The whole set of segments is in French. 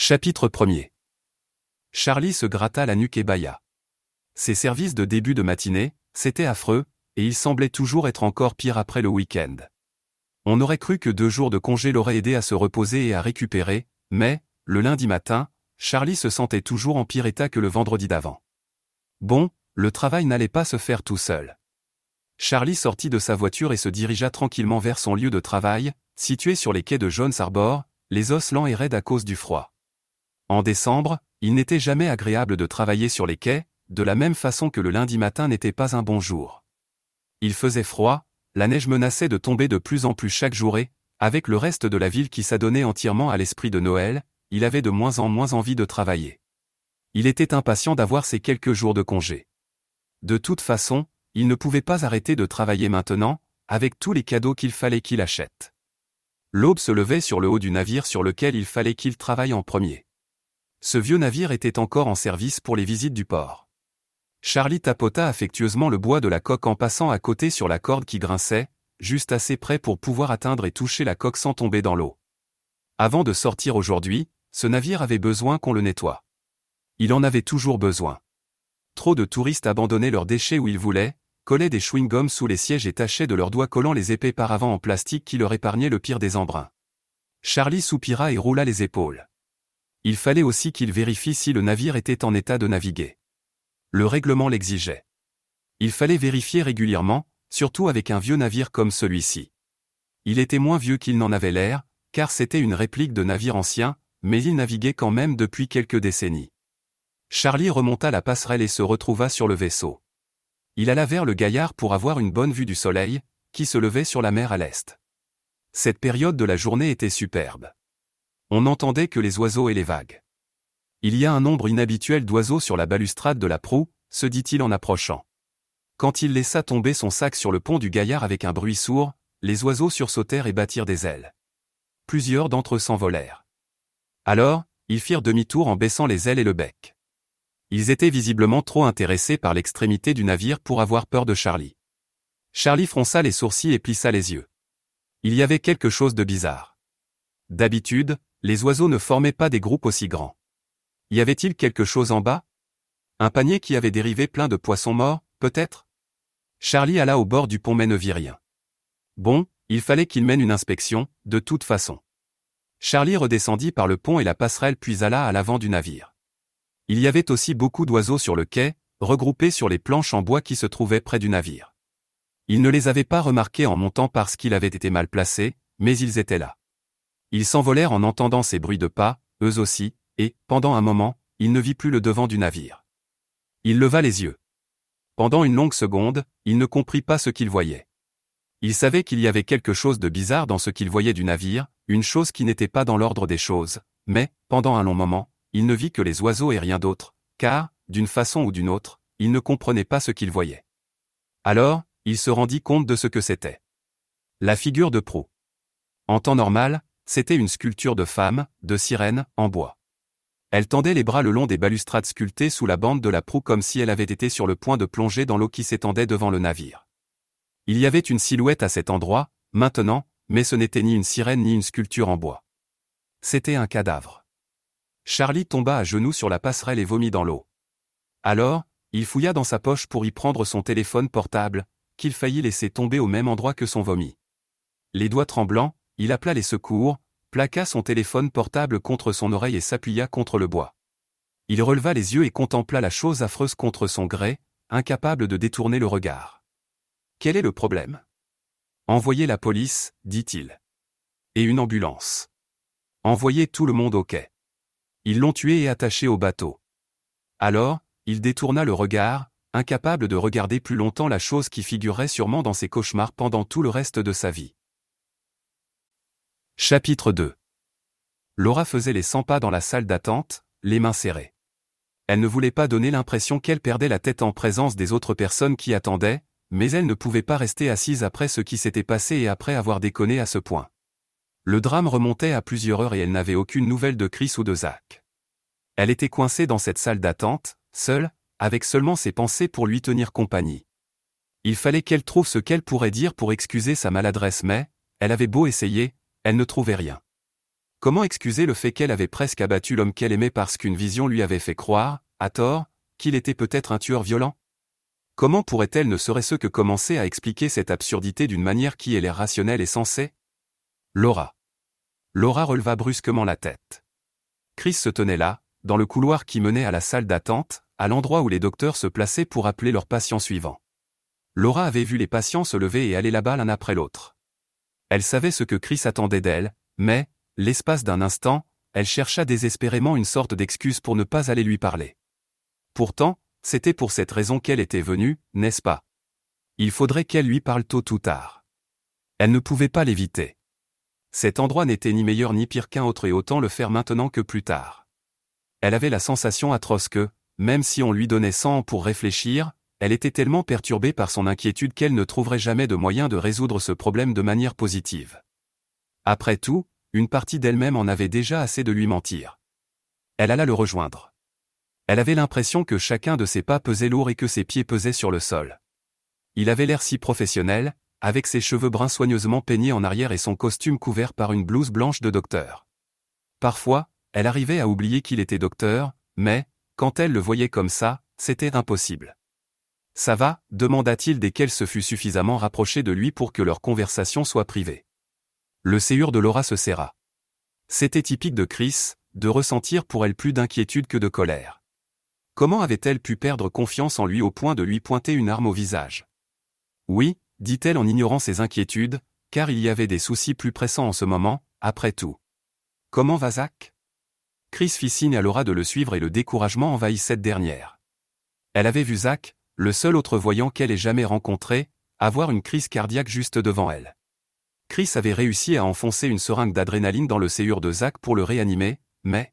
Chapitre 1er. Charlie se gratta la nuque et bâilla. Ses services de début de matinée, c'était affreux, et il semblait toujours être encore pire après le week-end. On aurait cru que deux jours de congé l'auraient aidé à se reposer et à récupérer, mais, le lundi matin, Charlie se sentait toujours en pire état que le vendredi d'avant. Bon, le travail n'allait pas se faire tout seul. Charlie sortit de sa voiture et se dirigea tranquillement vers son lieu de travail, situé sur les quais de Jones Harbor, les os lents et raides à cause du froid. En décembre, il n'était jamais agréable de travailler sur les quais, de la même façon que le lundi matin n'était pas un bon jour. Il faisait froid, la neige menaçait de tomber de plus en plus chaque jour et, avec le reste de la ville qui s'adonnait entièrement à l'esprit de Noël, il avait de moins en moins envie de travailler. Il était impatient d'avoir ses quelques jours de congé. De toute façon, il ne pouvait pas arrêter de travailler maintenant, avec tous les cadeaux qu'il fallait qu'il achète. L'aube se levait sur le haut du navire sur lequel il fallait qu'il travaille en premier. Ce vieux navire était encore en service pour les visites du port. Charlie tapota affectueusement le bois de la coque en passant à côté sur la corde qui grinçait, juste assez près pour pouvoir atteindre et toucher la coque sans tomber dans l'eau. Avant de sortir aujourd'hui, ce navire avait besoin qu'on le nettoie. Il en avait toujours besoin. Trop de touristes abandonnaient leurs déchets où ils voulaient, collaient des chewing-gums sous les sièges et tachaient de leurs doigts collants les épais paravents en plastique qui leur épargnaient le pire des embruns. Charlie soupira et roula les épaules il fallait aussi qu'il vérifie si le navire était en état de naviguer. Le règlement l'exigeait. Il fallait vérifier régulièrement, surtout avec un vieux navire comme celui-ci. Il était moins vieux qu'il n'en avait l'air, car c'était une réplique de navire ancien, mais il naviguait quand même depuis quelques décennies. Charlie remonta la passerelle et se retrouva sur le vaisseau. Il alla vers le gaillard pour avoir une bonne vue du soleil, qui se levait sur la mer à l'est. Cette période de la journée était superbe. On n'entendait que les oiseaux et les vagues. Il y a un nombre inhabituel d'oiseaux sur la balustrade de la proue, se dit-il en approchant. Quand il laissa tomber son sac sur le pont du gaillard avec un bruit sourd, les oiseaux sursautèrent et battirent des ailes. Plusieurs d'entre eux s'envolèrent. Alors, ils firent demi-tour en baissant les ailes et le bec. Ils étaient visiblement trop intéressés par l'extrémité du navire pour avoir peur de Charlie. Charlie fronça les sourcils et plissa les yeux. Il y avait quelque chose de bizarre. D'habitude, les oiseaux ne formaient pas des groupes aussi grands. Y avait-il quelque chose en bas Un panier qui avait dérivé plein de poissons morts, peut-être Charlie alla au bord du pont mais ne vit rien. Bon, il fallait qu'il mène une inspection, de toute façon. Charlie redescendit par le pont et la passerelle puis alla à l'avant du navire. Il y avait aussi beaucoup d'oiseaux sur le quai, regroupés sur les planches en bois qui se trouvaient près du navire. Il ne les avait pas remarqués en montant parce qu'il avait été mal placé, mais ils étaient là. Ils s'envolèrent en entendant ces bruits de pas, eux aussi, et, pendant un moment, il ne vit plus le devant du navire. Il leva les yeux. Pendant une longue seconde, il ne comprit pas ce qu'il voyait. Il savait qu'il y avait quelque chose de bizarre dans ce qu'il voyait du navire, une chose qui n'était pas dans l'ordre des choses, mais, pendant un long moment, il ne vit que les oiseaux et rien d'autre, car, d'une façon ou d'une autre, il ne comprenait pas ce qu'il voyait. Alors, il se rendit compte de ce que c'était. La figure de Pro. En temps normal, c'était une sculpture de femme, de sirène, en bois. Elle tendait les bras le long des balustrades sculptées sous la bande de la proue comme si elle avait été sur le point de plonger dans l'eau qui s'étendait devant le navire. Il y avait une silhouette à cet endroit, maintenant, mais ce n'était ni une sirène ni une sculpture en bois. C'était un cadavre. Charlie tomba à genoux sur la passerelle et vomit dans l'eau. Alors, il fouilla dans sa poche pour y prendre son téléphone portable, qu'il faillit laisser tomber au même endroit que son vomi. Les doigts tremblants, il appela les secours, plaqua son téléphone portable contre son oreille et s'appuya contre le bois. Il releva les yeux et contempla la chose affreuse contre son gré, incapable de détourner le regard. Quel est le problème Envoyez la police, dit-il. Et une ambulance. Envoyez tout le monde au quai. Ils l'ont tué et attaché au bateau. Alors, il détourna le regard, incapable de regarder plus longtemps la chose qui figurait sûrement dans ses cauchemars pendant tout le reste de sa vie. Chapitre 2 Laura faisait les 100 pas dans la salle d'attente, les mains serrées. Elle ne voulait pas donner l'impression qu'elle perdait la tête en présence des autres personnes qui attendaient, mais elle ne pouvait pas rester assise après ce qui s'était passé et après avoir déconné à ce point. Le drame remontait à plusieurs heures et elle n'avait aucune nouvelle de Chris ou de Zach. Elle était coincée dans cette salle d'attente, seule, avec seulement ses pensées pour lui tenir compagnie. Il fallait qu'elle trouve ce qu'elle pourrait dire pour excuser sa maladresse mais, elle avait beau essayer, elle ne trouvait rien. Comment excuser le fait qu'elle avait presque abattu l'homme qu'elle aimait parce qu'une vision lui avait fait croire, à tort, qu'il était peut-être un tueur violent Comment pourrait-elle ne serait-ce que commencer à expliquer cette absurdité d'une manière qui est l'air rationnelle et sensée Laura. Laura releva brusquement la tête. Chris se tenait là, dans le couloir qui menait à la salle d'attente, à l'endroit où les docteurs se plaçaient pour appeler leurs patients suivants. Laura avait vu les patients se lever et aller là-bas l'un après l'autre. Elle savait ce que Chris attendait d'elle, mais, l'espace d'un instant, elle chercha désespérément une sorte d'excuse pour ne pas aller lui parler. Pourtant, c'était pour cette raison qu'elle était venue, n'est-ce pas Il faudrait qu'elle lui parle tôt ou tard. Elle ne pouvait pas l'éviter. Cet endroit n'était ni meilleur ni pire qu'un autre et autant le faire maintenant que plus tard. Elle avait la sensation atroce que, même si on lui donnait 100 ans pour réfléchir, elle était tellement perturbée par son inquiétude qu'elle ne trouverait jamais de moyen de résoudre ce problème de manière positive. Après tout, une partie d'elle-même en avait déjà assez de lui mentir. Elle alla le rejoindre. Elle avait l'impression que chacun de ses pas pesait lourd et que ses pieds pesaient sur le sol. Il avait l'air si professionnel, avec ses cheveux bruns soigneusement peignés en arrière et son costume couvert par une blouse blanche de docteur. Parfois, elle arrivait à oublier qu'il était docteur, mais, quand elle le voyait comme ça, c'était impossible. Ça va demanda-t-il dès qu'elle se fut suffisamment rapprochée de lui pour que leur conversation soit privée. Le séur de Laura se serra. C'était typique de Chris, de ressentir pour elle plus d'inquiétude que de colère. Comment avait-elle pu perdre confiance en lui au point de lui pointer une arme au visage Oui, dit-elle en ignorant ses inquiétudes, car il y avait des soucis plus pressants en ce moment, après tout. Comment va Zach Chris fit signe à Laura de le suivre et le découragement envahit cette dernière. Elle avait vu Zach, le seul autre voyant qu'elle ait jamais rencontré, avoir une crise cardiaque juste devant elle. Chris avait réussi à enfoncer une seringue d'adrénaline dans le séur de Zach pour le réanimer, mais...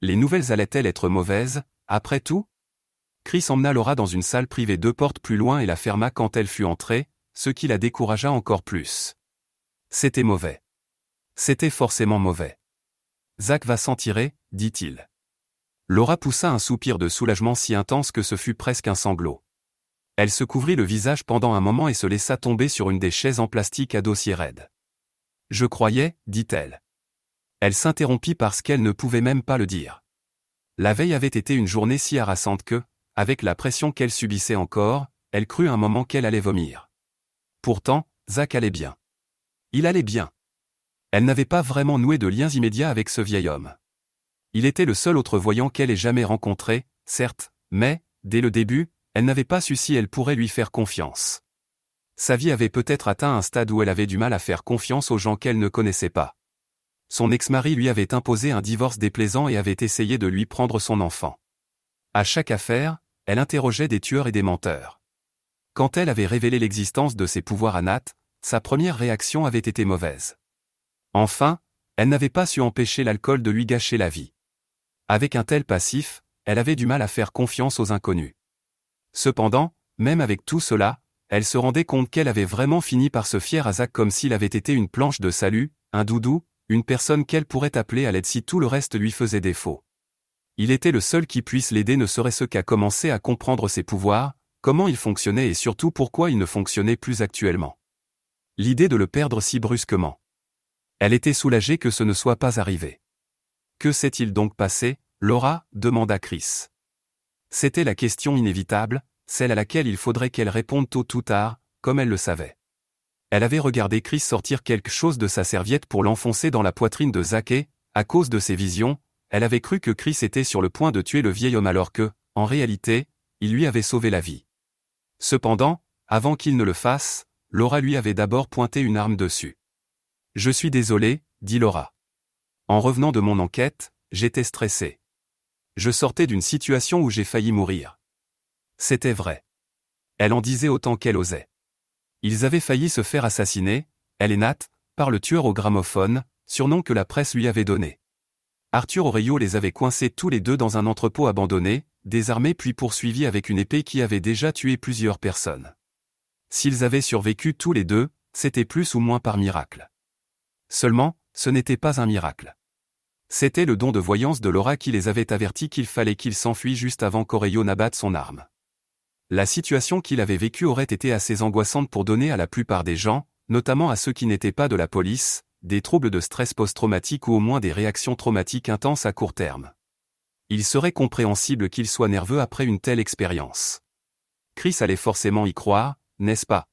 Les nouvelles allaient-elles être mauvaises, après tout Chris emmena Laura dans une salle privée deux portes plus loin et la ferma quand elle fut entrée, ce qui la découragea encore plus. C'était mauvais. C'était forcément mauvais. Zach va s'en tirer, dit-il. Laura poussa un soupir de soulagement si intense que ce fut presque un sanglot. Elle se couvrit le visage pendant un moment et se laissa tomber sur une des chaises en plastique à dossier raide. Je croyais, dit-elle. Elle, s'interrompit parce qu'elle ne pouvait même pas le dire. La veille avait été une journée si harassante que, avec la pression qu'elle subissait encore, elle crut un moment qu'elle allait vomir. Pourtant, Zach allait bien. Il allait bien. Elle n'avait pas vraiment noué de liens immédiats avec ce vieil homme. Il était le seul autre voyant qu'elle ait jamais rencontré, certes, mais, dès le début, elle n'avait pas su si elle pourrait lui faire confiance. Sa vie avait peut-être atteint un stade où elle avait du mal à faire confiance aux gens qu'elle ne connaissait pas. Son ex-mari lui avait imposé un divorce déplaisant et avait essayé de lui prendre son enfant. À chaque affaire, elle interrogeait des tueurs et des menteurs. Quand elle avait révélé l'existence de ses pouvoirs à Nat, sa première réaction avait été mauvaise. Enfin, elle n'avait pas su empêcher l'alcool de lui gâcher la vie. Avec un tel passif, elle avait du mal à faire confiance aux inconnus. Cependant, même avec tout cela, elle se rendait compte qu'elle avait vraiment fini par se fier à Zach comme s'il avait été une planche de salut, un doudou, une personne qu'elle pourrait appeler à l'aide si tout le reste lui faisait défaut. Il était le seul qui puisse l'aider ne serait-ce qu'à commencer à comprendre ses pouvoirs, comment il fonctionnait et surtout pourquoi il ne fonctionnait plus actuellement. L'idée de le perdre si brusquement. Elle était soulagée que ce ne soit pas arrivé. Que s'est-il donc passé, Laura demanda Chris. C'était la question inévitable, celle à laquelle il faudrait qu'elle réponde tôt ou tard, comme elle le savait. Elle avait regardé Chris sortir quelque chose de sa serviette pour l'enfoncer dans la poitrine de Zach et, à cause de ses visions, elle avait cru que Chris était sur le point de tuer le vieil homme alors que, en réalité, il lui avait sauvé la vie. Cependant, avant qu'il ne le fasse, Laura lui avait d'abord pointé une arme dessus. Je suis désolé, dit Laura. En revenant de mon enquête, j'étais stressé. Je sortais d'une situation où j'ai failli mourir. C'était vrai. Elle en disait autant qu'elle osait. Ils avaient failli se faire assassiner, elle et Nat, par le tueur au gramophone, surnom que la presse lui avait donné. Arthur Aurelio les avait coincés tous les deux dans un entrepôt abandonné, désarmés puis poursuivis avec une épée qui avait déjà tué plusieurs personnes. S'ils avaient survécu tous les deux, c'était plus ou moins par miracle. Seulement, ce n'était pas un miracle. C'était le don de voyance de Laura qui les avait avertis qu'il fallait qu'ils s'enfuient juste avant qu'Oreyo n'abatte son arme. La situation qu'il avait vécue aurait été assez angoissante pour donner à la plupart des gens, notamment à ceux qui n'étaient pas de la police, des troubles de stress post-traumatique ou au moins des réactions traumatiques intenses à court terme. Il serait compréhensible qu'il soit nerveux après une telle expérience. Chris allait forcément y croire, n'est-ce pas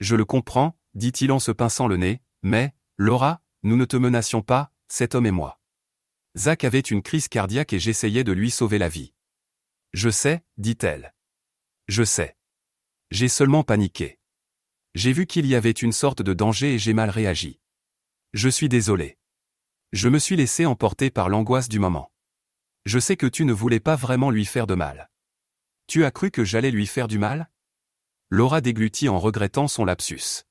Je le comprends, dit-il en se pinçant le nez, mais, Laura, nous ne te menacions pas, cet homme et moi. Zach avait une crise cardiaque et j'essayais de lui sauver la vie. Je sais, dit-elle. Je sais. J'ai seulement paniqué. J'ai vu qu'il y avait une sorte de danger et j'ai mal réagi. Je suis désolé. Je me suis laissé emporter par l'angoisse du moment. Je sais que tu ne voulais pas vraiment lui faire de mal. Tu as cru que j'allais lui faire du mal Laura déglutit en regrettant son lapsus.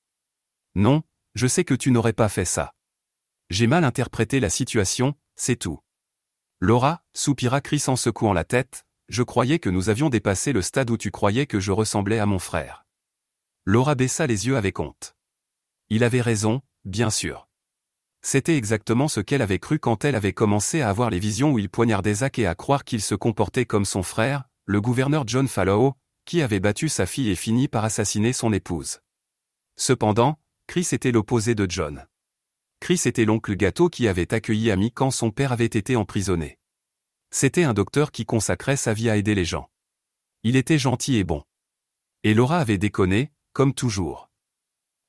Non, je sais que tu n'aurais pas fait ça. J'ai mal interprété la situation, c'est tout. Laura, soupira Chris en secouant la tête, je croyais que nous avions dépassé le stade où tu croyais que je ressemblais à mon frère. Laura baissa les yeux avec honte. Il avait raison, bien sûr. C'était exactement ce qu'elle avait cru quand elle avait commencé à avoir les visions où il poignardait Zach et à croire qu'il se comportait comme son frère, le gouverneur John Fallow, qui avait battu sa fille et fini par assassiner son épouse. Cependant, Chris était l'opposé de John. Chris était l'oncle gâteau qui avait accueilli Ami quand son père avait été emprisonné. C'était un docteur qui consacrait sa vie à aider les gens. Il était gentil et bon. Et Laura avait déconné, comme toujours.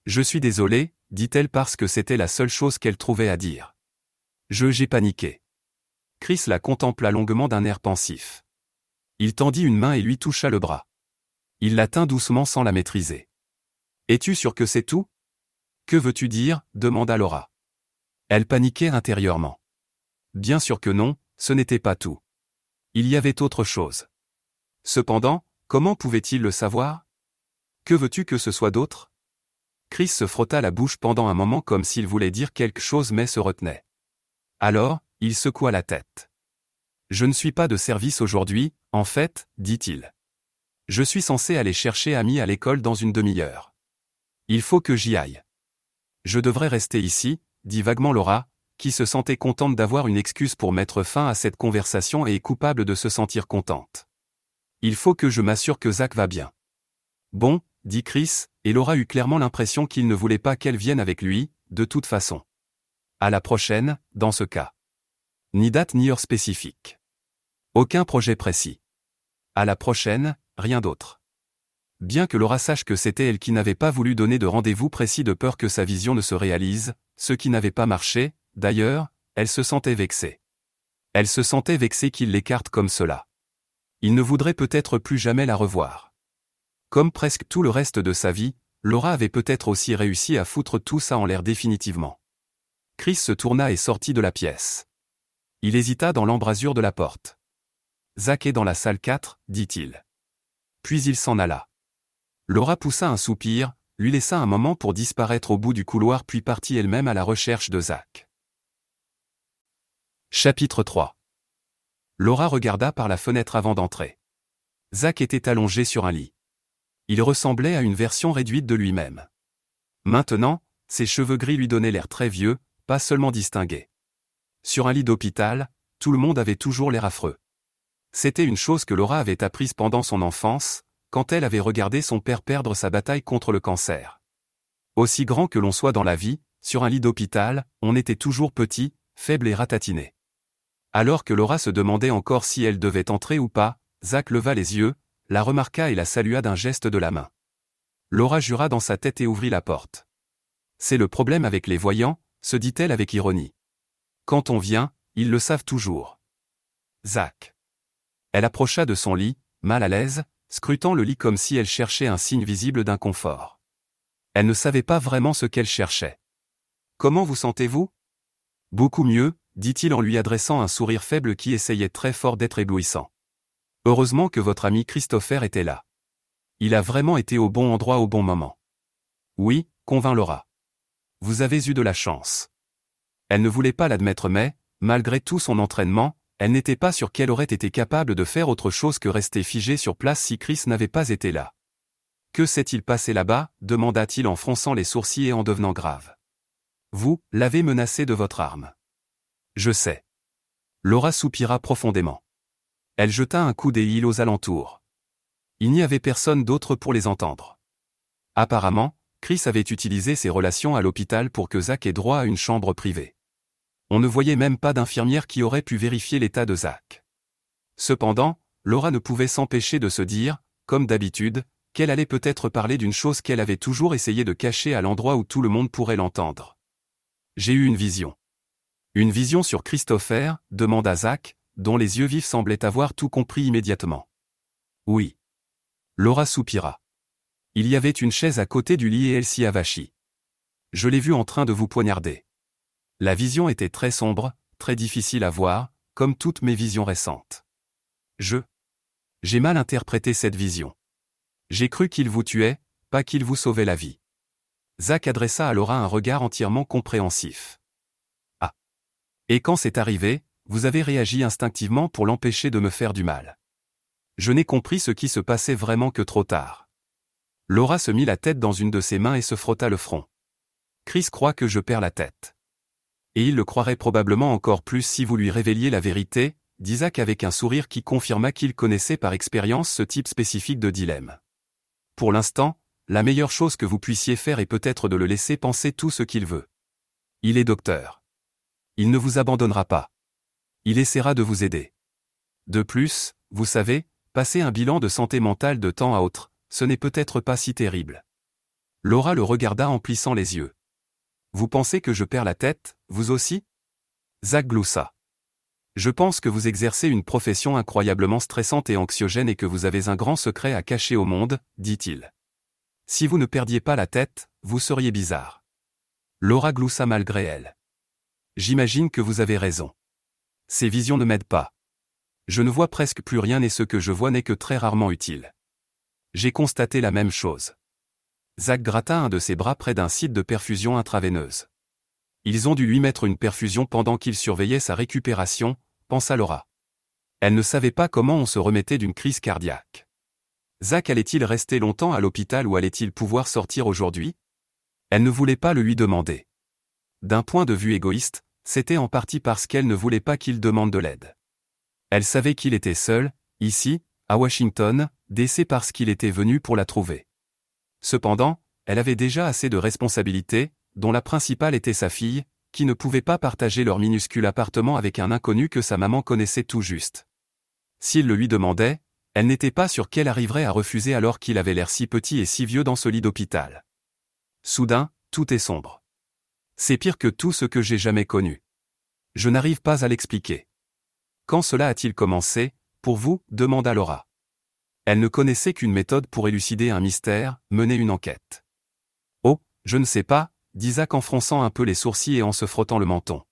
Je suis désolée, dit-elle parce que c'était la seule chose qu'elle trouvait à dire. Je j'ai paniqué. Chris la contempla longuement d'un air pensif. Il tendit une main et lui toucha le bras. Il la tint doucement sans la maîtriser. Es-tu sûr que c'est tout Que veux-tu dire demanda Laura. Elle paniquait intérieurement. Bien sûr que non, ce n'était pas tout. Il y avait autre chose. Cependant, comment pouvait-il le savoir Que veux-tu que ce soit d'autre Chris se frotta la bouche pendant un moment comme s'il voulait dire quelque chose mais se retenait. Alors, il secoua la tête. Je ne suis pas de service aujourd'hui, en fait, dit-il. Je suis censé aller chercher Ami à l'école dans une demi-heure. Il faut que j'y aille. Je devrais rester ici, dit vaguement Laura, qui se sentait contente d'avoir une excuse pour mettre fin à cette conversation et est coupable de se sentir contente. Il faut que je m'assure que Zach va bien. Bon, dit Chris, et Laura eut clairement l'impression qu'il ne voulait pas qu'elle vienne avec lui, de toute façon. À la prochaine, dans ce cas. Ni date ni heure spécifique. Aucun projet précis. À la prochaine, rien d'autre. Bien que Laura sache que c'était elle qui n'avait pas voulu donner de rendez-vous précis de peur que sa vision ne se réalise, ce qui n'avait pas marché, d'ailleurs, elle se sentait vexée. Elle se sentait vexée qu'il l'écarte comme cela. Il ne voudrait peut-être plus jamais la revoir. Comme presque tout le reste de sa vie, Laura avait peut-être aussi réussi à foutre tout ça en l'air définitivement. Chris se tourna et sortit de la pièce. Il hésita dans l'embrasure de la porte. Zach est dans la salle 4, dit-il. Puis il s'en alla. Laura poussa un soupir, lui laissa un moment pour disparaître au bout du couloir puis partit elle-même à la recherche de Zach. Chapitre 3 Laura regarda par la fenêtre avant d'entrer. Zach était allongé sur un lit. Il ressemblait à une version réduite de lui-même. Maintenant, ses cheveux gris lui donnaient l'air très vieux, pas seulement distingué. Sur un lit d'hôpital, tout le monde avait toujours l'air affreux. C'était une chose que Laura avait apprise pendant son enfance, quand elle avait regardé son père perdre sa bataille contre le cancer. Aussi grand que l'on soit dans la vie, sur un lit d'hôpital, on était toujours petit, faible et ratatiné. Alors que Laura se demandait encore si elle devait entrer ou pas, Zach leva les yeux, la remarqua et la salua d'un geste de la main. Laura jura dans sa tête et ouvrit la porte. C'est le problème avec les voyants, se dit-elle avec ironie. Quand on vient, ils le savent toujours. Zach. Elle approcha de son lit, mal à l'aise, scrutant le lit comme si elle cherchait un signe visible d'inconfort. Elle ne savait pas vraiment ce qu'elle cherchait. Comment vous sentez-vous Beaucoup mieux, dit-il en lui adressant un sourire faible qui essayait très fort d'être éblouissant. Heureusement que votre ami Christopher était là. Il a vraiment été au bon endroit au bon moment. Oui, convint Laura. Vous avez eu de la chance. Elle ne voulait pas l'admettre mais, malgré tout son entraînement, elle n'était pas sûre qu'elle aurait été capable de faire autre chose que rester figée sur place si Chris n'avait pas été là. Que s'est-il passé là-bas demanda-t-il en fronçant les sourcils et en devenant grave. Vous, l'avez menacé de votre arme. Je sais. Laura soupira profondément. Elle jeta un coup d'œil aux alentours. Il n'y avait personne d'autre pour les entendre. Apparemment, Chris avait utilisé ses relations à l'hôpital pour que Zach ait droit à une chambre privée on ne voyait même pas d'infirmière qui aurait pu vérifier l'état de Zach. Cependant, Laura ne pouvait s'empêcher de se dire, comme d'habitude, qu'elle allait peut-être parler d'une chose qu'elle avait toujours essayé de cacher à l'endroit où tout le monde pourrait l'entendre. J'ai eu une vision. Une vision sur Christopher, demanda Zach, dont les yeux vifs semblaient avoir tout compris immédiatement. Oui. Laura soupira. Il y avait une chaise à côté du lit et elle s'y avachit. Je l'ai vu en train de vous poignarder. La vision était très sombre, très difficile à voir, comme toutes mes visions récentes. Je. J'ai mal interprété cette vision. J'ai cru qu'il vous tuait, pas qu'il vous sauvait la vie. Zach adressa à Laura un regard entièrement compréhensif. Ah. Et quand c'est arrivé, vous avez réagi instinctivement pour l'empêcher de me faire du mal. Je n'ai compris ce qui se passait vraiment que trop tard. Laura se mit la tête dans une de ses mains et se frotta le front. Chris croit que je perds la tête et il le croirait probablement encore plus si vous lui révéliez la vérité, d'Isaac avec un sourire qui confirma qu'il connaissait par expérience ce type spécifique de dilemme. Pour l'instant, la meilleure chose que vous puissiez faire est peut-être de le laisser penser tout ce qu'il veut. Il est docteur. Il ne vous abandonnera pas. Il essaiera de vous aider. De plus, vous savez, passer un bilan de santé mentale de temps à autre, ce n'est peut-être pas si terrible. Laura le regarda en plissant les yeux. Vous pensez que je perds la tête, vous aussi Zach gloussa. Je pense que vous exercez une profession incroyablement stressante et anxiogène et que vous avez un grand secret à cacher au monde, dit-il. Si vous ne perdiez pas la tête, vous seriez bizarre. Laura gloussa malgré elle. J'imagine que vous avez raison. Ces visions ne m'aident pas. Je ne vois presque plus rien et ce que je vois n'est que très rarement utile. J'ai constaté la même chose. Zach gratta un de ses bras près d'un site de perfusion intraveineuse. Ils ont dû lui mettre une perfusion pendant qu'il surveillait sa récupération, pensa Laura. Elle ne savait pas comment on se remettait d'une crise cardiaque. Zach allait-il rester longtemps à l'hôpital ou allait-il pouvoir sortir aujourd'hui Elle ne voulait pas le lui demander. D'un point de vue égoïste, c'était en partie parce qu'elle ne voulait pas qu'il demande de l'aide. Elle savait qu'il était seul, ici, à Washington, décès parce qu'il était venu pour la trouver. Cependant, elle avait déjà assez de responsabilités, dont la principale était sa fille, qui ne pouvait pas partager leur minuscule appartement avec un inconnu que sa maman connaissait tout juste. S'il le lui demandait, elle n'était pas sûre qu'elle arriverait à refuser alors qu'il avait l'air si petit et si vieux dans ce lit d'hôpital. Soudain, tout est sombre. C'est pire que tout ce que j'ai jamais connu. Je n'arrive pas à l'expliquer. Quand cela a-t-il commencé, pour vous demanda Laura. Elle ne connaissait qu'une méthode pour élucider un mystère, mener une enquête. Oh, je ne sais pas, Zach en fronçant un peu les sourcils et en se frottant le menton.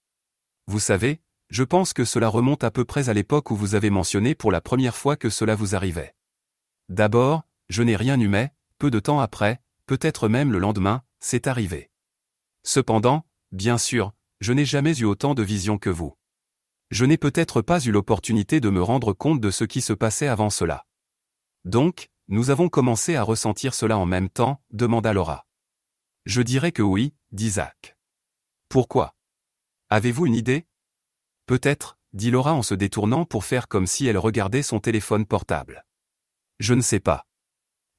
Vous savez, je pense que cela remonte à peu près à l'époque où vous avez mentionné pour la première fois que cela vous arrivait. D'abord, je n'ai rien eu mais, peu de temps après, peut-être même le lendemain, c'est arrivé. Cependant, bien sûr, je n'ai jamais eu autant de vision que vous. Je n'ai peut-être pas eu l'opportunité de me rendre compte de ce qui se passait avant cela. Donc, nous avons commencé à ressentir cela en même temps, demanda Laura. Je dirais que oui, dit Zach. Pourquoi Avez-vous une idée Peut-être, dit Laura en se détournant pour faire comme si elle regardait son téléphone portable. Je ne sais pas.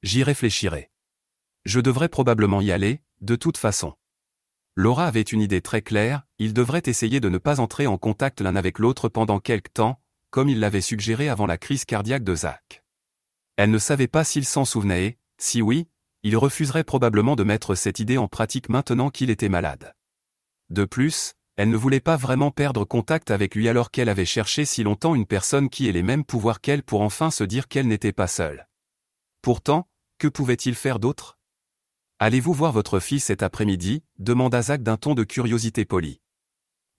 J'y réfléchirai. Je devrais probablement y aller, de toute façon. Laura avait une idée très claire, ils devraient essayer de ne pas entrer en contact l'un avec l'autre pendant quelque temps, comme il l'avait suggéré avant la crise cardiaque de Zach. Elle ne savait pas s'il s'en souvenait et, si oui, il refuserait probablement de mettre cette idée en pratique maintenant qu'il était malade. De plus, elle ne voulait pas vraiment perdre contact avec lui alors qu'elle avait cherché si longtemps une personne qui ait les mêmes pouvoirs qu'elle pour enfin se dire qu'elle n'était pas seule. Pourtant, que pouvait-il faire d'autre Allez-vous voir votre fille cet après-midi demanda Zach d'un ton de curiosité polie.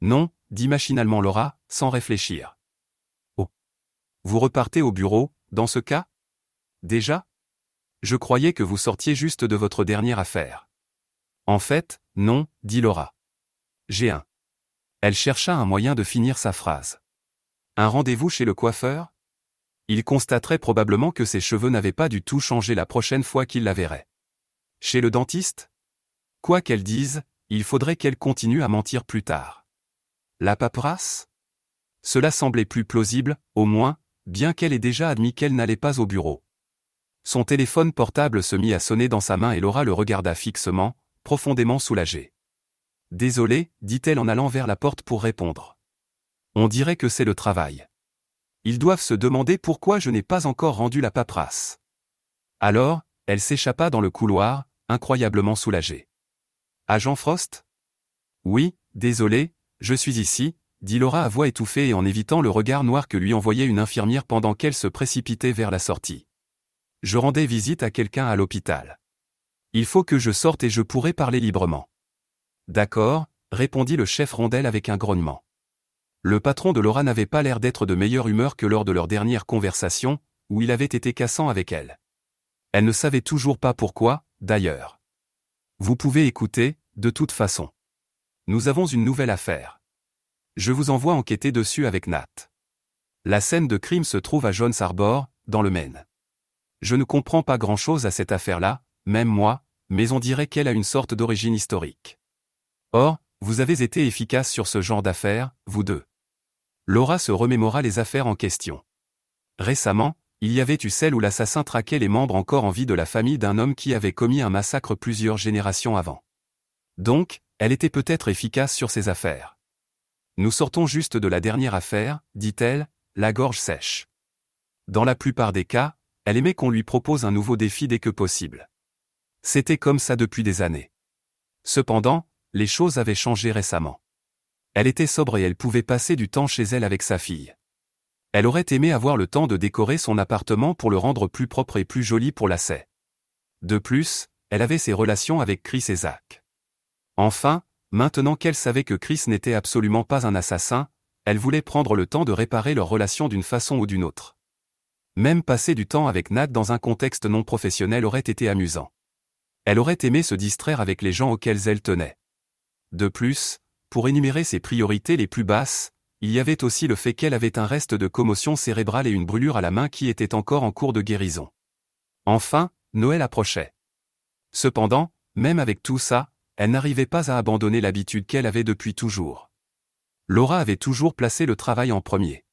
Non, dit machinalement Laura, sans réfléchir. Oh. Vous repartez au bureau, dans ce cas Déjà Je croyais que vous sortiez juste de votre dernière affaire. En fait, non, dit Laura. J'ai un. Elle chercha un moyen de finir sa phrase. Un rendez-vous chez le coiffeur Il constaterait probablement que ses cheveux n'avaient pas du tout changé la prochaine fois qu'il la verrait. Chez le dentiste Quoi qu'elle dise, il faudrait qu'elle continue à mentir plus tard. La paperasse Cela semblait plus plausible, au moins, bien qu'elle ait déjà admis qu'elle n'allait pas au bureau. Son téléphone portable se mit à sonner dans sa main et Laura le regarda fixement, profondément soulagée. Désolée, dit-elle en allant vers la porte pour répondre. On dirait que c'est le travail. Ils doivent se demander pourquoi je n'ai pas encore rendu la paperasse. Alors, elle s'échappa dans le couloir, incroyablement soulagée. Agent Frost Oui, désolé, je suis ici, dit Laura à voix étouffée et en évitant le regard noir que lui envoyait une infirmière pendant qu'elle se précipitait vers la sortie je rendais visite à quelqu'un à l'hôpital. Il faut que je sorte et je pourrai parler librement. D'accord, répondit le chef rondel avec un grognement. Le patron de Laura n'avait pas l'air d'être de meilleure humeur que lors de leur dernière conversation, où il avait été cassant avec elle. Elle ne savait toujours pas pourquoi, d'ailleurs. Vous pouvez écouter, de toute façon. Nous avons une nouvelle affaire. Je vous envoie enquêter dessus avec Nat. La scène de crime se trouve à Jones Harbor, dans le Maine. Je ne comprends pas grand-chose à cette affaire-là, même moi, mais on dirait qu'elle a une sorte d'origine historique. Or, vous avez été efficace sur ce genre d'affaires, vous deux. Laura se remémora les affaires en question. Récemment, il y avait eu celle où l'assassin traquait les membres encore en vie de la famille d'un homme qui avait commis un massacre plusieurs générations avant. Donc, elle était peut-être efficace sur ces affaires. Nous sortons juste de la dernière affaire, dit-elle, la gorge sèche. Dans la plupart des cas, elle aimait qu'on lui propose un nouveau défi dès que possible. C'était comme ça depuis des années. Cependant, les choses avaient changé récemment. Elle était sobre et elle pouvait passer du temps chez elle avec sa fille. Elle aurait aimé avoir le temps de décorer son appartement pour le rendre plus propre et plus joli pour la De plus, elle avait ses relations avec Chris et Zach. Enfin, maintenant qu'elle savait que Chris n'était absolument pas un assassin, elle voulait prendre le temps de réparer leur relation d'une façon ou d'une autre. Même passer du temps avec Nat dans un contexte non professionnel aurait été amusant. Elle aurait aimé se distraire avec les gens auxquels elle tenait. De plus, pour énumérer ses priorités les plus basses, il y avait aussi le fait qu'elle avait un reste de commotion cérébrale et une brûlure à la main qui était encore en cours de guérison. Enfin, Noël approchait. Cependant, même avec tout ça, elle n'arrivait pas à abandonner l'habitude qu'elle avait depuis toujours. Laura avait toujours placé le travail en premier.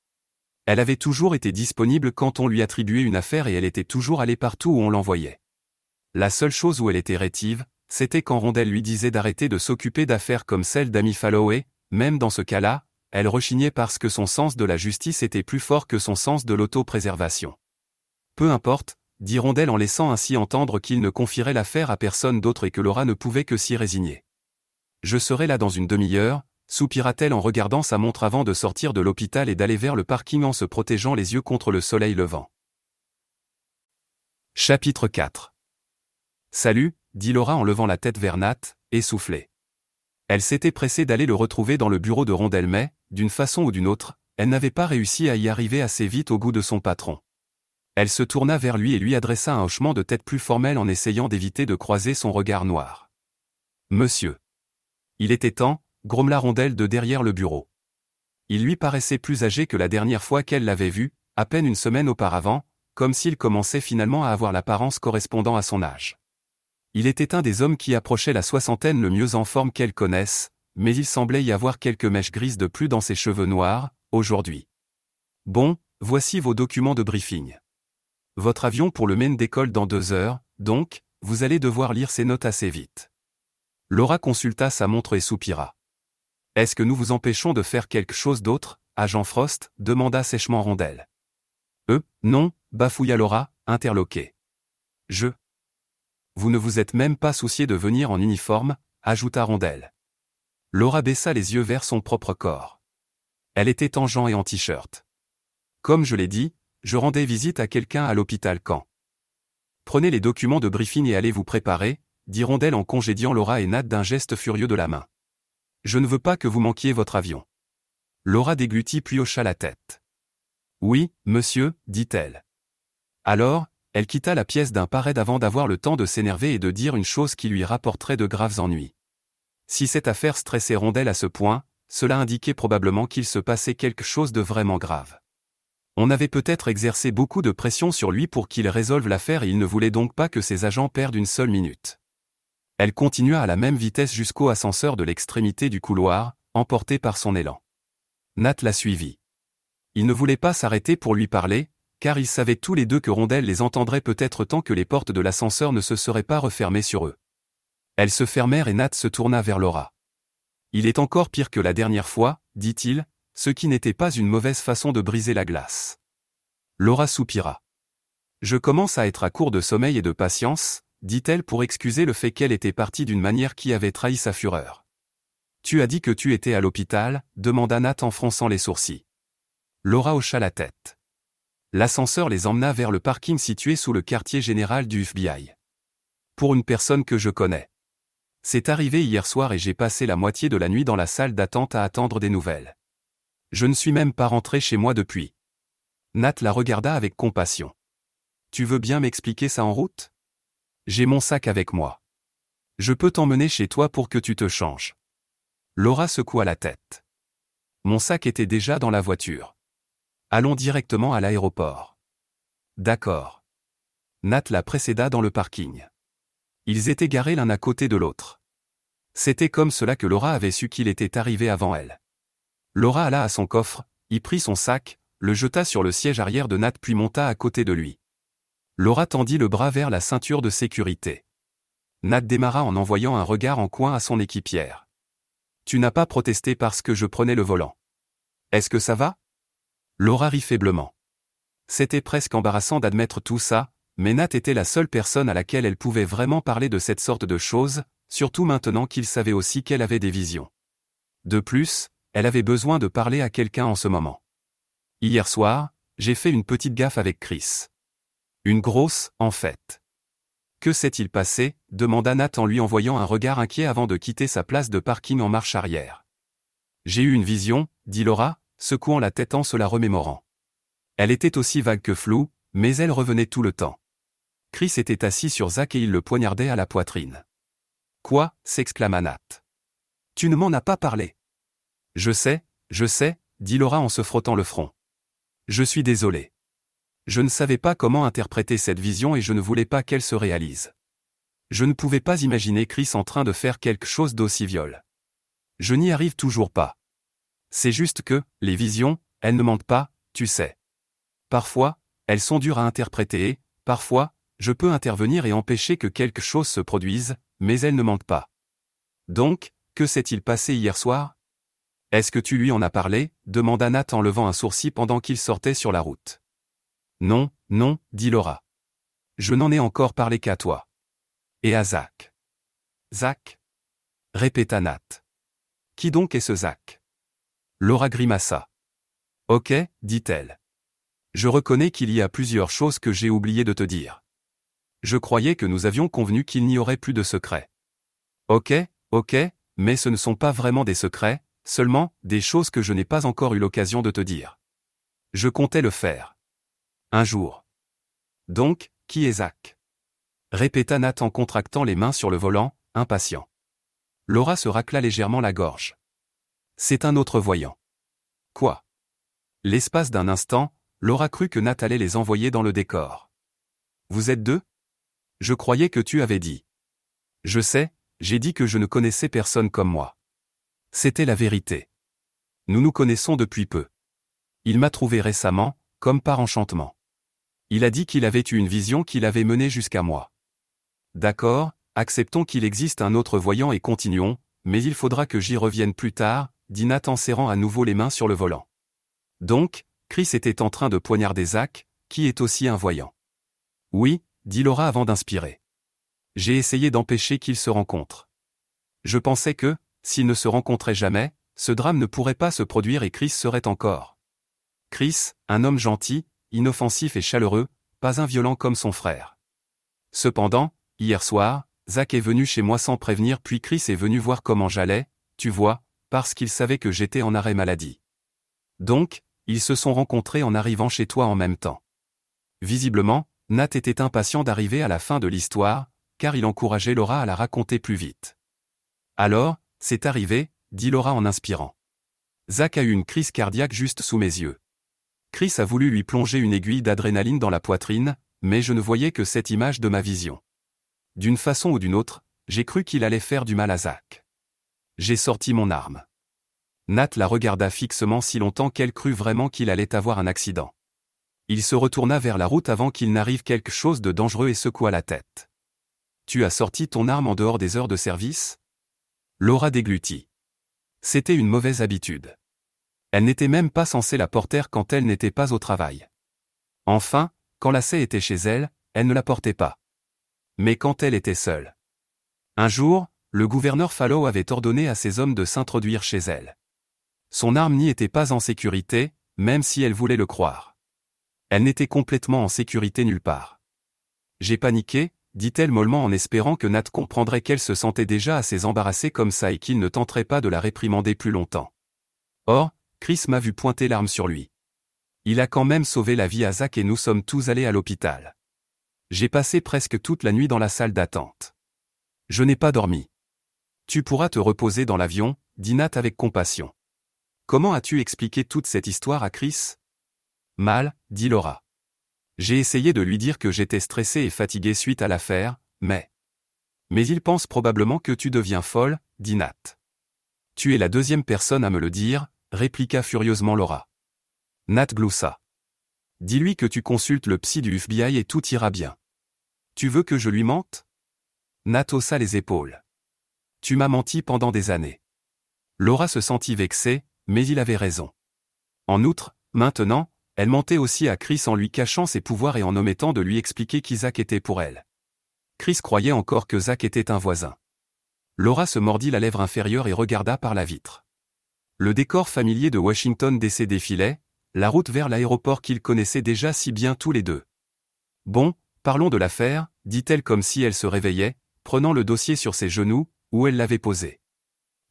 Elle avait toujours été disponible quand on lui attribuait une affaire et elle était toujours allée partout où on l'envoyait. La seule chose où elle était rétive, c'était quand Rondel lui disait d'arrêter de s'occuper d'affaires comme celle d'Ami Falloway, même dans ce cas-là, elle rechignait parce que son sens de la justice était plus fort que son sens de l'autopréservation. Peu importe, dit Rondel en laissant ainsi entendre qu'il ne confierait l'affaire à personne d'autre et que Laura ne pouvait que s'y résigner. Je serai là dans une demi-heure, soupira-t-elle en regardant sa montre avant de sortir de l'hôpital et d'aller vers le parking en se protégeant les yeux contre le soleil levant. Chapitre 4 Salut, dit Laura en levant la tête vers Nat, essoufflée. Elle s'était pressée d'aller le retrouver dans le bureau de Rondel mais, d'une façon ou d'une autre, elle n'avait pas réussi à y arriver assez vite au goût de son patron. Elle se tourna vers lui et lui adressa un hochement de tête plus formel en essayant d'éviter de croiser son regard noir. Monsieur. Il était temps, grommela Rondelle de derrière le bureau. Il lui paraissait plus âgé que la dernière fois qu'elle l'avait vu, à peine une semaine auparavant, comme s'il commençait finalement à avoir l'apparence correspondant à son âge. Il était un des hommes qui approchaient la soixantaine le mieux en forme qu'elle connaisse, mais il semblait y avoir quelques mèches grises de plus dans ses cheveux noirs, aujourd'hui. Bon, voici vos documents de briefing. Votre avion pour le Maine décolle dans deux heures, donc, vous allez devoir lire ces notes assez vite. Laura consulta sa montre et soupira. Est-ce que nous vous empêchons de faire quelque chose d'autre agent Frost demanda sèchement Rondel. « Euh, non, bafouilla Laura, interloquée. Je. Vous ne vous êtes même pas soucié de venir en uniforme, ajouta Rondel. Laura baissa les yeux vers son propre corps. Elle était en jean et en t-shirt. Comme je l'ai dit, je rendais visite à quelqu'un à l'hôpital quand. Prenez les documents de briefing et allez vous préparer, dit Rondel en congédiant Laura et Nat d'un geste furieux de la main. Je ne veux pas que vous manquiez votre avion. Laura déglutit puis hocha la tête. Oui, monsieur, dit-elle. Alors, elle quitta la pièce d'un parade avant d'avoir le temps de s'énerver et de dire une chose qui lui rapporterait de graves ennuis. Si cette affaire stressait Rondelle à ce point, cela indiquait probablement qu'il se passait quelque chose de vraiment grave. On avait peut-être exercé beaucoup de pression sur lui pour qu'il résolve l'affaire et il ne voulait donc pas que ses agents perdent une seule minute. Elle continua à la même vitesse jusqu'au ascenseur de l'extrémité du couloir, emportée par son élan. Nat la suivit. Il ne voulait pas s'arrêter pour lui parler, car il savait tous les deux que Rondelle les entendrait peut-être tant que les portes de l'ascenseur ne se seraient pas refermées sur eux. Elles se fermèrent et Nat se tourna vers Laura. Il est encore pire que la dernière fois, dit-il, ce qui n'était pas une mauvaise façon de briser la glace. Laura soupira. Je commence à être à court de sommeil et de patience, dit-elle pour excuser le fait qu'elle était partie d'une manière qui avait trahi sa fureur. Tu as dit que tu étais à l'hôpital demanda Nat en fronçant les sourcils. Laura hocha la tête. L'ascenseur les emmena vers le parking situé sous le quartier général du FBI. Pour une personne que je connais. C'est arrivé hier soir et j'ai passé la moitié de la nuit dans la salle d'attente à attendre des nouvelles. Je ne suis même pas rentré chez moi depuis. Nat la regarda avec compassion. Tu veux bien m'expliquer ça en route j'ai mon sac avec moi. Je peux t'emmener chez toi pour que tu te changes. Laura secoua la tête. Mon sac était déjà dans la voiture. Allons directement à l'aéroport. D'accord. Nat la précéda dans le parking. Ils étaient garés l'un à côté de l'autre. C'était comme cela que Laura avait su qu'il était arrivé avant elle. Laura alla à son coffre, y prit son sac, le jeta sur le siège arrière de Nat puis monta à côté de lui. Laura tendit le bras vers la ceinture de sécurité. Nat démarra en envoyant un regard en coin à son équipière. Tu n'as pas protesté parce que je prenais le volant. Est-ce que ça va Laura rit faiblement. C'était presque embarrassant d'admettre tout ça, mais Nat était la seule personne à laquelle elle pouvait vraiment parler de cette sorte de choses, surtout maintenant qu'il savait aussi qu'elle avait des visions. De plus, elle avait besoin de parler à quelqu'un en ce moment. Hier soir, j'ai fait une petite gaffe avec Chris. Une grosse, en fait. Que s'est-il passé demanda Nat en lui envoyant un regard inquiet avant de quitter sa place de parking en marche arrière. J'ai eu une vision, dit Laura, secouant la tête en se la remémorant. Elle était aussi vague que floue, mais elle revenait tout le temps. Chris était assis sur Zach et il le poignardait à la poitrine. Quoi s'exclama Nat. Tu ne m'en as pas parlé. Je sais, je sais, dit Laura en se frottant le front. Je suis désolée. Je ne savais pas comment interpréter cette vision et je ne voulais pas qu'elle se réalise. Je ne pouvais pas imaginer Chris en train de faire quelque chose d'aussi viol. Je n'y arrive toujours pas. C'est juste que, les visions, elles ne mentent pas, tu sais. Parfois, elles sont dures à interpréter et, parfois, je peux intervenir et empêcher que quelque chose se produise, mais elles ne mentent pas. Donc, que s'est-il passé hier soir Est-ce que tu lui en as parlé demanda Nat en levant un sourcil pendant qu'il sortait sur la route. Non, non, dit Laura. Je n'en ai encore parlé qu'à toi. Et à Zach. Zach répéta Nat. Qui donc est ce Zach Laura grimaça. Ok, dit-elle. Je reconnais qu'il y a plusieurs choses que j'ai oublié de te dire. Je croyais que nous avions convenu qu'il n'y aurait plus de secrets. Ok, ok, mais ce ne sont pas vraiment des secrets, seulement des choses que je n'ai pas encore eu l'occasion de te dire. Je comptais le faire. Un jour. Donc, qui est Zach répéta Nat en contractant les mains sur le volant, impatient. Laura se racla légèrement la gorge. C'est un autre voyant. Quoi L'espace d'un instant, Laura crut que Nat allait les envoyer dans le décor. Vous êtes deux Je croyais que tu avais dit. Je sais, j'ai dit que je ne connaissais personne comme moi. C'était la vérité. Nous nous connaissons depuis peu. Il m'a trouvé récemment, comme par enchantement. Il a dit qu'il avait eu une vision qui l'avait menée jusqu'à moi. D'accord, acceptons qu'il existe un autre voyant et continuons, mais il faudra que j'y revienne plus tard, dit Nat en serrant à nouveau les mains sur le volant. Donc, Chris était en train de poignarder Zach, qui est aussi un voyant. Oui, dit Laura avant d'inspirer. J'ai essayé d'empêcher qu'ils se rencontrent. Je pensais que, s'ils ne se rencontraient jamais, ce drame ne pourrait pas se produire et Chris serait encore. Chris, un homme gentil, inoffensif et chaleureux, pas un violent comme son frère. Cependant, hier soir, Zach est venu chez moi sans prévenir puis Chris est venu voir comment j'allais, tu vois, parce qu'il savait que j'étais en arrêt maladie. Donc, ils se sont rencontrés en arrivant chez toi en même temps. Visiblement, Nat était impatient d'arriver à la fin de l'histoire, car il encourageait Laura à la raconter plus vite. Alors, c'est arrivé, dit Laura en inspirant. Zach a eu une crise cardiaque juste sous mes yeux. Chris a voulu lui plonger une aiguille d'adrénaline dans la poitrine, mais je ne voyais que cette image de ma vision. D'une façon ou d'une autre, j'ai cru qu'il allait faire du mal à Zach. J'ai sorti mon arme. Nat la regarda fixement si longtemps qu'elle crut vraiment qu'il allait avoir un accident. Il se retourna vers la route avant qu'il n'arrive quelque chose de dangereux et secoua la tête. Tu as sorti ton arme en dehors des heures de service Laura déglutit. C'était une mauvaise habitude elle n'était même pas censée la porter quand elle n'était pas au travail. Enfin, quand la c était chez elle, elle ne la portait pas. Mais quand elle était seule. Un jour, le gouverneur Fallow avait ordonné à ses hommes de s'introduire chez elle. Son arme n'y était pas en sécurité, même si elle voulait le croire. Elle n'était complètement en sécurité nulle part. J'ai paniqué, dit-elle mollement en espérant que Nat comprendrait qu'elle se sentait déjà assez embarrassée comme ça et qu'il ne tenterait pas de la réprimander plus longtemps. Or, Chris m'a vu pointer l'arme sur lui. Il a quand même sauvé la vie à Zach et nous sommes tous allés à l'hôpital. J'ai passé presque toute la nuit dans la salle d'attente. Je n'ai pas dormi. Tu pourras te reposer dans l'avion, dit Nat avec compassion. Comment as-tu expliqué toute cette histoire à Chris Mal, dit Laura. J'ai essayé de lui dire que j'étais stressé et fatigué suite à l'affaire, mais... Mais il pense probablement que tu deviens folle, dit Nat. Tu es la deuxième personne à me le dire, répliqua furieusement Laura. Nat gloussa. Dis-lui que tu consultes le psy du FBI et tout ira bien. Tu veux que je lui mente Nat haussa les épaules. Tu m'as menti pendant des années. Laura se sentit vexée, mais il avait raison. En outre, maintenant, elle mentait aussi à Chris en lui cachant ses pouvoirs et en omettant de lui expliquer qui Zach était pour elle. Chris croyait encore que Zach était un voisin. Laura se mordit la lèvre inférieure et regarda par la vitre. Le décor familier de Washington DC défilait, la route vers l'aéroport qu'ils connaissaient déjà si bien tous les deux. Bon, parlons de l'affaire, dit-elle comme si elle se réveillait, prenant le dossier sur ses genoux, où elle l'avait posé.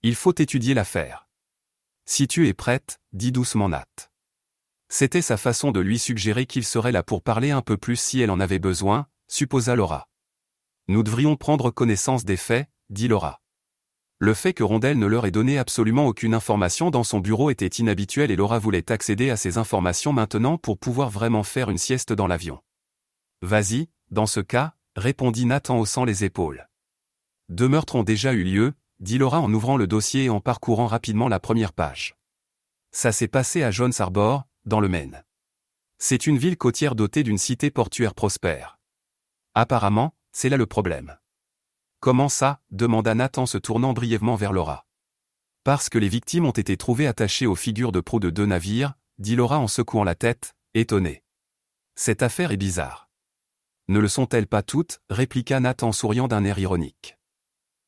Il faut étudier l'affaire. Si tu es prête, dit doucement Nat. C'était sa façon de lui suggérer qu'il serait là pour parler un peu plus si elle en avait besoin, supposa Laura. Nous devrions prendre connaissance des faits, dit Laura. Le fait que Rondel ne leur ait donné absolument aucune information dans son bureau était inhabituel et Laura voulait accéder à ces informations maintenant pour pouvoir vraiment faire une sieste dans l'avion. Vas-y, dans ce cas, répondit Nathan haussant les épaules. Deux meurtres ont déjà eu lieu, dit Laura en ouvrant le dossier et en parcourant rapidement la première page. Ça s'est passé à Jones Harbor, dans le Maine. C'est une ville côtière dotée d'une cité portuaire prospère. Apparemment, c'est là le problème. Comment ça demanda Nathan se tournant brièvement vers Laura. Parce que les victimes ont été trouvées attachées aux figures de proue de deux navires, dit Laura en secouant la tête, étonnée. Cette affaire est bizarre. Ne le sont-elles pas toutes répliqua Nathan souriant d'un air ironique.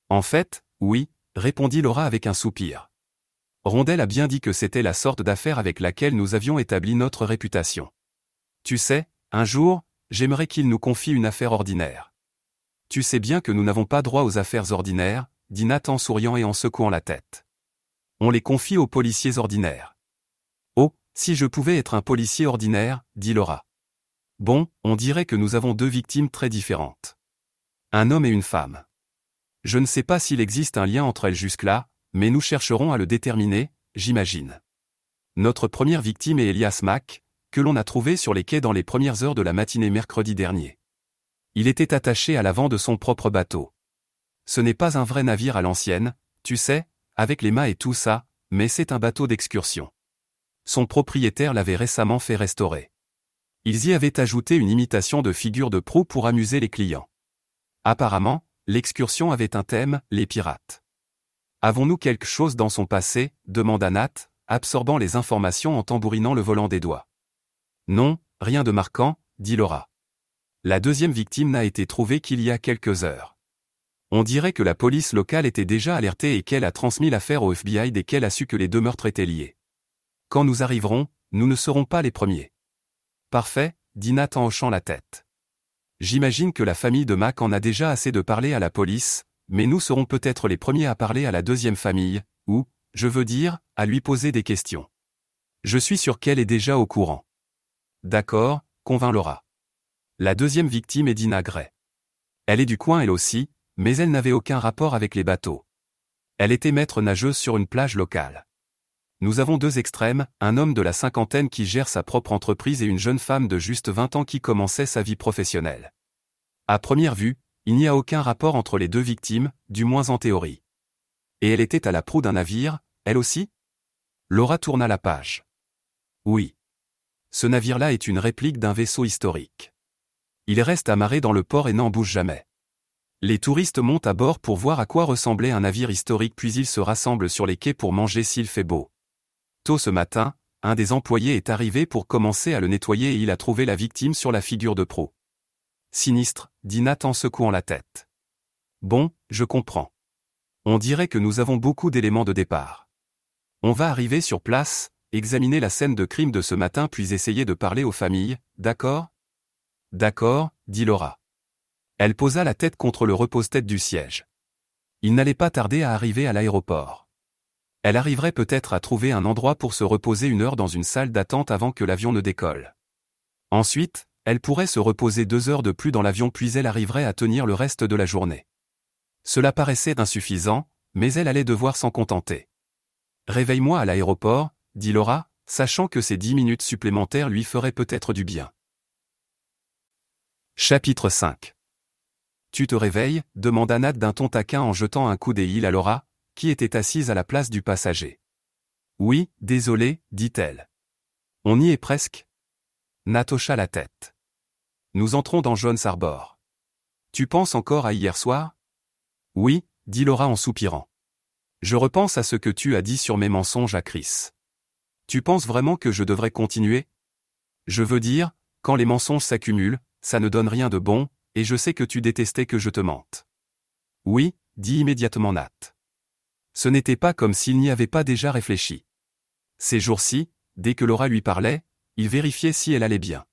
En fait, oui, répondit Laura avec un soupir. Rondel a bien dit que c'était la sorte d'affaire avec laquelle nous avions établi notre réputation. Tu sais, un jour, j'aimerais qu'il nous confie une affaire ordinaire. Tu sais bien que nous n'avons pas droit aux affaires ordinaires, dit Nathan souriant et en secouant la tête. On les confie aux policiers ordinaires. Oh, si je pouvais être un policier ordinaire, dit Laura. Bon, on dirait que nous avons deux victimes très différentes. Un homme et une femme. Je ne sais pas s'il existe un lien entre elles jusque-là, mais nous chercherons à le déterminer, j'imagine. Notre première victime est Elias Mack, que l'on a trouvé sur les quais dans les premières heures de la matinée mercredi dernier. Il était attaché à l'avant de son propre bateau. Ce n'est pas un vrai navire à l'ancienne, tu sais, avec les mâts et tout ça, mais c'est un bateau d'excursion. Son propriétaire l'avait récemment fait restaurer. Ils y avaient ajouté une imitation de figure de proue pour amuser les clients. Apparemment, l'excursion avait un thème, les pirates. Avons-nous quelque chose dans son passé demanda Nat, absorbant les informations en tambourinant le volant des doigts. Non, rien de marquant, dit Laura. La deuxième victime n'a été trouvée qu'il y a quelques heures. On dirait que la police locale était déjà alertée et qu'elle a transmis l'affaire au FBI dès qu'elle a su que les deux meurtres étaient liés. Quand nous arriverons, nous ne serons pas les premiers. Parfait, dit Nat en hochant la tête. J'imagine que la famille de Mac en a déjà assez de parler à la police, mais nous serons peut-être les premiers à parler à la deuxième famille, ou, je veux dire, à lui poser des questions. Je suis sûr qu'elle est déjà au courant. D'accord, convainc Laura. La deuxième victime est Dina Gray. Elle est du coin elle aussi, mais elle n'avait aucun rapport avec les bateaux. Elle était maître nageuse sur une plage locale. Nous avons deux extrêmes, un homme de la cinquantaine qui gère sa propre entreprise et une jeune femme de juste 20 ans qui commençait sa vie professionnelle. À première vue, il n'y a aucun rapport entre les deux victimes, du moins en théorie. Et elle était à la proue d'un navire, elle aussi Laura tourna la page. Oui. Ce navire-là est une réplique d'un vaisseau historique il reste amarré dans le port et n'en bouge jamais. Les touristes montent à bord pour voir à quoi ressemblait un navire historique puis ils se rassemblent sur les quais pour manger s'il fait beau. Tôt ce matin, un des employés est arrivé pour commencer à le nettoyer et il a trouvé la victime sur la figure de pro. Sinistre, dit Nat en secouant la tête. Bon, je comprends. On dirait que nous avons beaucoup d'éléments de départ. On va arriver sur place, examiner la scène de crime de ce matin puis essayer de parler aux familles, d'accord D'accord, dit Laura. Elle posa la tête contre le repose-tête du siège. Il n'allait pas tarder à arriver à l'aéroport. Elle arriverait peut-être à trouver un endroit pour se reposer une heure dans une salle d'attente avant que l'avion ne décolle. Ensuite, elle pourrait se reposer deux heures de plus dans l'avion puis elle arriverait à tenir le reste de la journée. Cela paraissait insuffisant, mais elle allait devoir s'en contenter. Réveille-moi à l'aéroport, dit Laura, sachant que ces dix minutes supplémentaires lui feraient peut-être du bien. Chapitre 5 Tu te réveilles demanda Nat d'un ton taquin en jetant un coup d'œil à Laura, qui était assise à la place du passager. Oui, désolé, dit-elle. On y est presque. Nat la tête. Nous entrons dans Jones Arbor. Tu penses encore à hier soir Oui, dit Laura en soupirant. Je repense à ce que tu as dit sur mes mensonges à Chris. Tu penses vraiment que je devrais continuer Je veux dire, quand les mensonges s'accumulent, ça ne donne rien de bon, et je sais que tu détestais que je te mente. Oui, dit immédiatement Nat. Ce n'était pas comme s'il n'y avait pas déjà réfléchi. Ces jours-ci, dès que Laura lui parlait, il vérifiait si elle allait bien.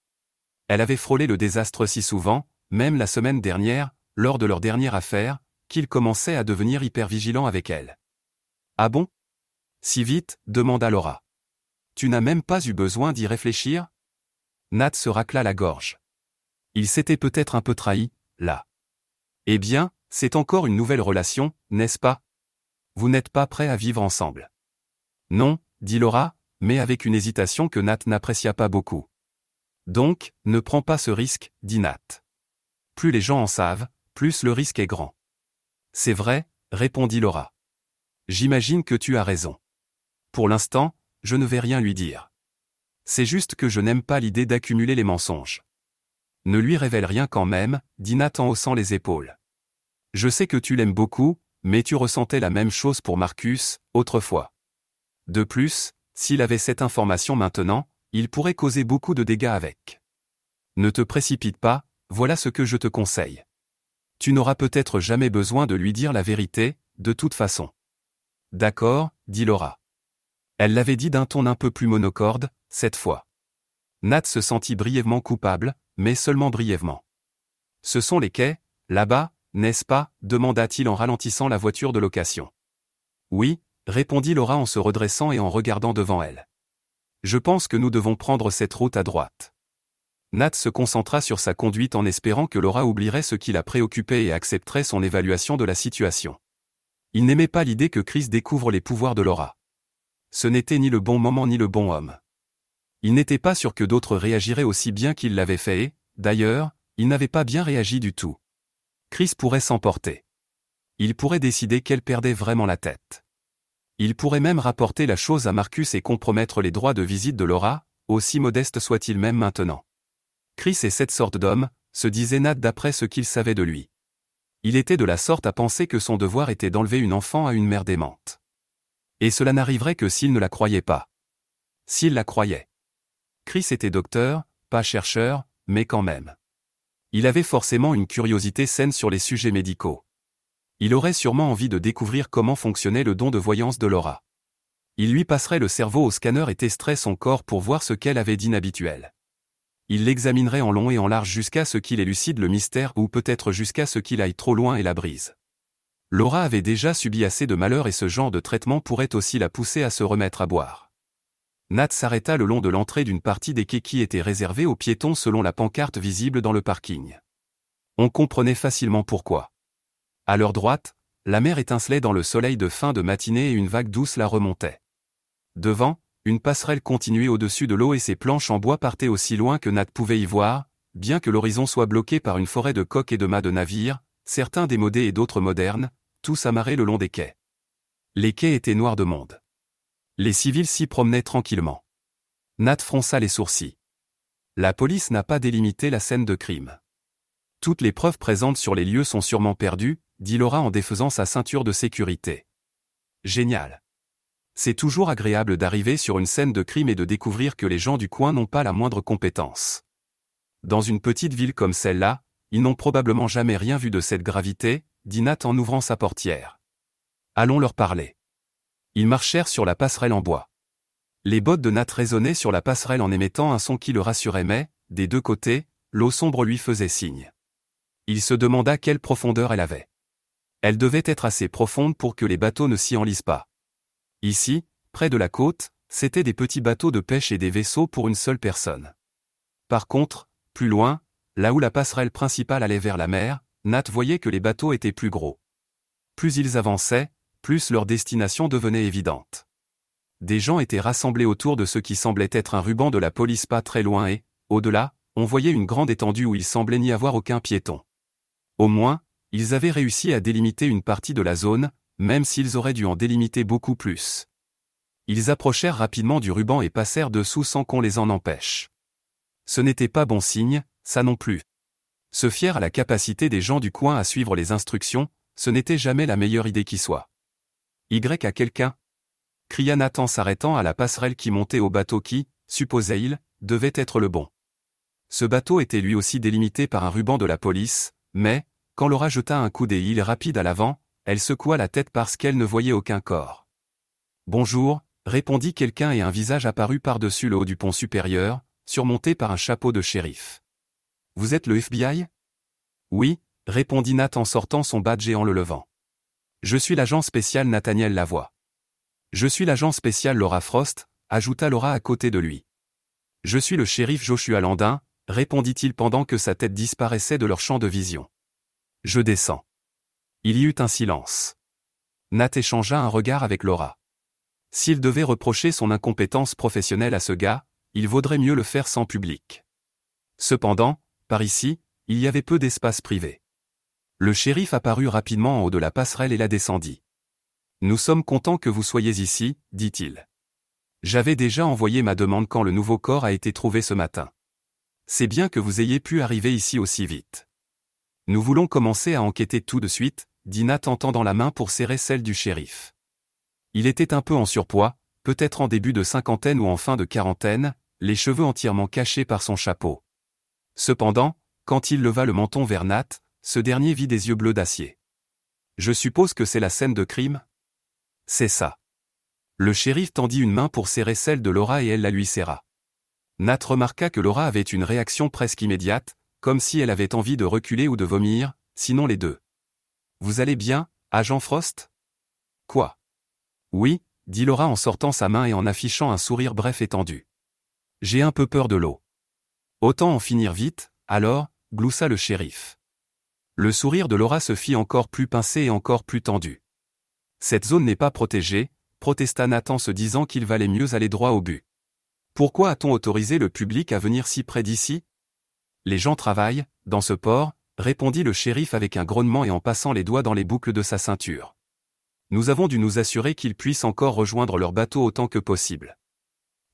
Elle avait frôlé le désastre si souvent, même la semaine dernière, lors de leur dernière affaire, qu'il commençait à devenir hyper vigilant avec elle. Ah bon Si vite demanda Laura. Tu n'as même pas eu besoin d'y réfléchir Nat se racla la gorge. Il s'était peut-être un peu trahi, là. Eh bien, c'est encore une nouvelle relation, n'est-ce pas Vous n'êtes pas prêts à vivre ensemble. Non, dit Laura, mais avec une hésitation que Nat n'apprécia pas beaucoup. Donc, ne prends pas ce risque, dit Nat. Plus les gens en savent, plus le risque est grand. C'est vrai, répondit Laura. J'imagine que tu as raison. Pour l'instant, je ne vais rien lui dire. C'est juste que je n'aime pas l'idée d'accumuler les mensonges ne lui révèle rien quand même, dit Nathan haussant les épaules. Je sais que tu l'aimes beaucoup, mais tu ressentais la même chose pour Marcus, autrefois. De plus, s'il avait cette information maintenant, il pourrait causer beaucoup de dégâts avec. Ne te précipite pas, voilà ce que je te conseille. Tu n'auras peut-être jamais besoin de lui dire la vérité, de toute façon. D'accord, dit Laura. Elle l'avait dit d'un ton un peu plus monocorde, cette fois. Nat se sentit brièvement coupable, mais seulement brièvement. Ce sont les quais, là-bas, n'est-ce pas demanda-t-il en ralentissant la voiture de location. Oui, répondit Laura en se redressant et en regardant devant elle. Je pense que nous devons prendre cette route à droite. Nat se concentra sur sa conduite en espérant que Laura oublierait ce qui la préoccupait et accepterait son évaluation de la situation. Il n'aimait pas l'idée que Chris découvre les pouvoirs de Laura. Ce n'était ni le bon moment ni le bon homme il n'était pas sûr que d'autres réagiraient aussi bien qu'il l'avait fait et, d'ailleurs, il n'avait pas bien réagi du tout. Chris pourrait s'emporter. Il pourrait décider qu'elle perdait vraiment la tête. Il pourrait même rapporter la chose à Marcus et compromettre les droits de visite de Laura, aussi modeste soit-il même maintenant. Chris est cette sorte d'homme, se disait Nat d'après ce qu'il savait de lui. Il était de la sorte à penser que son devoir était d'enlever une enfant à une mère démente. Et cela n'arriverait que s'il ne la croyait pas. S'il la croyait. Chris était docteur, pas chercheur, mais quand même. Il avait forcément une curiosité saine sur les sujets médicaux. Il aurait sûrement envie de découvrir comment fonctionnait le don de voyance de Laura. Il lui passerait le cerveau au scanner et testerait son corps pour voir ce qu'elle avait d'inhabituel. Il l'examinerait en long et en large jusqu'à ce qu'il élucide le mystère ou peut-être jusqu'à ce qu'il aille trop loin et la brise. Laura avait déjà subi assez de malheurs et ce genre de traitement pourrait aussi la pousser à se remettre à boire. Nat s'arrêta le long de l'entrée d'une partie des quais qui était réservée aux piétons selon la pancarte visible dans le parking. On comprenait facilement pourquoi. À leur droite, la mer étincelait dans le soleil de fin de matinée et une vague douce la remontait. Devant, une passerelle continuait au-dessus de l'eau et ses planches en bois partaient aussi loin que Nat pouvait y voir, bien que l'horizon soit bloqué par une forêt de coques et de mâts de navires, certains démodés et d'autres modernes, tous amarrés le long des quais. Les quais étaient noirs de monde. Les civils s'y promenaient tranquillement. Nat fronça les sourcils. La police n'a pas délimité la scène de crime. Toutes les preuves présentes sur les lieux sont sûrement perdues, dit Laura en défaisant sa ceinture de sécurité. Génial. C'est toujours agréable d'arriver sur une scène de crime et de découvrir que les gens du coin n'ont pas la moindre compétence. Dans une petite ville comme celle-là, ils n'ont probablement jamais rien vu de cette gravité, dit Nat en ouvrant sa portière. Allons leur parler. Ils marchèrent sur la passerelle en bois. Les bottes de Nat résonnaient sur la passerelle en émettant un son qui le rassurait mais, des deux côtés, l'eau sombre lui faisait signe. Il se demanda quelle profondeur elle avait. Elle devait être assez profonde pour que les bateaux ne s'y enlisent pas. Ici, près de la côte, c'étaient des petits bateaux de pêche et des vaisseaux pour une seule personne. Par contre, plus loin, là où la passerelle principale allait vers la mer, Nat voyait que les bateaux étaient plus gros. Plus ils avançaient, plus leur destination devenait évidente. Des gens étaient rassemblés autour de ce qui semblait être un ruban de la police pas très loin et, au-delà, on voyait une grande étendue où il semblait n'y avoir aucun piéton. Au moins, ils avaient réussi à délimiter une partie de la zone, même s'ils auraient dû en délimiter beaucoup plus. Ils approchèrent rapidement du ruban et passèrent dessous sans qu'on les en empêche. Ce n'était pas bon signe, ça non plus. Se fier à la capacité des gens du coin à suivre les instructions, ce n'était jamais la meilleure idée qui soit. Y à quelqu'un cria Nathan s'arrêtant à la passerelle qui montait au bateau qui, supposait-il, devait être le bon. Ce bateau était lui aussi délimité par un ruban de la police, mais, quand Laura jeta un coup d'aile rapide à l'avant, elle secoua la tête parce qu'elle ne voyait aucun corps. Bonjour, répondit quelqu'un et un visage apparut par-dessus le haut du pont supérieur, surmonté par un chapeau de shérif. Vous êtes le FBI Oui, répondit Nat en sortant son badge et en le levant. Je suis l'agent spécial Nathaniel Lavoie. Je suis l'agent spécial Laura Frost, ajouta Laura à côté de lui. Je suis le shérif Joshua Landin, répondit-il pendant que sa tête disparaissait de leur champ de vision. Je descends. Il y eut un silence. Nat échangea un regard avec Laura. S'il devait reprocher son incompétence professionnelle à ce gars, il vaudrait mieux le faire sans public. Cependant, par ici, il y avait peu d'espace privé. Le shérif apparut rapidement en haut de la passerelle et la descendit. Nous sommes contents que vous soyez ici, dit-il. J'avais déjà envoyé ma demande quand le nouveau corps a été trouvé ce matin. C'est bien que vous ayez pu arriver ici aussi vite. Nous voulons commencer à enquêter tout de suite, dit Nat en tendant la main pour serrer celle du shérif. Il était un peu en surpoids, peut-être en début de cinquantaine ou en fin de quarantaine, les cheveux entièrement cachés par son chapeau. Cependant, quand il leva le menton vers Nat, ce dernier vit des yeux bleus d'acier. Je suppose que c'est la scène de crime C'est ça. Le shérif tendit une main pour serrer celle de Laura et elle la lui serra. Nat remarqua que Laura avait une réaction presque immédiate, comme si elle avait envie de reculer ou de vomir, sinon les deux. Vous allez bien, agent Frost Quoi Oui, dit Laura en sortant sa main et en affichant un sourire bref et tendu. J'ai un peu peur de l'eau. Autant en finir vite, alors, gloussa le shérif. Le sourire de Laura se fit encore plus pincé et encore plus tendu. Cette zone n'est pas protégée, protesta Nathan se disant qu'il valait mieux aller droit au but. Pourquoi a-t-on autorisé le public à venir si près d'ici Les gens travaillent, dans ce port, répondit le shérif avec un grognement et en passant les doigts dans les boucles de sa ceinture. Nous avons dû nous assurer qu'ils puissent encore rejoindre leur bateau autant que possible.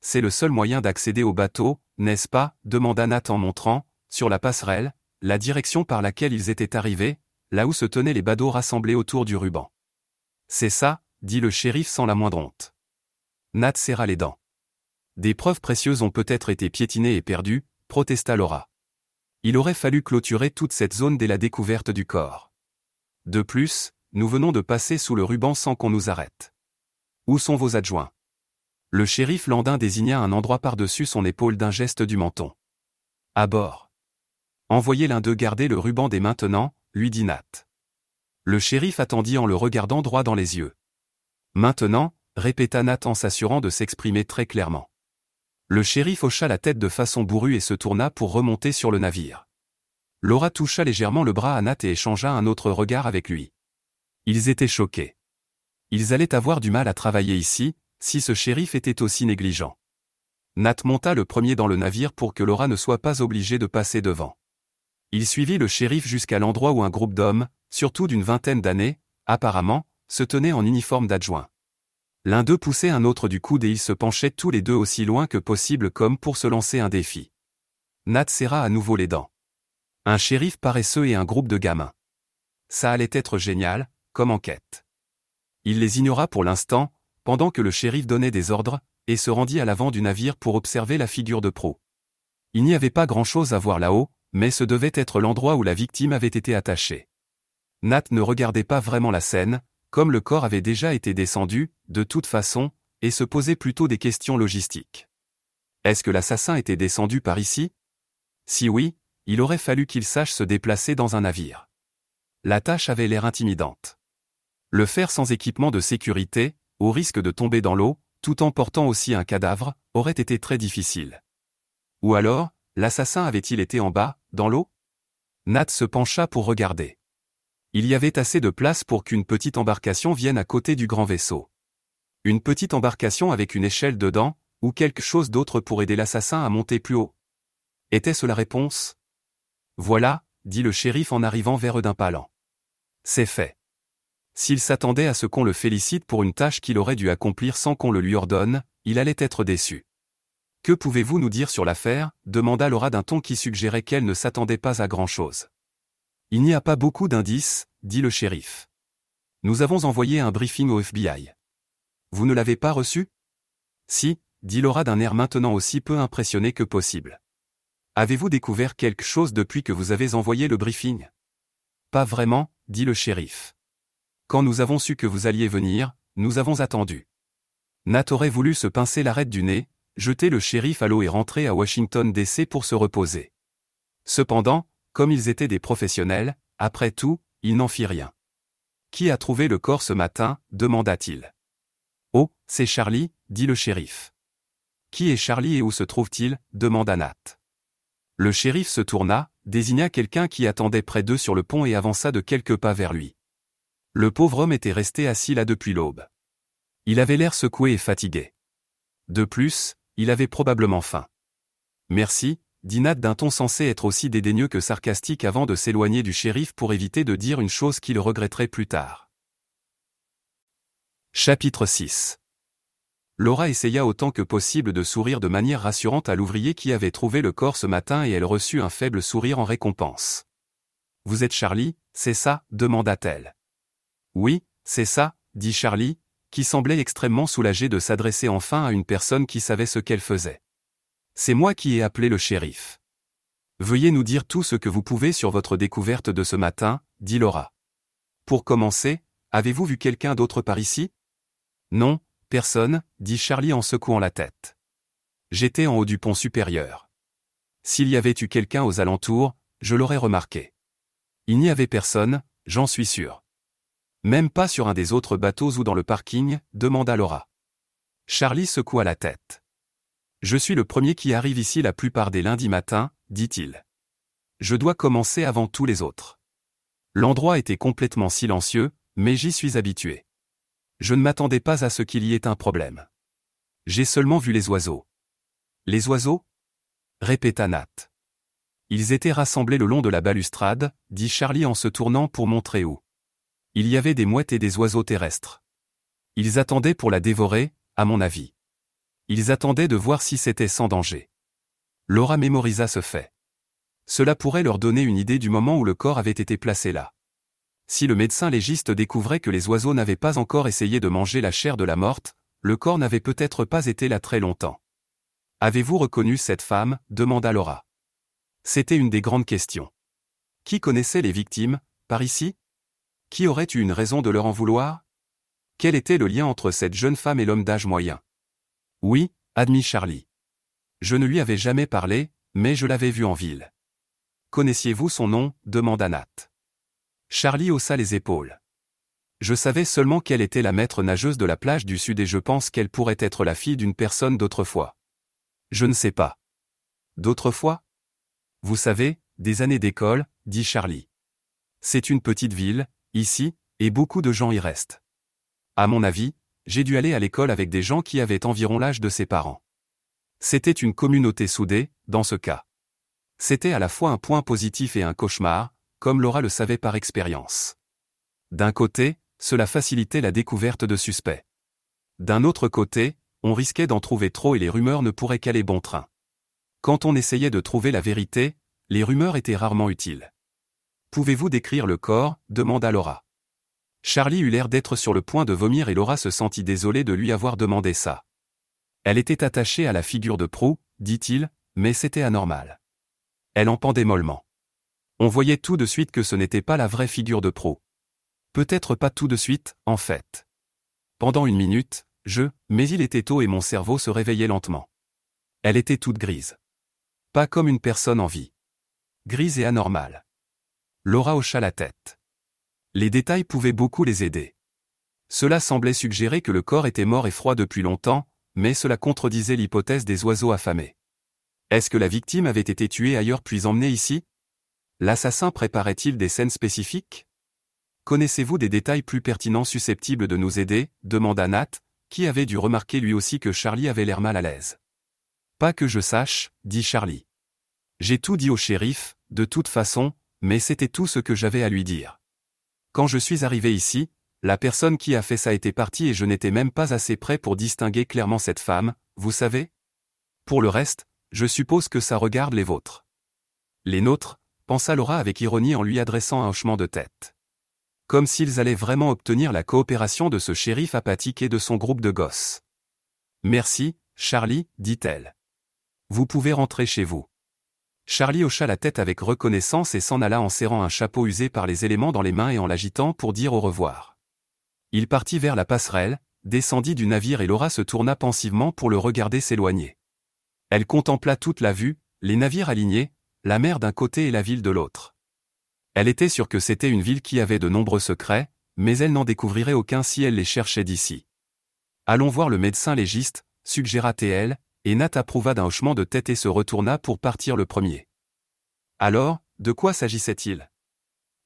C'est le seul moyen d'accéder au bateau, n'est-ce pas demanda Nathan montrant, sur la passerelle, la direction par laquelle ils étaient arrivés, là où se tenaient les badauds rassemblés autour du ruban. C'est ça, dit le shérif sans la moindre honte. Nat serra les dents. Des preuves précieuses ont peut-être été piétinées et perdues, protesta Laura. Il aurait fallu clôturer toute cette zone dès la découverte du corps. De plus, nous venons de passer sous le ruban sans qu'on nous arrête. Où sont vos adjoints Le shérif Landin désigna un endroit par-dessus son épaule d'un geste du menton. À bord. Envoyez l'un d'eux garder le ruban dès maintenant, lui dit Nat. Le shérif attendit en le regardant droit dans les yeux. Maintenant, répéta Nat en s'assurant de s'exprimer très clairement. Le shérif hocha la tête de façon bourrue et se tourna pour remonter sur le navire. Laura toucha légèrement le bras à Nat et échangea un autre regard avec lui. Ils étaient choqués. Ils allaient avoir du mal à travailler ici, si ce shérif était aussi négligent. Nat monta le premier dans le navire pour que Laura ne soit pas obligée de passer devant. Il suivit le shérif jusqu'à l'endroit où un groupe d'hommes, surtout d'une vingtaine d'années, apparemment, se tenaient en uniforme d'adjoint. L'un d'eux poussait un autre du coude et ils se penchaient tous les deux aussi loin que possible comme pour se lancer un défi. Nat serra à nouveau les dents. Un shérif paresseux et un groupe de gamins. Ça allait être génial, comme enquête. Il les ignora pour l'instant, pendant que le shérif donnait des ordres, et se rendit à l'avant du navire pour observer la figure de pro. Il n'y avait pas grand-chose à voir là-haut, mais ce devait être l'endroit où la victime avait été attachée. Nat ne regardait pas vraiment la scène, comme le corps avait déjà été descendu, de toute façon, et se posait plutôt des questions logistiques. Est-ce que l'assassin était descendu par ici Si oui, il aurait fallu qu'il sache se déplacer dans un navire. La tâche avait l'air intimidante. Le faire sans équipement de sécurité, au risque de tomber dans l'eau, tout en portant aussi un cadavre, aurait été très difficile. Ou alors, l'assassin avait-il été en bas, dans l'eau Nat se pencha pour regarder. Il y avait assez de place pour qu'une petite embarcation vienne à côté du grand vaisseau. Une petite embarcation avec une échelle dedans, ou quelque chose d'autre pour aider l'assassin à monter plus haut. Était-ce la réponse Voilà, dit le shérif en arrivant vers eux d'un palan. C'est fait. S'il s'attendait à ce qu'on le félicite pour une tâche qu'il aurait dû accomplir sans qu'on le lui ordonne, il allait être déçu. Que pouvez-vous nous dire sur l'affaire demanda Laura d'un ton qui suggérait qu'elle ne s'attendait pas à grand-chose. Il n'y a pas beaucoup d'indices, dit le shérif. Nous avons envoyé un briefing au FBI. Vous ne l'avez pas reçu Si, dit Laura d'un air maintenant aussi peu impressionné que possible. Avez-vous découvert quelque chose depuis que vous avez envoyé le briefing Pas vraiment, dit le shérif. Quand nous avons su que vous alliez venir, nous avons attendu. Nat aurait voulu se pincer l'arête du nez, jeter le shérif à l'eau et rentrer à Washington DC pour se reposer. Cependant, comme ils étaient des professionnels, après tout, il n'en fit rien. Qui a trouvé le corps ce matin demanda-t-il. Oh, c'est Charlie, dit le shérif. Qui est Charlie et où se trouve-t-il demanda Nat. Le shérif se tourna, désigna quelqu'un qui attendait près d'eux sur le pont et avança de quelques pas vers lui. Le pauvre homme était resté assis là depuis l'aube. Il avait l'air secoué et fatigué. De plus, il avait probablement faim. Merci, dit Nat d'un ton censé être aussi dédaigneux que sarcastique avant de s'éloigner du shérif pour éviter de dire une chose qu'il regretterait plus tard. Chapitre 6 Laura essaya autant que possible de sourire de manière rassurante à l'ouvrier qui avait trouvé le corps ce matin et elle reçut un faible sourire en récompense. Vous êtes Charlie, c'est ça demanda-t-elle. Oui, c'est ça, dit Charlie, qui semblait extrêmement soulagé de s'adresser enfin à une personne qui savait ce qu'elle faisait. C'est moi qui ai appelé le shérif. Veuillez nous dire tout ce que vous pouvez sur votre découverte de ce matin, dit Laura. Pour commencer, avez-vous vu quelqu'un d'autre par ici Non, personne, dit Charlie en secouant la tête. J'étais en haut du pont supérieur. S'il y avait eu quelqu'un aux alentours, je l'aurais remarqué. Il n'y avait personne, j'en suis sûr. Même pas sur un des autres bateaux ou dans le parking demanda Laura. Charlie secoua la tête. Je suis le premier qui arrive ici la plupart des lundis matins, dit-il. Je dois commencer avant tous les autres. L'endroit était complètement silencieux, mais j'y suis habitué. Je ne m'attendais pas à ce qu'il y ait un problème. J'ai seulement vu les oiseaux. Les oiseaux répéta Nat. Ils étaient rassemblés le long de la balustrade, dit Charlie en se tournant pour montrer où. Il y avait des mouettes et des oiseaux terrestres. Ils attendaient pour la dévorer, à mon avis. Ils attendaient de voir si c'était sans danger. Laura mémorisa ce fait. Cela pourrait leur donner une idée du moment où le corps avait été placé là. Si le médecin légiste découvrait que les oiseaux n'avaient pas encore essayé de manger la chair de la morte, le corps n'avait peut-être pas été là très longtemps. Avez-vous reconnu cette femme demanda Laura. C'était une des grandes questions. Qui connaissait les victimes, par ici qui aurait eu une raison de leur en vouloir Quel était le lien entre cette jeune femme et l'homme d'âge moyen Oui, admit Charlie. Je ne lui avais jamais parlé, mais je l'avais vu en ville. Connaissiez-vous son nom demanda Nat. Charlie haussa les épaules. Je savais seulement qu'elle était la maître nageuse de la plage du sud et je pense qu'elle pourrait être la fille d'une personne d'autrefois. Je ne sais pas. D'autrefois Vous savez, des années d'école, dit Charlie. C'est une petite ville, ici, et beaucoup de gens y restent. À mon avis, j'ai dû aller à l'école avec des gens qui avaient environ l'âge de ses parents. C'était une communauté soudée, dans ce cas. C'était à la fois un point positif et un cauchemar, comme Laura le savait par expérience. D'un côté, cela facilitait la découverte de suspects. D'un autre côté, on risquait d'en trouver trop et les rumeurs ne pourraient qu'aller bon train. Quand on essayait de trouver la vérité, les rumeurs étaient rarement utiles. Pouvez-vous décrire le corps demanda Laura. Charlie eut l'air d'être sur le point de vomir et Laura se sentit désolée de lui avoir demandé ça. Elle était attachée à la figure de proue, dit-il, mais c'était anormal. Elle en pendait mollement. On voyait tout de suite que ce n'était pas la vraie figure de proue. Peut-être pas tout de suite, en fait. Pendant une minute, je, mais il était tôt et mon cerveau se réveillait lentement. Elle était toute grise. Pas comme une personne en vie. Grise et anormale. Laura hocha la tête. Les détails pouvaient beaucoup les aider. Cela semblait suggérer que le corps était mort et froid depuis longtemps, mais cela contredisait l'hypothèse des oiseaux affamés. Est-ce que la victime avait été tuée ailleurs puis emmenée ici L'assassin préparait-il des scènes spécifiques Connaissez-vous des détails plus pertinents susceptibles de nous aider demanda Nat, qui avait dû remarquer lui aussi que Charlie avait l'air mal à l'aise. Pas que je sache, dit Charlie. J'ai tout dit au shérif, de toute façon, mais c'était tout ce que j'avais à lui dire. Quand je suis arrivé ici, la personne qui a fait ça était partie et je n'étais même pas assez près pour distinguer clairement cette femme, vous savez Pour le reste, je suppose que ça regarde les vôtres. Les nôtres, pensa Laura avec ironie en lui adressant un hochement de tête. Comme s'ils allaient vraiment obtenir la coopération de ce shérif apathique et de son groupe de gosses. Merci, Charlie, dit-elle. Vous pouvez rentrer chez vous. Charlie hocha la tête avec reconnaissance et s'en alla en serrant un chapeau usé par les éléments dans les mains et en l'agitant pour dire au revoir. Il partit vers la passerelle, descendit du navire et Laura se tourna pensivement pour le regarder s'éloigner. Elle contempla toute la vue, les navires alignés, la mer d'un côté et la ville de l'autre. Elle était sûre que c'était une ville qui avait de nombreux secrets, mais elle n'en découvrirait aucun si elle les cherchait d'ici. Allons voir le médecin légiste, suggéra-t-elle, et Nat approuva d'un hochement de tête et se retourna pour partir le premier. Alors, de quoi s'agissait-il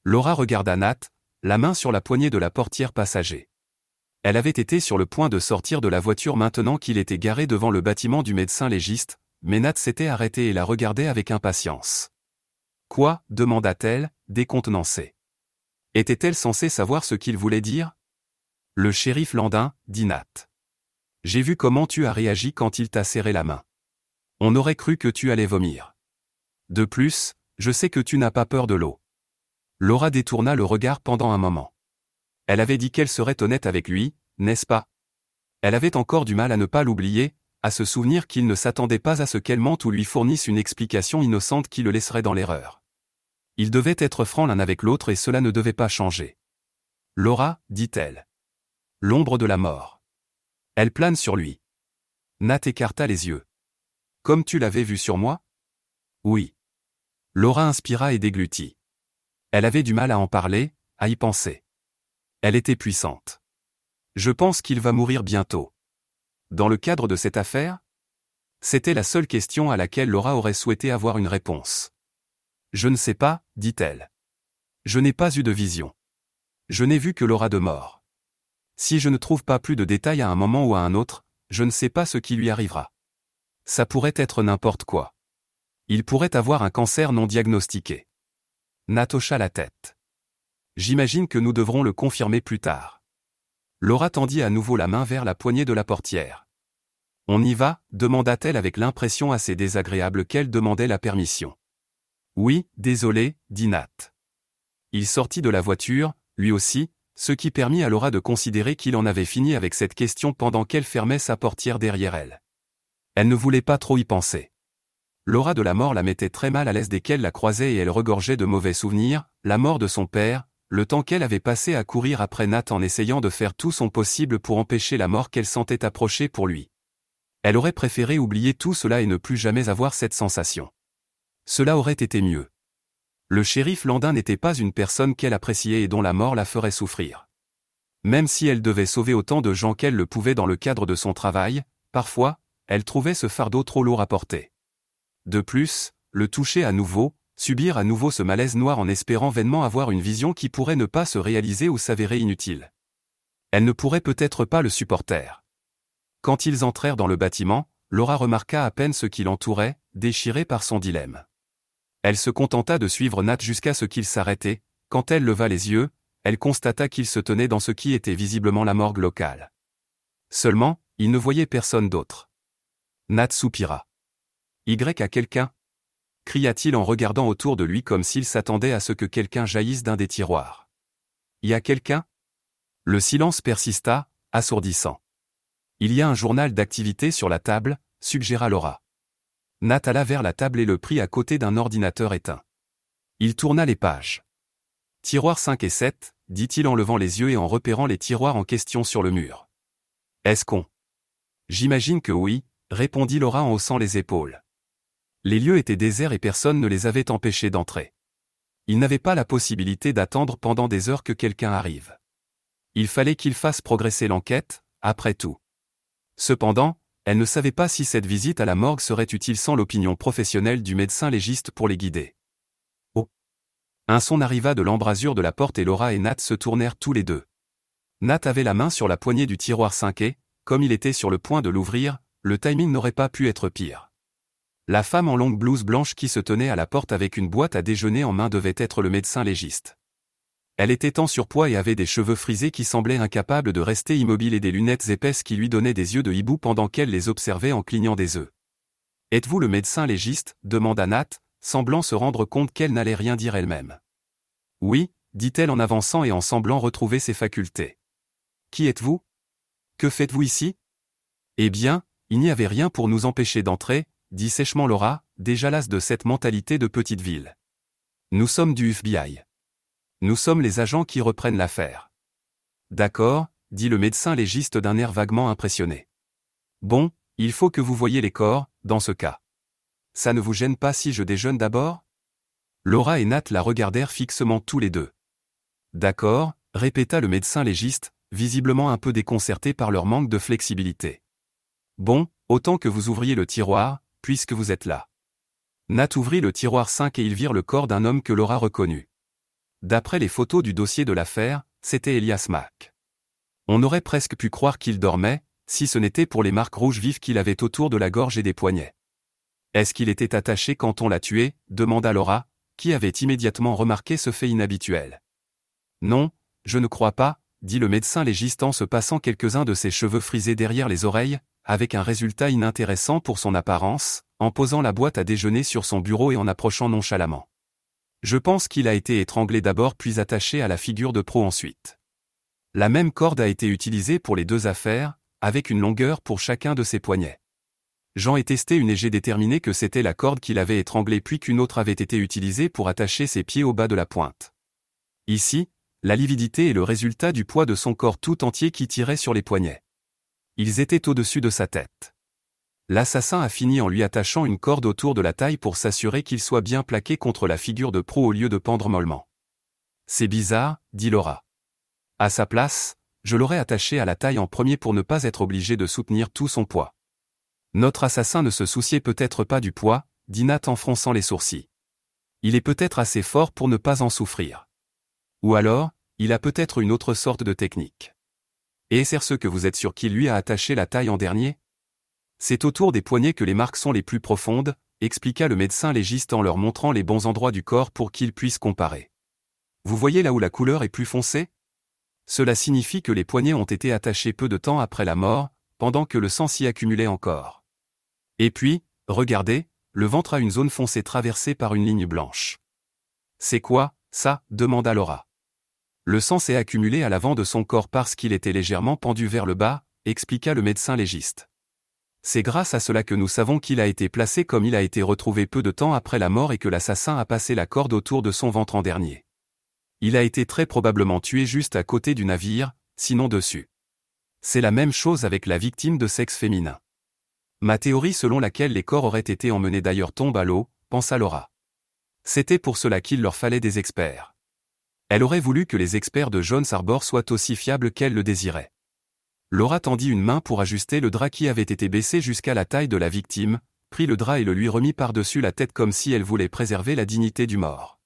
Laura regarda Nat, la main sur la poignée de la portière passager. Elle avait été sur le point de sortir de la voiture maintenant qu'il était garé devant le bâtiment du médecin légiste, mais Nat s'était arrêtée et la regardait avec impatience. Quoi demanda-t-elle, décontenancée. Était-elle censée savoir ce qu'il voulait dire Le shérif Landin, dit Nat. J'ai vu comment tu as réagi quand il t'a serré la main. On aurait cru que tu allais vomir. De plus, je sais que tu n'as pas peur de l'eau. Laura détourna le regard pendant un moment. Elle avait dit qu'elle serait honnête avec lui, n'est-ce pas Elle avait encore du mal à ne pas l'oublier, à se souvenir qu'il ne s'attendait pas à ce qu'elle mente ou lui fournisse une explication innocente qui le laisserait dans l'erreur. Ils devaient être francs l'un avec l'autre et cela ne devait pas changer. Laura, dit-elle. L'ombre de la mort. Elle plane sur lui. Nat écarta les yeux. Comme tu l'avais vu sur moi Oui. Laura inspira et déglutit. Elle avait du mal à en parler, à y penser. Elle était puissante. Je pense qu'il va mourir bientôt. Dans le cadre de cette affaire C'était la seule question à laquelle Laura aurait souhaité avoir une réponse. Je ne sais pas, dit-elle. Je n'ai pas eu de vision. Je n'ai vu que Laura de mort. Si je ne trouve pas plus de détails à un moment ou à un autre, je ne sais pas ce qui lui arrivera. Ça pourrait être n'importe quoi. Il pourrait avoir un cancer non diagnostiqué. Nat hocha la tête. J'imagine que nous devrons le confirmer plus tard. Laura tendit à nouveau la main vers la poignée de la portière. On y va demanda-t-elle avec l'impression assez désagréable qu'elle demandait la permission. Oui, désolé, dit Nat. Il sortit de la voiture, lui aussi, ce qui permit à Laura de considérer qu'il en avait fini avec cette question pendant qu'elle fermait sa portière derrière elle. Elle ne voulait pas trop y penser. L'aura de la mort la mettait très mal à l'aise dès qu'elle la croisait et elle regorgeait de mauvais souvenirs, la mort de son père, le temps qu'elle avait passé à courir après Nat en essayant de faire tout son possible pour empêcher la mort qu'elle sentait approcher pour lui. Elle aurait préféré oublier tout cela et ne plus jamais avoir cette sensation. Cela aurait été mieux le shérif Landin n'était pas une personne qu'elle appréciait et dont la mort la ferait souffrir. Même si elle devait sauver autant de gens qu'elle le pouvait dans le cadre de son travail, parfois, elle trouvait ce fardeau trop lourd à porter. De plus, le toucher à nouveau, subir à nouveau ce malaise noir en espérant vainement avoir une vision qui pourrait ne pas se réaliser ou s'avérer inutile. Elle ne pourrait peut-être pas le supporter. Quand ils entrèrent dans le bâtiment, Laura remarqua à peine ce qui l'entourait, déchirée par son dilemme. Elle se contenta de suivre Nat jusqu'à ce qu'il s'arrêtait, quand elle leva les yeux, elle constata qu'il se tenait dans ce qui était visiblement la morgue locale. Seulement, il ne voyait personne d'autre. Nat soupira. Y a quelqu'un cria-t-il en regardant autour de lui comme s'il s'attendait à ce que quelqu'un jaillisse d'un des tiroirs. Y a quelqu'un Le silence persista, assourdissant. Il y a un journal d'activité sur la table, suggéra Laura. Nat alla vers la table et le prit à côté d'un ordinateur éteint. Il tourna les pages. Tiroirs 5 et 7, dit-il en levant les yeux et en repérant les tiroirs en question sur le mur. Est-ce qu'on J'imagine que oui, répondit Laura en haussant les épaules. Les lieux étaient déserts et personne ne les avait empêchés d'entrer. Ils n'avaient pas la possibilité d'attendre pendant des heures que quelqu'un arrive. Il fallait qu'il fasse progresser l'enquête, après tout. Cependant, elle ne savait pas si cette visite à la morgue serait utile sans l'opinion professionnelle du médecin légiste pour les guider. Oh Un son arriva de l'embrasure de la porte et Laura et Nat se tournèrent tous les deux. Nat avait la main sur la poignée du tiroir 5 et, comme il était sur le point de l'ouvrir, le timing n'aurait pas pu être pire. La femme en longue blouse blanche qui se tenait à la porte avec une boîte à déjeuner en main devait être le médecin légiste. Elle était en surpoids et avait des cheveux frisés qui semblaient incapables de rester immobiles et des lunettes épaisses qui lui donnaient des yeux de hibou pendant qu'elle les observait en clignant des œufs. Êtes-vous le médecin légiste demanda Nat, semblant se rendre compte qu'elle n'allait rien dire elle-même. Oui, dit-elle en avançant et en semblant retrouver ses facultés. Qui êtes-vous Que faites-vous ici Eh bien, il n'y avait rien pour nous empêcher d'entrer, dit sèchement Laura, déjà lasse de cette mentalité de petite ville. Nous sommes du FBI. Nous sommes les agents qui reprennent l'affaire. D'accord, dit le médecin légiste d'un air vaguement impressionné. Bon, il faut que vous voyez les corps, dans ce cas. Ça ne vous gêne pas si je déjeune d'abord Laura et Nat la regardèrent fixement tous les deux. D'accord, répéta le médecin légiste, visiblement un peu déconcerté par leur manque de flexibilité. Bon, autant que vous ouvriez le tiroir, puisque vous êtes là. Nat ouvrit le tiroir 5 et ils virent le corps d'un homme que Laura reconnut. D'après les photos du dossier de l'affaire, c'était Elias Mack. On aurait presque pu croire qu'il dormait, si ce n'était pour les marques rouges vives qu'il avait autour de la gorge et des poignets. Est-ce qu'il était attaché quand on l'a tué demanda Laura, qui avait immédiatement remarqué ce fait inhabituel. Non, je ne crois pas, dit le médecin légiste en se passant quelques-uns de ses cheveux frisés derrière les oreilles, avec un résultat inintéressant pour son apparence, en posant la boîte à déjeuner sur son bureau et en approchant nonchalamment. Je pense qu'il a été étranglé d'abord puis attaché à la figure de pro ensuite. La même corde a été utilisée pour les deux affaires, avec une longueur pour chacun de ses poignets. Jean ai testé une et j'ai déterminé que c'était la corde qu'il avait étranglée puis qu'une autre avait été utilisée pour attacher ses pieds au bas de la pointe. Ici, la lividité est le résultat du poids de son corps tout entier qui tirait sur les poignets. Ils étaient au-dessus de sa tête. L'assassin a fini en lui attachant une corde autour de la taille pour s'assurer qu'il soit bien plaqué contre la figure de proue au lieu de pendre mollement. C'est bizarre, dit Laura. À sa place, je l'aurais attaché à la taille en premier pour ne pas être obligé de soutenir tout son poids. Notre assassin ne se souciait peut-être pas du poids, dit Nat en fronçant les sourcils. Il est peut-être assez fort pour ne pas en souffrir. Ou alors, il a peut-être une autre sorte de technique. Et est-ce que vous êtes sûr qu'il lui a attaché la taille en dernier c'est autour des poignets que les marques sont les plus profondes, expliqua le médecin légiste en leur montrant les bons endroits du corps pour qu'ils puissent comparer. Vous voyez là où la couleur est plus foncée Cela signifie que les poignets ont été attachés peu de temps après la mort, pendant que le sang s'y accumulait encore. Et puis, regardez, le ventre a une zone foncée traversée par une ligne blanche. C'est quoi, ça demanda Laura. Le sang s'est accumulé à l'avant de son corps parce qu'il était légèrement pendu vers le bas, expliqua le médecin légiste c'est grâce à cela que nous savons qu'il a été placé comme il a été retrouvé peu de temps après la mort et que l'assassin a passé la corde autour de son ventre en dernier. Il a été très probablement tué juste à côté du navire, sinon dessus. C'est la même chose avec la victime de sexe féminin. Ma théorie selon laquelle les corps auraient été emmenés d'ailleurs tombe à l'eau, pensa Laura. C'était pour cela qu'il leur fallait des experts. Elle aurait voulu que les experts de Jones Arbor soient aussi fiables qu'elle le désirait. Laura tendit une main pour ajuster le drap qui avait été baissé jusqu'à la taille de la victime, prit le drap et le lui remit par-dessus la tête comme si elle voulait préserver la dignité du mort.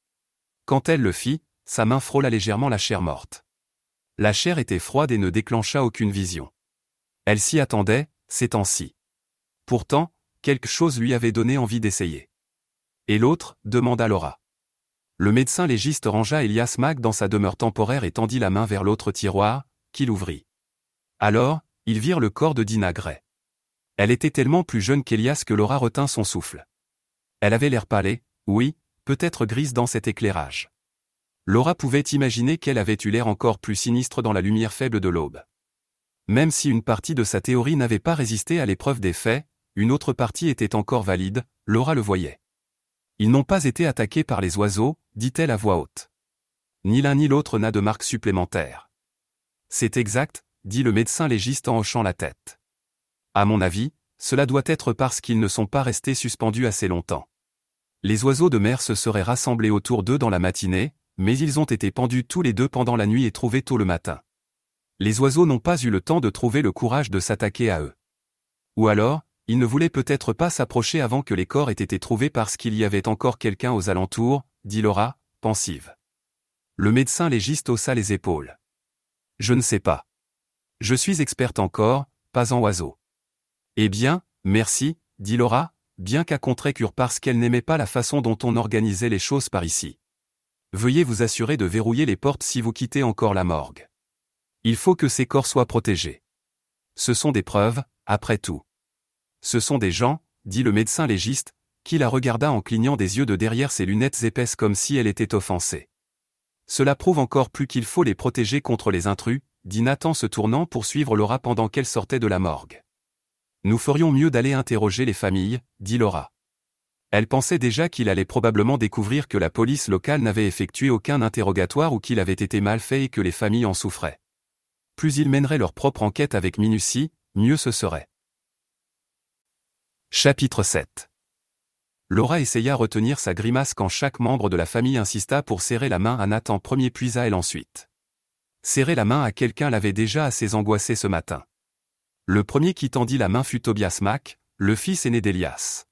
Quand elle le fit, sa main frôla légèrement la chair morte. La chair était froide et ne déclencha aucune vision. Elle s'y attendait, ces temps-ci. Pourtant, quelque chose lui avait donné envie d'essayer. Et l'autre demanda Laura. Le médecin légiste rangea Elias Mack dans sa demeure temporaire et tendit la main vers l'autre tiroir, qu'il ouvrit. Alors, ils virent le corps de Dina Gray. Elle était tellement plus jeune qu'Elias que Laura retint son souffle. Elle avait l'air pâlée, oui, peut-être grise dans cet éclairage. Laura pouvait imaginer qu'elle avait eu l'air encore plus sinistre dans la lumière faible de l'aube. Même si une partie de sa théorie n'avait pas résisté à l'épreuve des faits, une autre partie était encore valide, Laura le voyait. Ils n'ont pas été attaqués par les oiseaux, dit-elle à voix haute. Ni l'un ni l'autre n'a de marque supplémentaire. C'est exact, dit le médecin légiste en hochant la tête. À mon avis, cela doit être parce qu'ils ne sont pas restés suspendus assez longtemps. Les oiseaux de mer se seraient rassemblés autour d'eux dans la matinée, mais ils ont été pendus tous les deux pendant la nuit et trouvés tôt le matin. Les oiseaux n'ont pas eu le temps de trouver le courage de s'attaquer à eux. Ou alors, ils ne voulaient peut-être pas s'approcher avant que les corps aient été trouvés parce qu'il y avait encore quelqu'un aux alentours, dit Laura, pensive. Le médecin légiste haussa les épaules. Je ne sais pas. Je suis experte encore, pas en oiseau. Eh bien, merci, dit Laura, bien qu'à contre-cure parce qu'elle n'aimait pas la façon dont on organisait les choses par ici. Veuillez vous assurer de verrouiller les portes si vous quittez encore la morgue. Il faut que ces corps soient protégés. Ce sont des preuves, après tout. Ce sont des gens, dit le médecin légiste, qui la regarda en clignant des yeux de derrière ses lunettes épaisses comme si elle était offensée. Cela prouve encore plus qu'il faut les protéger contre les intrus, dit Nathan se tournant pour suivre Laura pendant qu'elle sortait de la morgue. Nous ferions mieux d'aller interroger les familles, dit Laura. Elle pensait déjà qu'il allait probablement découvrir que la police locale n'avait effectué aucun interrogatoire ou qu'il avait été mal fait et que les familles en souffraient. Plus ils mèneraient leur propre enquête avec minutie, mieux ce serait. Chapitre 7 Laura essaya de retenir sa grimace quand chaque membre de la famille insista pour serrer la main à Nathan premier puis à elle ensuite serrer la main à quelqu'un l'avait déjà assez angoissé ce matin. Le premier qui tendit la main fut Tobias Mack, le fils aîné d'Elias.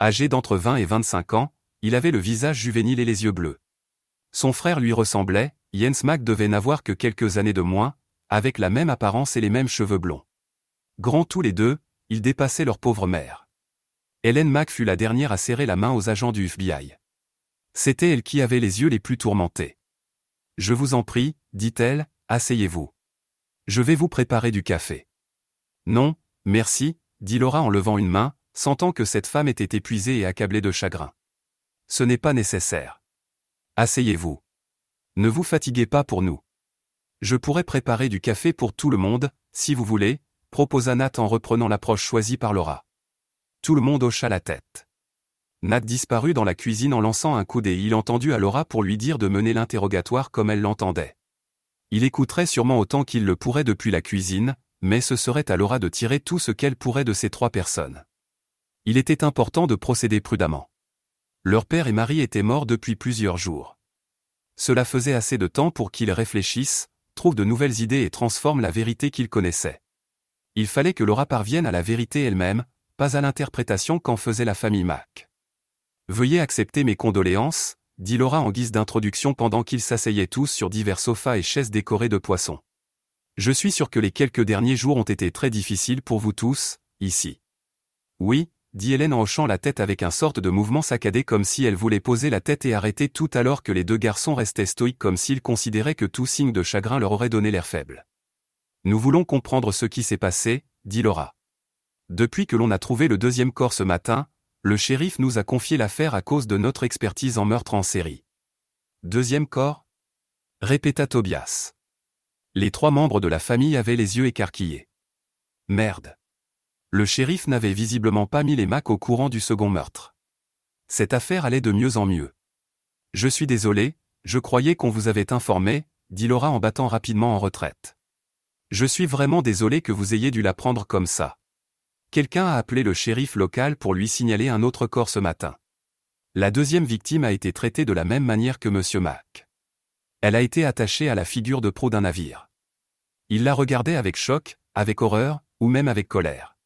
Âgé d'entre 20 et 25 ans, il avait le visage juvénile et les yeux bleus. Son frère lui ressemblait, Jens Mack devait n'avoir que quelques années de moins, avec la même apparence et les mêmes cheveux blonds. Grands tous les deux, ils dépassaient leur pauvre mère. Hélène Mack fut la dernière à serrer la main aux agents du FBI. C'était elle qui avait les yeux les plus tourmentés. Je vous en prie, dit-elle, asseyez-vous. Je vais vous préparer du café. Non, merci, dit Laura en levant une main, sentant que cette femme était épuisée et accablée de chagrin. Ce n'est pas nécessaire. Asseyez-vous. Ne vous fatiguez pas pour nous. Je pourrais préparer du café pour tout le monde, si vous voulez, proposa Nat en reprenant l'approche choisie par Laura. Tout le monde hocha la tête. Nat disparut dans la cuisine en lançant un coup il entendu à Laura pour lui dire de mener l'interrogatoire comme elle l'entendait. Il écouterait sûrement autant qu'il le pourrait depuis la cuisine, mais ce serait à Laura de tirer tout ce qu'elle pourrait de ces trois personnes. Il était important de procéder prudemment. Leur père et Marie étaient morts depuis plusieurs jours. Cela faisait assez de temps pour qu'ils réfléchissent, trouvent de nouvelles idées et transforment la vérité qu'ils connaissaient. Il fallait que Laura parvienne à la vérité elle-même, pas à l'interprétation qu'en faisait la famille Mac. Veuillez accepter mes condoléances, dit Laura en guise d'introduction pendant qu'ils s'asseyaient tous sur divers sofas et chaises décorées de poissons. Je suis sûr que les quelques derniers jours ont été très difficiles pour vous tous, ici. Oui, dit Hélène en hochant la tête avec un sorte de mouvement saccadé comme si elle voulait poser la tête et arrêter tout alors que les deux garçons restaient stoïques comme s'ils considéraient que tout signe de chagrin leur aurait donné l'air faible. Nous voulons comprendre ce qui s'est passé, dit Laura. Depuis que l'on a trouvé le deuxième corps ce matin, le shérif nous a confié l'affaire à cause de notre expertise en meurtre en série. Deuxième corps répéta Tobias. Les trois membres de la famille avaient les yeux écarquillés. Merde. Le shérif n'avait visiblement pas mis les Macs au courant du second meurtre. Cette affaire allait de mieux en mieux. Je suis désolé, je croyais qu'on vous avait informé, dit Laura en battant rapidement en retraite. Je suis vraiment désolé que vous ayez dû la prendre comme ça. Quelqu'un a appelé le shérif local pour lui signaler un autre corps ce matin. La deuxième victime a été traitée de la même manière que M. Mac. Elle a été attachée à la figure de proue d'un navire. Il la regardait avec choc, avec horreur, ou même avec colère.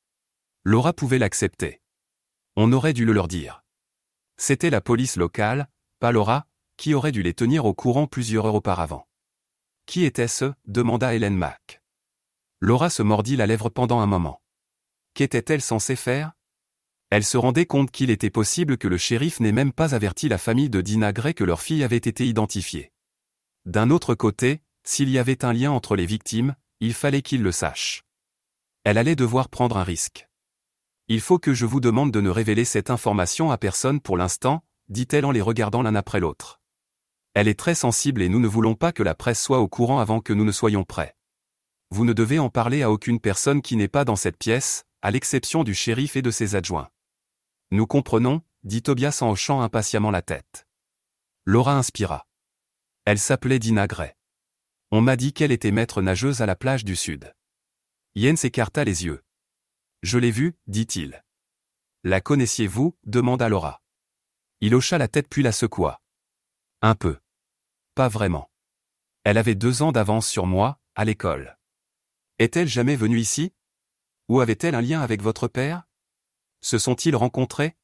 Laura pouvait l'accepter. On aurait dû le leur dire. C'était la police locale, pas Laura, qui aurait dû les tenir au courant plusieurs heures auparavant. Qui était-ce demanda Hélène Mac. Laura se mordit la lèvre pendant un moment. Qu'était-elle censée faire Elle se rendait compte qu'il était possible que le shérif n'ait même pas averti la famille de Dina Gray que leur fille avait été identifiée. D'un autre côté, s'il y avait un lien entre les victimes, il fallait qu'il le sache. Elle allait devoir prendre un risque. Il faut que je vous demande de ne révéler cette information à personne pour l'instant, dit-elle en les regardant l'un après l'autre. Elle est très sensible et nous ne voulons pas que la presse soit au courant avant que nous ne soyons prêts. Vous ne devez en parler à aucune personne qui n'est pas dans cette pièce, à l'exception du shérif et de ses adjoints. Nous comprenons, dit Tobias en hochant impatiemment la tête. Laura inspira. Elle s'appelait Dina Gray. On m'a dit qu'elle était maître nageuse à la plage du Sud. Yen s'écarta les yeux. Je l'ai vue, dit-il. La connaissiez-vous demanda Laura. Il hocha la tête puis la secoua. Un peu. Pas vraiment. Elle avait deux ans d'avance sur moi, à l'école. Est-elle jamais venue ici « Où avait-elle un lien avec votre père Se sont-ils rencontrés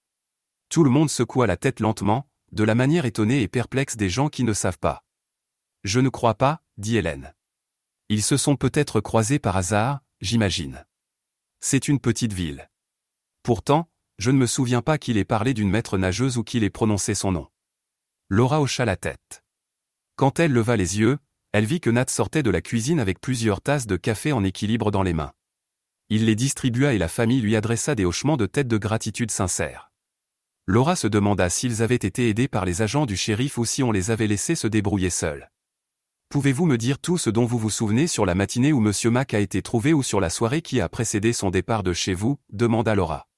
Tout le monde secoua la tête lentement, de la manière étonnée et perplexe des gens qui ne savent pas. Je ne crois pas, dit Hélène. Ils se sont peut-être croisés par hasard, j'imagine. C'est une petite ville. Pourtant, je ne me souviens pas qu'il ait parlé d'une maître nageuse ou qu'il ait prononcé son nom. Laura hocha la tête. Quand elle leva les yeux, elle vit que Nat sortait de la cuisine avec plusieurs tasses de café en équilibre dans les mains il les distribua et la famille lui adressa des hochements de tête de gratitude sincère. Laura se demanda s'ils avaient été aidés par les agents du shérif ou si on les avait laissés se débrouiller seuls. Pouvez-vous me dire tout ce dont vous vous souvenez sur la matinée où M. Mac a été trouvé ou sur la soirée qui a précédé son départ de chez vous demanda Laura.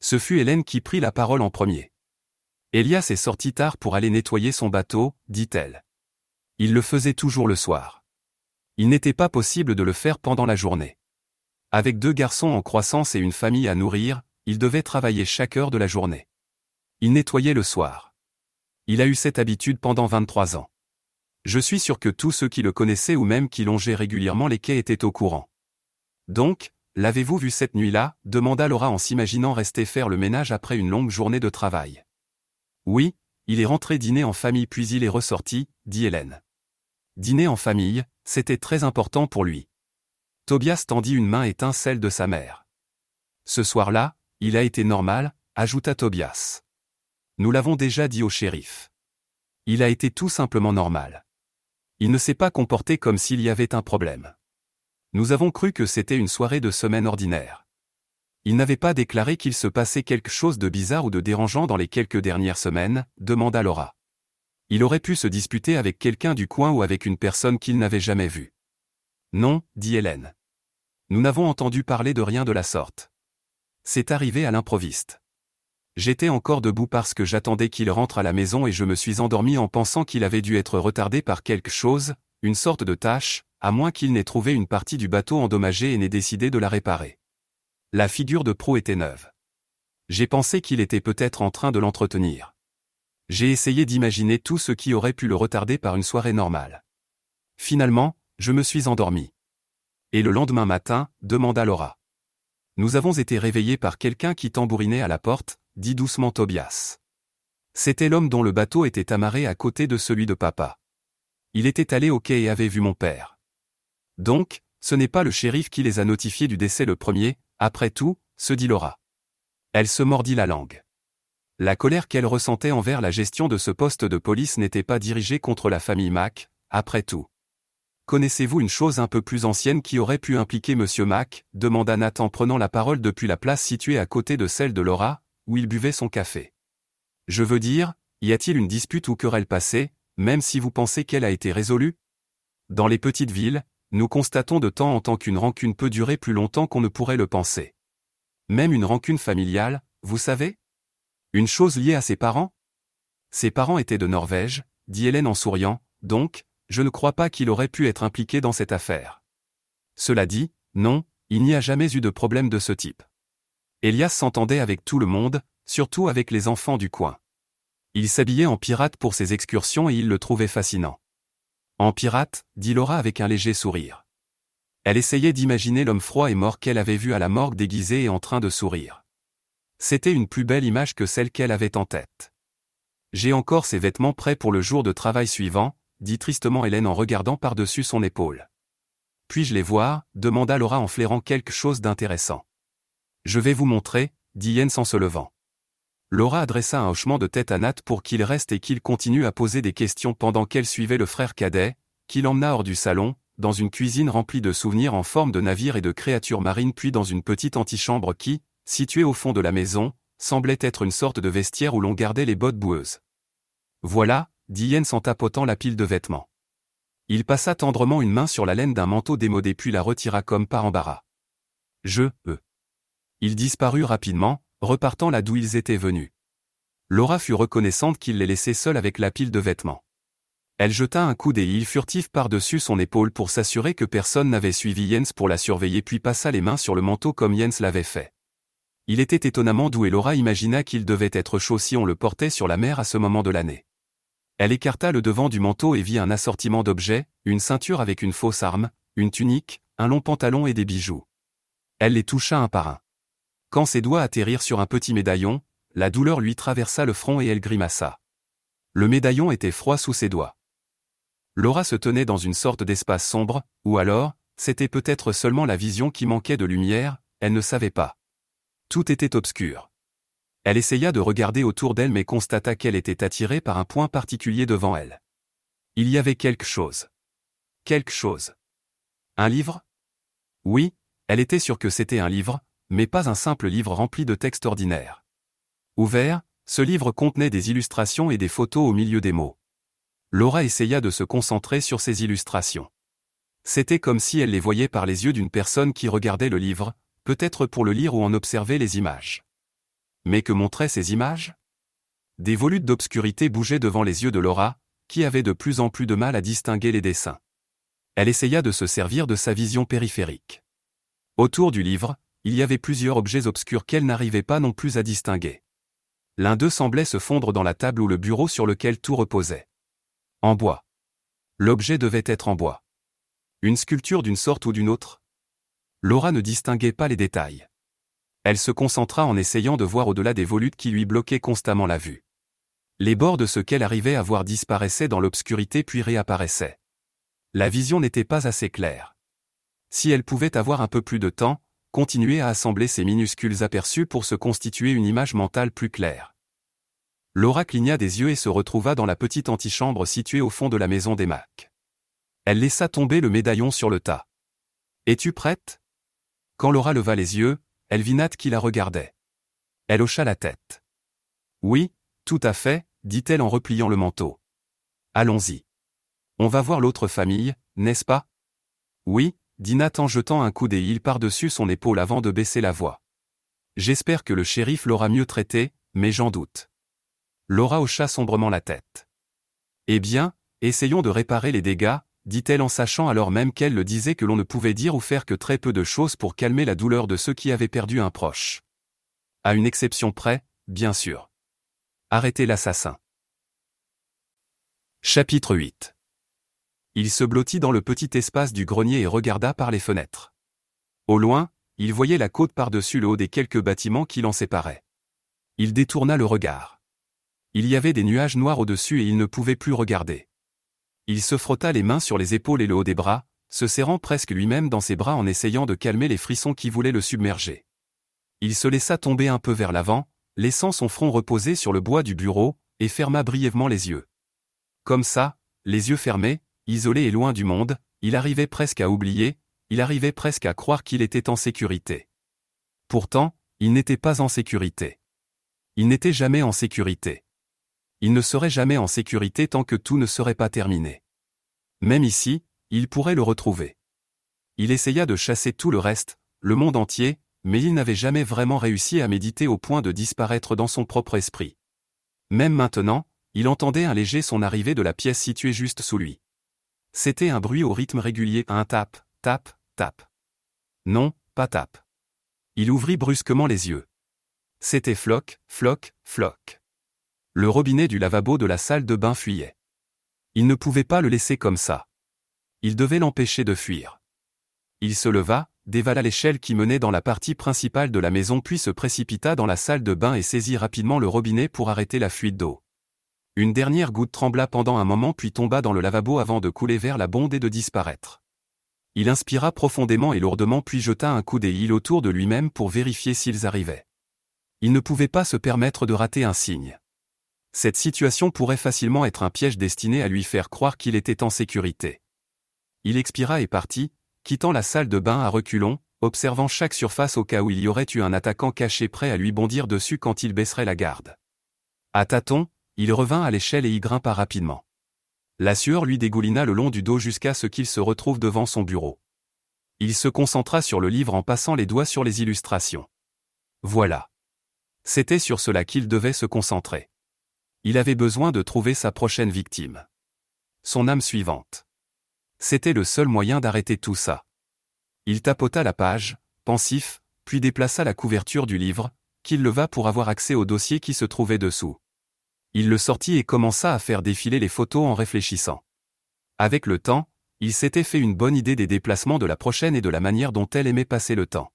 Ce fut Hélène qui prit la parole en premier. Elias est sorti tard pour aller nettoyer son bateau, dit-elle. Il le faisait toujours le soir. Il n'était pas possible de le faire pendant la journée. Avec deux garçons en croissance et une famille à nourrir, il devait travailler chaque heure de la journée. Il nettoyait le soir. Il a eu cette habitude pendant 23 ans. Je suis sûr que tous ceux qui le connaissaient ou même qui longeaient régulièrement les quais étaient au courant. Donc, l'avez-vous vu cette nuit-là demanda Laura en s'imaginant rester faire le ménage après une longue journée de travail. Oui, il est rentré dîner en famille puis il est ressorti, dit Hélène. Dîner en famille, c'était très important pour lui. Tobias tendit une main étincelle de sa mère. Ce soir-là, il a été normal, ajouta Tobias. Nous l'avons déjà dit au shérif. Il a été tout simplement normal. Il ne s'est pas comporté comme s'il y avait un problème. Nous avons cru que c'était une soirée de semaine ordinaire. Il n'avait pas déclaré qu'il se passait quelque chose de bizarre ou de dérangeant dans les quelques dernières semaines, demanda Laura. Il aurait pu se disputer avec quelqu'un du coin ou avec une personne qu'il n'avait jamais vue. Non, dit Hélène. Nous n'avons entendu parler de rien de la sorte. C'est arrivé à l'improviste. J'étais encore debout parce que j'attendais qu'il rentre à la maison et je me suis endormi en pensant qu'il avait dû être retardé par quelque chose, une sorte de tâche, à moins qu'il n'ait trouvé une partie du bateau endommagée et n'ait décidé de la réparer. La figure de proue était neuve. J'ai pensé qu'il était peut-être en train de l'entretenir. J'ai essayé d'imaginer tout ce qui aurait pu le retarder par une soirée normale. Finalement, je me suis endormi et le lendemain matin, demanda Laura. Nous avons été réveillés par quelqu'un qui tambourinait à la porte, dit doucement Tobias. C'était l'homme dont le bateau était amarré à côté de celui de papa. Il était allé au quai et avait vu mon père. Donc, ce n'est pas le shérif qui les a notifiés du décès le premier, après tout, se dit Laura. Elle se mordit la langue. La colère qu'elle ressentait envers la gestion de ce poste de police n'était pas dirigée contre la famille Mac, après tout. Connaissez-vous une chose un peu plus ancienne qui aurait pu impliquer M. Mac demanda Nathan en prenant la parole depuis la place située à côté de celle de Laura, où il buvait son café. Je veux dire, y a-t-il une dispute ou querelle passée, même si vous pensez qu'elle a été résolue Dans les petites villes, nous constatons de temps en temps qu'une rancune peut durer plus longtemps qu'on ne pourrait le penser. Même une rancune familiale, vous savez Une chose liée à ses parents Ses parents étaient de Norvège, dit Hélène en souriant, donc, je ne crois pas qu'il aurait pu être impliqué dans cette affaire. Cela dit, non, il n'y a jamais eu de problème de ce type. Elias s'entendait avec tout le monde, surtout avec les enfants du coin. Il s'habillait en pirate pour ses excursions et il le trouvait fascinant. En pirate, dit Laura avec un léger sourire. Elle essayait d'imaginer l'homme froid et mort qu'elle avait vu à la morgue déguisé et en train de sourire. C'était une plus belle image que celle qu'elle avait en tête. J'ai encore ses vêtements prêts pour le jour de travail suivant, dit tristement Hélène en regardant par-dessus son épaule. Puis-je les voir demanda Laura en flairant quelque chose d'intéressant. Je vais vous montrer, dit Yens en se levant. Laura adressa un hochement de tête à Nat pour qu'il reste et qu'il continue à poser des questions pendant qu'elle suivait le frère cadet, qui l'emmena hors du salon, dans une cuisine remplie de souvenirs en forme de navires et de créatures marines puis dans une petite antichambre qui, située au fond de la maison, semblait être une sorte de vestiaire où l'on gardait les bottes boueuses. Voilà, dit Jens en tapotant la pile de vêtements. Il passa tendrement une main sur la laine d'un manteau démodé puis la retira comme par embarras. Je, eux. Il disparut rapidement, repartant là d'où ils étaient venus. Laura fut reconnaissante qu'il les laissait seuls avec la pile de vêtements. Elle jeta un coup d'œil furtif par-dessus son épaule pour s'assurer que personne n'avait suivi Jens pour la surveiller puis passa les mains sur le manteau comme Jens l'avait fait. Il était étonnamment doux et Laura imagina qu'il devait être chaud si on le portait sur la mer à ce moment de l'année. Elle écarta le devant du manteau et vit un assortiment d'objets, une ceinture avec une fausse arme, une tunique, un long pantalon et des bijoux. Elle les toucha un par un. Quand ses doigts atterrirent sur un petit médaillon, la douleur lui traversa le front et elle grimaça. Le médaillon était froid sous ses doigts. Laura se tenait dans une sorte d'espace sombre, ou alors, c'était peut-être seulement la vision qui manquait de lumière, elle ne savait pas. Tout était obscur. Elle essaya de regarder autour d'elle mais constata qu'elle était attirée par un point particulier devant elle. Il y avait quelque chose. Quelque chose. Un livre Oui, elle était sûre que c'était un livre, mais pas un simple livre rempli de textes ordinaires. Ouvert, ce livre contenait des illustrations et des photos au milieu des mots. Laura essaya de se concentrer sur ces illustrations. C'était comme si elle les voyait par les yeux d'une personne qui regardait le livre, peut-être pour le lire ou en observer les images. Mais que montraient ces images Des volutes d'obscurité bougeaient devant les yeux de Laura, qui avait de plus en plus de mal à distinguer les dessins. Elle essaya de se servir de sa vision périphérique. Autour du livre, il y avait plusieurs objets obscurs qu'elle n'arrivait pas non plus à distinguer. L'un d'eux semblait se fondre dans la table ou le bureau sur lequel tout reposait. En bois. L'objet devait être en bois. Une sculpture d'une sorte ou d'une autre. Laura ne distinguait pas les détails elle se concentra en essayant de voir au-delà des volutes qui lui bloquaient constamment la vue. Les bords de ce qu'elle arrivait à voir disparaissaient dans l'obscurité puis réapparaissaient. La vision n'était pas assez claire. Si elle pouvait avoir un peu plus de temps, continuer à assembler ces minuscules aperçus pour se constituer une image mentale plus claire. Laura cligna des yeux et se retrouva dans la petite antichambre située au fond de la maison des Mac. Elle laissa tomber le médaillon sur le tas. Es-tu prête Quand Laura leva les yeux, elle vit Nat qui la regardait. Elle hocha la tête. Oui, tout à fait, dit-elle en repliant le manteau. Allons-y. On va voir l'autre famille, n'est-ce pas Oui, dit Nat en jetant un coup d'œil par-dessus son épaule avant de baisser la voix. J'espère que le shérif l'aura mieux traité, mais j'en doute. Laura hocha sombrement la tête. Eh bien, essayons de réparer les dégâts, dit-elle en sachant alors même qu'elle le disait que l'on ne pouvait dire ou faire que très peu de choses pour calmer la douleur de ceux qui avaient perdu un proche. À une exception près, bien sûr. Arrêtez l'assassin. Chapitre 8 Il se blottit dans le petit espace du grenier et regarda par les fenêtres. Au loin, il voyait la côte par-dessus le haut des quelques bâtiments qui l'en séparaient. Il détourna le regard. Il y avait des nuages noirs au-dessus et il ne pouvait plus regarder. Il se frotta les mains sur les épaules et le haut des bras, se serrant presque lui-même dans ses bras en essayant de calmer les frissons qui voulaient le submerger. Il se laissa tomber un peu vers l'avant, laissant son front reposer sur le bois du bureau, et ferma brièvement les yeux. Comme ça, les yeux fermés, isolé et loin du monde, il arrivait presque à oublier, il arrivait presque à croire qu'il était en sécurité. Pourtant, il n'était pas en sécurité. Il n'était jamais en sécurité il ne serait jamais en sécurité tant que tout ne serait pas terminé. Même ici, il pourrait le retrouver. Il essaya de chasser tout le reste, le monde entier, mais il n'avait jamais vraiment réussi à méditer au point de disparaître dans son propre esprit. Même maintenant, il entendait un léger son arrivée de la pièce située juste sous lui. C'était un bruit au rythme régulier, un tap, tap, tap. Non, pas tap. Il ouvrit brusquement les yeux. C'était floc, floc, floc le robinet du lavabo de la salle de bain fuyait. Il ne pouvait pas le laisser comme ça. Il devait l'empêcher de fuir. Il se leva, dévala l'échelle qui menait dans la partie principale de la maison puis se précipita dans la salle de bain et saisit rapidement le robinet pour arrêter la fuite d'eau. Une dernière goutte trembla pendant un moment puis tomba dans le lavabo avant de couler vers la bonde et de disparaître. Il inspira profondément et lourdement puis jeta un coup d'œil autour de lui-même pour vérifier s'ils arrivaient. Il ne pouvait pas se permettre de rater un signe cette situation pourrait facilement être un piège destiné à lui faire croire qu'il était en sécurité. Il expira et partit, quittant la salle de bain à reculons, observant chaque surface au cas où il y aurait eu un attaquant caché prêt à lui bondir dessus quand il baisserait la garde. À tâtons, il revint à l'échelle et y grimpa rapidement. La sueur lui dégoulina le long du dos jusqu'à ce qu'il se retrouve devant son bureau. Il se concentra sur le livre en passant les doigts sur les illustrations. Voilà. C'était sur cela qu'il devait se concentrer. Il avait besoin de trouver sa prochaine victime. Son âme suivante. C'était le seul moyen d'arrêter tout ça. Il tapota la page, pensif, puis déplaça la couverture du livre, qu'il leva pour avoir accès au dossier qui se trouvait dessous. Il le sortit et commença à faire défiler les photos en réfléchissant. Avec le temps, il s'était fait une bonne idée des déplacements de la prochaine et de la manière dont elle aimait passer le temps.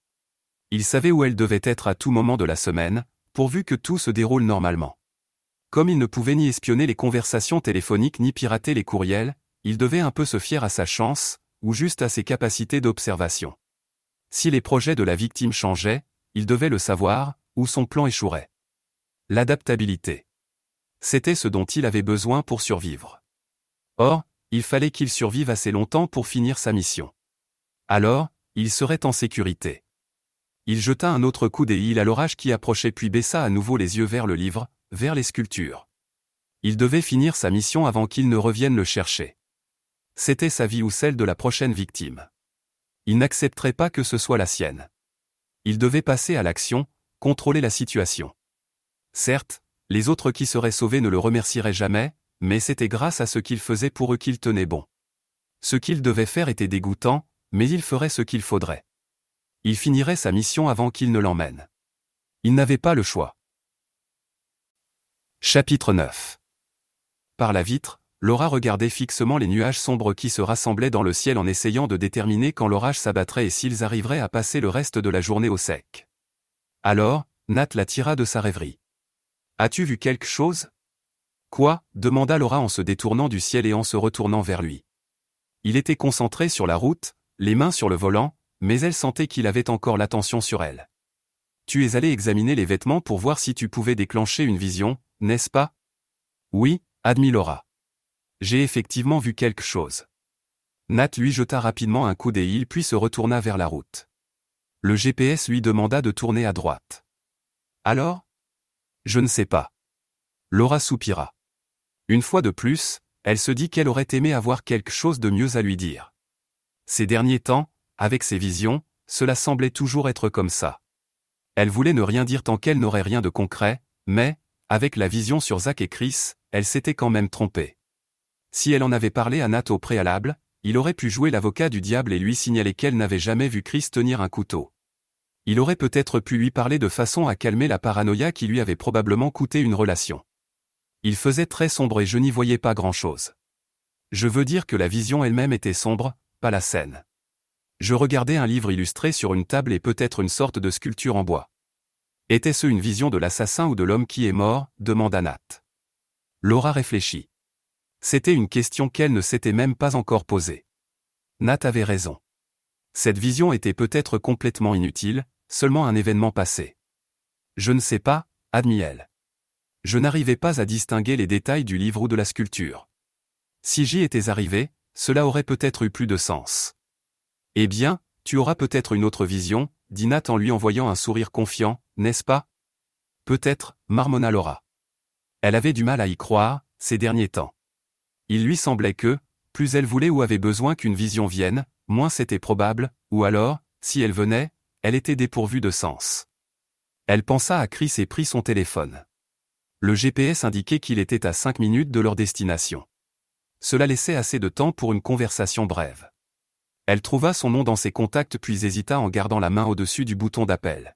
Il savait où elle devait être à tout moment de la semaine, pourvu que tout se déroule normalement. Comme il ne pouvait ni espionner les conversations téléphoniques ni pirater les courriels, il devait un peu se fier à sa chance, ou juste à ses capacités d'observation. Si les projets de la victime changeaient, il devait le savoir, ou son plan échouerait. L'adaptabilité. C'était ce dont il avait besoin pour survivre. Or, il fallait qu'il survive assez longtemps pour finir sa mission. Alors, il serait en sécurité. Il jeta un autre coup d'œil à l'orage qui approchait puis baissa à nouveau les yeux vers le livre, vers les sculptures. Il devait finir sa mission avant qu'ils ne reviennent le chercher. C'était sa vie ou celle de la prochaine victime. Il n'accepterait pas que ce soit la sienne. Il devait passer à l'action, contrôler la situation. Certes, les autres qui seraient sauvés ne le remercieraient jamais, mais c'était grâce à ce qu'il faisait pour eux qu'il tenait bon. Ce qu'il devait faire était dégoûtant, mais il ferait ce qu'il faudrait. Il finirait sa mission avant qu'il ne l'emmène. Il n'avait pas le choix. Chapitre 9 Par la vitre, Laura regardait fixement les nuages sombres qui se rassemblaient dans le ciel en essayant de déterminer quand l'orage s'abattrait et s'ils arriveraient à passer le reste de la journée au sec. Alors, Nat la tira de sa rêverie. As-tu vu quelque chose Quoi demanda Laura en se détournant du ciel et en se retournant vers lui. Il était concentré sur la route, les mains sur le volant, mais elle sentait qu'il avait encore l'attention sur elle. Tu es allé examiner les vêtements pour voir si tu pouvais déclencher une vision, n'est-ce pas Oui, admit Laura. J'ai effectivement vu quelque chose. Nat lui jeta rapidement un coup d'œil puis se retourna vers la route. Le GPS lui demanda de tourner à droite. Alors Je ne sais pas. Laura soupira. Une fois de plus, elle se dit qu'elle aurait aimé avoir quelque chose de mieux à lui dire. Ces derniers temps, avec ses visions, cela semblait toujours être comme ça. Elle voulait ne rien dire tant qu'elle n'aurait rien de concret, mais, avec la vision sur Zach et Chris, elle s'était quand même trompée. Si elle en avait parlé à Nat au préalable, il aurait pu jouer l'avocat du diable et lui signaler qu'elle n'avait jamais vu Chris tenir un couteau. Il aurait peut-être pu lui parler de façon à calmer la paranoïa qui lui avait probablement coûté une relation. Il faisait très sombre et je n'y voyais pas grand-chose. Je veux dire que la vision elle-même était sombre, pas la scène. Je regardais un livre illustré sur une table et peut-être une sorte de sculpture en bois. Était-ce une vision de l'assassin ou de l'homme qui est mort demanda Nat. Laura réfléchit. C'était une question qu'elle ne s'était même pas encore posée. Nat avait raison. Cette vision était peut-être complètement inutile, seulement un événement passé. Je ne sais pas, admit elle. Je n'arrivais pas à distinguer les détails du livre ou de la sculpture. Si j'y étais arrivé, cela aurait peut-être eu plus de sens. Eh bien, tu auras peut-être une autre vision, dit Nat en lui envoyant un sourire confiant, n'est-ce pas Peut-être, marmonna Laura. Elle avait du mal à y croire, ces derniers temps. Il lui semblait que, plus elle voulait ou avait besoin qu'une vision vienne, moins c'était probable, ou alors, si elle venait, elle était dépourvue de sens. Elle pensa à Chris et prit son téléphone. Le GPS indiquait qu'il était à cinq minutes de leur destination. Cela laissait assez de temps pour une conversation brève. Elle trouva son nom dans ses contacts puis hésita en gardant la main au-dessus du bouton d'appel.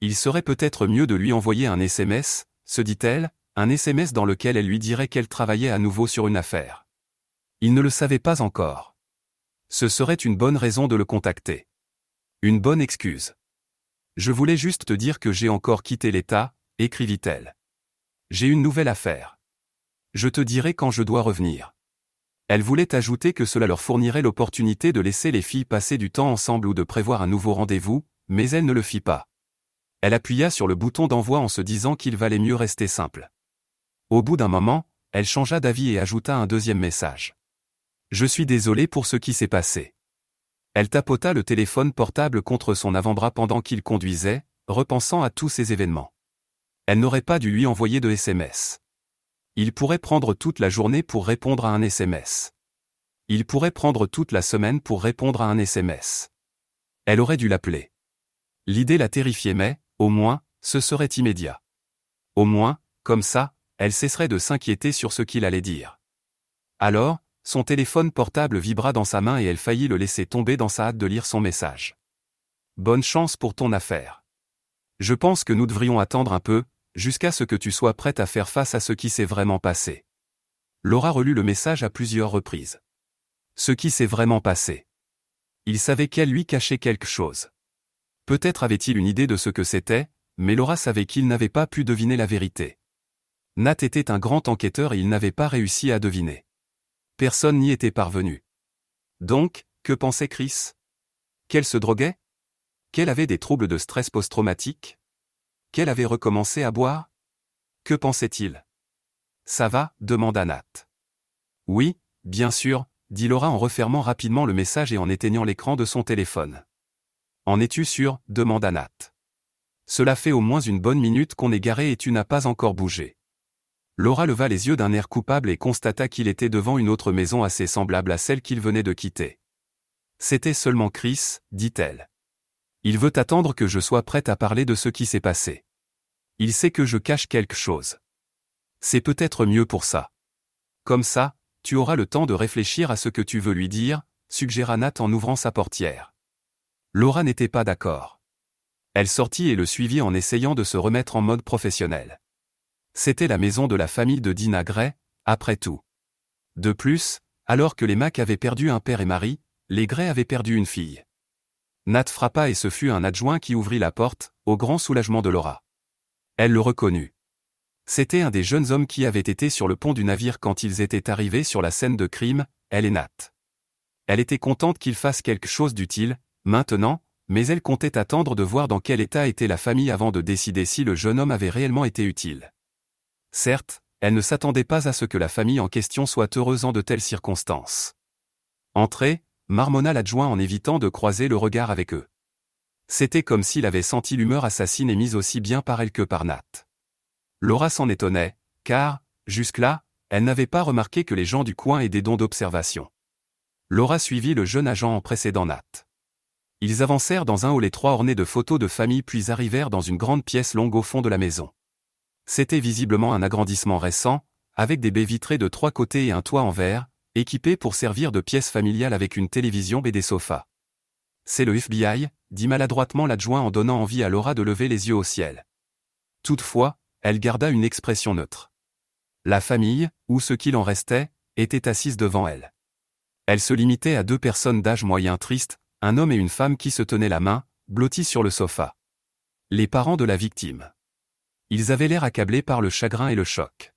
Il serait peut-être mieux de lui envoyer un SMS, se dit-elle, un SMS dans lequel elle lui dirait qu'elle travaillait à nouveau sur une affaire. Il ne le savait pas encore. Ce serait une bonne raison de le contacter. Une bonne excuse. Je voulais juste te dire que j'ai encore quitté l'État, écrivit-elle. J'ai une nouvelle affaire. Je te dirai quand je dois revenir. Elle voulait ajouter que cela leur fournirait l'opportunité de laisser les filles passer du temps ensemble ou de prévoir un nouveau rendez-vous, mais elle ne le fit pas elle appuya sur le bouton d'envoi en se disant qu'il valait mieux rester simple. Au bout d'un moment, elle changea d'avis et ajouta un deuxième message. Je suis désolé pour ce qui s'est passé. Elle tapota le téléphone portable contre son avant-bras pendant qu'il conduisait, repensant à tous ces événements. Elle n'aurait pas dû lui envoyer de SMS. Il pourrait prendre toute la journée pour répondre à un SMS. Il pourrait prendre toute la semaine pour répondre à un SMS. Elle aurait dû l'appeler. L'idée la terrifiait mais, au moins, ce serait immédiat. Au moins, comme ça, elle cesserait de s'inquiéter sur ce qu'il allait dire. Alors, son téléphone portable vibra dans sa main et elle faillit le laisser tomber dans sa hâte de lire son message. Bonne chance pour ton affaire. Je pense que nous devrions attendre un peu, jusqu'à ce que tu sois prête à faire face à ce qui s'est vraiment passé. Laura relut le message à plusieurs reprises. Ce qui s'est vraiment passé. Il savait qu'elle lui cachait quelque chose. Peut-être avait-il une idée de ce que c'était, mais Laura savait qu'il n'avait pas pu deviner la vérité. Nat était un grand enquêteur et il n'avait pas réussi à deviner. Personne n'y était parvenu. Donc, que pensait Chris Qu'elle se droguait Qu'elle avait des troubles de stress post-traumatique Qu'elle avait recommencé à boire Que pensait-il Ça va demanda Nat. Oui, bien sûr, dit Laura en refermant rapidement le message et en éteignant l'écran de son téléphone. En es-tu sûr demanda Nat. Cela fait au moins une bonne minute qu'on est garé et tu n'as pas encore bougé. Laura leva les yeux d'un air coupable et constata qu'il était devant une autre maison assez semblable à celle qu'il venait de quitter. C'était seulement Chris, dit-elle. Il veut attendre que je sois prête à parler de ce qui s'est passé. Il sait que je cache quelque chose. C'est peut-être mieux pour ça. Comme ça, tu auras le temps de réfléchir à ce que tu veux lui dire, suggéra Nat en ouvrant sa portière. Laura n'était pas d'accord. Elle sortit et le suivit en essayant de se remettre en mode professionnel. C'était la maison de la famille de Dina Gray, après tout. De plus, alors que les Mac avaient perdu un père et mari, les Gray avaient perdu une fille. Nat frappa et ce fut un adjoint qui ouvrit la porte, au grand soulagement de Laura. Elle le reconnut. C'était un des jeunes hommes qui avaient été sur le pont du navire quand ils étaient arrivés sur la scène de crime, elle et Nat. Elle était contente qu'il fasse quelque chose d'utile, maintenant, mais elle comptait attendre de voir dans quel état était la famille avant de décider si le jeune homme avait réellement été utile. Certes, elle ne s'attendait pas à ce que la famille en question soit heureuse en de telles circonstances. Entrée, marmonna l'adjoint en évitant de croiser le regard avec eux. C'était comme s'il avait senti l'humeur assassine émise aussi bien par elle que par Nat. Laura s'en étonnait, car, jusque-là, elle n'avait pas remarqué que les gens du coin aient des dons d'observation. Laura suivit le jeune agent en précédant Nat. Ils avancèrent dans un hall étroit orné de photos de famille puis arrivèrent dans une grande pièce longue au fond de la maison. C'était visiblement un agrandissement récent, avec des baies vitrées de trois côtés et un toit en verre, équipé pour servir de pièce familiale avec une télévision et des sofas. C'est le FBI, dit maladroitement l'adjoint en donnant envie à Laura de lever les yeux au ciel. Toutefois, elle garda une expression neutre. La famille, ou ce qu'il en restait, était assise devant elle. Elle se limitait à deux personnes d'âge moyen triste, un homme et une femme qui se tenaient la main, blottis sur le sofa. Les parents de la victime. Ils avaient l'air accablés par le chagrin et le choc.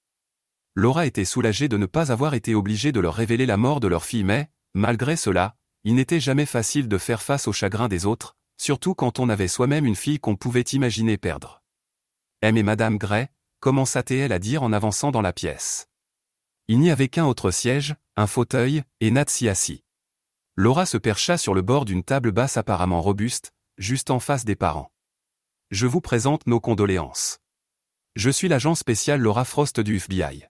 Laura était soulagée de ne pas avoir été obligée de leur révéler la mort de leur fille mais, malgré cela, il n'était jamais facile de faire face au chagrin des autres, surtout quand on avait soi-même une fille qu'on pouvait imaginer perdre. M et Madame Gray, commença-t-elle à dire en avançant dans la pièce. Il n'y avait qu'un autre siège, un fauteuil, et Nat s'y assit. Laura se percha sur le bord d'une table basse apparemment robuste, juste en face des parents. Je vous présente nos condoléances. Je suis l'agent spécial Laura Frost du FBI.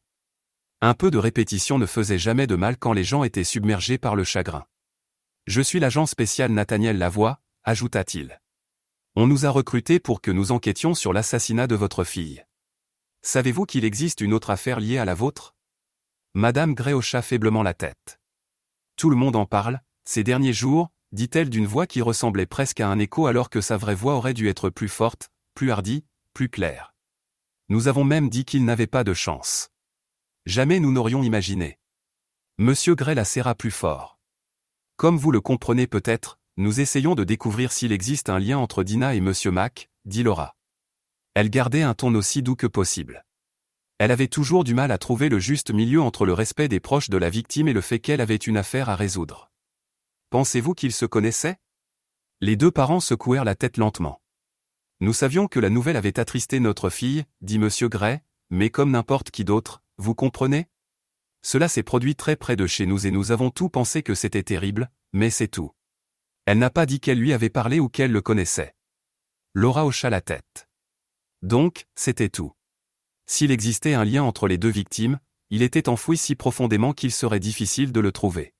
Un peu de répétition ne faisait jamais de mal quand les gens étaient submergés par le chagrin. Je suis l'agent spécial Nathaniel Lavoie, ajouta-t-il. On nous a recrutés pour que nous enquêtions sur l'assassinat de votre fille. Savez-vous qu'il existe une autre affaire liée à la vôtre Madame hocha faiblement la tête. Tout le monde en parle, ces derniers jours, dit-elle d'une voix qui ressemblait presque à un écho alors que sa vraie voix aurait dû être plus forte, plus hardie, plus claire. Nous avons même dit qu'il n'avait pas de chance. Jamais nous n'aurions imaginé. Monsieur Gray la serra plus fort. Comme vous le comprenez peut-être, nous essayons de découvrir s'il existe un lien entre Dina et Monsieur Mac, dit Laura. Elle gardait un ton aussi doux que possible. Elle avait toujours du mal à trouver le juste milieu entre le respect des proches de la victime et le fait qu'elle avait une affaire à résoudre. Pensez-vous qu'ils se connaissaient Les deux parents secouèrent la tête lentement. Nous savions que la nouvelle avait attristé notre fille, dit M. Gray, mais comme n'importe qui d'autre, vous comprenez Cela s'est produit très près de chez nous et nous avons tout pensé que c'était terrible, mais c'est tout. Elle n'a pas dit qu'elle lui avait parlé ou qu'elle le connaissait. Laura hocha la tête. Donc, c'était tout. S'il existait un lien entre les deux victimes, il était enfoui si profondément qu'il serait difficile de le trouver.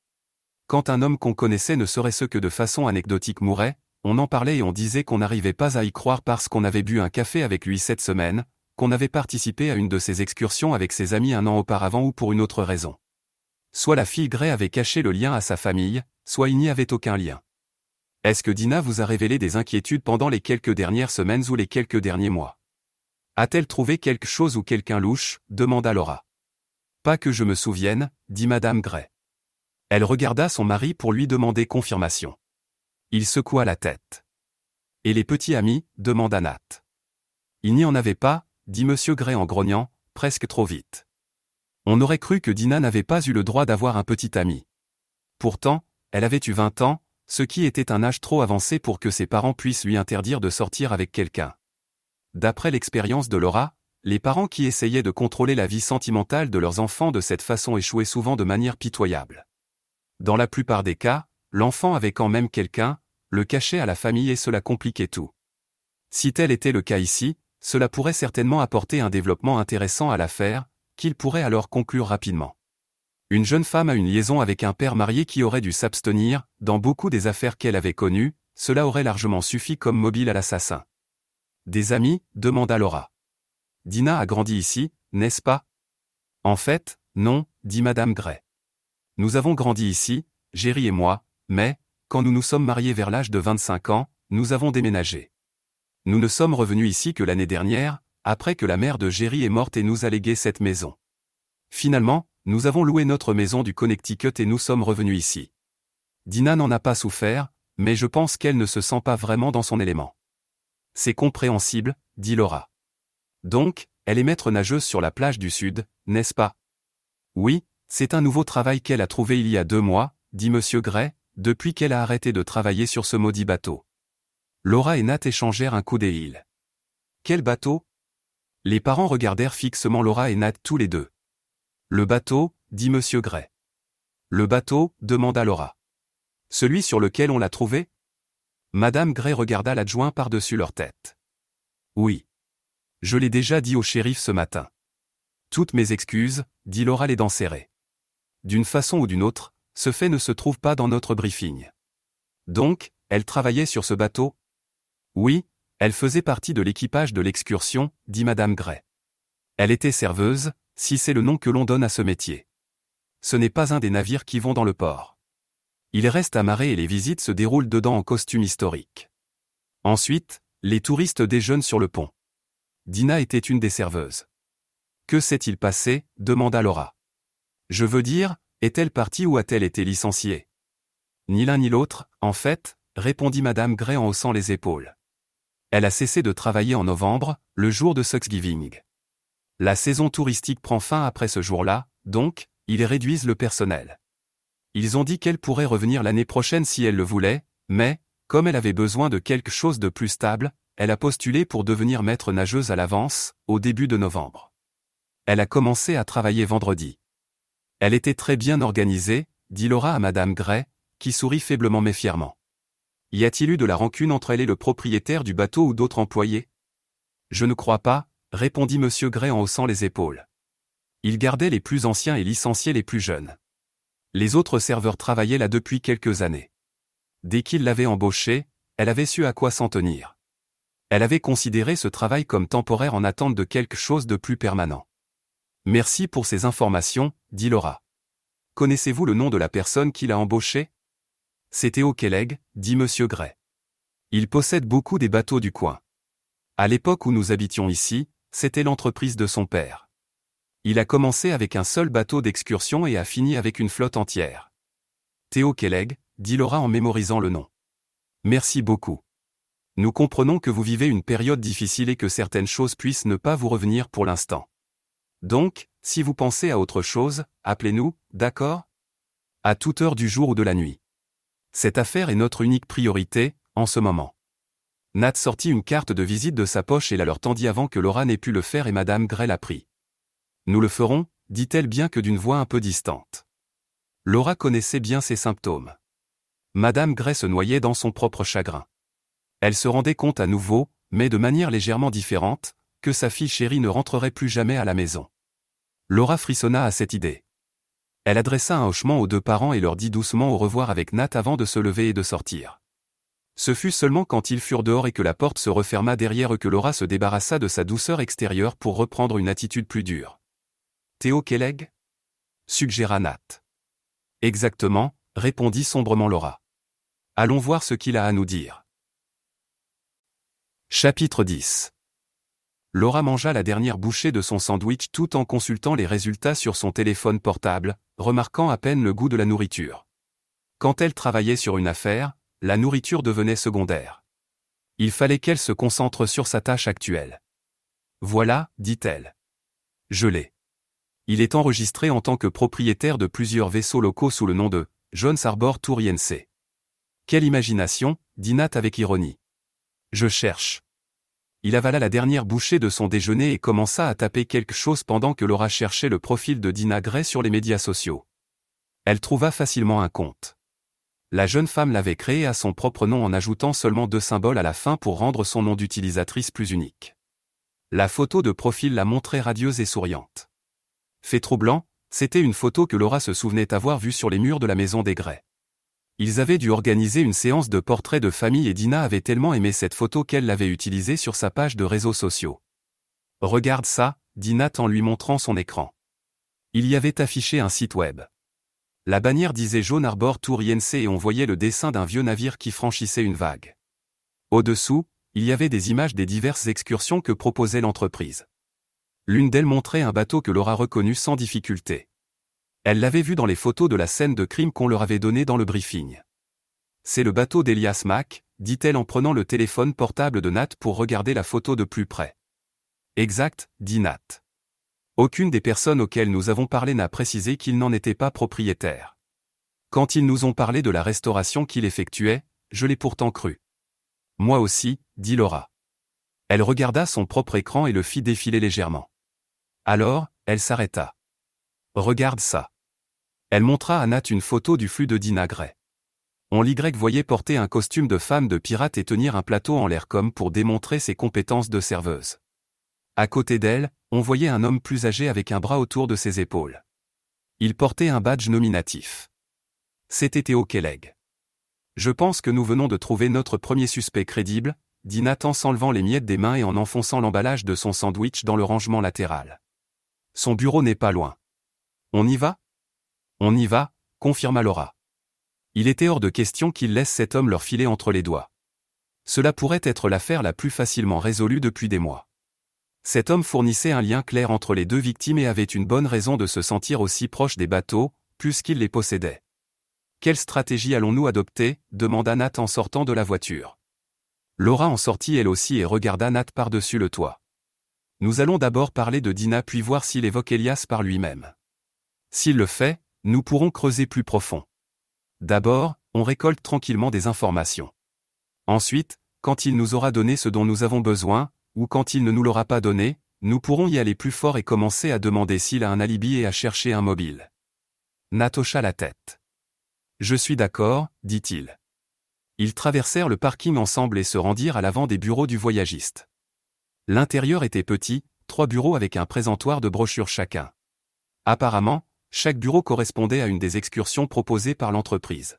Quand un homme qu'on connaissait ne serait-ce que de façon anecdotique mourait, on en parlait et on disait qu'on n'arrivait pas à y croire parce qu'on avait bu un café avec lui cette semaine, qu'on avait participé à une de ses excursions avec ses amis un an auparavant ou pour une autre raison. Soit la fille Gray avait caché le lien à sa famille, soit il n'y avait aucun lien. Est-ce que Dina vous a révélé des inquiétudes pendant les quelques dernières semaines ou les quelques derniers mois A-t-elle trouvé quelque chose ou quelqu'un louche demanda Laura. Pas que je me souvienne, dit Madame Gray. Elle regarda son mari pour lui demander confirmation. Il secoua la tête. Et les petits amis demanda Nat. Il n'y en avait pas, dit M. Gray en grognant, presque trop vite. On aurait cru que Dina n'avait pas eu le droit d'avoir un petit ami. Pourtant, elle avait eu 20 ans, ce qui était un âge trop avancé pour que ses parents puissent lui interdire de sortir avec quelqu'un. D'après l'expérience de Laura, les parents qui essayaient de contrôler la vie sentimentale de leurs enfants de cette façon échouaient souvent de manière pitoyable dans la plupart des cas, l'enfant avait quand même quelqu'un, le cachait à la famille et cela compliquait tout. Si tel était le cas ici, cela pourrait certainement apporter un développement intéressant à l'affaire, qu'il pourrait alors conclure rapidement. Une jeune femme a une liaison avec un père marié qui aurait dû s'abstenir, dans beaucoup des affaires qu'elle avait connues, cela aurait largement suffi comme mobile à l'assassin. Des amis demanda Laura. Dina a grandi ici, n'est-ce pas En fait, non, dit Madame Gray. Nous avons grandi ici, Jerry et moi, mais, quand nous nous sommes mariés vers l'âge de 25 ans, nous avons déménagé. Nous ne sommes revenus ici que l'année dernière, après que la mère de Jerry est morte et nous a légué cette maison. Finalement, nous avons loué notre maison du Connecticut et nous sommes revenus ici. Dina n'en a pas souffert, mais je pense qu'elle ne se sent pas vraiment dans son élément. C'est compréhensible, dit Laura. Donc, elle est maître nageuse sur la plage du Sud, n'est-ce pas Oui, c'est un nouveau travail qu'elle a trouvé il y a deux mois, dit M. Gray, depuis qu'elle a arrêté de travailler sur ce maudit bateau. Laura et Nat échangèrent un coup d'œil. Quel bateau Les parents regardèrent fixement Laura et Nat tous les deux. Le bateau, dit M. Gray. Le bateau, demanda Laura. Celui sur lequel on l'a trouvé Madame Gray regarda l'adjoint par-dessus leur tête. Oui. Je l'ai déjà dit au shérif ce matin. Toutes mes excuses, dit Laura les dents serrées d'une façon ou d'une autre, ce fait ne se trouve pas dans notre briefing. Donc, elle travaillait sur ce bateau Oui, elle faisait partie de l'équipage de l'excursion, dit Madame Gray. Elle était serveuse, si c'est le nom que l'on donne à ce métier. Ce n'est pas un des navires qui vont dans le port. Il reste amarré et les visites se déroulent dedans en costume historique. Ensuite, les touristes déjeunent sur le pont. Dina était une des serveuses. Que s'est-il passé demanda Laura. Je veux dire, est-elle partie ou a-t-elle été licenciée Ni l'un ni l'autre, en fait, répondit Madame Gray en haussant les épaules. Elle a cessé de travailler en novembre, le jour de Thanksgiving. La saison touristique prend fin après ce jour-là, donc, ils réduisent le personnel. Ils ont dit qu'elle pourrait revenir l'année prochaine si elle le voulait, mais, comme elle avait besoin de quelque chose de plus stable, elle a postulé pour devenir maître nageuse à l'avance, au début de novembre. Elle a commencé à travailler vendredi. Elle était très bien organisée, dit Laura à Madame Gray, qui sourit faiblement mais fièrement. Y a-t-il eu de la rancune entre elle et le propriétaire du bateau ou d'autres employés Je ne crois pas, répondit Monsieur Gray en haussant les épaules. Il gardait les plus anciens et licenciait les plus jeunes. Les autres serveurs travaillaient là depuis quelques années. Dès qu'il l'avait embauchée, elle avait su à quoi s'en tenir. Elle avait considéré ce travail comme temporaire en attente de quelque chose de plus permanent. Merci pour ces informations, dit Laura. Connaissez-vous le nom de la personne qui l'a embauché C'est Théo Kelleg, dit M. Gray. Il possède beaucoup des bateaux du coin. À l'époque où nous habitions ici, c'était l'entreprise de son père. Il a commencé avec un seul bateau d'excursion et a fini avec une flotte entière. Théo Kelleg, dit Laura en mémorisant le nom. Merci beaucoup. Nous comprenons que vous vivez une période difficile et que certaines choses puissent ne pas vous revenir pour l'instant. Donc, si vous pensez à autre chose, appelez-nous, d'accord À toute heure du jour ou de la nuit. Cette affaire est notre unique priorité, en ce moment. Nat sortit une carte de visite de sa poche et la leur tendit avant que Laura n'ait pu le faire et Madame Gray la pris. « Nous le ferons, dit-elle bien que d'une voix un peu distante. Laura connaissait bien ses symptômes. Madame Gray se noyait dans son propre chagrin. Elle se rendait compte à nouveau, mais de manière légèrement différente, que sa fille chérie ne rentrerait plus jamais à la maison. Laura frissonna à cette idée. Elle adressa un hochement aux deux parents et leur dit doucement au revoir avec Nat avant de se lever et de sortir. Ce fut seulement quand ils furent dehors et que la porte se referma derrière eux que Laura se débarrassa de sa douceur extérieure pour reprendre une attitude plus dure. Théo Kelleg suggéra Nat. Exactement, répondit sombrement Laura. Allons voir ce qu'il a à nous dire. Chapitre 10 Laura mangea la dernière bouchée de son sandwich tout en consultant les résultats sur son téléphone portable, remarquant à peine le goût de la nourriture. Quand elle travaillait sur une affaire, la nourriture devenait secondaire. Il fallait qu'elle se concentre sur sa tâche actuelle. Voilà, dit-elle. Je l'ai. Il est enregistré en tant que propriétaire de plusieurs vaisseaux locaux sous le nom de Jones Arbor Touriense. Quelle imagination, dit Nat avec ironie. Je cherche il avala la dernière bouchée de son déjeuner et commença à taper quelque chose pendant que Laura cherchait le profil de Dina Gray sur les médias sociaux. Elle trouva facilement un compte. La jeune femme l'avait créé à son propre nom en ajoutant seulement deux symboles à la fin pour rendre son nom d'utilisatrice plus unique. La photo de profil la montrait radieuse et souriante. Fait troublant, c'était une photo que Laura se souvenait avoir vue sur les murs de la maison des Gray. Ils avaient dû organiser une séance de portraits de famille et Dina avait tellement aimé cette photo qu'elle l'avait utilisée sur sa page de réseaux sociaux. Regarde ça, dit Nat en lui montrant son écran. Il y avait affiché un site web. La bannière disait Jaune Arbor Tour Inc et on voyait le dessin d'un vieux navire qui franchissait une vague. Au-dessous, il y avait des images des diverses excursions que proposait l'entreprise. L'une d'elles montrait un bateau que Laura reconnut sans difficulté. Elle l'avait vu dans les photos de la scène de crime qu'on leur avait donnée dans le briefing. C'est le bateau d'Elias Mack, dit-elle en prenant le téléphone portable de Nat pour regarder la photo de plus près. Exact, dit Nat. Aucune des personnes auxquelles nous avons parlé n'a précisé qu'il n'en était pas propriétaire. Quand ils nous ont parlé de la restauration qu'il effectuait, je l'ai pourtant cru. Moi aussi, dit Laura. Elle regarda son propre écran et le fit défiler légèrement. Alors, elle s'arrêta. Regarde ça. Elle montra à Nat une photo du flux de Dina Gray. On l'y voyait porter un costume de femme de pirate et tenir un plateau en l'air comme pour démontrer ses compétences de serveuse. À côté d'elle, on voyait un homme plus âgé avec un bras autour de ses épaules. Il portait un badge nominatif. C'était Théo Kelleg. Je pense que nous venons de trouver notre premier suspect crédible, dit en s'enlevant les miettes des mains et en enfonçant l'emballage de son sandwich dans le rangement latéral. Son bureau n'est pas loin. On y va On y va, confirma Laura. Il était hors de question qu'il laisse cet homme leur filer entre les doigts. Cela pourrait être l'affaire la plus facilement résolue depuis des mois. Cet homme fournissait un lien clair entre les deux victimes et avait une bonne raison de se sentir aussi proche des bateaux, puisqu'il les possédait. Quelle stratégie allons-nous adopter demanda Nat en sortant de la voiture. Laura en sortit elle aussi et regarda Nat par-dessus le toit. Nous allons d'abord parler de Dina puis voir s'il évoque Elias par lui-même. S'il le fait, nous pourrons creuser plus profond. D'abord, on récolte tranquillement des informations. Ensuite, quand il nous aura donné ce dont nous avons besoin, ou quand il ne nous l'aura pas donné, nous pourrons y aller plus fort et commencer à demander s'il a un alibi et à chercher un mobile. Natocha la tête. Je suis d'accord, dit-il. Ils traversèrent le parking ensemble et se rendirent à l'avant des bureaux du voyagiste. L'intérieur était petit, trois bureaux avec un présentoir de brochures chacun. Apparemment, chaque bureau correspondait à une des excursions proposées par l'entreprise.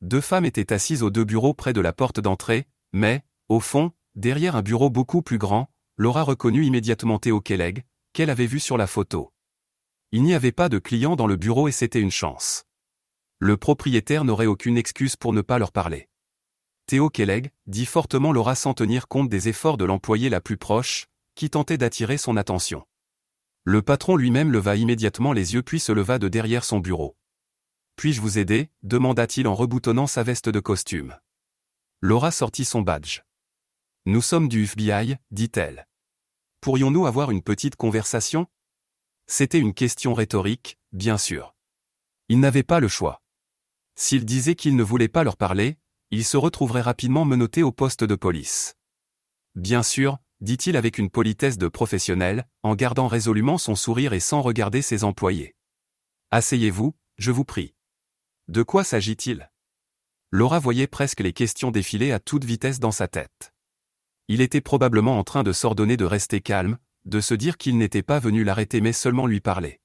Deux femmes étaient assises aux deux bureaux près de la porte d'entrée, mais, au fond, derrière un bureau beaucoup plus grand, Laura reconnut immédiatement Théo Kelleg, qu'elle avait vu sur la photo. Il n'y avait pas de client dans le bureau et c'était une chance. Le propriétaire n'aurait aucune excuse pour ne pas leur parler. Théo Kelleg dit fortement Laura sans tenir compte des efforts de l'employé la plus proche, qui tentait d'attirer son attention. Le patron lui-même leva immédiatement les yeux puis se leva de derrière son bureau. Puis-je vous aider demanda-t-il en reboutonnant sa veste de costume. Laura sortit son badge. Nous sommes du FBI, dit-elle. Pourrions-nous avoir une petite conversation C'était une question rhétorique, bien sûr. Il n'avait pas le choix. S'il disait qu'il ne voulait pas leur parler, il se retrouverait rapidement menotté au poste de police. Bien sûr, dit-il avec une politesse de professionnel, en gardant résolument son sourire et sans regarder ses employés. Asseyez-vous, je vous prie. De quoi s'agit-il Laura voyait presque les questions défiler à toute vitesse dans sa tête. Il était probablement en train de s'ordonner de rester calme, de se dire qu'il n'était pas venu l'arrêter mais seulement lui parler.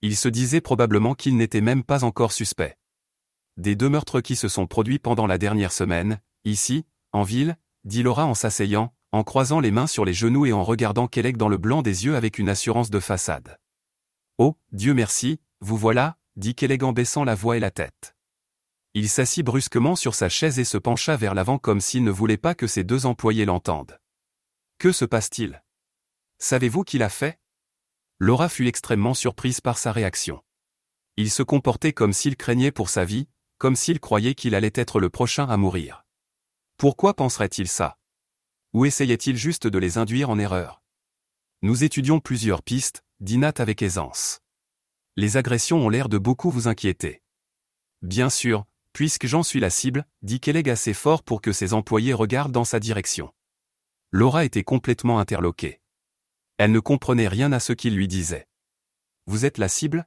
Il se disait probablement qu'il n'était même pas encore suspect. Des deux meurtres qui se sont produits pendant la dernière semaine, ici, en ville, dit Laura en s'asseyant, en croisant les mains sur les genoux et en regardant Kelleg dans le blanc des yeux avec une assurance de façade. Oh, Dieu merci, vous voilà, dit Kelleg en baissant la voix et la tête. Il s'assit brusquement sur sa chaise et se pencha vers l'avant comme s'il ne voulait pas que ses deux employés l'entendent. Que se passe-t-il Savez-vous qui l'a fait Laura fut extrêmement surprise par sa réaction. Il se comportait comme s'il craignait pour sa vie, comme s'il croyait qu'il allait être le prochain à mourir. Pourquoi penserait-il ça ou essayait-il juste de les induire en erreur Nous étudions plusieurs pistes, dit Nat avec aisance. Les agressions ont l'air de beaucoup vous inquiéter. Bien sûr, puisque j'en suis la cible, dit Kelleg assez fort pour que ses employés regardent dans sa direction. Laura était complètement interloquée. Elle ne comprenait rien à ce qu'il lui disait. Vous êtes la cible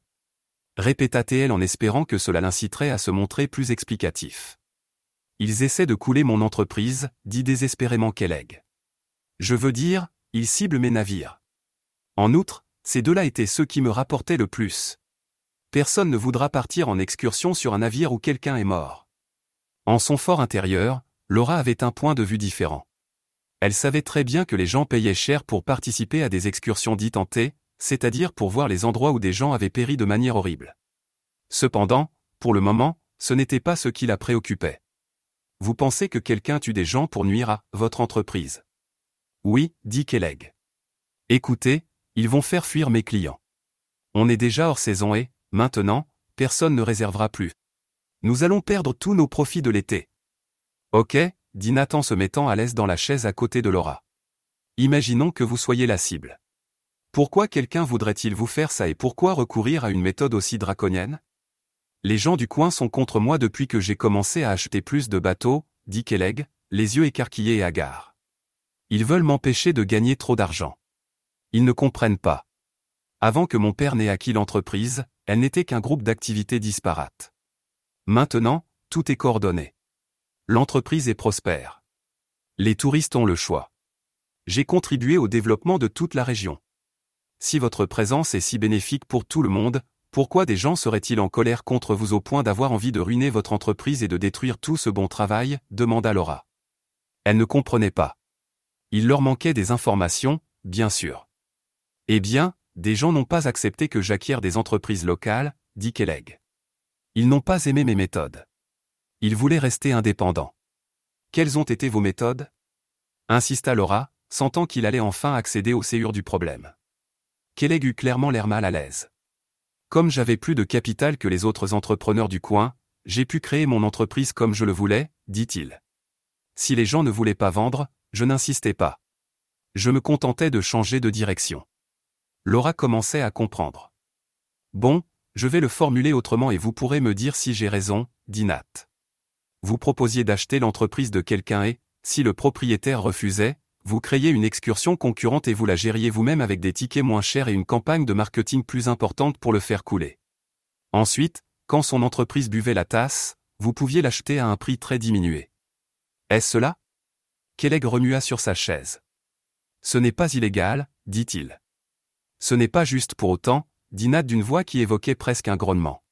répéta-t-elle en espérant que cela l'inciterait à se montrer plus explicatif. Ils essaient de couler mon entreprise, dit désespérément Kelleg. Je veux dire, ils ciblent mes navires. En outre, ces deux-là étaient ceux qui me rapportaient le plus. Personne ne voudra partir en excursion sur un navire où quelqu'un est mort. En son fort intérieur, Laura avait un point de vue différent. Elle savait très bien que les gens payaient cher pour participer à des excursions dites T, c'est-à-dire pour voir les endroits où des gens avaient péri de manière horrible. Cependant, pour le moment, ce n'était pas ce qui la préoccupait. Vous pensez que quelqu'un tue des gens pour nuire à votre entreprise Oui, dit Kelleg. Écoutez, ils vont faire fuir mes clients. On est déjà hors saison et, maintenant, personne ne réservera plus. Nous allons perdre tous nos profits de l'été. Ok, dit Nathan se mettant à l'aise dans la chaise à côté de Laura. Imaginons que vous soyez la cible. Pourquoi quelqu'un voudrait-il vous faire ça et pourquoi recourir à une méthode aussi draconienne les gens du coin sont contre moi depuis que j'ai commencé à acheter plus de bateaux, dit keleg les yeux écarquillés et hagards. Ils veulent m'empêcher de gagner trop d'argent. Ils ne comprennent pas. Avant que mon père n'ait acquis l'entreprise, elle n'était qu'un groupe d'activités disparates. Maintenant, tout est coordonné. L'entreprise est prospère. Les touristes ont le choix. J'ai contribué au développement de toute la région. Si votre présence est si bénéfique pour tout le monde, pourquoi des gens seraient-ils en colère contre vous au point d'avoir envie de ruiner votre entreprise et de détruire tout ce bon travail demanda Laura. Elle ne comprenait pas. Il leur manquait des informations, bien sûr. Eh bien, des gens n'ont pas accepté que j'acquière des entreprises locales, dit Kelleg. Ils n'ont pas aimé mes méthodes. Ils voulaient rester indépendants. Quelles ont été vos méthodes insista Laura, sentant qu'il allait enfin accéder aux séures du problème. Kelleg eut clairement l'air mal à l'aise. Comme j'avais plus de capital que les autres entrepreneurs du coin, j'ai pu créer mon entreprise comme je le voulais, dit-il. Si les gens ne voulaient pas vendre, je n'insistais pas. Je me contentais de changer de direction. Laura commençait à comprendre. Bon, je vais le formuler autrement et vous pourrez me dire si j'ai raison, dit Nat. Vous proposiez d'acheter l'entreprise de quelqu'un et, si le propriétaire refusait, vous créez une excursion concurrente et vous la gériez vous-même avec des tickets moins chers et une campagne de marketing plus importante pour le faire couler. Ensuite, quand son entreprise buvait la tasse, vous pouviez l'acheter à un prix très diminué. Est-ce cela Kelleg remua sur sa chaise. Ce n'est pas illégal, dit-il. Ce n'est pas juste pour autant, dit Nat d'une voix qui évoquait presque un grognement.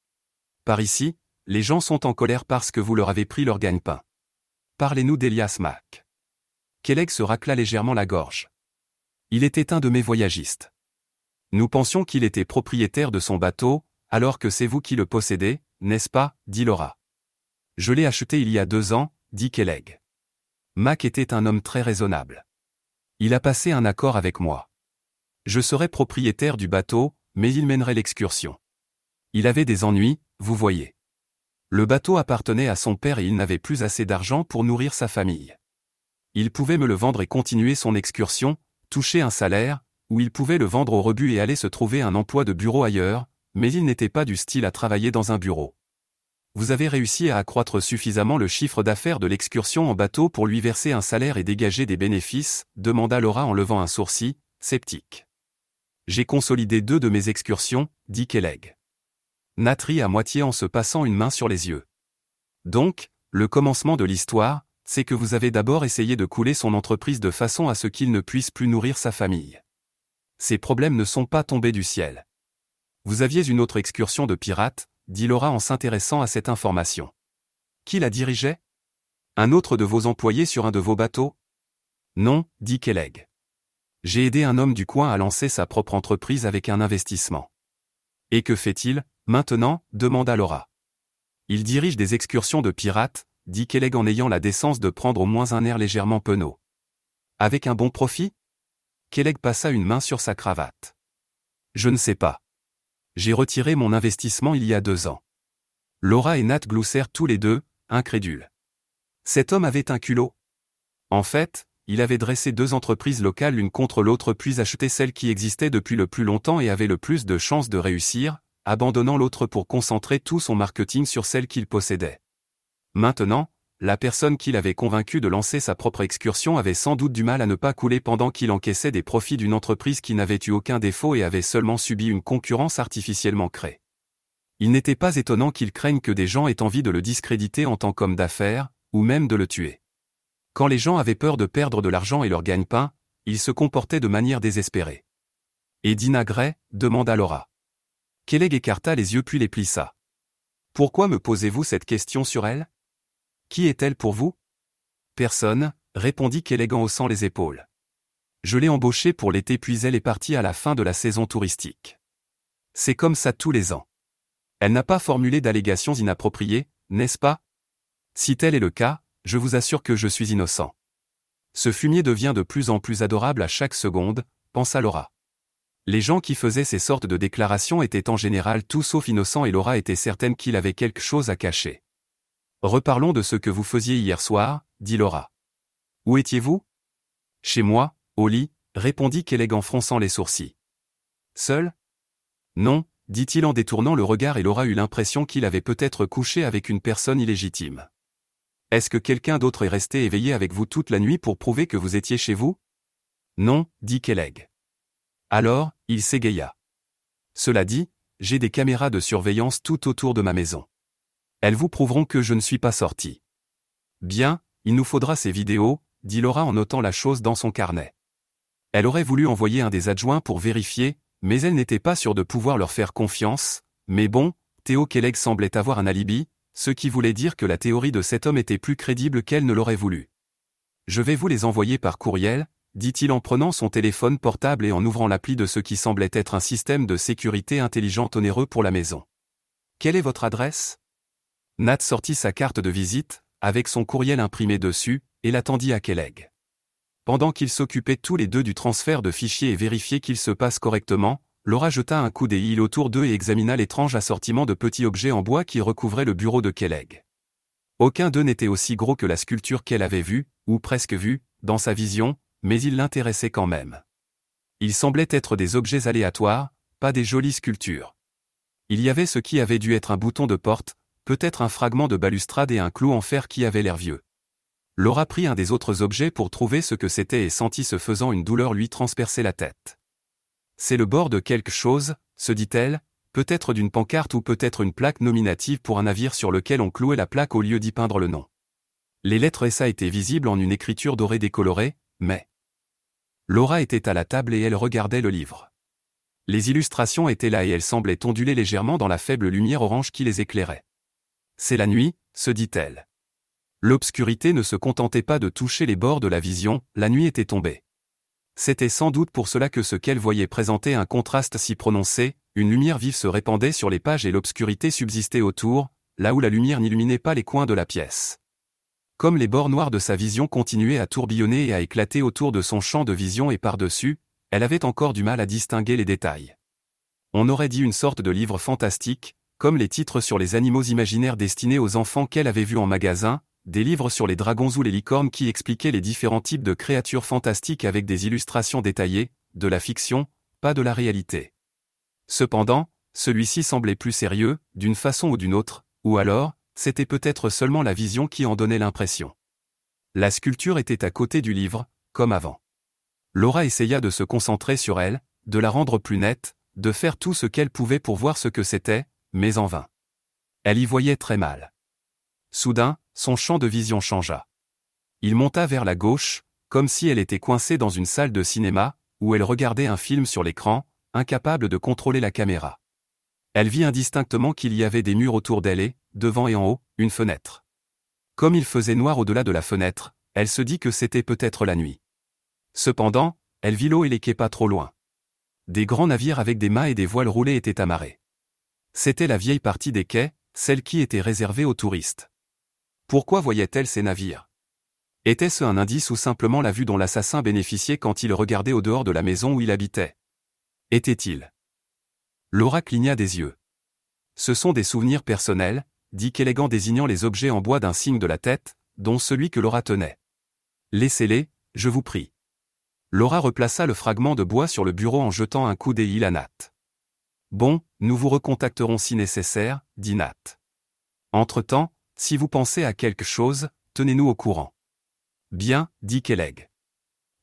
Par ici, les gens sont en colère parce que vous leur avez pris leur gagne-pain. Parlez-nous d'Elias Mack. Kelleg se racla légèrement la gorge. Il était un de mes voyagistes. Nous pensions qu'il était propriétaire de son bateau, alors que c'est vous qui le possédez, n'est-ce pas dit Laura. Je l'ai acheté il y a deux ans, dit Kelleg. Mac était un homme très raisonnable. Il a passé un accord avec moi. Je serai propriétaire du bateau, mais il mènerait l'excursion. Il avait des ennuis, vous voyez. Le bateau appartenait à son père et il n'avait plus assez d'argent pour nourrir sa famille il pouvait me le vendre et continuer son excursion, toucher un salaire, ou il pouvait le vendre au rebut et aller se trouver un emploi de bureau ailleurs, mais il n'était pas du style à travailler dans un bureau. Vous avez réussi à accroître suffisamment le chiffre d'affaires de l'excursion en bateau pour lui verser un salaire et dégager des bénéfices, demanda Laura en levant un sourcil, sceptique. J'ai consolidé deux de mes excursions, dit Kelleg. Natri à moitié en se passant une main sur les yeux. Donc, le commencement de l'histoire, c'est que vous avez d'abord essayé de couler son entreprise de façon à ce qu'il ne puisse plus nourrir sa famille. Ces problèmes ne sont pas tombés du ciel. Vous aviez une autre excursion de pirates, dit Laura en s'intéressant à cette information. Qui la dirigeait Un autre de vos employés sur un de vos bateaux Non, dit Kelleg. J'ai aidé un homme du coin à lancer sa propre entreprise avec un investissement. Et que fait-il, maintenant demanda Laura. Il dirige des excursions de pirates, dit Kelleg en ayant la décence de prendre au moins un air légèrement penaud. Avec un bon profit Kelleg passa une main sur sa cravate. Je ne sais pas. J'ai retiré mon investissement il y a deux ans. Laura et Nat gloussèrent tous les deux, incrédules. Cet homme avait un culot. En fait, il avait dressé deux entreprises locales l'une contre l'autre puis acheté celle qui existait depuis le plus longtemps et avait le plus de chances de réussir, abandonnant l'autre pour concentrer tout son marketing sur celle qu'il possédait. Maintenant, la personne qu'il avait convaincu de lancer sa propre excursion avait sans doute du mal à ne pas couler pendant qu'il encaissait des profits d'une entreprise qui n'avait eu aucun défaut et avait seulement subi une concurrence artificiellement créée. Il n'était pas étonnant qu'il craigne que des gens aient envie de le discréditer en tant qu'homme d'affaires, ou même de le tuer. Quand les gens avaient peur de perdre de l'argent et leur gagne-pain, ils se comportaient de manière désespérée. Et Dina Gray demanda Laura. Kelleg écarta les yeux puis les plissa. Pourquoi me posez-vous cette question sur elle qui est-elle pour vous Personne, répondit qu'élégant haussant les épaules. Je l'ai embauchée pour l'été puis elle est partie à la fin de la saison touristique. C'est comme ça tous les ans. Elle n'a pas formulé d'allégations inappropriées, n'est-ce pas Si tel est le cas, je vous assure que je suis innocent. Ce fumier devient de plus en plus adorable à chaque seconde, pensa Laura. Les gens qui faisaient ces sortes de déclarations étaient en général tout sauf innocents et Laura était certaine qu'il avait quelque chose à cacher. Reparlons de ce que vous faisiez hier soir, dit Laura. Où étiez-vous Chez moi, au lit, répondit Kelleg en fronçant les sourcils. Seul Non, dit-il en détournant le regard et Laura eut l'impression qu'il avait peut-être couché avec une personne illégitime. Est-ce que quelqu'un d'autre est resté éveillé avec vous toute la nuit pour prouver que vous étiez chez vous Non, dit Kelleg. Alors, il s'égaya. Cela dit, j'ai des caméras de surveillance tout autour de ma maison. Elles vous prouveront que je ne suis pas sorti. Bien, il nous faudra ces vidéos, dit Laura en notant la chose dans son carnet. Elle aurait voulu envoyer un des adjoints pour vérifier, mais elle n'était pas sûre de pouvoir leur faire confiance, mais bon, Théo Kelleg semblait avoir un alibi, ce qui voulait dire que la théorie de cet homme était plus crédible qu'elle ne l'aurait voulu. Je vais vous les envoyer par courriel, dit-il en prenant son téléphone portable et en ouvrant l'appli de ce qui semblait être un système de sécurité intelligent onéreux pour la maison. Quelle est votre adresse Nat sortit sa carte de visite, avec son courriel imprimé dessus, et l'attendit à Kelleg. Pendant qu'ils s'occupaient tous les deux du transfert de fichiers et vérifiaient qu'il se passe correctement, Laura jeta un coup d'œil autour d'eux et examina l'étrange assortiment de petits objets en bois qui recouvraient le bureau de Kelleg. Aucun d'eux n'était aussi gros que la sculpture qu'elle avait vue, ou presque vue, dans sa vision, mais il l'intéressait quand même. Ils semblaient être des objets aléatoires, pas des jolies sculptures. Il y avait ce qui avait dû être un bouton de porte, peut-être un fragment de balustrade et un clou en fer qui avait l'air vieux. Laura prit un des autres objets pour trouver ce que c'était et sentit se faisant une douleur lui transpercer la tête. C'est le bord de quelque chose, se dit-elle, peut-être d'une pancarte ou peut-être une plaque nominative pour un navire sur lequel on clouait la plaque au lieu d'y peindre le nom. Les lettres SA étaient visibles en une écriture dorée décolorée, mais... Laura était à la table et elle regardait le livre. Les illustrations étaient là et elles semblaient onduler légèrement dans la faible lumière orange qui les éclairait. C'est la nuit, se dit-elle. L'obscurité ne se contentait pas de toucher les bords de la vision, la nuit était tombée. C'était sans doute pour cela que ce qu'elle voyait présentait un contraste si prononcé, une lumière vive se répandait sur les pages et l'obscurité subsistait autour, là où la lumière n'illuminait pas les coins de la pièce. Comme les bords noirs de sa vision continuaient à tourbillonner et à éclater autour de son champ de vision et par-dessus, elle avait encore du mal à distinguer les détails. On aurait dit une sorte de livre fantastique, comme les titres sur les animaux imaginaires destinés aux enfants qu'elle avait vus en magasin, des livres sur les dragons ou les licornes qui expliquaient les différents types de créatures fantastiques avec des illustrations détaillées, de la fiction, pas de la réalité. Cependant, celui-ci semblait plus sérieux, d'une façon ou d'une autre, ou alors, c'était peut-être seulement la vision qui en donnait l'impression. La sculpture était à côté du livre, comme avant. Laura essaya de se concentrer sur elle, de la rendre plus nette, de faire tout ce qu'elle pouvait pour voir ce que c'était, mais en vain. Elle y voyait très mal. Soudain, son champ de vision changea. Il monta vers la gauche, comme si elle était coincée dans une salle de cinéma, où elle regardait un film sur l'écran, incapable de contrôler la caméra. Elle vit indistinctement qu'il y avait des murs autour d'elle et, devant et en haut, une fenêtre. Comme il faisait noir au-delà de la fenêtre, elle se dit que c'était peut-être la nuit. Cependant, elle vit l'eau et les quais pas trop loin. Des grands navires avec des mâts et des voiles roulés étaient amarrés. C'était la vieille partie des quais, celle qui était réservée aux touristes. Pourquoi voyait-elle ces navires Était-ce un indice ou simplement la vue dont l'assassin bénéficiait quand il regardait au dehors de la maison où il habitait Était-il Laura cligna des yeux. Ce sont des souvenirs personnels, dit qu'élégant désignant les objets en bois d'un signe de la tête, dont celui que Laura tenait. Laissez-les, je vous prie. Laura replaça le fragment de bois sur le bureau en jetant un coup d'œil à Nat. Bon, nous vous recontacterons si nécessaire, dit Nat. Entre-temps, si vous pensez à quelque chose, tenez-nous au courant. Bien, dit Kelleg.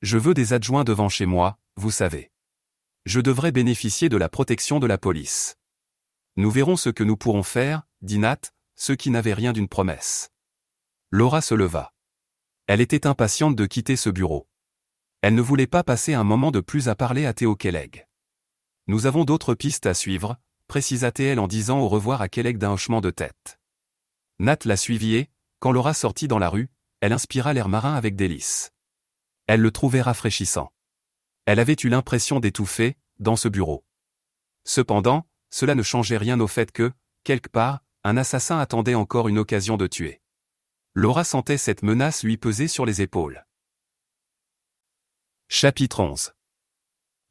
Je veux des adjoints devant chez moi, vous savez. Je devrais bénéficier de la protection de la police. Nous verrons ce que nous pourrons faire, dit Nat, ce qui n'avait rien d'une promesse. Laura se leva. Elle était impatiente de quitter ce bureau. Elle ne voulait pas passer un moment de plus à parler à Théo Kelleg. Nous avons d'autres pistes à suivre, précisa t en disant au revoir à Kelleg d'un hochement de tête. Nat la suivit et, quand Laura sortit dans la rue, elle inspira l'air marin avec délice. Elle le trouvait rafraîchissant. Elle avait eu l'impression d'étouffer, dans ce bureau. Cependant, cela ne changeait rien au fait que, quelque part, un assassin attendait encore une occasion de tuer. Laura sentait cette menace lui peser sur les épaules. Chapitre 11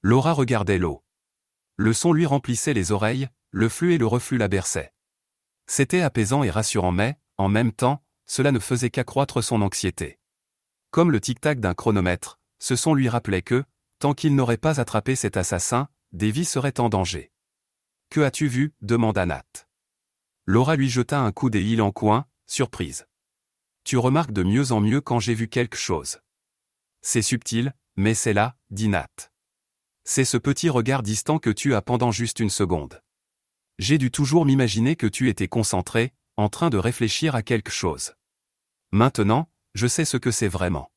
Laura regardait l'eau. Le son lui remplissait les oreilles, le flux et le reflux la berçaient. C'était apaisant et rassurant mais, en même temps, cela ne faisait qu'accroître son anxiété. Comme le tic-tac d'un chronomètre, ce son lui rappelait que, tant qu'il n'aurait pas attrapé cet assassin, des vies en danger. Que as-tu vu demanda Nat. Laura lui jeta un coup des en coin, surprise. Tu remarques de mieux en mieux quand j'ai vu quelque chose. C'est subtil, mais c'est là, dit Nat. C'est ce petit regard distant que tu as pendant juste une seconde. J'ai dû toujours m'imaginer que tu étais concentré, en train de réfléchir à quelque chose. Maintenant, je sais ce que c'est vraiment.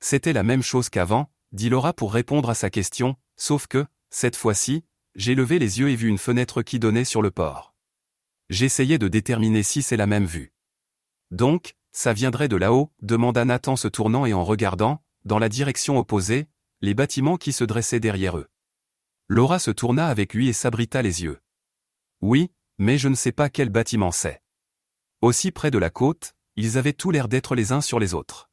C'était la même chose qu'avant, dit Laura pour répondre à sa question, sauf que, cette fois-ci, j'ai levé les yeux et vu une fenêtre qui donnait sur le port. J'essayais de déterminer si c'est la même vue. Donc, ça viendrait de là-haut demanda Nathan se tournant et en regardant, dans la direction opposée, les bâtiments qui se dressaient derrière eux. Laura se tourna avec lui et s'abrita les yeux. Oui, mais je ne sais pas quel bâtiment c'est. Aussi près de la côte, ils avaient tout l'air d'être les uns sur les autres.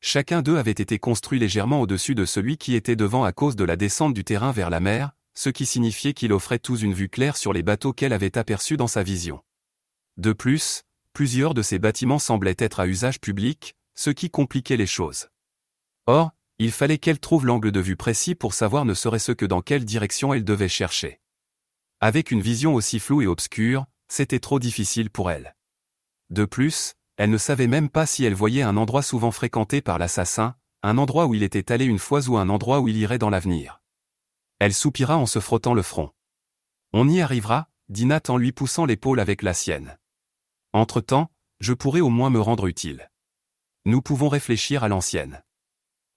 Chacun d'eux avait été construit légèrement au-dessus de celui qui était devant à cause de la descente du terrain vers la mer, ce qui signifiait qu'il offrait tous une vue claire sur les bateaux qu'elle avait aperçus dans sa vision. De plus, plusieurs de ces bâtiments semblaient être à usage public, ce qui compliquait les choses. Or, il fallait qu'elle trouve l'angle de vue précis pour savoir ne serait-ce que dans quelle direction elle devait chercher. Avec une vision aussi floue et obscure, c'était trop difficile pour elle. De plus, elle ne savait même pas si elle voyait un endroit souvent fréquenté par l'assassin, un endroit où il était allé une fois ou un endroit où il irait dans l'avenir. Elle soupira en se frottant le front. On y arrivera, dit Nat en lui poussant l'épaule avec la sienne. Entre-temps, je pourrai au moins me rendre utile. Nous pouvons réfléchir à l'ancienne.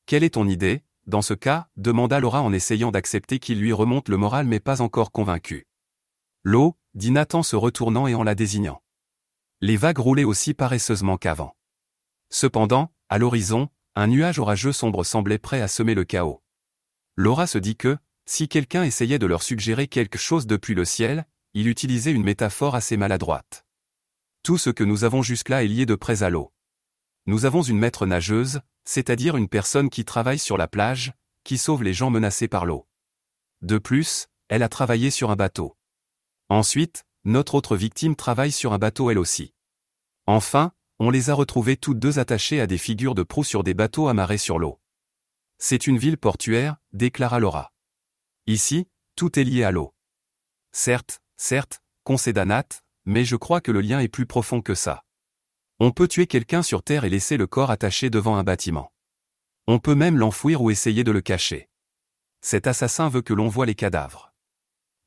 Quelle est ton idée, dans ce cas demanda Laura en essayant d'accepter qu'il lui remonte le moral mais pas encore convaincu. L'eau, dit Nathan se retournant et en la désignant. Les vagues roulaient aussi paresseusement qu'avant. Cependant, à l'horizon, un nuage orageux sombre semblait prêt à semer le chaos. Laura se dit que, si quelqu'un essayait de leur suggérer quelque chose depuis le ciel, il utilisait une métaphore assez maladroite. Tout ce que nous avons jusque-là est lié de près à l'eau. Nous avons une maître nageuse, c'est-à-dire une personne qui travaille sur la plage, qui sauve les gens menacés par l'eau. De plus, elle a travaillé sur un bateau. Ensuite, notre autre victime travaille sur un bateau elle aussi. Enfin, on les a retrouvées toutes deux attachées à des figures de proue sur des bateaux amarrés sur l'eau. C'est une ville portuaire, déclara Laura. Ici, tout est lié à l'eau. Certes, certes, concéda Nat, mais je crois que le lien est plus profond que ça. On peut tuer quelqu'un sur Terre et laisser le corps attaché devant un bâtiment. On peut même l'enfouir ou essayer de le cacher. Cet assassin veut que l'on voie les cadavres.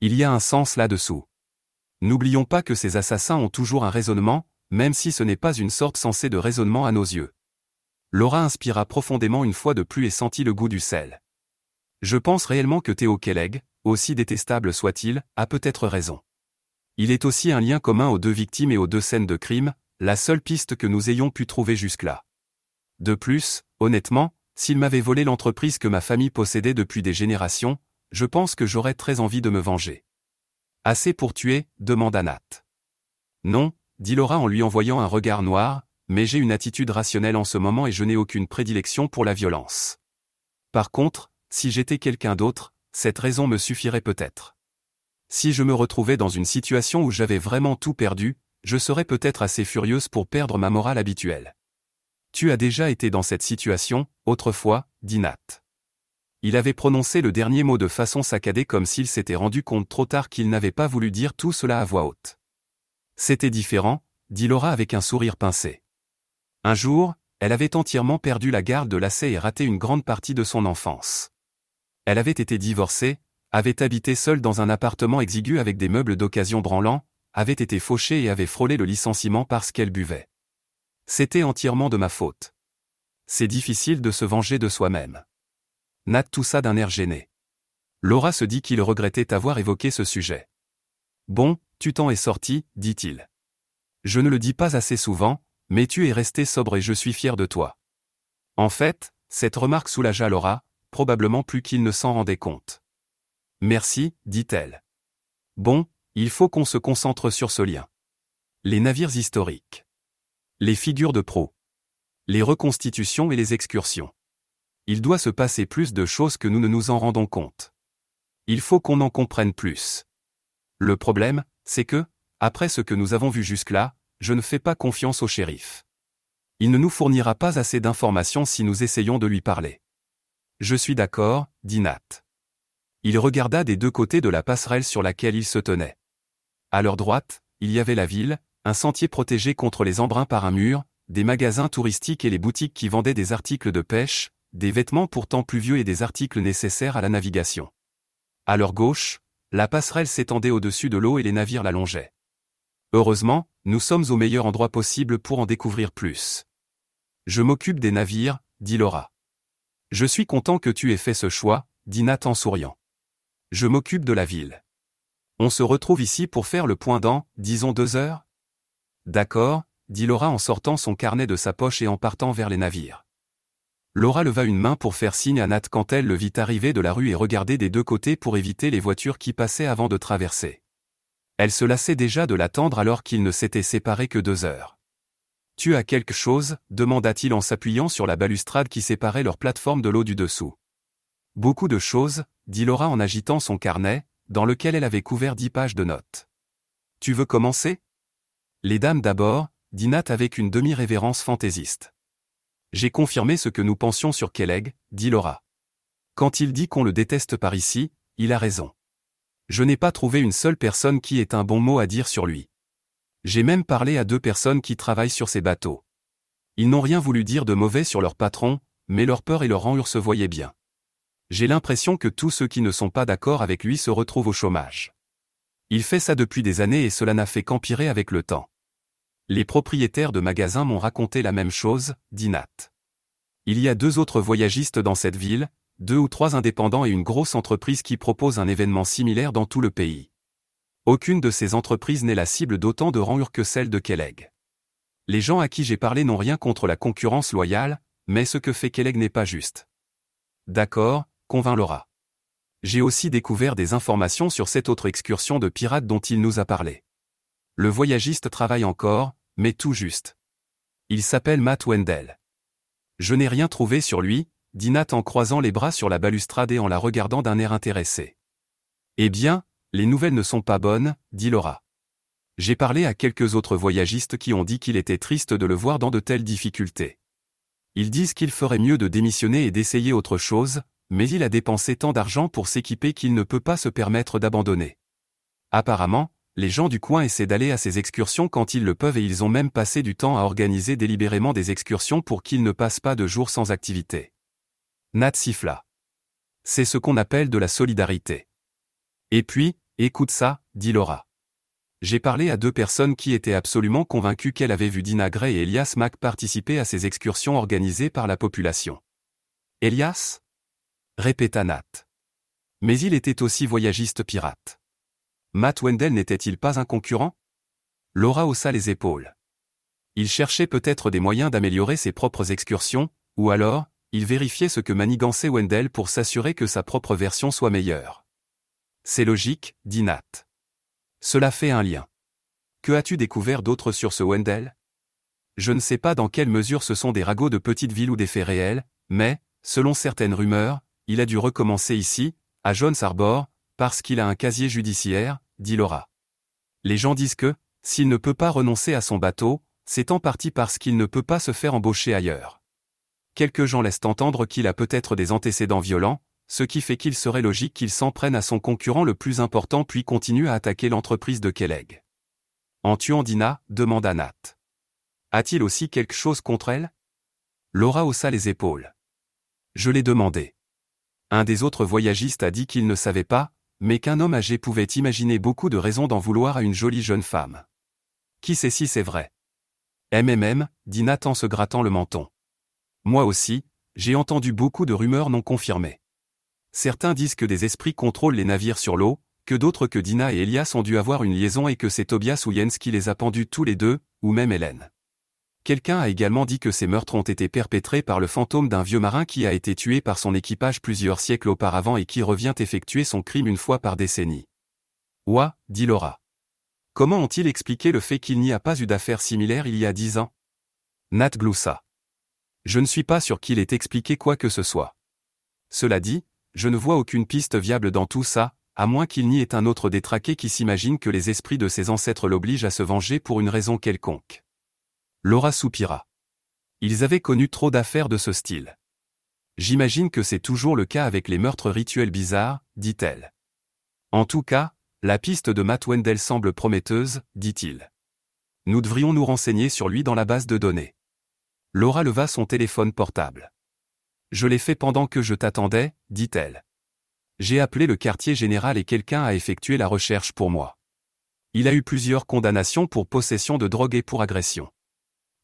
Il y a un sens là-dessous. N'oublions pas que ces assassins ont toujours un raisonnement, même si ce n'est pas une sorte sensée de raisonnement à nos yeux. Laura inspira profondément une fois de plus et sentit le goût du sel. Je pense réellement que Théo Kelleg, aussi détestable soit-il, a peut-être raison. Il est aussi un lien commun aux deux victimes et aux deux scènes de crime, la seule piste que nous ayons pu trouver jusque-là. De plus, honnêtement, s'il m'avait volé l'entreprise que ma famille possédait depuis des générations, je pense que j'aurais très envie de me venger. Assez pour tuer demanda Nat. Non, dit Laura en lui envoyant un regard noir, mais j'ai une attitude rationnelle en ce moment et je n'ai aucune prédilection pour la violence. Par contre, si j'étais quelqu'un d'autre, cette raison me suffirait peut-être. Si je me retrouvais dans une situation où j'avais vraiment tout perdu, je serais peut-être assez furieuse pour perdre ma morale habituelle. Tu as déjà été dans cette situation, autrefois, dit Nat. Il avait prononcé le dernier mot de façon saccadée comme s'il s'était rendu compte trop tard qu'il n'avait pas voulu dire tout cela à voix haute. C'était différent, dit Laura avec un sourire pincé. Un jour, elle avait entièrement perdu la garde de lacet et raté une grande partie de son enfance. Elle avait été divorcée, avait habité seule dans un appartement exigu avec des meubles d'occasion branlants, avait été fauchée et avait frôlé le licenciement parce qu'elle buvait. C'était entièrement de ma faute. C'est difficile de se venger de soi-même. Nat toussa d'un air gêné. Laura se dit qu'il regrettait avoir évoqué ce sujet. Bon, tu t'en es sorti, dit-il. Je ne le dis pas assez souvent, mais tu es resté sobre et je suis fier de toi. En fait, cette remarque soulagea Laura, probablement plus qu'il ne s'en rendait compte. Merci, dit-elle. Bon, il faut qu'on se concentre sur ce lien. Les navires historiques. Les figures de pro. Les reconstitutions et les excursions. Il doit se passer plus de choses que nous ne nous en rendons compte. Il faut qu'on en comprenne plus. Le problème, c'est que, après ce que nous avons vu jusque-là, je ne fais pas confiance au shérif. Il ne nous fournira pas assez d'informations si nous essayons de lui parler. Je suis d'accord, dit Nat. Il regarda des deux côtés de la passerelle sur laquelle il se tenait. À leur droite, il y avait la ville, un sentier protégé contre les embruns par un mur, des magasins touristiques et les boutiques qui vendaient des articles de pêche, des vêtements pourtant pluvieux et des articles nécessaires à la navigation. À leur gauche, la passerelle s'étendait au-dessus de l'eau et les navires l'allongeaient. « Heureusement, nous sommes au meilleur endroit possible pour en découvrir plus. Je m'occupe des navires, dit Laura. Je suis content que tu aies fait ce choix, dit Nat en souriant. Je m'occupe de la ville. On se retrouve ici pour faire le point dans, disons deux heures D'accord, dit Laura en sortant son carnet de sa poche et en partant vers les navires. Laura leva une main pour faire signe à Nat quand elle le vit arriver de la rue et regarder des deux côtés pour éviter les voitures qui passaient avant de traverser. Elle se lassait déjà de l'attendre alors qu'ils ne s'étaient séparés que deux heures. Tu as quelque chose demanda-t-il en s'appuyant sur la balustrade qui séparait leur plateforme de l'eau du dessous. Beaucoup de choses, dit Laura en agitant son carnet, dans lequel elle avait couvert dix pages de notes. Tu veux commencer Les dames d'abord, dit Nat avec une demi-révérence fantaisiste. J'ai confirmé ce que nous pensions sur Kelleg, dit Laura. Quand il dit qu'on le déteste par ici, il a raison. Je n'ai pas trouvé une seule personne qui ait un bon mot à dire sur lui. J'ai même parlé à deux personnes qui travaillent sur ces bateaux. Ils n'ont rien voulu dire de mauvais sur leur patron, mais leur peur et leur enure se voyaient bien j'ai l'impression que tous ceux qui ne sont pas d'accord avec lui se retrouvent au chômage. Il fait ça depuis des années et cela n'a fait qu'empirer avec le temps. Les propriétaires de magasins m'ont raconté la même chose, dit Nat. Il y a deux autres voyagistes dans cette ville, deux ou trois indépendants et une grosse entreprise qui propose un événement similaire dans tout le pays. Aucune de ces entreprises n'est la cible d'autant de ranures que celle de Kelleg. Les gens à qui j'ai parlé n'ont rien contre la concurrence loyale, mais ce que fait Kelleg n'est pas juste. D'accord, Convainc Laura. J'ai aussi découvert des informations sur cette autre excursion de pirates dont il nous a parlé. Le voyagiste travaille encore, mais tout juste. Il s'appelle Matt Wendell. Je n'ai rien trouvé sur lui, dit Nat en croisant les bras sur la balustrade et en la regardant d'un air intéressé. Eh bien, les nouvelles ne sont pas bonnes, dit Laura. J'ai parlé à quelques autres voyagistes qui ont dit qu'il était triste de le voir dans de telles difficultés. Ils disent qu'il ferait mieux de démissionner et d'essayer autre chose, mais il a dépensé tant d'argent pour s'équiper qu'il ne peut pas se permettre d'abandonner. Apparemment, les gens du coin essaient d'aller à ces excursions quand ils le peuvent et ils ont même passé du temps à organiser délibérément des excursions pour qu'ils ne passent pas de jours sans activité. Nat siffla. C'est ce qu'on appelle de la solidarité. Et puis, écoute ça, dit Laura. J'ai parlé à deux personnes qui étaient absolument convaincues qu'elles avaient vu Dina Gray et Elias Mack participer à ces excursions organisées par la population. Elias répéta Nat. Mais il était aussi voyagiste pirate. Matt Wendell n'était-il pas un concurrent Laura haussa les épaules. Il cherchait peut-être des moyens d'améliorer ses propres excursions, ou alors, il vérifiait ce que manigançait Wendell pour s'assurer que sa propre version soit meilleure. C'est logique, dit Nat. Cela fait un lien. Que as-tu découvert d'autre sur ce Wendell Je ne sais pas dans quelle mesure ce sont des ragots de petites villes ou des faits réels, mais, selon certaines rumeurs, il a dû recommencer ici, à Jones Arbor, parce qu'il a un casier judiciaire, dit Laura. Les gens disent que, s'il ne peut pas renoncer à son bateau, c'est en partie parce qu'il ne peut pas se faire embaucher ailleurs. Quelques gens laissent entendre qu'il a peut-être des antécédents violents, ce qui fait qu'il serait logique qu'il s'en prenne à son concurrent le plus important puis continue à attaquer l'entreprise de Kelleg. En tuant Dina, demanda Nat. A-t-il aussi quelque chose contre elle Laura haussa les épaules. Je l'ai demandé. Un des autres voyagistes a dit qu'il ne savait pas, mais qu'un homme âgé pouvait imaginer beaucoup de raisons d'en vouloir à une jolie jeune femme. Qui sait si c'est vrai MMM, dit Nathan se grattant le menton. Moi aussi, j'ai entendu beaucoup de rumeurs non confirmées. Certains disent que des esprits contrôlent les navires sur l'eau, que d'autres que Dina et Elias ont dû avoir une liaison et que c'est Tobias ou Jens qui les a pendus tous les deux, ou même Hélène. Quelqu'un a également dit que ces meurtres ont été perpétrés par le fantôme d'un vieux marin qui a été tué par son équipage plusieurs siècles auparavant et qui revient effectuer son crime une fois par décennie. Ouah, dit Laura. Comment ont-ils expliqué le fait qu'il n'y a pas eu d'affaires similaire il y a dix ans Nat gloussa. Je ne suis pas sûr qu'il ait expliqué quoi que ce soit. Cela dit, je ne vois aucune piste viable dans tout ça, à moins qu'il n'y ait un autre détraqué qui s'imagine que les esprits de ses ancêtres l'obligent à se venger pour une raison quelconque. Laura soupira. Ils avaient connu trop d'affaires de ce style. J'imagine que c'est toujours le cas avec les meurtres rituels bizarres, dit-elle. En tout cas, la piste de Matt Wendell semble prometteuse, dit-il. Nous devrions nous renseigner sur lui dans la base de données. Laura leva son téléphone portable. Je l'ai fait pendant que je t'attendais, dit-elle. J'ai appelé le quartier général et quelqu'un a effectué la recherche pour moi. Il a eu plusieurs condamnations pour possession de drogue et pour agression.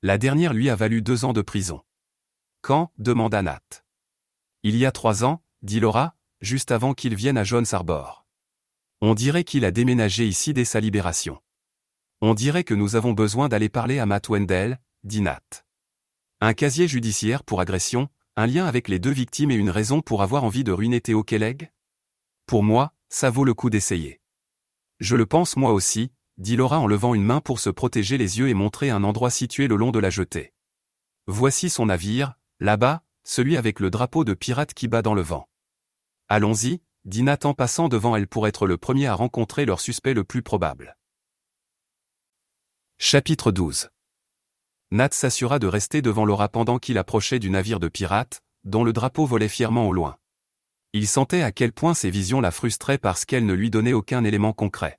La dernière lui a valu deux ans de prison. Quand demanda Nat. Il y a trois ans, dit Laura, juste avant qu'il vienne à Jones Harbor. On dirait qu'il a déménagé ici dès sa libération. On dirait que nous avons besoin d'aller parler à Matt Wendell, dit Nat. Un casier judiciaire pour agression, un lien avec les deux victimes et une raison pour avoir envie de ruiner Théo Kelleg Pour moi, ça vaut le coup d'essayer. Je le pense moi aussi, dit Laura en levant une main pour se protéger les yeux et montrer un endroit situé le long de la jetée. Voici son navire, là-bas, celui avec le drapeau de pirate qui bat dans le vent. Allons-y, dit en passant devant elle pour être le premier à rencontrer leur suspect le plus probable. Chapitre 12 Nat s'assura de rester devant Laura pendant qu'il approchait du navire de pirate, dont le drapeau volait fièrement au loin. Il sentait à quel point ses visions la frustraient parce qu'elles ne lui donnaient aucun élément concret.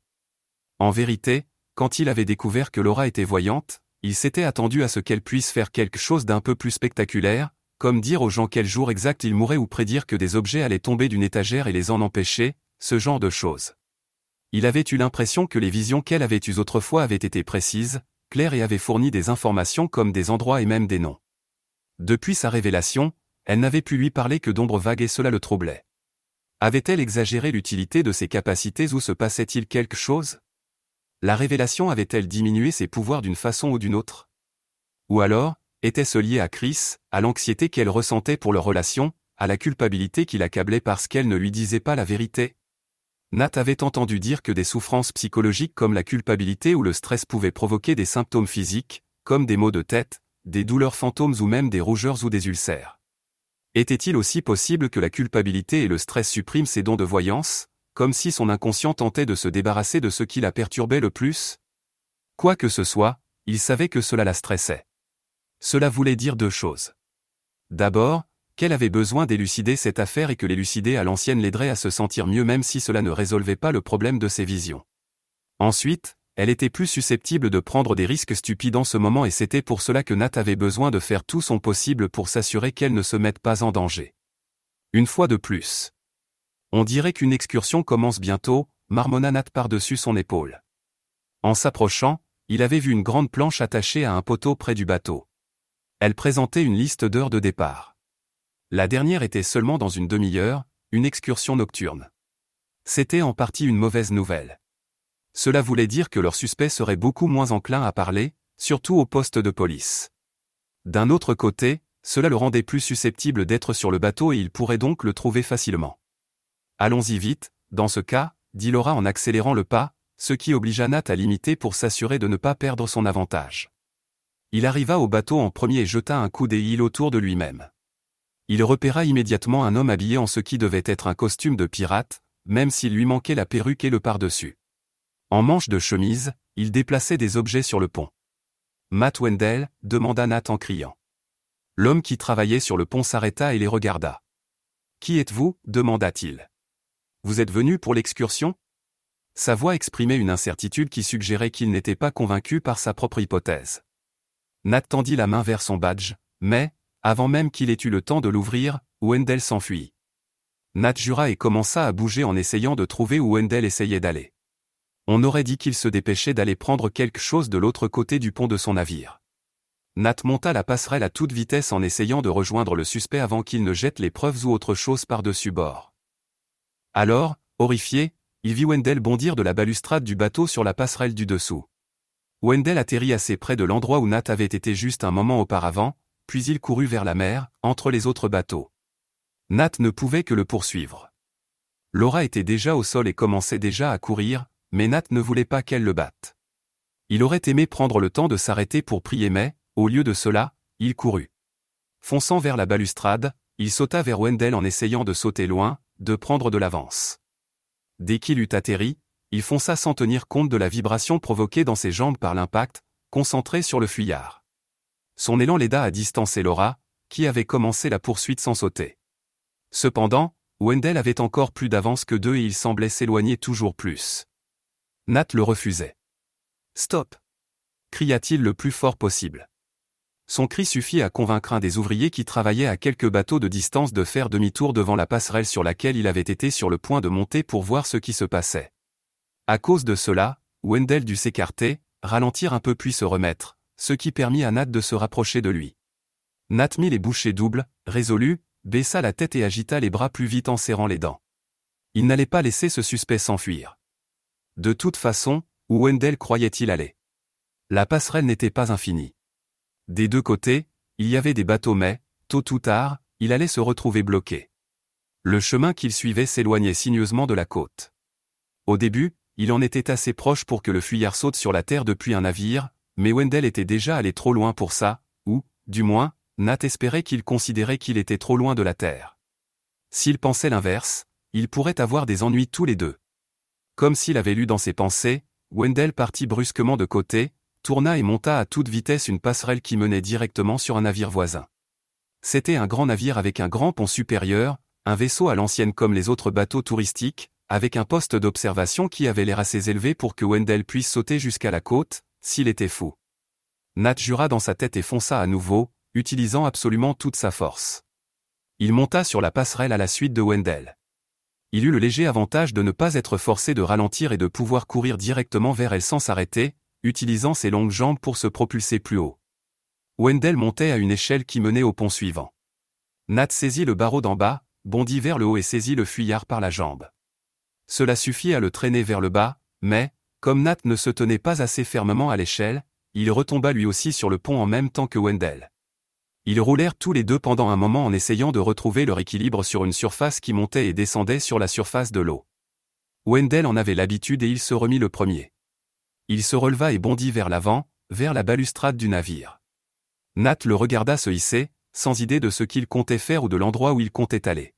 En vérité, quand il avait découvert que Laura était voyante, il s'était attendu à ce qu'elle puisse faire quelque chose d'un peu plus spectaculaire, comme dire aux gens quel jour exact il mourrait ou prédire que des objets allaient tomber d'une étagère et les en empêcher, ce genre de choses. Il avait eu l'impression que les visions qu'elle avait eues autrefois avaient été précises, claires et avaient fourni des informations comme des endroits et même des noms. Depuis sa révélation, elle n'avait pu lui parler que d'ombres vagues et cela le troublait. Avait-elle exagéré l'utilité de ses capacités ou se passait-il quelque chose la révélation avait-elle diminué ses pouvoirs d'une façon ou d'une autre Ou alors, était-ce lié à Chris, à l'anxiété qu'elle ressentait pour leur relation, à la culpabilité qui l'accablait parce qu'elle ne lui disait pas la vérité Nat avait entendu dire que des souffrances psychologiques comme la culpabilité ou le stress pouvaient provoquer des symptômes physiques, comme des maux de tête, des douleurs fantômes ou même des rougeurs ou des ulcères. Était-il aussi possible que la culpabilité et le stress suppriment ses dons de voyance, comme si son inconscient tentait de se débarrasser de ce qui la perturbait le plus. Quoi que ce soit, il savait que cela la stressait. Cela voulait dire deux choses. D'abord, qu'elle avait besoin d'élucider cette affaire et que l'élucider à l'ancienne l'aiderait à se sentir mieux même si cela ne résolvait pas le problème de ses visions. Ensuite, elle était plus susceptible de prendre des risques stupides en ce moment et c'était pour cela que Nat avait besoin de faire tout son possible pour s'assurer qu'elle ne se mette pas en danger. Une fois de plus. On dirait qu'une excursion commence bientôt, marmonna Nat par-dessus son épaule. En s'approchant, il avait vu une grande planche attachée à un poteau près du bateau. Elle présentait une liste d'heures de départ. La dernière était seulement dans une demi-heure, une excursion nocturne. C'était en partie une mauvaise nouvelle. Cela voulait dire que leur suspect serait beaucoup moins enclin à parler, surtout au poste de police. D'un autre côté, cela le rendait plus susceptible d'être sur le bateau et il pourrait donc le trouver facilement. Allons-y vite, dans ce cas, dit Laura en accélérant le pas, ce qui obligea Nat à l'imiter pour s'assurer de ne pas perdre son avantage. Il arriva au bateau en premier et jeta un coup d'œil autour de lui-même. Il repéra immédiatement un homme habillé en ce qui devait être un costume de pirate, même s'il lui manquait la perruque et le par-dessus. En manche de chemise, il déplaçait des objets sur le pont. Matt Wendell demanda Nat en criant. L'homme qui travaillait sur le pont s'arrêta et les regarda. Qui êtes-vous demanda-t-il. Vous êtes venu pour l'excursion Sa voix exprimait une incertitude qui suggérait qu'il n'était pas convaincu par sa propre hypothèse. Nat tendit la main vers son badge, mais, avant même qu'il ait eu le temps de l'ouvrir, Wendell s'enfuit. Nat jura et commença à bouger en essayant de trouver où Wendell essayait d'aller. On aurait dit qu'il se dépêchait d'aller prendre quelque chose de l'autre côté du pont de son navire. Nat monta la passerelle à toute vitesse en essayant de rejoindre le suspect avant qu'il ne jette les preuves ou autre chose par-dessus bord. Alors, horrifié, il vit Wendell bondir de la balustrade du bateau sur la passerelle du dessous. Wendell atterrit assez près de l'endroit où Nat avait été juste un moment auparavant, puis il courut vers la mer, entre les autres bateaux. Nat ne pouvait que le poursuivre. Laura était déjà au sol et commençait déjà à courir, mais Nat ne voulait pas qu'elle le batte. Il aurait aimé prendre le temps de s'arrêter pour prier mais, au lieu de cela, il courut. Fonçant vers la balustrade, il sauta vers Wendell en essayant de sauter loin, de prendre de l'avance. Dès qu'il eut atterri, il fonça sans tenir compte de la vibration provoquée dans ses jambes par l'impact, concentré sur le fuyard. Son élan l'aida à distancer Laura, qui avait commencé la poursuite sans sauter. Cependant, Wendell avait encore plus d'avance que deux et il semblait s'éloigner toujours plus. Nat le refusait. Stop cria-t-il le plus fort possible. Son cri suffit à convaincre un des ouvriers qui travaillait à quelques bateaux de distance de faire demi-tour devant la passerelle sur laquelle il avait été sur le point de monter pour voir ce qui se passait. À cause de cela, Wendell dut s'écarter, ralentir un peu puis se remettre, ce qui permit à Nat de se rapprocher de lui. Nat mit les bouchées doubles, résolu, baissa la tête et agita les bras plus vite en serrant les dents. Il n'allait pas laisser ce suspect s'enfuir. De toute façon, où Wendell croyait-il aller La passerelle n'était pas infinie. Des deux côtés, il y avait des bateaux mais, tôt ou tard, il allait se retrouver bloqué. Le chemin qu'il suivait s'éloignait sinueusement de la côte. Au début, il en était assez proche pour que le fuyard saute sur la terre depuis un navire, mais Wendell était déjà allé trop loin pour ça, ou, du moins, Nat espérait qu'il considérait qu'il était trop loin de la terre. S'il pensait l'inverse, il pourrait avoir des ennuis tous les deux. Comme s'il avait lu dans ses pensées, Wendell partit brusquement de côté, tourna et monta à toute vitesse une passerelle qui menait directement sur un navire voisin. C'était un grand navire avec un grand pont supérieur, un vaisseau à l'ancienne comme les autres bateaux touristiques, avec un poste d'observation qui avait l'air assez élevé pour que Wendell puisse sauter jusqu'à la côte, s'il était fou. Nat jura dans sa tête et fonça à nouveau, utilisant absolument toute sa force. Il monta sur la passerelle à la suite de Wendell. Il eut le léger avantage de ne pas être forcé de ralentir et de pouvoir courir directement vers elle sans s'arrêter, utilisant ses longues jambes pour se propulser plus haut. Wendell montait à une échelle qui menait au pont suivant. Nat saisit le barreau d'en bas, bondit vers le haut et saisit le fuyard par la jambe. Cela suffit à le traîner vers le bas, mais, comme Nat ne se tenait pas assez fermement à l'échelle, il retomba lui aussi sur le pont en même temps que Wendell. Ils roulèrent tous les deux pendant un moment en essayant de retrouver leur équilibre sur une surface qui montait et descendait sur la surface de l'eau. Wendell en avait l'habitude et il se remit le premier. Il se releva et bondit vers l'avant, vers la balustrade du navire. Nat le regarda se hisser, sans idée de ce qu'il comptait faire ou de l'endroit où il comptait aller.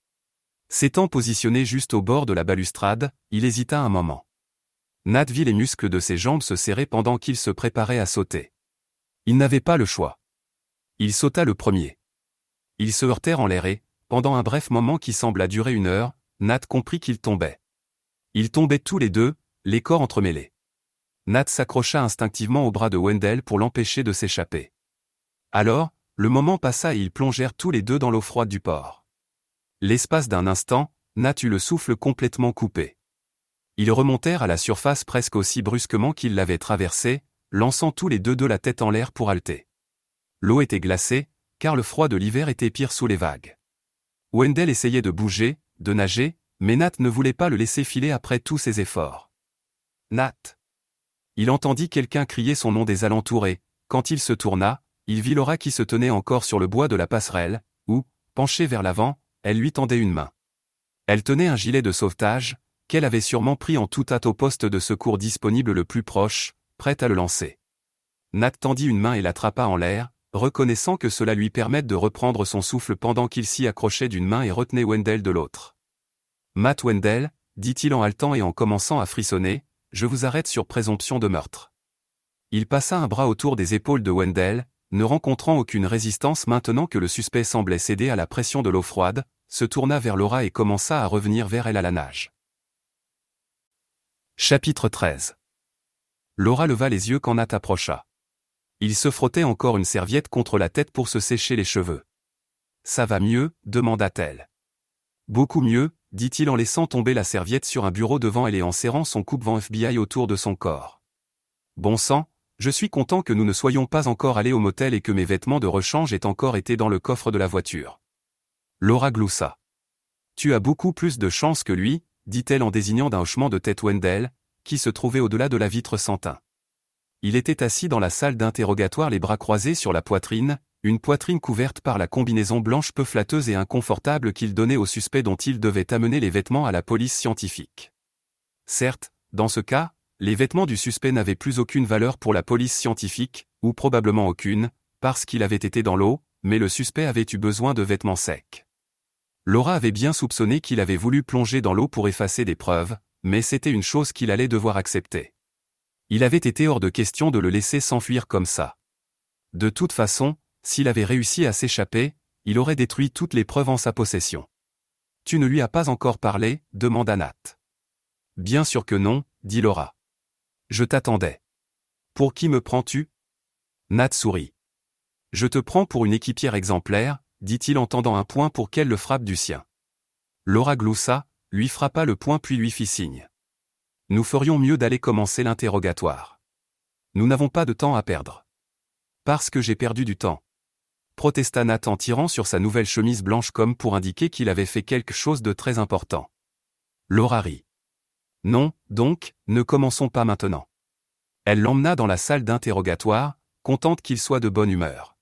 S'étant positionné juste au bord de la balustrade, il hésita un moment. Nat vit les muscles de ses jambes se serrer pendant qu'il se préparait à sauter. Il n'avait pas le choix. Il sauta le premier. Ils se heurtèrent en l'air et, pendant un bref moment qui sembla durer une heure, Nat comprit qu'il tombait. Ils tombaient tous les deux, les corps entremêlés. Nat s'accrocha instinctivement au bras de Wendell pour l'empêcher de s'échapper. Alors, le moment passa et ils plongèrent tous les deux dans l'eau froide du port. L'espace d'un instant, Nat eut le souffle complètement coupé. Ils remontèrent à la surface presque aussi brusquement qu'ils l'avaient traversée, lançant tous les deux de la tête en l'air pour halter. L'eau était glacée, car le froid de l'hiver était pire sous les vagues. Wendell essayait de bouger, de nager, mais Nat ne voulait pas le laisser filer après tous ses efforts. Nat il entendit quelqu'un crier son nom des alentours quand il se tourna, il vit Laura qui se tenait encore sur le bois de la passerelle, où, penchée vers l'avant, elle lui tendait une main. Elle tenait un gilet de sauvetage, qu'elle avait sûrement pris en tout hâte au poste de secours disponible le plus proche, prête à le lancer. Nat tendit une main et l'attrapa en l'air, reconnaissant que cela lui permette de reprendre son souffle pendant qu'il s'y accrochait d'une main et retenait Wendell de l'autre. Matt Wendell, dit-il en haletant et en commençant à frissonner, je vous arrête sur présomption de meurtre. Il passa un bras autour des épaules de Wendell, ne rencontrant aucune résistance maintenant que le suspect semblait céder à la pression de l'eau froide, se tourna vers Laura et commença à revenir vers elle à la nage. Chapitre 13 Laura leva les yeux quand Nat approcha. Il se frottait encore une serviette contre la tête pour se sécher les cheveux. Ça va mieux demanda-t-elle. Beaucoup mieux, dit-il en laissant tomber la serviette sur un bureau devant elle et en serrant son coupe-vent FBI autour de son corps. Bon sang, je suis content que nous ne soyons pas encore allés au motel et que mes vêtements de rechange aient encore été dans le coffre de la voiture. Laura gloussa. Tu as beaucoup plus de chance que lui, dit-elle en désignant d'un hochement de tête Wendell, qui se trouvait au-delà de la vitre sans Il était assis dans la salle d'interrogatoire les bras croisés sur la poitrine, une poitrine couverte par la combinaison blanche peu flatteuse et inconfortable qu'il donnait au suspect dont il devait amener les vêtements à la police scientifique. Certes, dans ce cas, les vêtements du suspect n'avaient plus aucune valeur pour la police scientifique, ou probablement aucune, parce qu'il avait été dans l'eau, mais le suspect avait eu besoin de vêtements secs. Laura avait bien soupçonné qu'il avait voulu plonger dans l'eau pour effacer des preuves, mais c'était une chose qu'il allait devoir accepter. Il avait été hors de question de le laisser s'enfuir comme ça. De toute façon, s'il avait réussi à s'échapper, il aurait détruit toutes les preuves en sa possession. Tu ne lui as pas encore parlé demanda Nat. Bien sûr que non, dit Laura. Je t'attendais. Pour qui me prends-tu Nat sourit. Je te prends pour une équipière exemplaire, dit-il en tendant un point pour qu'elle le frappe du sien. Laura gloussa, lui frappa le point puis lui fit signe. Nous ferions mieux d'aller commencer l'interrogatoire. Nous n'avons pas de temps à perdre. Parce que j'ai perdu du temps protesta Nat en tirant sur sa nouvelle chemise blanche comme pour indiquer qu'il avait fait quelque chose de très important. Laura rit. Non, donc, ne commençons pas maintenant. Elle l'emmena dans la salle d'interrogatoire, contente qu'il soit de bonne humeur.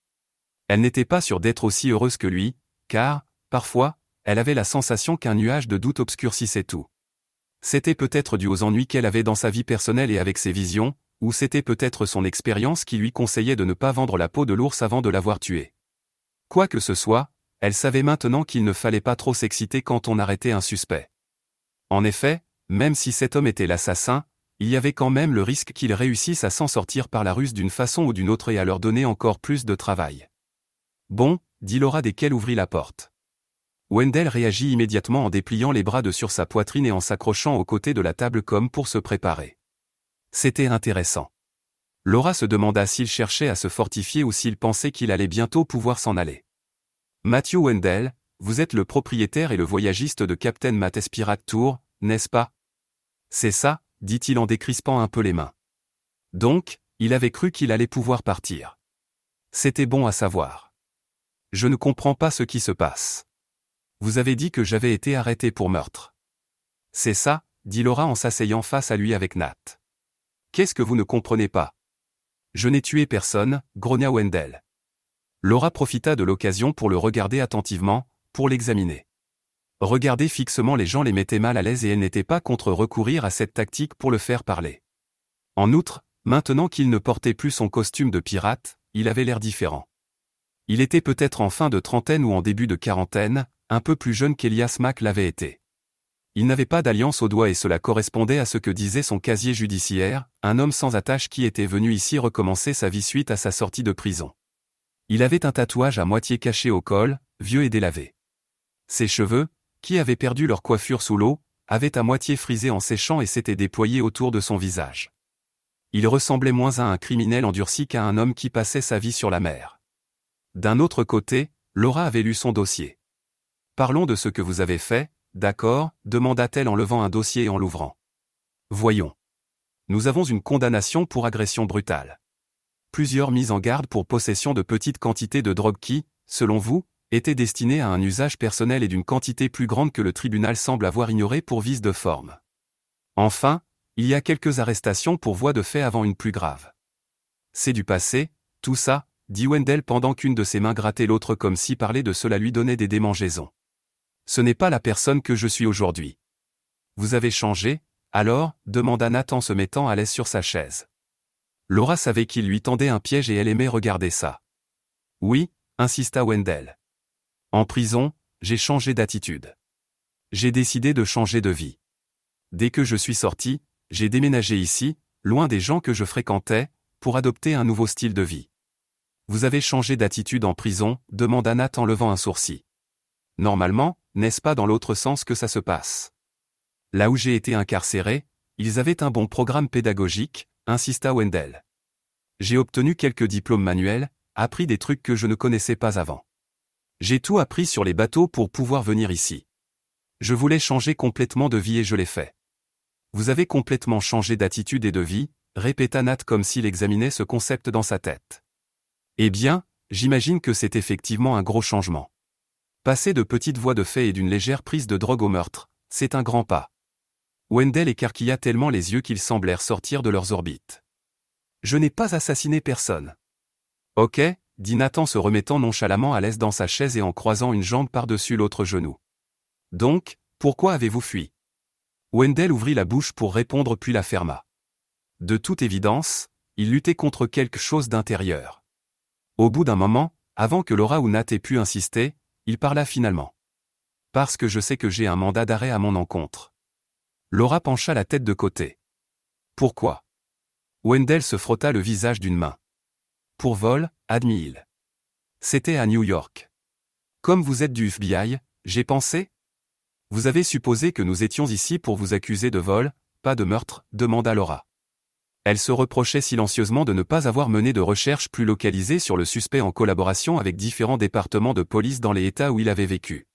Elle n'était pas sûre d'être aussi heureuse que lui, car, parfois, elle avait la sensation qu'un nuage de doute obscurcissait tout. C'était peut-être dû aux ennuis qu'elle avait dans sa vie personnelle et avec ses visions, ou c'était peut-être son expérience qui lui conseillait de ne pas vendre la peau de l'ours avant de l'avoir tué. Quoi que ce soit, elle savait maintenant qu'il ne fallait pas trop s'exciter quand on arrêtait un suspect. En effet, même si cet homme était l'assassin, il y avait quand même le risque qu'il réussisse à s'en sortir par la ruse d'une façon ou d'une autre et à leur donner encore plus de travail. Bon, dit Laura dès qu'elle ouvrit la porte. Wendell réagit immédiatement en dépliant les bras de sur sa poitrine et en s'accrochant aux côtés de la table comme pour se préparer. C'était intéressant. Laura se demanda s'il cherchait à se fortifier ou s'il pensait qu'il allait bientôt pouvoir s'en aller. Matthew Wendell, vous êtes le propriétaire et le voyagiste de Captain Mattes Pirate Tour, n'est-ce pas C'est ça, dit-il en décrispant un peu les mains. Donc, il avait cru qu'il allait pouvoir partir. C'était bon à savoir. Je ne comprends pas ce qui se passe. Vous avez dit que j'avais été arrêté pour meurtre. C'est ça, dit Laura en s'asseyant face à lui avec Nat. Qu'est-ce que vous ne comprenez pas je n'ai tué personne, grogna Wendell. Laura profita de l'occasion pour le regarder attentivement, pour l'examiner. Regarder fixement les gens les mettait mal à l'aise et elle n'était pas contre recourir à cette tactique pour le faire parler. En outre, maintenant qu'il ne portait plus son costume de pirate, il avait l'air différent. Il était peut-être en fin de trentaine ou en début de quarantaine, un peu plus jeune qu'Elias Mack l'avait été. Il n'avait pas d'alliance au doigt et cela correspondait à ce que disait son casier judiciaire, un homme sans attache qui était venu ici recommencer sa vie suite à sa sortie de prison. Il avait un tatouage à moitié caché au col, vieux et délavé. Ses cheveux, qui avaient perdu leur coiffure sous l'eau, avaient à moitié frisé en séchant et s'étaient déployés autour de son visage. Il ressemblait moins à un criminel endurci qu'à un homme qui passait sa vie sur la mer. D'un autre côté, Laura avait lu son dossier. Parlons de ce que vous avez fait, D'accord demanda-t-elle en levant un dossier et en l'ouvrant. Voyons. Nous avons une condamnation pour agression brutale. Plusieurs mises en garde pour possession de petites quantités de drogue qui, selon vous, étaient destinées à un usage personnel et d'une quantité plus grande que le tribunal semble avoir ignorée pour vice de forme. Enfin, il y a quelques arrestations pour voie de fait avant une plus grave. C'est du passé, tout ça, dit Wendell pendant qu'une de ses mains grattait l'autre comme si parler de cela lui donnait des démangeaisons. Ce n'est pas la personne que je suis aujourd'hui. Vous avez changé, alors demanda Nathan se mettant à l'aise sur sa chaise. Laura savait qu'il lui tendait un piège et elle aimait regarder ça. Oui, insista Wendell. En prison, j'ai changé d'attitude. J'ai décidé de changer de vie. Dès que je suis sorti, j'ai déménagé ici, loin des gens que je fréquentais, pour adopter un nouveau style de vie. Vous avez changé d'attitude en prison demanda Nat en levant un sourcil. Normalement, n'est-ce pas dans l'autre sens que ça se passe Là où j'ai été incarcéré, ils avaient un bon programme pédagogique, insista Wendell. J'ai obtenu quelques diplômes manuels, appris des trucs que je ne connaissais pas avant. J'ai tout appris sur les bateaux pour pouvoir venir ici. Je voulais changer complètement de vie et je l'ai fait. Vous avez complètement changé d'attitude et de vie, répéta Nat comme s'il examinait ce concept dans sa tête. Eh bien, j'imagine que c'est effectivement un gros changement. Passer de petites voix de fait et d'une légère prise de drogue au meurtre, c'est un grand pas. Wendell écarquilla tellement les yeux qu'ils semblèrent sortir de leurs orbites. Je n'ai pas assassiné personne. Ok, dit Nathan se remettant nonchalamment à l'aise dans sa chaise et en croisant une jambe par-dessus l'autre genou. Donc, pourquoi avez-vous fui Wendell ouvrit la bouche pour répondre puis la ferma. De toute évidence, il luttait contre quelque chose d'intérieur. Au bout d'un moment, avant que Laura ou Nat aient pu insister, il parla finalement. Parce que je sais que j'ai un mandat d'arrêt à mon encontre. Laura pencha la tête de côté. Pourquoi Wendell se frotta le visage d'une main. Pour vol, admis-il. C'était à New York. Comme vous êtes du FBI, j'ai pensé Vous avez supposé que nous étions ici pour vous accuser de vol, pas de meurtre, demanda Laura. Elle se reprochait silencieusement de ne pas avoir mené de recherches plus localisées sur le suspect en collaboration avec différents départements de police dans les États où il avait vécu.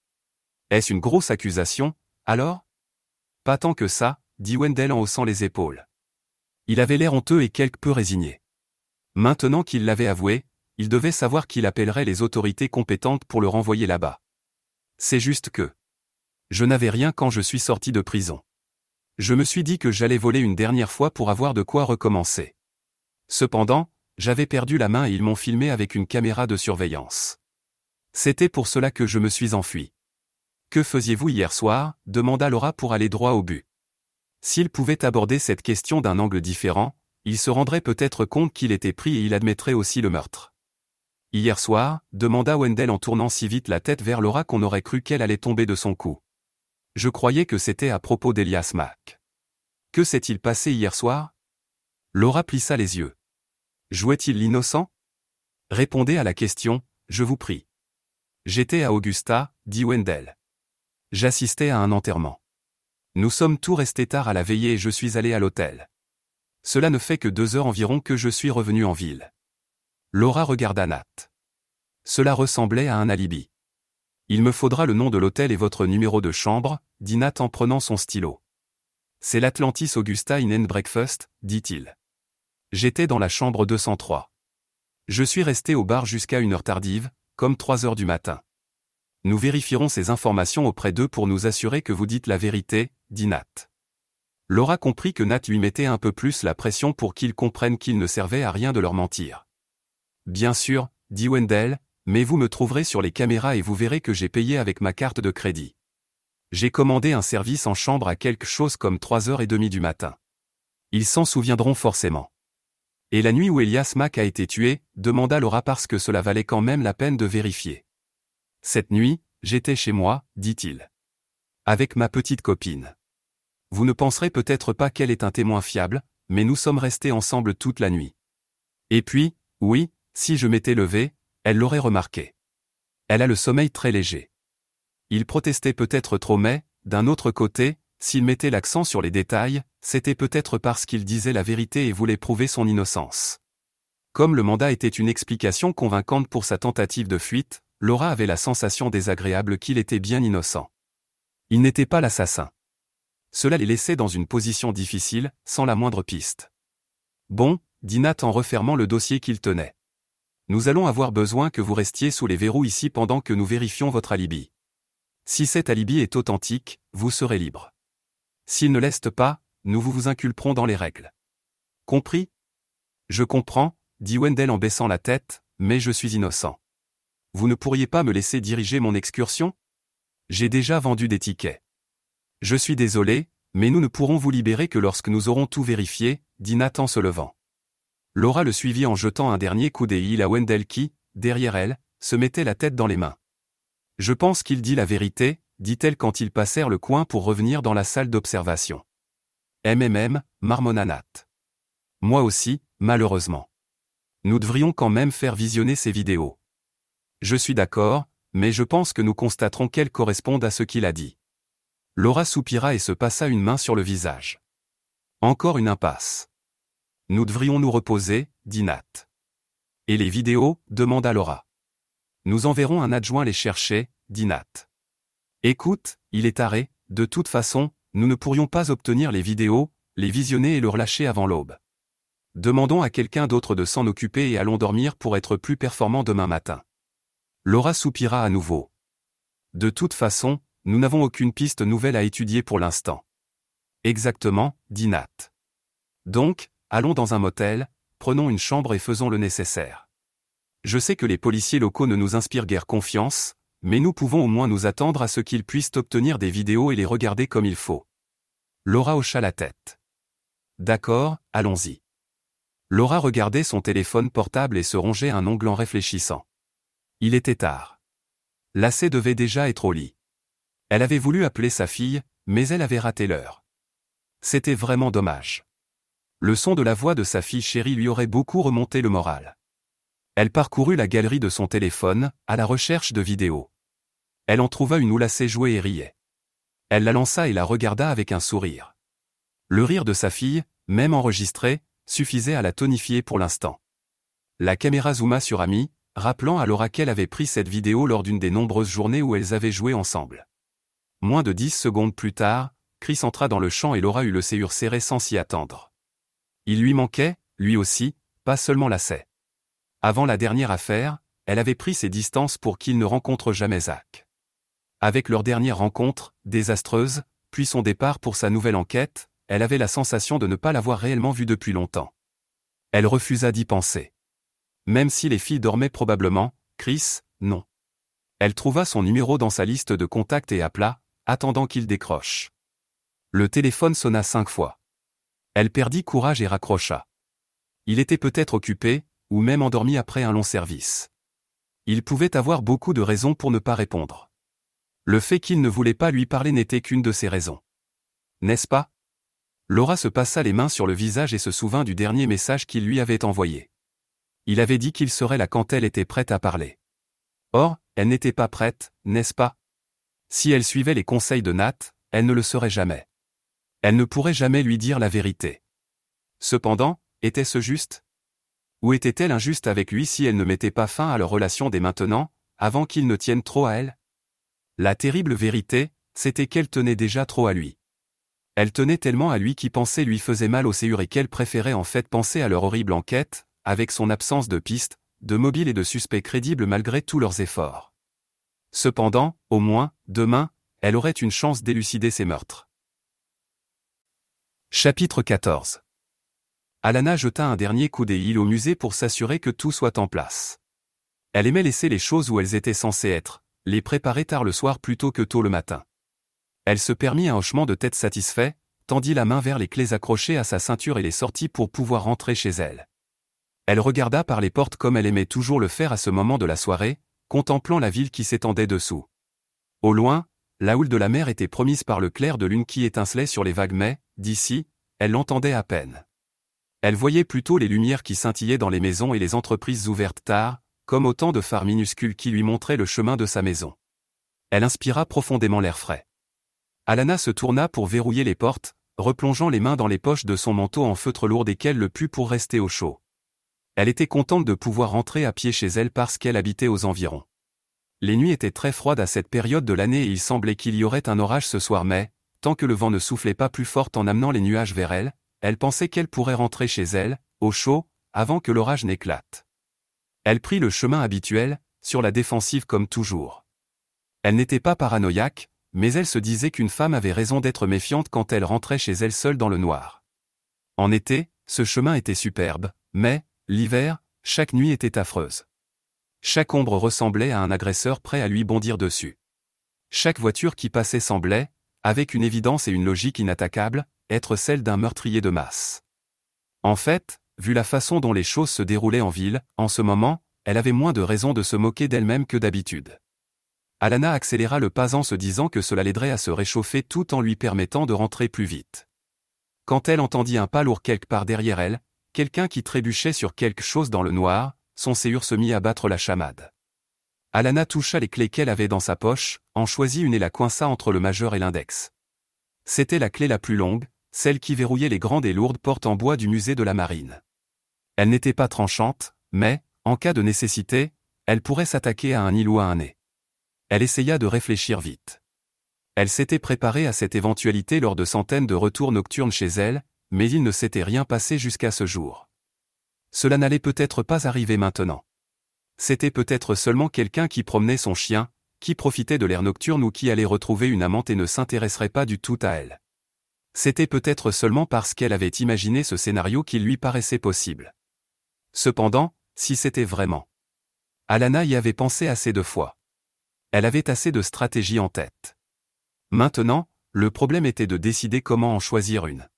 Est-ce une grosse accusation, alors Pas tant que ça, dit Wendell en haussant les épaules. Il avait l'air honteux et quelque peu résigné. Maintenant qu'il l'avait avoué, il devait savoir qu'il appellerait les autorités compétentes pour le renvoyer là-bas. C'est juste que... Je n'avais rien quand je suis sorti de prison. Je me suis dit que j'allais voler une dernière fois pour avoir de quoi recommencer. Cependant, j'avais perdu la main et ils m'ont filmé avec une caméra de surveillance. C'était pour cela que je me suis enfui. Que faisiez-vous hier soir demanda Laura pour aller droit au but. S'il pouvait aborder cette question d'un angle différent, il se rendrait peut-être compte qu'il était pris et il admettrait aussi le meurtre. Hier soir, demanda Wendell en tournant si vite la tête vers Laura qu'on aurait cru qu'elle allait tomber de son cou. Je croyais que c'était à propos d'Elias Mac. Que s'est-il passé hier soir Laura plissa les yeux. Jouait-il l'innocent Répondez à la question, je vous prie. J'étais à Augusta, dit Wendell. J'assistais à un enterrement. Nous sommes tous restés tard à la veillée et je suis allé à l'hôtel. Cela ne fait que deux heures environ que je suis revenu en ville. Laura regarda Nat. Cela ressemblait à un alibi. Il me faudra le nom de l'hôtel et votre numéro de chambre, dit Nat en prenant son stylo. C'est l'Atlantis Augusta Inn and Breakfast, dit-il. J'étais dans la chambre 203. Je suis resté au bar jusqu'à une heure tardive, comme 3 heures du matin. Nous vérifierons ces informations auprès d'eux pour nous assurer que vous dites la vérité, dit Nat. Laura comprit que Nat lui mettait un peu plus la pression pour qu'il comprenne qu'il ne servait à rien de leur mentir. Bien sûr, dit Wendell, mais vous me trouverez sur les caméras et vous verrez que j'ai payé avec ma carte de crédit. J'ai commandé un service en chambre à quelque chose comme 3h30 du matin. Ils s'en souviendront forcément. Et la nuit où Elias Mac a été tué, demanda Laura parce que cela valait quand même la peine de vérifier. Cette nuit, j'étais chez moi, dit-il. Avec ma petite copine. Vous ne penserez peut-être pas qu'elle est un témoin fiable, mais nous sommes restés ensemble toute la nuit. Et puis, oui, si je m'étais levé, elle l'aurait remarqué. Elle a le sommeil très léger. Il protestait peut-être trop mais, d'un autre côté, s'il mettait l'accent sur les détails, c'était peut-être parce qu'il disait la vérité et voulait prouver son innocence. Comme le mandat était une explication convaincante pour sa tentative de fuite, Laura avait la sensation désagréable qu'il était bien innocent. Il n'était pas l'assassin. Cela les laissait dans une position difficile, sans la moindre piste. Bon, dit Nat en refermant le dossier qu'il tenait nous allons avoir besoin que vous restiez sous les verrous ici pendant que nous vérifions votre alibi. Si cet alibi est authentique, vous serez libre. S'il ne l'est pas, nous vous vous inculperons dans les règles. Compris Je comprends, dit Wendell en baissant la tête, mais je suis innocent. Vous ne pourriez pas me laisser diriger mon excursion J'ai déjà vendu des tickets. Je suis désolé, mais nous ne pourrons vous libérer que lorsque nous aurons tout vérifié, dit Nathan se levant. Laura le suivit en jetant un dernier coup d'œil à Wendell qui, derrière elle, se mettait la tête dans les mains. Je pense qu'il dit la vérité, dit-elle quand ils passèrent le coin pour revenir dans la salle d'observation. MMM, marmonanat. Moi aussi, malheureusement. Nous devrions quand même faire visionner ces vidéos. Je suis d'accord, mais je pense que nous constaterons qu'elles correspondent à ce qu'il a dit. Laura soupira et se passa une main sur le visage. Encore une impasse. Nous devrions nous reposer, dit Nat. Et les vidéos demanda Laura. Nous enverrons un adjoint les chercher, dit Nat. Écoute, il est taré, de toute façon, nous ne pourrions pas obtenir les vidéos, les visionner et le relâcher avant l'aube. Demandons à quelqu'un d'autre de s'en occuper et allons dormir pour être plus performants demain matin. Laura soupira à nouveau. De toute façon, nous n'avons aucune piste nouvelle à étudier pour l'instant. Exactement, dit Nat. Donc, allons dans un motel, prenons une chambre et faisons le nécessaire. Je sais que les policiers locaux ne nous inspirent guère confiance, mais nous pouvons au moins nous attendre à ce qu'ils puissent obtenir des vidéos et les regarder comme il faut. Laura hocha la tête. D'accord, allons-y. Laura regardait son téléphone portable et se rongeait un ongle en réfléchissant. Il était tard. Lassé devait déjà être au lit. Elle avait voulu appeler sa fille, mais elle avait raté l'heure. C'était vraiment dommage le son de la voix de sa fille chérie lui aurait beaucoup remonté le moral. Elle parcourut la galerie de son téléphone, à la recherche de vidéos. Elle en trouva une où la jouée et riait. Elle la lança et la regarda avec un sourire. Le rire de sa fille, même enregistré, suffisait à la tonifier pour l'instant. La caméra zooma sur Ami, rappelant à Laura qu'elle avait pris cette vidéo lors d'une des nombreuses journées où elles avaient joué ensemble. Moins de dix secondes plus tard, Chris entra dans le champ et Laura eut le cœur serré sans s'y attendre. Il lui manquait, lui aussi, pas seulement lacet. Avant la dernière affaire, elle avait pris ses distances pour qu'il ne rencontre jamais Zach. Avec leur dernière rencontre, désastreuse, puis son départ pour sa nouvelle enquête, elle avait la sensation de ne pas l'avoir réellement vu depuis longtemps. Elle refusa d'y penser. Même si les filles dormaient probablement, Chris, non. Elle trouva son numéro dans sa liste de contacts et appela, attendant qu'il décroche. Le téléphone sonna cinq fois. Elle perdit courage et raccrocha. Il était peut-être occupé, ou même endormi après un long service. Il pouvait avoir beaucoup de raisons pour ne pas répondre. Le fait qu'il ne voulait pas lui parler n'était qu'une de ces raisons. N'est-ce pas Laura se passa les mains sur le visage et se souvint du dernier message qu'il lui avait envoyé. Il avait dit qu'il serait là quand elle était prête à parler. Or, elle n'était pas prête, n'est-ce pas Si elle suivait les conseils de Nat, elle ne le serait jamais. Elle ne pourrait jamais lui dire la vérité. Cependant, était-ce juste Ou était-elle injuste avec lui si elle ne mettait pas fin à leur relation dès maintenant, avant qu'il ne tienne trop à elle La terrible vérité, c'était qu'elle tenait déjà trop à lui. Elle tenait tellement à lui qu'y penser lui faisait mal au séur et qu'elle préférait en fait penser à leur horrible enquête, avec son absence de pistes, de mobiles et de suspects crédibles malgré tous leurs efforts. Cependant, au moins, demain, elle aurait une chance d'élucider ses meurtres. Chapitre 14 Alana jeta un dernier coup d'œil au musée pour s'assurer que tout soit en place. Elle aimait laisser les choses où elles étaient censées être, les préparer tard le soir plutôt que tôt le matin. Elle se permit un hochement de tête satisfait, tendit la main vers les clés accrochées à sa ceinture et les sortit pour pouvoir rentrer chez elle. Elle regarda par les portes comme elle aimait toujours le faire à ce moment de la soirée, contemplant la ville qui s'étendait dessous. Au loin, la houle de la mer était promise par le clair de lune qui étincelait sur les vagues mais, d'ici, elle l'entendait à peine. Elle voyait plutôt les lumières qui scintillaient dans les maisons et les entreprises ouvertes tard, comme autant de phares minuscules qui lui montraient le chemin de sa maison. Elle inspira profondément l'air frais. Alana se tourna pour verrouiller les portes, replongeant les mains dans les poches de son manteau en feutre lourd qu'elle le put pour rester au chaud. Elle était contente de pouvoir rentrer à pied chez elle parce qu'elle habitait aux environs. Les nuits étaient très froides à cette période de l'année et il semblait qu'il y aurait un orage ce soir mais, tant que le vent ne soufflait pas plus fort en amenant les nuages vers elle, elle pensait qu'elle pourrait rentrer chez elle, au chaud, avant que l'orage n'éclate. Elle prit le chemin habituel, sur la défensive comme toujours. Elle n'était pas paranoïaque, mais elle se disait qu'une femme avait raison d'être méfiante quand elle rentrait chez elle seule dans le noir. En été, ce chemin était superbe, mais, l'hiver, chaque nuit était affreuse. Chaque ombre ressemblait à un agresseur prêt à lui bondir dessus. Chaque voiture qui passait semblait, avec une évidence et une logique inattaquables, être celle d'un meurtrier de masse. En fait, vu la façon dont les choses se déroulaient en ville, en ce moment, elle avait moins de raisons de se moquer d'elle-même que d'habitude. Alana accéléra le pas en se disant que cela l'aiderait à se réchauffer tout en lui permettant de rentrer plus vite. Quand elle entendit un pas lourd quelque part derrière elle, quelqu'un qui trébuchait sur quelque chose dans le noir, son séur se mit à battre la chamade. Alana toucha les clés qu'elle avait dans sa poche, en choisit une et la coinça entre le majeur et l'index. C'était la clé la plus longue, celle qui verrouillait les grandes et lourdes portes en bois du musée de la marine. Elle n'était pas tranchante, mais, en cas de nécessité, elle pourrait s'attaquer à un île ou à un nez. Elle essaya de réfléchir vite. Elle s'était préparée à cette éventualité lors de centaines de retours nocturnes chez elle, mais il ne s'était rien passé jusqu'à ce jour. Cela n'allait peut-être pas arriver maintenant. C'était peut-être seulement quelqu'un qui promenait son chien, qui profitait de l'air nocturne ou qui allait retrouver une amante et ne s'intéresserait pas du tout à elle. C'était peut-être seulement parce qu'elle avait imaginé ce scénario qu'il lui paraissait possible. Cependant, si c'était vraiment. Alana y avait pensé assez de fois. Elle avait assez de stratégies en tête. Maintenant, le problème était de décider comment en choisir une.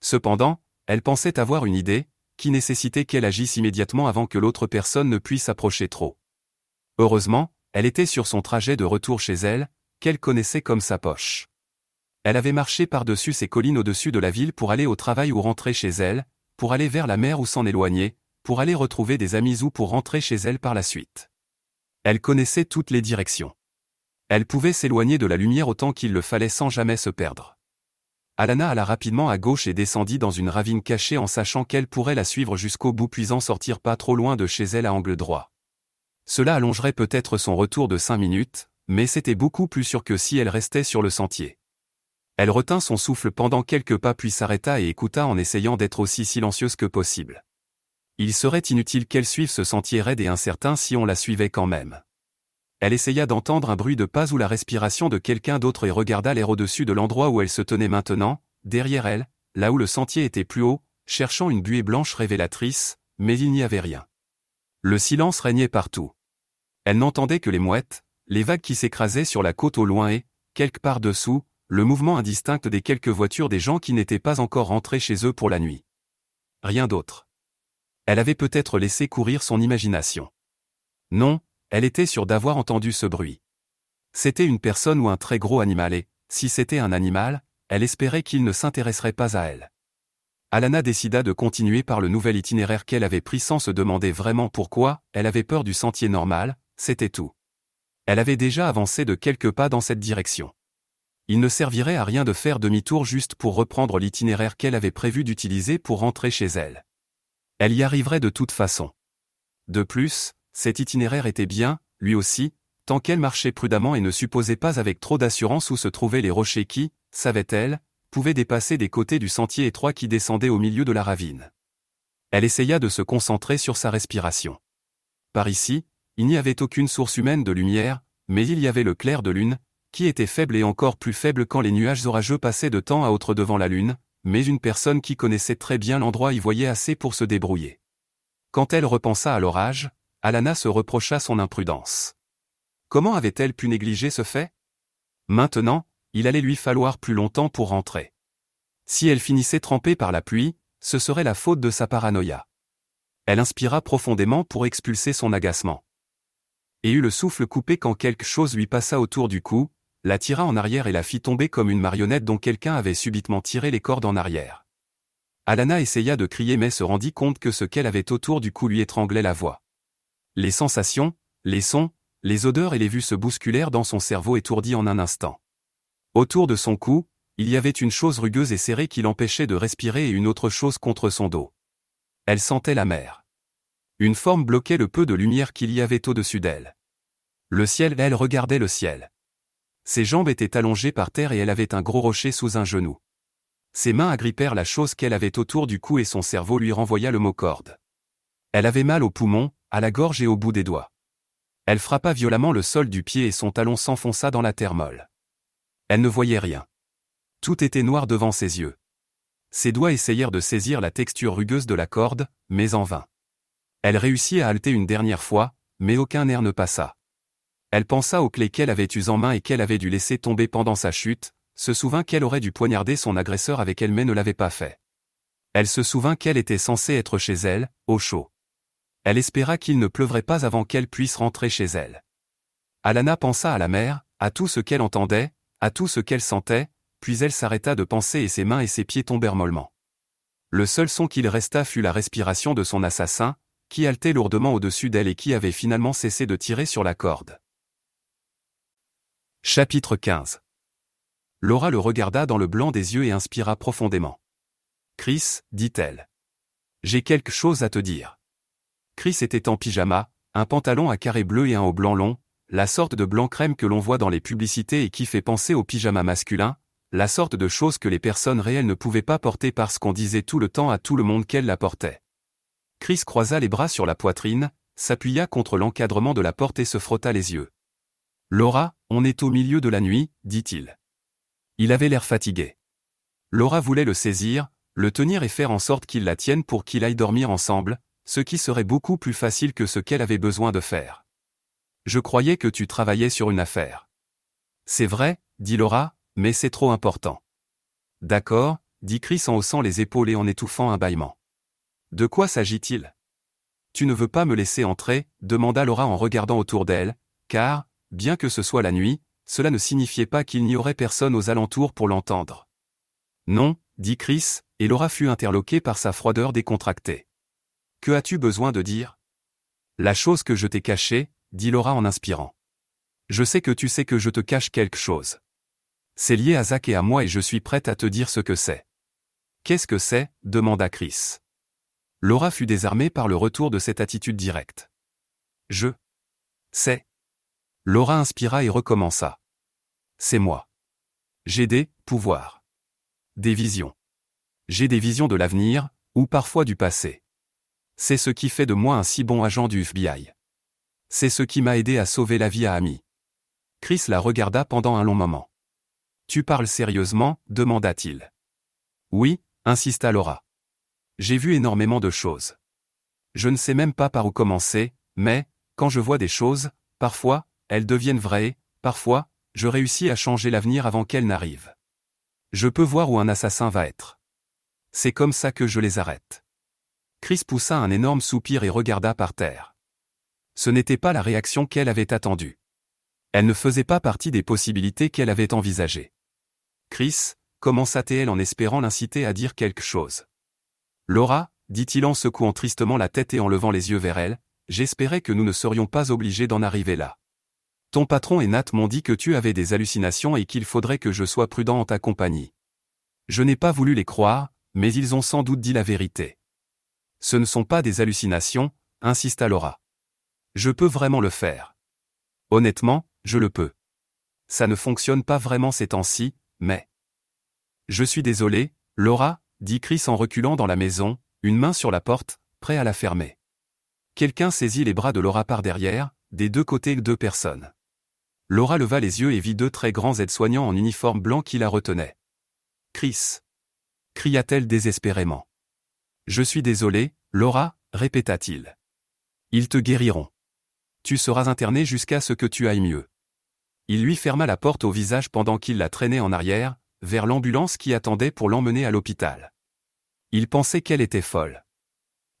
Cependant, elle pensait avoir une idée, qui nécessitait qu'elle agisse immédiatement avant que l'autre personne ne puisse approcher trop. Heureusement, elle était sur son trajet de retour chez elle, qu'elle connaissait comme sa poche. Elle avait marché par-dessus ces collines au-dessus de la ville pour aller au travail ou rentrer chez elle, pour aller vers la mer ou s'en éloigner, pour aller retrouver des amis ou pour rentrer chez elle par la suite. Elle connaissait toutes les directions. Elle pouvait s'éloigner de la lumière autant qu'il le fallait sans jamais se perdre. Alana alla rapidement à gauche et descendit dans une ravine cachée en sachant qu'elle pourrait la suivre jusqu'au bout puis en sortir pas trop loin de chez elle à angle droit. Cela allongerait peut-être son retour de cinq minutes, mais c'était beaucoup plus sûr que si elle restait sur le sentier. Elle retint son souffle pendant quelques pas puis s'arrêta et écouta en essayant d'être aussi silencieuse que possible. Il serait inutile qu'elle suive ce sentier raide et incertain si on la suivait quand même elle essaya d'entendre un bruit de pas ou la respiration de quelqu'un d'autre et regarda l'air au-dessus de l'endroit où elle se tenait maintenant, derrière elle, là où le sentier était plus haut, cherchant une buée blanche révélatrice, mais il n'y avait rien. Le silence régnait partout. Elle n'entendait que les mouettes, les vagues qui s'écrasaient sur la côte au loin et, quelque part dessous, le mouvement indistinct des quelques voitures des gens qui n'étaient pas encore rentrés chez eux pour la nuit. Rien d'autre. Elle avait peut-être laissé courir son imagination. Non, elle était sûre d'avoir entendu ce bruit. C'était une personne ou un très gros animal et, si c'était un animal, elle espérait qu'il ne s'intéresserait pas à elle. Alana décida de continuer par le nouvel itinéraire qu'elle avait pris sans se demander vraiment pourquoi, elle avait peur du sentier normal, c'était tout. Elle avait déjà avancé de quelques pas dans cette direction. Il ne servirait à rien de faire demi-tour juste pour reprendre l'itinéraire qu'elle avait prévu d'utiliser pour rentrer chez elle. Elle y arriverait de toute façon. De plus, cet itinéraire était bien, lui aussi, tant qu'elle marchait prudemment et ne supposait pas avec trop d'assurance où se trouvaient les rochers qui, savait-elle, pouvaient dépasser des côtés du sentier étroit qui descendait au milieu de la ravine. Elle essaya de se concentrer sur sa respiration. Par ici, il n'y avait aucune source humaine de lumière, mais il y avait le clair de lune, qui était faible et encore plus faible quand les nuages orageux passaient de temps à autre devant la lune, mais une personne qui connaissait très bien l'endroit y voyait assez pour se débrouiller. Quand elle repensa à l'orage, Alana se reprocha son imprudence. Comment avait-elle pu négliger ce fait Maintenant, il allait lui falloir plus longtemps pour rentrer. Si elle finissait trempée par la pluie, ce serait la faute de sa paranoïa. Elle inspira profondément pour expulser son agacement. Et eut le souffle coupé quand quelque chose lui passa autour du cou, la tira en arrière et la fit tomber comme une marionnette dont quelqu'un avait subitement tiré les cordes en arrière. Alana essaya de crier mais se rendit compte que ce qu'elle avait autour du cou lui étranglait la voix. Les sensations, les sons, les odeurs et les vues se bousculèrent dans son cerveau étourdi en un instant. Autour de son cou, il y avait une chose rugueuse et serrée qui l'empêchait de respirer et une autre chose contre son dos. Elle sentait la mer. Une forme bloquait le peu de lumière qu'il y avait au-dessus d'elle. Le ciel, elle regardait le ciel. Ses jambes étaient allongées par terre et elle avait un gros rocher sous un genou. Ses mains agrippèrent la chose qu'elle avait autour du cou et son cerveau lui renvoya le mot corde. Elle avait mal aux poumons, à la gorge et au bout des doigts. Elle frappa violemment le sol du pied et son talon s'enfonça dans la terre molle. Elle ne voyait rien. Tout était noir devant ses yeux. Ses doigts essayèrent de saisir la texture rugueuse de la corde, mais en vain. Elle réussit à halter une dernière fois, mais aucun air ne passa. Elle pensa aux clés qu'elle avait eues en main et qu'elle avait dû laisser tomber pendant sa chute, se souvint qu'elle aurait dû poignarder son agresseur avec elle mais ne l'avait pas fait. Elle se souvint qu'elle était censée être chez elle, au chaud elle espéra qu'il ne pleuvrait pas avant qu'elle puisse rentrer chez elle. Alana pensa à la mer, à tout ce qu'elle entendait, à tout ce qu'elle sentait, puis elle s'arrêta de penser et ses mains et ses pieds tombèrent mollement. Le seul son qu'il resta fut la respiration de son assassin, qui haletait lourdement au-dessus d'elle et qui avait finalement cessé de tirer sur la corde. Chapitre 15 Laura le regarda dans le blanc des yeux et inspira profondément. Chris, dit-elle. J'ai quelque chose à te dire. Chris était en pyjama, un pantalon à carré bleu et un haut blanc long, la sorte de blanc crème que l'on voit dans les publicités et qui fait penser au pyjama masculin, la sorte de chose que les personnes réelles ne pouvaient pas porter parce qu'on disait tout le temps à tout le monde qu'elles la portaient. Chris croisa les bras sur la poitrine, s'appuya contre l'encadrement de la porte et se frotta les yeux. Laura, on est au milieu de la nuit, dit-il. Il avait l'air fatigué. Laura voulait le saisir, le tenir et faire en sorte qu'il la tienne pour qu'il aille dormir ensemble, ce qui serait beaucoup plus facile que ce qu'elle avait besoin de faire. Je croyais que tu travaillais sur une affaire. C'est vrai, dit Laura, mais c'est trop important. D'accord, dit Chris en haussant les épaules et en étouffant un bâillement. De quoi s'agit-il Tu ne veux pas me laisser entrer demanda Laura en regardant autour d'elle, car, bien que ce soit la nuit, cela ne signifiait pas qu'il n'y aurait personne aux alentours pour l'entendre. Non, dit Chris, et Laura fut interloquée par sa froideur décontractée. Que as-tu besoin de dire La chose que je t'ai cachée, dit Laura en inspirant. Je sais que tu sais que je te cache quelque chose. C'est lié à Zach et à moi et je suis prête à te dire ce que c'est. Qu'est-ce que c'est demanda Chris. Laura fut désarmée par le retour de cette attitude directe. Je. C'est. Laura inspira et recommença. C'est moi. J'ai des pouvoirs. Des visions. J'ai des visions de l'avenir, ou parfois du passé. C'est ce qui fait de moi un si bon agent du FBI. C'est ce qui m'a aidé à sauver la vie à Amy. Chris la regarda pendant un long moment. Tu parles sérieusement demanda-t-il. Oui, insista Laura. J'ai vu énormément de choses. Je ne sais même pas par où commencer, mais, quand je vois des choses, parfois, elles deviennent vraies, parfois, je réussis à changer l'avenir avant qu'elles n'arrivent. Je peux voir où un assassin va être. C'est comme ça que je les arrête. Chris poussa un énorme soupir et regarda par terre. Ce n'était pas la réaction qu'elle avait attendue. Elle ne faisait pas partie des possibilités qu'elle avait envisagées. Chris, commença-t-elle en espérant l'inciter à dire quelque chose. Laura, dit-il en secouant tristement la tête et en levant les yeux vers elle, j'espérais que nous ne serions pas obligés d'en arriver là. Ton patron et Nat m'ont dit que tu avais des hallucinations et qu'il faudrait que je sois prudent en ta compagnie. Je n'ai pas voulu les croire, mais ils ont sans doute dit la vérité. Ce ne sont pas des hallucinations, insista Laura. Je peux vraiment le faire. Honnêtement, je le peux. Ça ne fonctionne pas vraiment ces temps-ci, mais... Je suis désolé, Laura, dit Chris en reculant dans la maison, une main sur la porte, prêt à la fermer. Quelqu'un saisit les bras de Laura par derrière, des deux côtés deux personnes. Laura leva les yeux et vit deux très grands aides-soignants en uniforme blanc qui la retenaient. Chris cria-t-elle désespérément. Je suis désolé, Laura, répéta-t-il. Ils te guériront. Tu seras internée jusqu'à ce que tu ailles mieux. Il lui ferma la porte au visage pendant qu'il la traînait en arrière, vers l'ambulance qui attendait pour l'emmener à l'hôpital. Il pensait qu'elle était folle.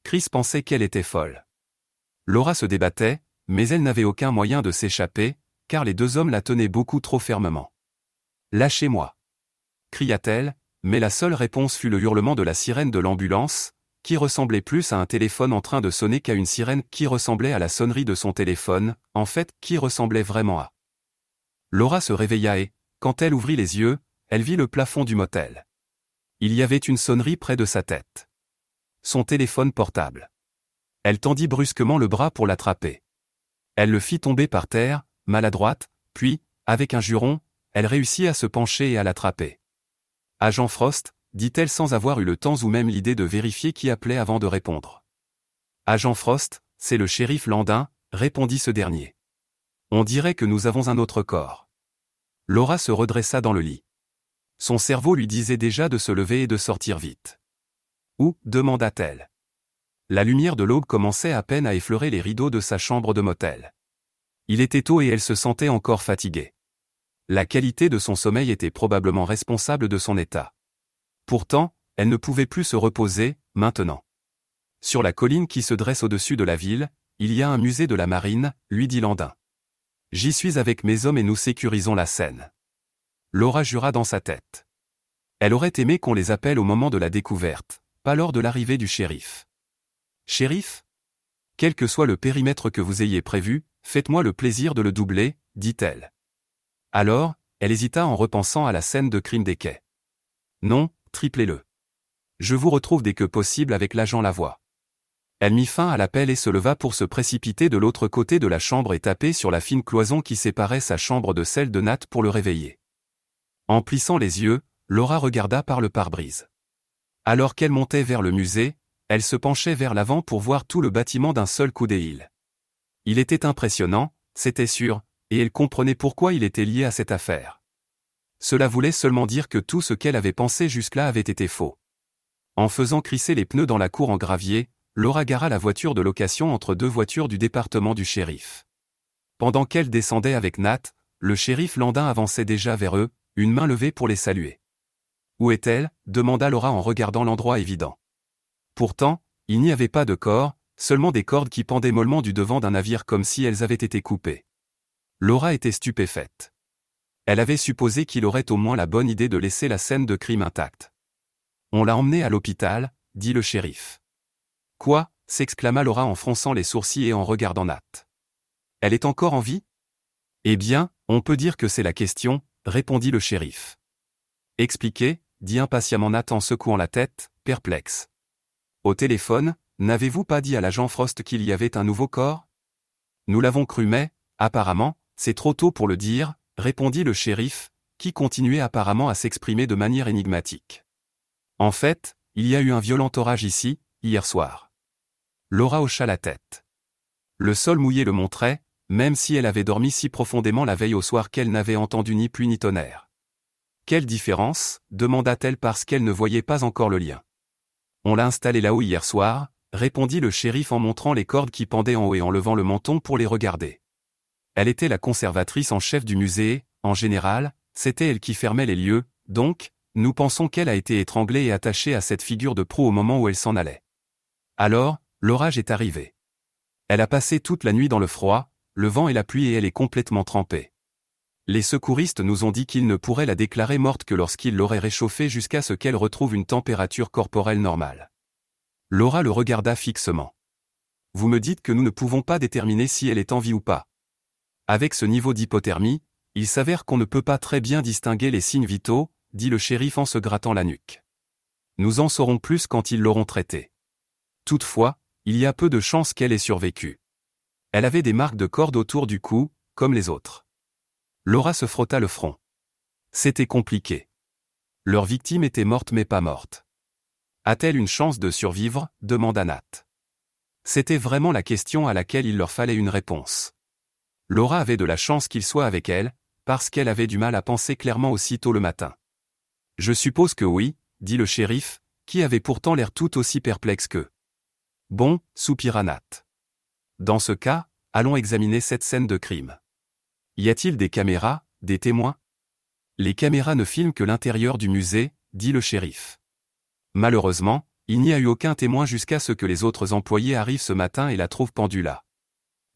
Chris pensait qu'elle était folle. Laura se débattait, mais elle n'avait aucun moyen de s'échapper, car les deux hommes la tenaient beaucoup trop fermement. Lâchez-moi cria-t-elle, mais la seule réponse fut le hurlement de la sirène de l'ambulance, qui ressemblait plus à un téléphone en train de sonner qu'à une sirène qui ressemblait à la sonnerie de son téléphone, en fait qui ressemblait vraiment à. Laura se réveilla et, quand elle ouvrit les yeux, elle vit le plafond du motel. Il y avait une sonnerie près de sa tête. Son téléphone portable. Elle tendit brusquement le bras pour l'attraper. Elle le fit tomber par terre, maladroite, puis, avec un juron, elle réussit à se pencher et à l'attraper. Agent Frost, dit-elle sans avoir eu le temps ou même l'idée de vérifier qui appelait avant de répondre. Agent Frost, c'est le shérif Landin, répondit ce dernier. On dirait que nous avons un autre corps. Laura se redressa dans le lit. Son cerveau lui disait déjà de se lever et de sortir vite. Où demanda-t-elle. La lumière de l'aube commençait à peine à effleurer les rideaux de sa chambre de motel. Il était tôt et elle se sentait encore fatiguée. La qualité de son sommeil était probablement responsable de son état. Pourtant, elle ne pouvait plus se reposer, maintenant. Sur la colline qui se dresse au-dessus de la ville, il y a un musée de la marine, lui dit Landin. J'y suis avec mes hommes et nous sécurisons la scène. Laura jura dans sa tête. Elle aurait aimé qu'on les appelle au moment de la découverte, pas lors de l'arrivée du shérif. Shérif Quel que soit le périmètre que vous ayez prévu, faites-moi le plaisir de le doubler, dit-elle. Alors, elle hésita en repensant à la scène de crime des quais. Non, triplez-le. Je vous retrouve dès que possible avec l'agent Lavoie. Elle mit fin à l'appel et se leva pour se précipiter de l'autre côté de la chambre et taper sur la fine cloison qui séparait sa chambre de celle de Nat pour le réveiller. En plissant les yeux, Laura regarda par le pare-brise. Alors qu'elle montait vers le musée, elle se penchait vers l'avant pour voir tout le bâtiment d'un seul coup d'œil. Il était impressionnant, c'était sûr, et elle comprenait pourquoi il était lié à cette affaire. Cela voulait seulement dire que tout ce qu'elle avait pensé jusque-là avait été faux. En faisant crisser les pneus dans la cour en gravier, Laura gara la voiture de location entre deux voitures du département du shérif. Pendant qu'elle descendait avec Nat, le shérif Landin avançait déjà vers eux, une main levée pour les saluer. Où est-elle demanda Laura en regardant l'endroit évident. Pourtant, il n'y avait pas de corps, seulement des cordes qui pendaient mollement du devant d'un navire comme si elles avaient été coupées. Laura était stupéfaite. Elle avait supposé qu'il aurait au moins la bonne idée de laisser la scène de crime intacte. On l'a emmené à l'hôpital, dit le shérif. Quoi s'exclama Laura en fronçant les sourcils et en regardant Nat. Elle est encore en vie Eh bien, on peut dire que c'est la question, répondit le shérif. Expliquez, dit impatiemment Nat en secouant la tête, perplexe. Au téléphone, n'avez-vous pas dit à l'agent Frost qu'il y avait un nouveau corps Nous l'avons cru mais, apparemment, c'est trop tôt pour le dire, répondit le shérif, qui continuait apparemment à s'exprimer de manière énigmatique. En fait, il y a eu un violent orage ici, hier soir. Laura hocha la tête. Le sol mouillé le montrait, même si elle avait dormi si profondément la veille au soir qu'elle n'avait entendu ni pluie ni tonnerre. Quelle différence demanda-t-elle parce qu'elle ne voyait pas encore le lien. On l'a installé là-haut hier soir, répondit le shérif en montrant les cordes qui pendaient en haut et en levant le menton pour les regarder elle était la conservatrice en chef du musée, en général, c'était elle qui fermait les lieux, donc, nous pensons qu'elle a été étranglée et attachée à cette figure de proue au moment où elle s'en allait. Alors, l'orage est arrivé. Elle a passé toute la nuit dans le froid, le vent et la pluie et elle est complètement trempée. Les secouristes nous ont dit qu'ils ne pourraient la déclarer morte que lorsqu'ils l'auraient réchauffée jusqu'à ce qu'elle retrouve une température corporelle normale. Laura le regarda fixement. Vous me dites que nous ne pouvons pas déterminer si elle est en vie ou pas. Avec ce niveau d'hypothermie, il s'avère qu'on ne peut pas très bien distinguer les signes vitaux, dit le shérif en se grattant la nuque. Nous en saurons plus quand ils l'auront traitée. Toutefois, il y a peu de chances qu'elle ait survécu. Elle avait des marques de corde autour du cou, comme les autres. Laura se frotta le front. C'était compliqué. Leur victime était morte mais pas morte. A-t-elle une chance de survivre demanda Nat. C'était vraiment la question à laquelle il leur fallait une réponse. Laura avait de la chance qu'il soit avec elle, parce qu'elle avait du mal à penser clairement aussitôt le matin. Je suppose que oui, dit le shérif, qui avait pourtant l'air tout aussi perplexe qu'eux. « Bon, soupira Nat. Dans ce cas, allons examiner cette scène de crime. Y a-t-il des caméras, des témoins Les caméras ne filment que l'intérieur du musée, dit le shérif. Malheureusement, il n'y a eu aucun témoin jusqu'à ce que les autres employés arrivent ce matin et la trouvent pendue là.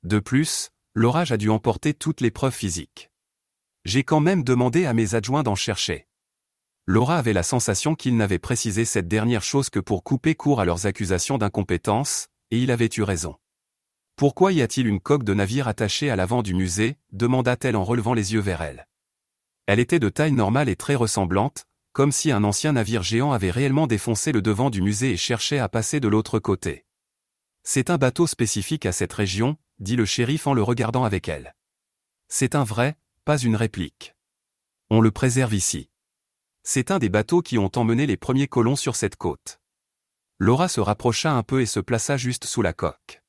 De plus, l'orage a dû emporter toutes les preuves physiques. J'ai quand même demandé à mes adjoints d'en chercher. Laura avait la sensation qu'il n'avait précisé cette dernière chose que pour couper court à leurs accusations d'incompétence, et il avait eu raison. Pourquoi y a-t-il une coque de navire attachée à l'avant du musée demanda-t-elle en relevant les yeux vers elle. Elle était de taille normale et très ressemblante, comme si un ancien navire géant avait réellement défoncé le devant du musée et cherchait à passer de l'autre côté. C'est un bateau spécifique à cette région, dit le shérif en le regardant avec elle. C'est un vrai, pas une réplique. On le préserve ici. C'est un des bateaux qui ont emmené les premiers colons sur cette côte. Laura se rapprocha un peu et se plaça juste sous la coque.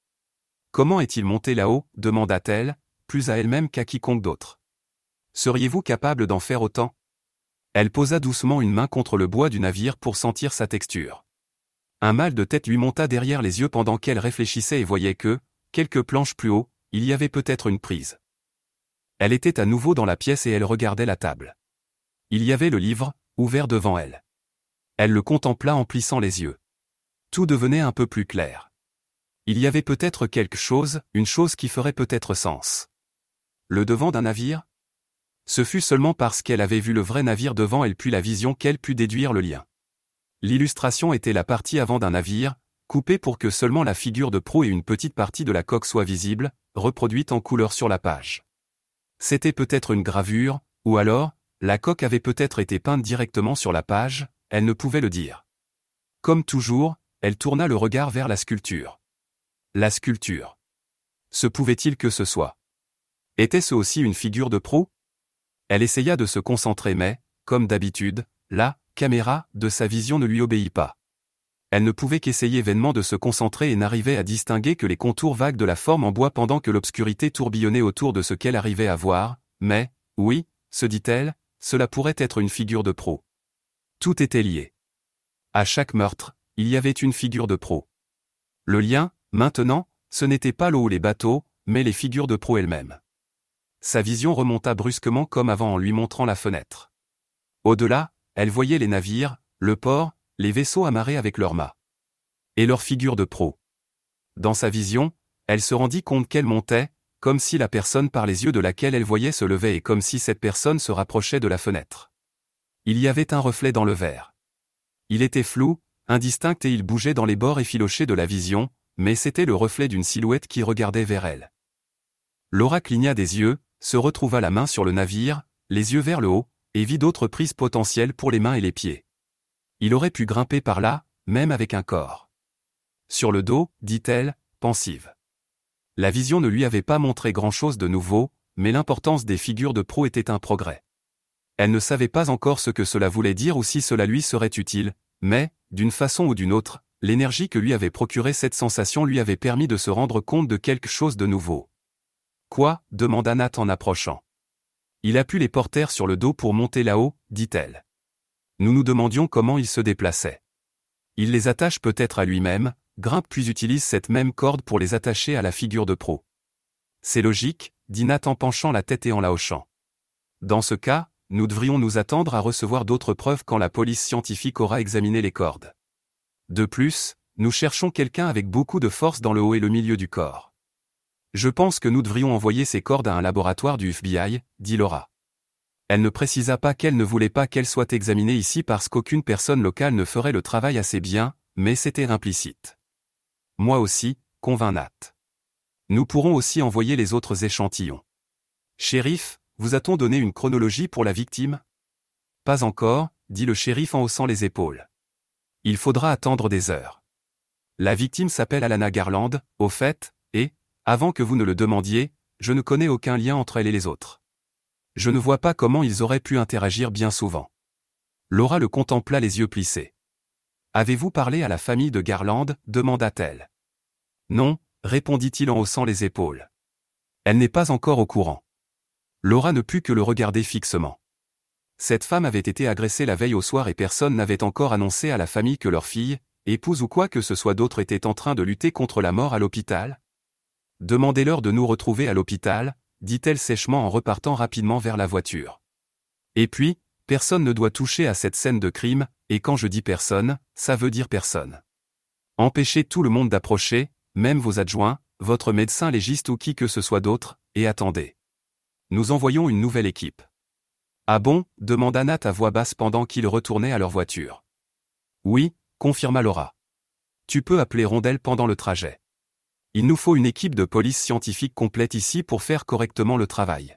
Comment est-il monté là-haut demanda-t-elle, plus à elle-même qu'à quiconque d'autre. Seriez-vous capable d'en faire autant Elle posa doucement une main contre le bois du navire pour sentir sa texture. Un mal de tête lui monta derrière les yeux pendant qu'elle réfléchissait et voyait que, Quelques planches plus haut, il y avait peut-être une prise. Elle était à nouveau dans la pièce et elle regardait la table. Il y avait le livre, ouvert devant elle. Elle le contempla en plissant les yeux. Tout devenait un peu plus clair. Il y avait peut-être quelque chose, une chose qui ferait peut-être sens. Le devant d'un navire Ce fut seulement parce qu'elle avait vu le vrai navire devant elle puis la vision qu'elle put déduire le lien. L'illustration était la partie avant d'un navire, Coupée pour que seulement la figure de proue et une petite partie de la coque soient visibles, reproduites en couleur sur la page. C'était peut-être une gravure, ou alors, la coque avait peut-être été peinte directement sur la page, elle ne pouvait le dire. Comme toujours, elle tourna le regard vers la sculpture. La sculpture. Se pouvait-il que ce soit Était-ce aussi une figure de proue Elle essaya de se concentrer mais, comme d'habitude, la caméra de sa vision ne lui obéit pas elle ne pouvait qu'essayer vainement de se concentrer et n'arrivait à distinguer que les contours vagues de la forme en bois pendant que l'obscurité tourbillonnait autour de ce qu'elle arrivait à voir, mais, oui, se dit-elle, cela pourrait être une figure de pro. Tout était lié. À chaque meurtre, il y avait une figure de pro. Le lien, maintenant, ce n'était pas l'eau ou les bateaux, mais les figures de pro elles-mêmes. Sa vision remonta brusquement comme avant en lui montrant la fenêtre. Au-delà, elle voyait les navires, le port, les vaisseaux amarrés avec leurs mâts. Et leurs figures de pro. Dans sa vision, elle se rendit compte qu'elle montait, comme si la personne par les yeux de laquelle elle voyait se levait et comme si cette personne se rapprochait de la fenêtre. Il y avait un reflet dans le verre. Il était flou, indistinct et il bougeait dans les bords effilochés de la vision, mais c'était le reflet d'une silhouette qui regardait vers elle. Laura cligna des yeux, se retrouva la main sur le navire, les yeux vers le haut, et vit d'autres prises potentielles pour les mains et les pieds. Il aurait pu grimper par là, même avec un corps. Sur le dos, dit-elle, pensive. La vision ne lui avait pas montré grand-chose de nouveau, mais l'importance des figures de pro était un progrès. Elle ne savait pas encore ce que cela voulait dire ou si cela lui serait utile, mais, d'une façon ou d'une autre, l'énergie que lui avait procurée cette sensation lui avait permis de se rendre compte de quelque chose de nouveau. Quoi demanda Nat en approchant. Il a pu les porter sur le dos pour monter là-haut, dit-elle. Nous nous demandions comment il se déplaçait. Il les attache peut-être à lui-même, grimpe puis utilise cette même corde pour les attacher à la figure de pro. C'est logique, dit Nat en penchant la tête et en la hochant. Dans ce cas, nous devrions nous attendre à recevoir d'autres preuves quand la police scientifique aura examiné les cordes. De plus, nous cherchons quelqu'un avec beaucoup de force dans le haut et le milieu du corps. Je pense que nous devrions envoyer ces cordes à un laboratoire du FBI, dit Laura. Elle ne précisa pas qu'elle ne voulait pas qu'elle soit examinée ici parce qu'aucune personne locale ne ferait le travail assez bien, mais c'était implicite. Moi aussi, convint Nat. Nous pourrons aussi envoyer les autres échantillons. Shérif, vous a-t-on donné une chronologie pour la victime Pas encore, dit le shérif en haussant les épaules. Il faudra attendre des heures. La victime s'appelle Alana Garland, au fait, et, avant que vous ne le demandiez, je ne connais aucun lien entre elle et les autres je ne vois pas comment ils auraient pu interagir bien souvent. Laura le contempla les yeux plissés. Avez-vous parlé à la famille de Garland demanda-t-elle. Non, répondit-il en haussant les épaules. Elle n'est pas encore au courant. Laura ne put que le regarder fixement. Cette femme avait été agressée la veille au soir et personne n'avait encore annoncé à la famille que leur fille, épouse ou quoi que ce soit d'autre était en train de lutter contre la mort à l'hôpital Demandez-leur de nous retrouver à l'hôpital, dit-elle sèchement en repartant rapidement vers la voiture. Et puis, personne ne doit toucher à cette scène de crime, et quand je dis personne, ça veut dire personne. Empêchez tout le monde d'approcher, même vos adjoints, votre médecin légiste ou qui que ce soit d'autre, et attendez. Nous envoyons une nouvelle équipe. Ah bon demanda Nat à voix basse pendant qu'ils retournaient à leur voiture. Oui, confirma Laura. Tu peux appeler Rondelle pendant le trajet. Il nous faut une équipe de police scientifique complète ici pour faire correctement le travail.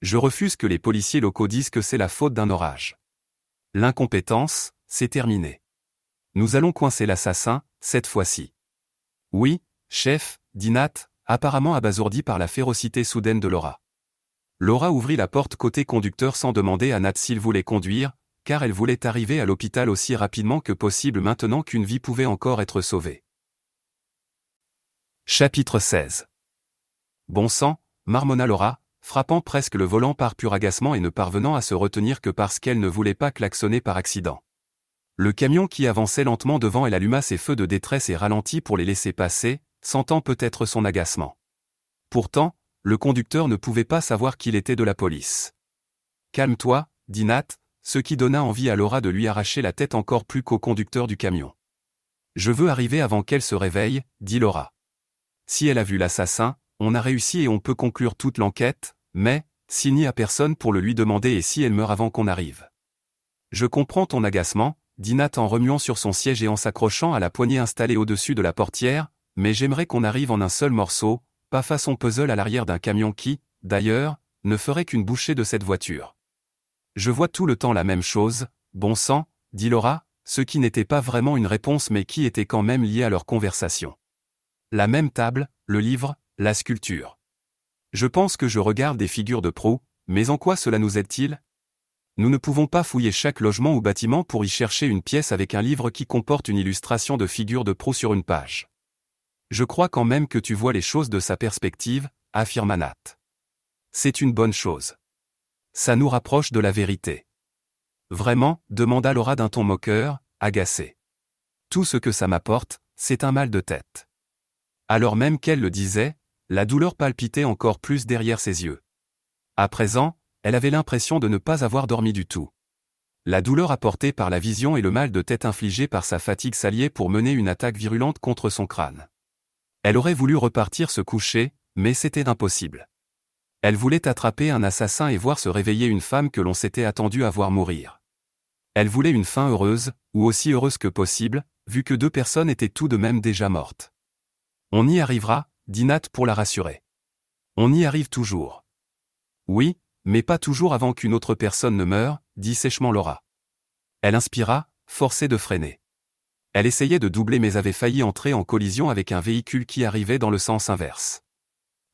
Je refuse que les policiers locaux disent que c'est la faute d'un orage. L'incompétence, c'est terminé. Nous allons coincer l'assassin, cette fois-ci. Oui, chef, dit Nat, apparemment abasourdi par la férocité soudaine de Laura. Laura ouvrit la porte côté conducteur sans demander à Nat s'il voulait conduire, car elle voulait arriver à l'hôpital aussi rapidement que possible maintenant qu'une vie pouvait encore être sauvée. Chapitre 16 Bon sang, marmonna Laura, frappant presque le volant par pur agacement et ne parvenant à se retenir que parce qu'elle ne voulait pas klaxonner par accident. Le camion qui avançait lentement devant elle alluma ses feux de détresse et ralentit pour les laisser passer, sentant peut-être son agacement. Pourtant, le conducteur ne pouvait pas savoir qu'il était de la police. Calme-toi, dit Nat, ce qui donna envie à Laura de lui arracher la tête encore plus qu'au conducteur du camion. Je veux arriver avant qu'elle se réveille, dit Laura si elle a vu l'assassin, on a réussi et on peut conclure toute l'enquête, mais, s'il n'y a personne pour le lui demander et si elle meurt avant qu'on arrive. Je comprends ton agacement, dit Nat en remuant sur son siège et en s'accrochant à la poignée installée au-dessus de la portière, mais j'aimerais qu'on arrive en un seul morceau, pas façon puzzle à l'arrière d'un camion qui, d'ailleurs, ne ferait qu'une bouchée de cette voiture. Je vois tout le temps la même chose, bon sang, dit Laura, ce qui n'était pas vraiment une réponse mais qui était quand même lié à leur conversation la même table, le livre, la sculpture. Je pense que je regarde des figures de proue, mais en quoi cela nous aide-t-il Nous ne pouvons pas fouiller chaque logement ou bâtiment pour y chercher une pièce avec un livre qui comporte une illustration de figure de proue sur une page. Je crois quand même que tu vois les choses de sa perspective, affirme Nat. « C'est une bonne chose. Ça nous rapproche de la vérité. Vraiment demanda Laura d'un ton moqueur, agacé. Tout ce que ça m'apporte, c'est un mal de tête. Alors même qu'elle le disait, la douleur palpitait encore plus derrière ses yeux. À présent, elle avait l'impression de ne pas avoir dormi du tout. La douleur apportée par la vision et le mal de tête infligé par sa fatigue s'alliaient pour mener une attaque virulente contre son crâne. Elle aurait voulu repartir se coucher, mais c'était impossible. Elle voulait attraper un assassin et voir se réveiller une femme que l'on s'était attendu à voir mourir. Elle voulait une fin heureuse, ou aussi heureuse que possible, vu que deux personnes étaient tout de même déjà mortes. On y arrivera, dit Nat pour la rassurer. On y arrive toujours. Oui, mais pas toujours avant qu'une autre personne ne meure, dit sèchement Laura. Elle inspira, forcée de freiner. Elle essayait de doubler mais avait failli entrer en collision avec un véhicule qui arrivait dans le sens inverse.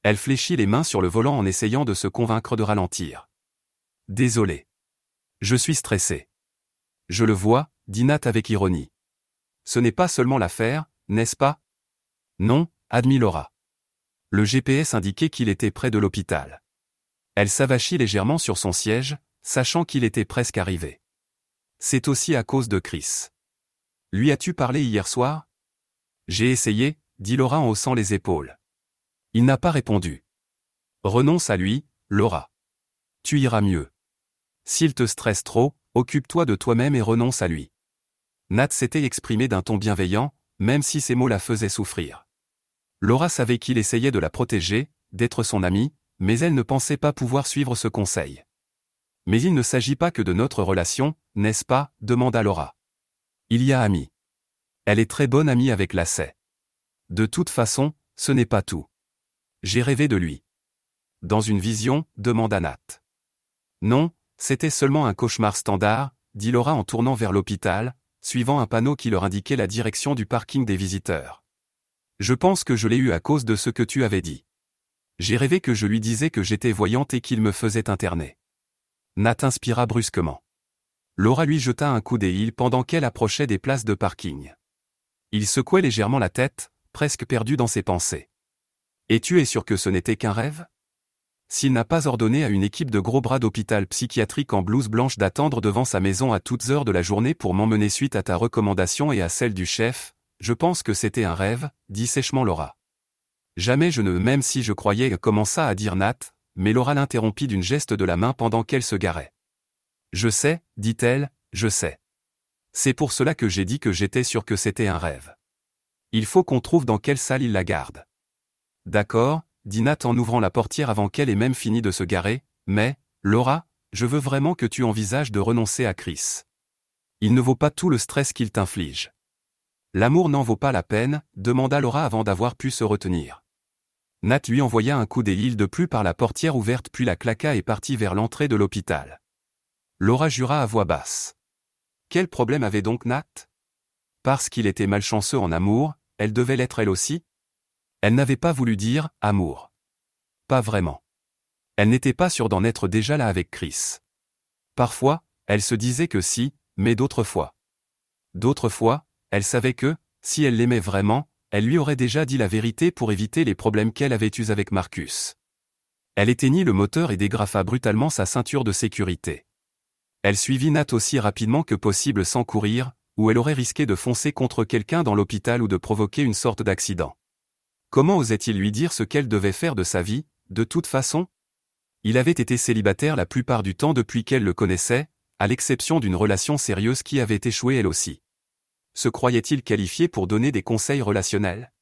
Elle fléchit les mains sur le volant en essayant de se convaincre de ralentir. Désolé. Je suis stressée. Je le vois, dit Nat avec ironie. Ce n'est pas seulement l'affaire, n'est-ce pas, non, admit Laura. Le GPS indiquait qu'il était près de l'hôpital. Elle s'avachit légèrement sur son siège, sachant qu'il était presque arrivé. C'est aussi à cause de Chris. Lui as-tu parlé hier soir J'ai essayé, dit Laura en haussant les épaules. Il n'a pas répondu. Renonce à lui, Laura. Tu iras mieux. S'il te stresse trop, occupe-toi de toi-même et renonce à lui. Nat s'était exprimé d'un ton bienveillant, même si ces mots la faisaient souffrir. Laura savait qu'il essayait de la protéger, d'être son ami, mais elle ne pensait pas pouvoir suivre ce conseil. Mais il ne s'agit pas que de notre relation, n'est-ce pas demanda Laura. Il y a Ami. Elle est très bonne amie avec Lasset. De toute façon, ce n'est pas tout. J'ai rêvé de lui. Dans une vision, demanda Nat. Non, c'était seulement un cauchemar standard, dit Laura en tournant vers l'hôpital, suivant un panneau qui leur indiquait la direction du parking des visiteurs. Je pense que je l'ai eu à cause de ce que tu avais dit. J'ai rêvé que je lui disais que j'étais voyante et qu'il me faisait interner. Nat inspira brusquement. Laura lui jeta un coup d'aile pendant qu'elle approchait des places de parking. Il secouait légèrement la tête, presque perdu dans ses pensées. Et tu es sûr que ce n'était qu'un rêve S'il n'a pas ordonné à une équipe de gros bras d'hôpital psychiatrique en blouse blanche d'attendre devant sa maison à toutes heures de la journée pour m'emmener suite à ta recommandation et à celle du chef, je pense que c'était un rêve, dit sèchement Laura. Jamais je ne même si je croyais commença à dire Nat, mais Laura l'interrompit d'une geste de la main pendant qu'elle se garait. Je sais, dit-elle, je sais. C'est pour cela que j'ai dit que j'étais sûr que c'était un rêve. Il faut qu'on trouve dans quelle salle il la garde. D'accord, dit Nat en ouvrant la portière avant qu'elle ait même fini de se garer, mais, Laura, je veux vraiment que tu envisages de renoncer à Chris. Il ne vaut pas tout le stress qu'il t'inflige. L'amour n'en vaut pas la peine, demanda Laura avant d'avoir pu se retenir. Nat lui envoya un coup îles de plus par la portière ouverte puis la claqua et partit vers l'entrée de l'hôpital. Laura jura à voix basse. Quel problème avait donc Nat Parce qu'il était malchanceux en amour, elle devait l'être elle aussi Elle n'avait pas voulu dire « amour ». Pas vraiment. Elle n'était pas sûre d'en être déjà là avec Chris. Parfois, elle se disait que si, mais d'autres fois. D'autres fois, elle savait que, si elle l'aimait vraiment, elle lui aurait déjà dit la vérité pour éviter les problèmes qu'elle avait eus avec Marcus. Elle éteignit le moteur et dégrafa brutalement sa ceinture de sécurité. Elle suivit Nat aussi rapidement que possible sans courir, ou elle aurait risqué de foncer contre quelqu'un dans l'hôpital ou de provoquer une sorte d'accident. Comment osait-il lui dire ce qu'elle devait faire de sa vie, de toute façon Il avait été célibataire la plupart du temps depuis qu'elle le connaissait, à l'exception d'une relation sérieuse qui avait échoué elle aussi se croyait-il qualifié pour donner des conseils relationnels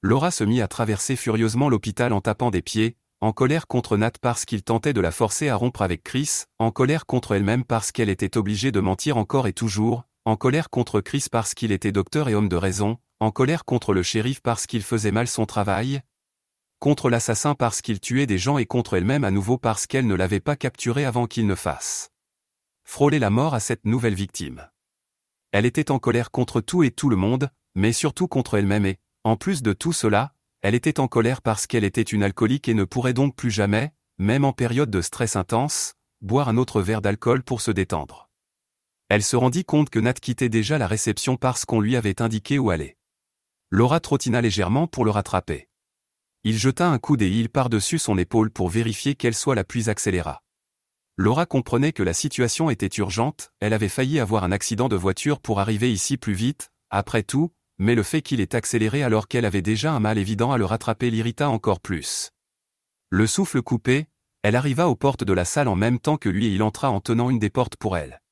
Laura se mit à traverser furieusement l'hôpital en tapant des pieds, en colère contre Nat parce qu'il tentait de la forcer à rompre avec Chris, en colère contre elle-même parce qu'elle était obligée de mentir encore et toujours, en colère contre Chris parce qu'il était docteur et homme de raison, en colère contre le shérif parce qu'il faisait mal son travail, contre l'assassin parce qu'il tuait des gens et contre elle-même à nouveau parce qu'elle ne l'avait pas capturé avant qu'il ne fasse. Frôler la mort à cette nouvelle victime elle était en colère contre tout et tout le monde, mais surtout contre elle-même et, en plus de tout cela, elle était en colère parce qu'elle était une alcoolique et ne pourrait donc plus jamais, même en période de stress intense, boire un autre verre d'alcool pour se détendre. Elle se rendit compte que Nat quittait déjà la réception parce qu'on lui avait indiqué où aller. Laura trottina légèrement pour le rattraper. Il jeta un coup d'œil par-dessus son épaule pour vérifier qu'elle soit la plus accélérée. Laura comprenait que la situation était urgente, elle avait failli avoir un accident de voiture pour arriver ici plus vite, après tout, mais le fait qu'il ait accéléré alors qu'elle avait déjà un mal évident à le rattraper l'irrita encore plus. Le souffle coupé, elle arriva aux portes de la salle en même temps que lui et il entra en tenant une des portes pour elle.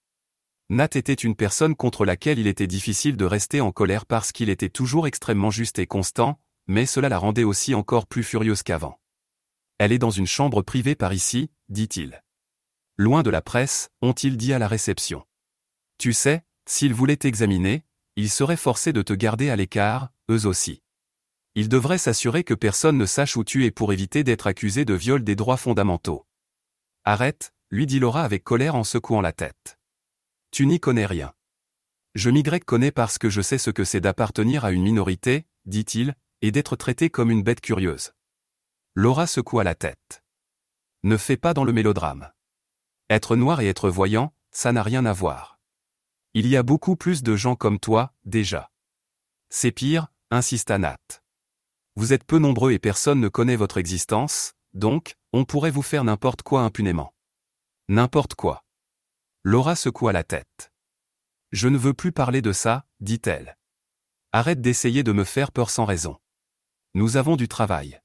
Nat était une personne contre laquelle il était difficile de rester en colère parce qu'il était toujours extrêmement juste et constant, mais cela la rendait aussi encore plus furieuse qu'avant. Elle est dans une chambre privée par ici, dit-il loin de la presse, ont-ils dit à la réception. Tu sais, s'ils voulaient t'examiner, ils seraient forcés de te garder à l'écart, eux aussi. Ils devraient s'assurer que personne ne sache où tu es pour éviter d'être accusé de viol des droits fondamentaux. Arrête, lui dit Laura avec colère en secouant la tête. Tu n'y connais rien. Je m'y connais parce que je sais ce que c'est d'appartenir à une minorité, dit-il, et d'être traité comme une bête curieuse. Laura secoua la tête. Ne fais pas dans le mélodrame. Être noir et être voyant, ça n'a rien à voir. Il y a beaucoup plus de gens comme toi, déjà. C'est pire, insista Nat. Vous êtes peu nombreux et personne ne connaît votre existence, donc, on pourrait vous faire n'importe quoi impunément. N'importe quoi. Laura secoua la tête. Je ne veux plus parler de ça, dit-elle. Arrête d'essayer de me faire peur sans raison. Nous avons du travail.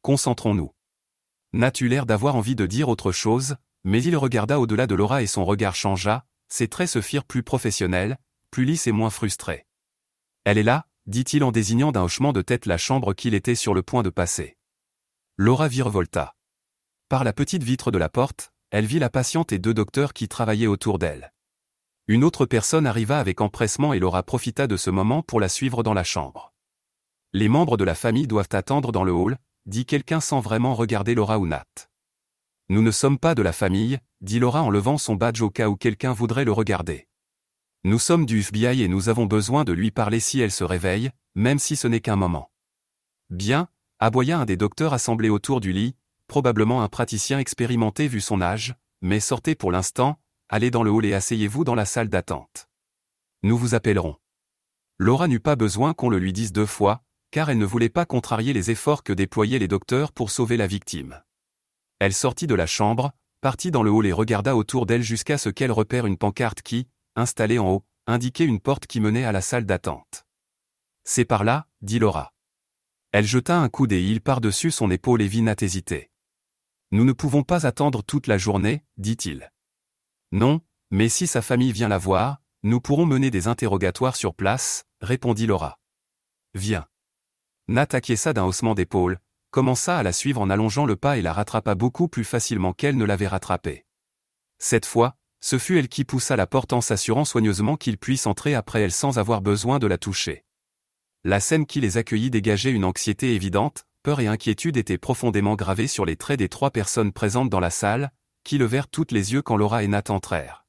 Concentrons-nous. N'as-tu l'air d'avoir envie de dire autre chose, mais il regarda au-delà de Laura et son regard changea, ses traits se firent plus professionnels, plus lisses et moins frustrés. Elle est là, dit-il en désignant d'un hochement de tête la chambre qu'il était sur le point de passer. Laura virevolta. Par la petite vitre de la porte, elle vit la patiente et deux docteurs qui travaillaient autour d'elle. Une autre personne arriva avec empressement et Laura profita de ce moment pour la suivre dans la chambre. Les membres de la famille doivent attendre dans le hall, dit quelqu'un sans vraiment regarder Laura ou Nat. Nous ne sommes pas de la famille, dit Laura en levant son badge au cas où quelqu'un voudrait le regarder. Nous sommes du FBI et nous avons besoin de lui parler si elle se réveille, même si ce n'est qu'un moment. Bien, aboya un des docteurs assemblés autour du lit, probablement un praticien expérimenté vu son âge, mais sortez pour l'instant, allez dans le hall et asseyez-vous dans la salle d'attente. Nous vous appellerons. Laura n'eut pas besoin qu'on le lui dise deux fois, car elle ne voulait pas contrarier les efforts que déployaient les docteurs pour sauver la victime. Elle sortit de la chambre, partit dans le hall et regarda autour d'elle jusqu'à ce qu'elle repère une pancarte qui, installée en haut, indiquait une porte qui menait à la salle d'attente. C'est par là, dit Laura. Elle jeta un coup d'œil par-dessus son épaule et vit Nat hésiter. Nous ne pouvons pas attendre toute la journée, dit-il. Non, mais si sa famille vient la voir, nous pourrons mener des interrogatoires sur place, répondit Laura. Viens. Nat acquiesça d'un haussement d'épaule, commença à la suivre en allongeant le pas et la rattrapa beaucoup plus facilement qu'elle ne l'avait rattrapée. Cette fois, ce fut elle qui poussa la porte en s'assurant soigneusement qu'il puisse entrer après elle sans avoir besoin de la toucher. La scène qui les accueillit dégageait une anxiété évidente, peur et inquiétude étaient profondément gravées sur les traits des trois personnes présentes dans la salle, qui levèrent toutes les yeux quand Laura et Nat entrèrent.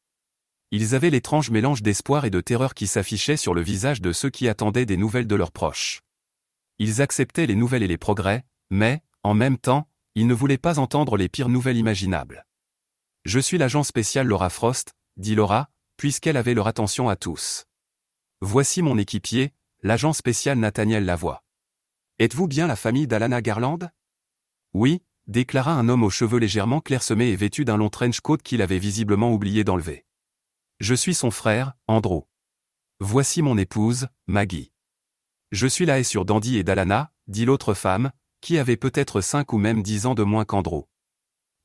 Ils avaient l'étrange mélange d'espoir et de terreur qui s'affichait sur le visage de ceux qui attendaient des nouvelles de leurs proches. Ils acceptaient les nouvelles et les progrès, mais, en même temps, il ne voulait pas entendre les pires nouvelles imaginables. Je suis l'agent spécial Laura Frost, dit Laura, puisqu'elle avait leur attention à tous. Voici mon équipier, l'agent spécial Nathaniel Lavoie. Êtes-vous bien la famille d'Alana Garland Oui, déclara un homme aux cheveux légèrement clairsemés et vêtu d'un long trench coat qu'il avait visiblement oublié d'enlever. Je suis son frère, Andrew. Voici mon épouse, Maggie. Je suis là haie sur Dandy et d'Alana, dit l'autre femme, qui avait peut-être cinq ou même dix ans de moins qu'Andrew.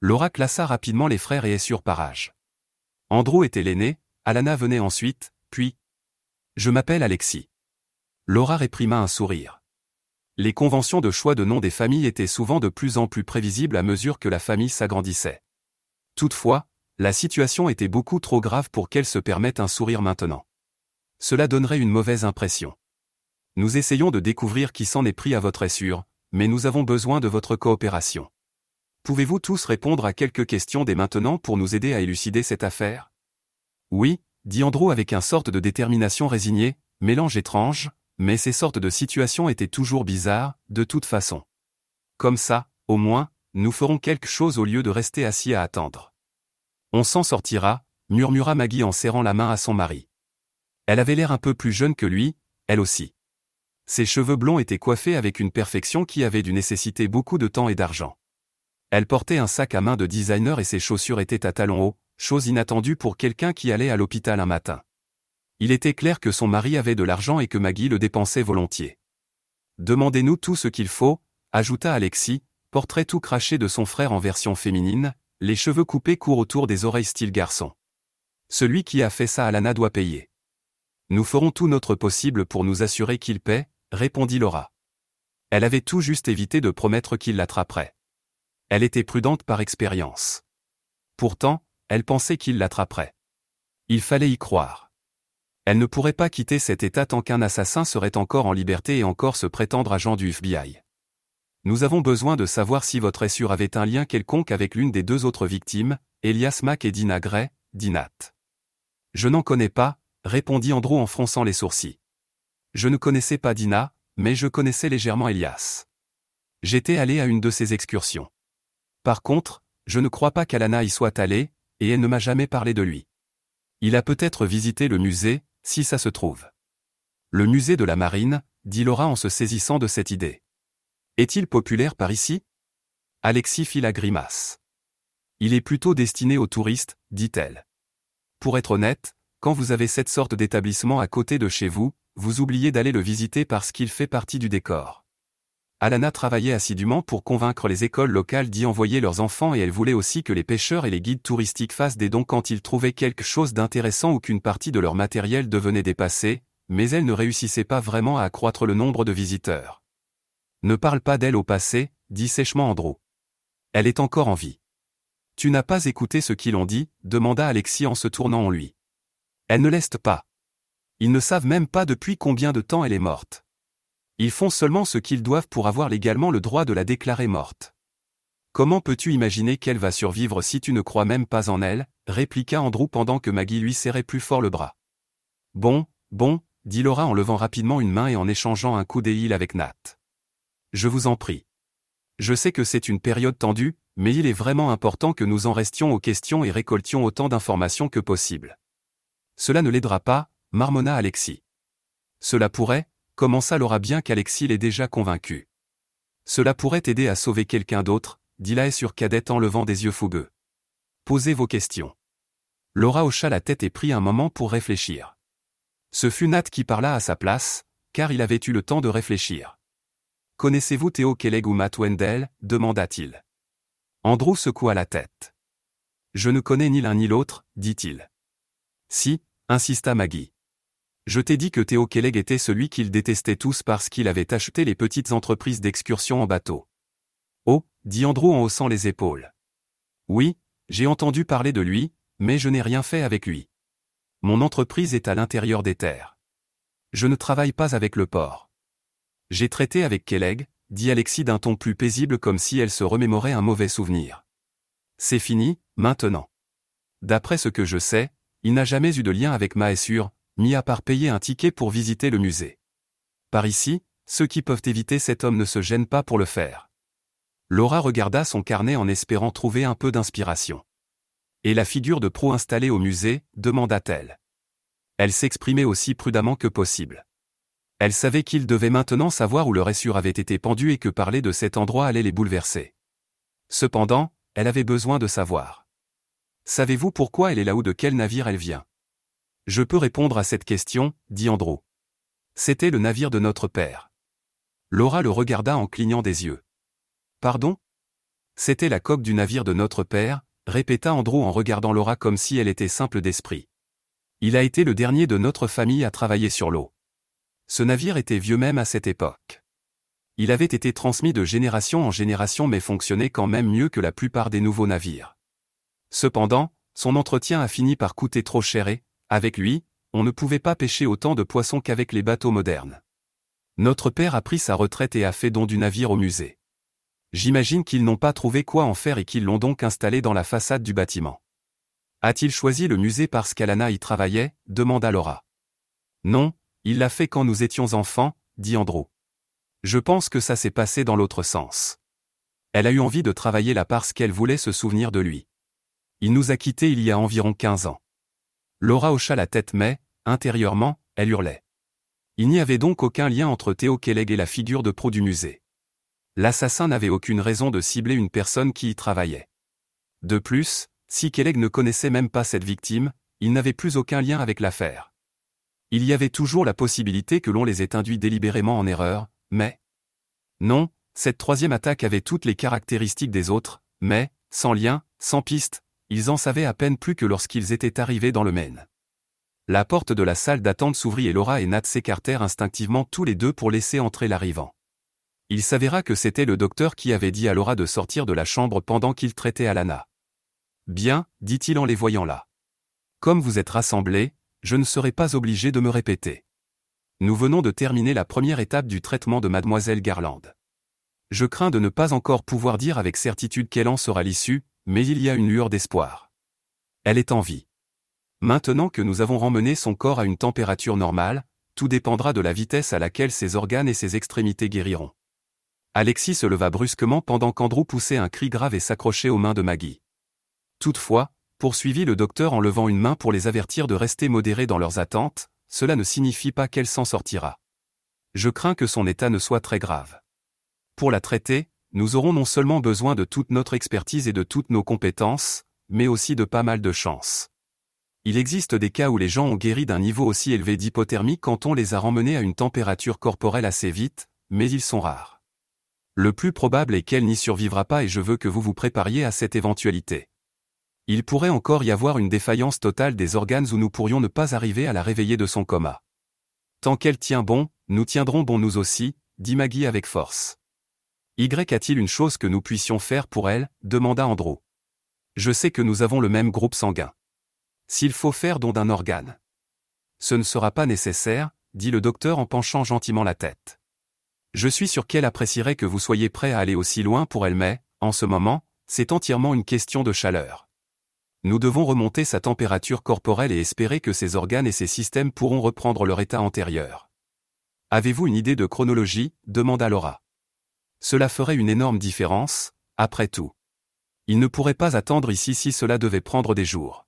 Laura classa rapidement les frères et est par âge. Andrew était l'aîné, Alana venait ensuite, puis Je m'appelle Alexis. Laura réprima un sourire. Les conventions de choix de nom des familles étaient souvent de plus en plus prévisibles à mesure que la famille s'agrandissait. Toutefois, la situation était beaucoup trop grave pour qu'elle se permette un sourire maintenant. Cela donnerait une mauvaise impression. Nous essayons de découvrir qui s'en est pris à votre essure, mais nous avons besoin de votre coopération. Pouvez-vous tous répondre à quelques questions dès maintenant pour nous aider à élucider cette affaire Oui, dit Andrew avec un sorte de détermination résignée, mélange étrange, mais ces sortes de situations étaient toujours bizarres, de toute façon. Comme ça, au moins, nous ferons quelque chose au lieu de rester assis à attendre. On s'en sortira, murmura Maggie en serrant la main à son mari. Elle avait l'air un peu plus jeune que lui, elle aussi ses cheveux blonds étaient coiffés avec une perfection qui avait dû nécessiter beaucoup de temps et d'argent. Elle portait un sac à main de designer et ses chaussures étaient à talons hauts, chose inattendue pour quelqu'un qui allait à l'hôpital un matin. Il était clair que son mari avait de l'argent et que Maggie le dépensait volontiers. Demandez-nous tout ce qu'il faut, ajouta Alexis, portrait tout craché de son frère en version féminine, les cheveux coupés courent autour des oreilles style garçon. Celui qui a fait ça à Lana doit payer. Nous ferons tout notre possible pour nous assurer qu'il paie, répondit Laura. Elle avait tout juste évité de promettre qu'il l'attraperait. Elle était prudente par expérience. Pourtant, elle pensait qu'il l'attraperait. Il fallait y croire. Elle ne pourrait pas quitter cet état tant qu'un assassin serait encore en liberté et encore se prétendre agent du FBI. Nous avons besoin de savoir si votre essure avait un lien quelconque avec l'une des deux autres victimes, Elias Mack et Dina Gray, Nat. « Je n'en connais pas, répondit Andrew en fronçant les sourcils. Je ne connaissais pas Dina, mais je connaissais légèrement Elias. J'étais allé à une de ses excursions. Par contre, je ne crois pas qu'Alana y soit allée, et elle ne m'a jamais parlé de lui. Il a peut-être visité le musée, si ça se trouve. Le musée de la marine, dit Laura en se saisissant de cette idée. Est-il populaire par ici Alexis fit la grimace. Il est plutôt destiné aux touristes, dit-elle. Pour être honnête, quand vous avez cette sorte d'établissement à côté de chez vous, vous oubliez d'aller le visiter parce qu'il fait partie du décor. Alana travaillait assidûment pour convaincre les écoles locales d'y envoyer leurs enfants et elle voulait aussi que les pêcheurs et les guides touristiques fassent des dons quand ils trouvaient quelque chose d'intéressant ou qu'une partie de leur matériel devenait dépassée, mais elle ne réussissait pas vraiment à accroître le nombre de visiteurs. Ne parle pas d'elle au passé, dit sèchement Andrew. Elle est encore en vie. Tu n'as pas écouté ce qu'ils ont dit, demanda Alexis en se tournant en lui. Elle ne l'est pas. Ils ne savent même pas depuis combien de temps elle est morte. Ils font seulement ce qu'ils doivent pour avoir légalement le droit de la déclarer morte. Comment peux-tu imaginer qu'elle va survivre si tu ne crois même pas en elle répliqua Andrew pendant que Maggie lui serrait plus fort le bras. Bon, bon, dit Laura en levant rapidement une main et en échangeant un coup d'éile avec Nat. Je vous en prie. Je sais que c'est une période tendue, mais il est vraiment important que nous en restions aux questions et récoltions autant d'informations que possible. Cela ne l'aidera pas, marmonna Alexis. Cela pourrait, commença Laura bien qu'Alexis l'ait déjà convaincu. Cela pourrait aider à sauver quelqu'un d'autre, dit la sur cadette en levant des yeux fougueux. Posez vos questions. Laura hocha la tête et prit un moment pour réfléchir. Ce fut Nat qui parla à sa place, car il avait eu le temps de réfléchir. Connaissez-vous Théo Kelleg ou Matt Wendell demanda-t-il. Andrew secoua la tête. Je ne connais ni l'un ni l'autre, dit-il. Si, insista Maggie. Je t'ai dit que Théo Kelleg était celui qu'ils détestaient tous parce qu'il avait acheté les petites entreprises d'excursion en bateau. Oh, dit Andrew en haussant les épaules. Oui, j'ai entendu parler de lui, mais je n'ai rien fait avec lui. Mon entreprise est à l'intérieur des terres. Je ne travaille pas avec le port. J'ai traité avec Kelleg, dit Alexis d'un ton plus paisible comme si elle se remémorait un mauvais souvenir. C'est fini, maintenant. D'après ce que je sais, il n'a jamais eu de lien avec Maessure, mis à part payer un ticket pour visiter le musée. Par ici, ceux qui peuvent éviter cet homme ne se gênent pas pour le faire. Laura regarda son carnet en espérant trouver un peu d'inspiration. Et la figure de pro installée au musée, demanda-t-elle. Elle, s'exprimait aussi prudemment que possible. Elle savait qu'il devait maintenant savoir où le ressure avait été pendu et que parler de cet endroit allait les bouleverser. Cependant, elle avait besoin de savoir. Savez-vous pourquoi elle est là ou de quel navire elle vient je peux répondre à cette question, dit Andrew. C'était le navire de notre père. Laura le regarda en clignant des yeux. Pardon C'était la coque du navire de notre père, répéta Andrew en regardant Laura comme si elle était simple d'esprit. Il a été le dernier de notre famille à travailler sur l'eau. Ce navire était vieux même à cette époque. Il avait été transmis de génération en génération mais fonctionnait quand même mieux que la plupart des nouveaux navires. Cependant, son entretien a fini par coûter trop cher et, avec lui, on ne pouvait pas pêcher autant de poissons qu'avec les bateaux modernes. Notre père a pris sa retraite et a fait don du navire au musée. J'imagine qu'ils n'ont pas trouvé quoi en faire et qu'ils l'ont donc installé dans la façade du bâtiment. A-t-il choisi le musée parce qu'Alana y travaillait demanda Laura. Non, il l'a fait quand nous étions enfants, dit Andrew. Je pense que ça s'est passé dans l'autre sens. Elle a eu envie de travailler là parce qu'elle voulait se souvenir de lui. Il nous a quittés il y a environ 15 ans. Laura hocha la tête mais, intérieurement, elle hurlait. Il n'y avait donc aucun lien entre Théo Kelleg et la figure de pro du musée. L'assassin n'avait aucune raison de cibler une personne qui y travaillait. De plus, si Kelleg ne connaissait même pas cette victime, il n'avait plus aucun lien avec l'affaire. Il y avait toujours la possibilité que l'on les ait induits délibérément en erreur, mais... Non, cette troisième attaque avait toutes les caractéristiques des autres, mais, sans lien, sans piste, ils en savaient à peine plus que lorsqu'ils étaient arrivés dans le Maine. La porte de la salle d'attente s'ouvrit et Laura et Nat s'écartèrent instinctivement tous les deux pour laisser entrer l'arrivant. Il s'avéra que c'était le docteur qui avait dit à Laura de sortir de la chambre pendant qu'il traitait Alana. Bien, dit-il en les voyant là. Comme vous êtes rassemblés, je ne serai pas obligé de me répéter. Nous venons de terminer la première étape du traitement de mademoiselle Garland. Je crains de ne pas encore pouvoir dire avec certitude quel en sera l'issue, mais il y a une lueur d'espoir. Elle est en vie. Maintenant que nous avons ramené son corps à une température normale, tout dépendra de la vitesse à laquelle ses organes et ses extrémités guériront. Alexis se leva brusquement pendant qu'Andrew poussait un cri grave et s'accrochait aux mains de Maggie. Toutefois, poursuivit le docteur en levant une main pour les avertir de rester modérés dans leurs attentes, cela ne signifie pas qu'elle s'en sortira. Je crains que son état ne soit très grave. Pour la traiter, nous aurons non seulement besoin de toute notre expertise et de toutes nos compétences, mais aussi de pas mal de chance. Il existe des cas où les gens ont guéri d'un niveau aussi élevé d'hypothermie quand on les a ramenés à une température corporelle assez vite, mais ils sont rares. Le plus probable est qu'elle n'y survivra pas et je veux que vous vous prépariez à cette éventualité. Il pourrait encore y avoir une défaillance totale des organes où nous pourrions ne pas arriver à la réveiller de son coma. Tant qu'elle tient bon, nous tiendrons bon nous aussi, dit Maggie avec force. Y a-t-il une chose que nous puissions faire pour elle demanda Andrew. Je sais que nous avons le même groupe sanguin. S'il faut faire don d'un organe. Ce ne sera pas nécessaire, dit le docteur en penchant gentiment la tête. Je suis sûr qu'elle apprécierait que vous soyez prêt à aller aussi loin pour elle, mais, en ce moment, c'est entièrement une question de chaleur. Nous devons remonter sa température corporelle et espérer que ses organes et ses systèmes pourront reprendre leur état antérieur. Avez-vous une idée de chronologie demanda Laura. Cela ferait une énorme différence, après tout. Il ne pourrait pas attendre ici si cela devait prendre des jours.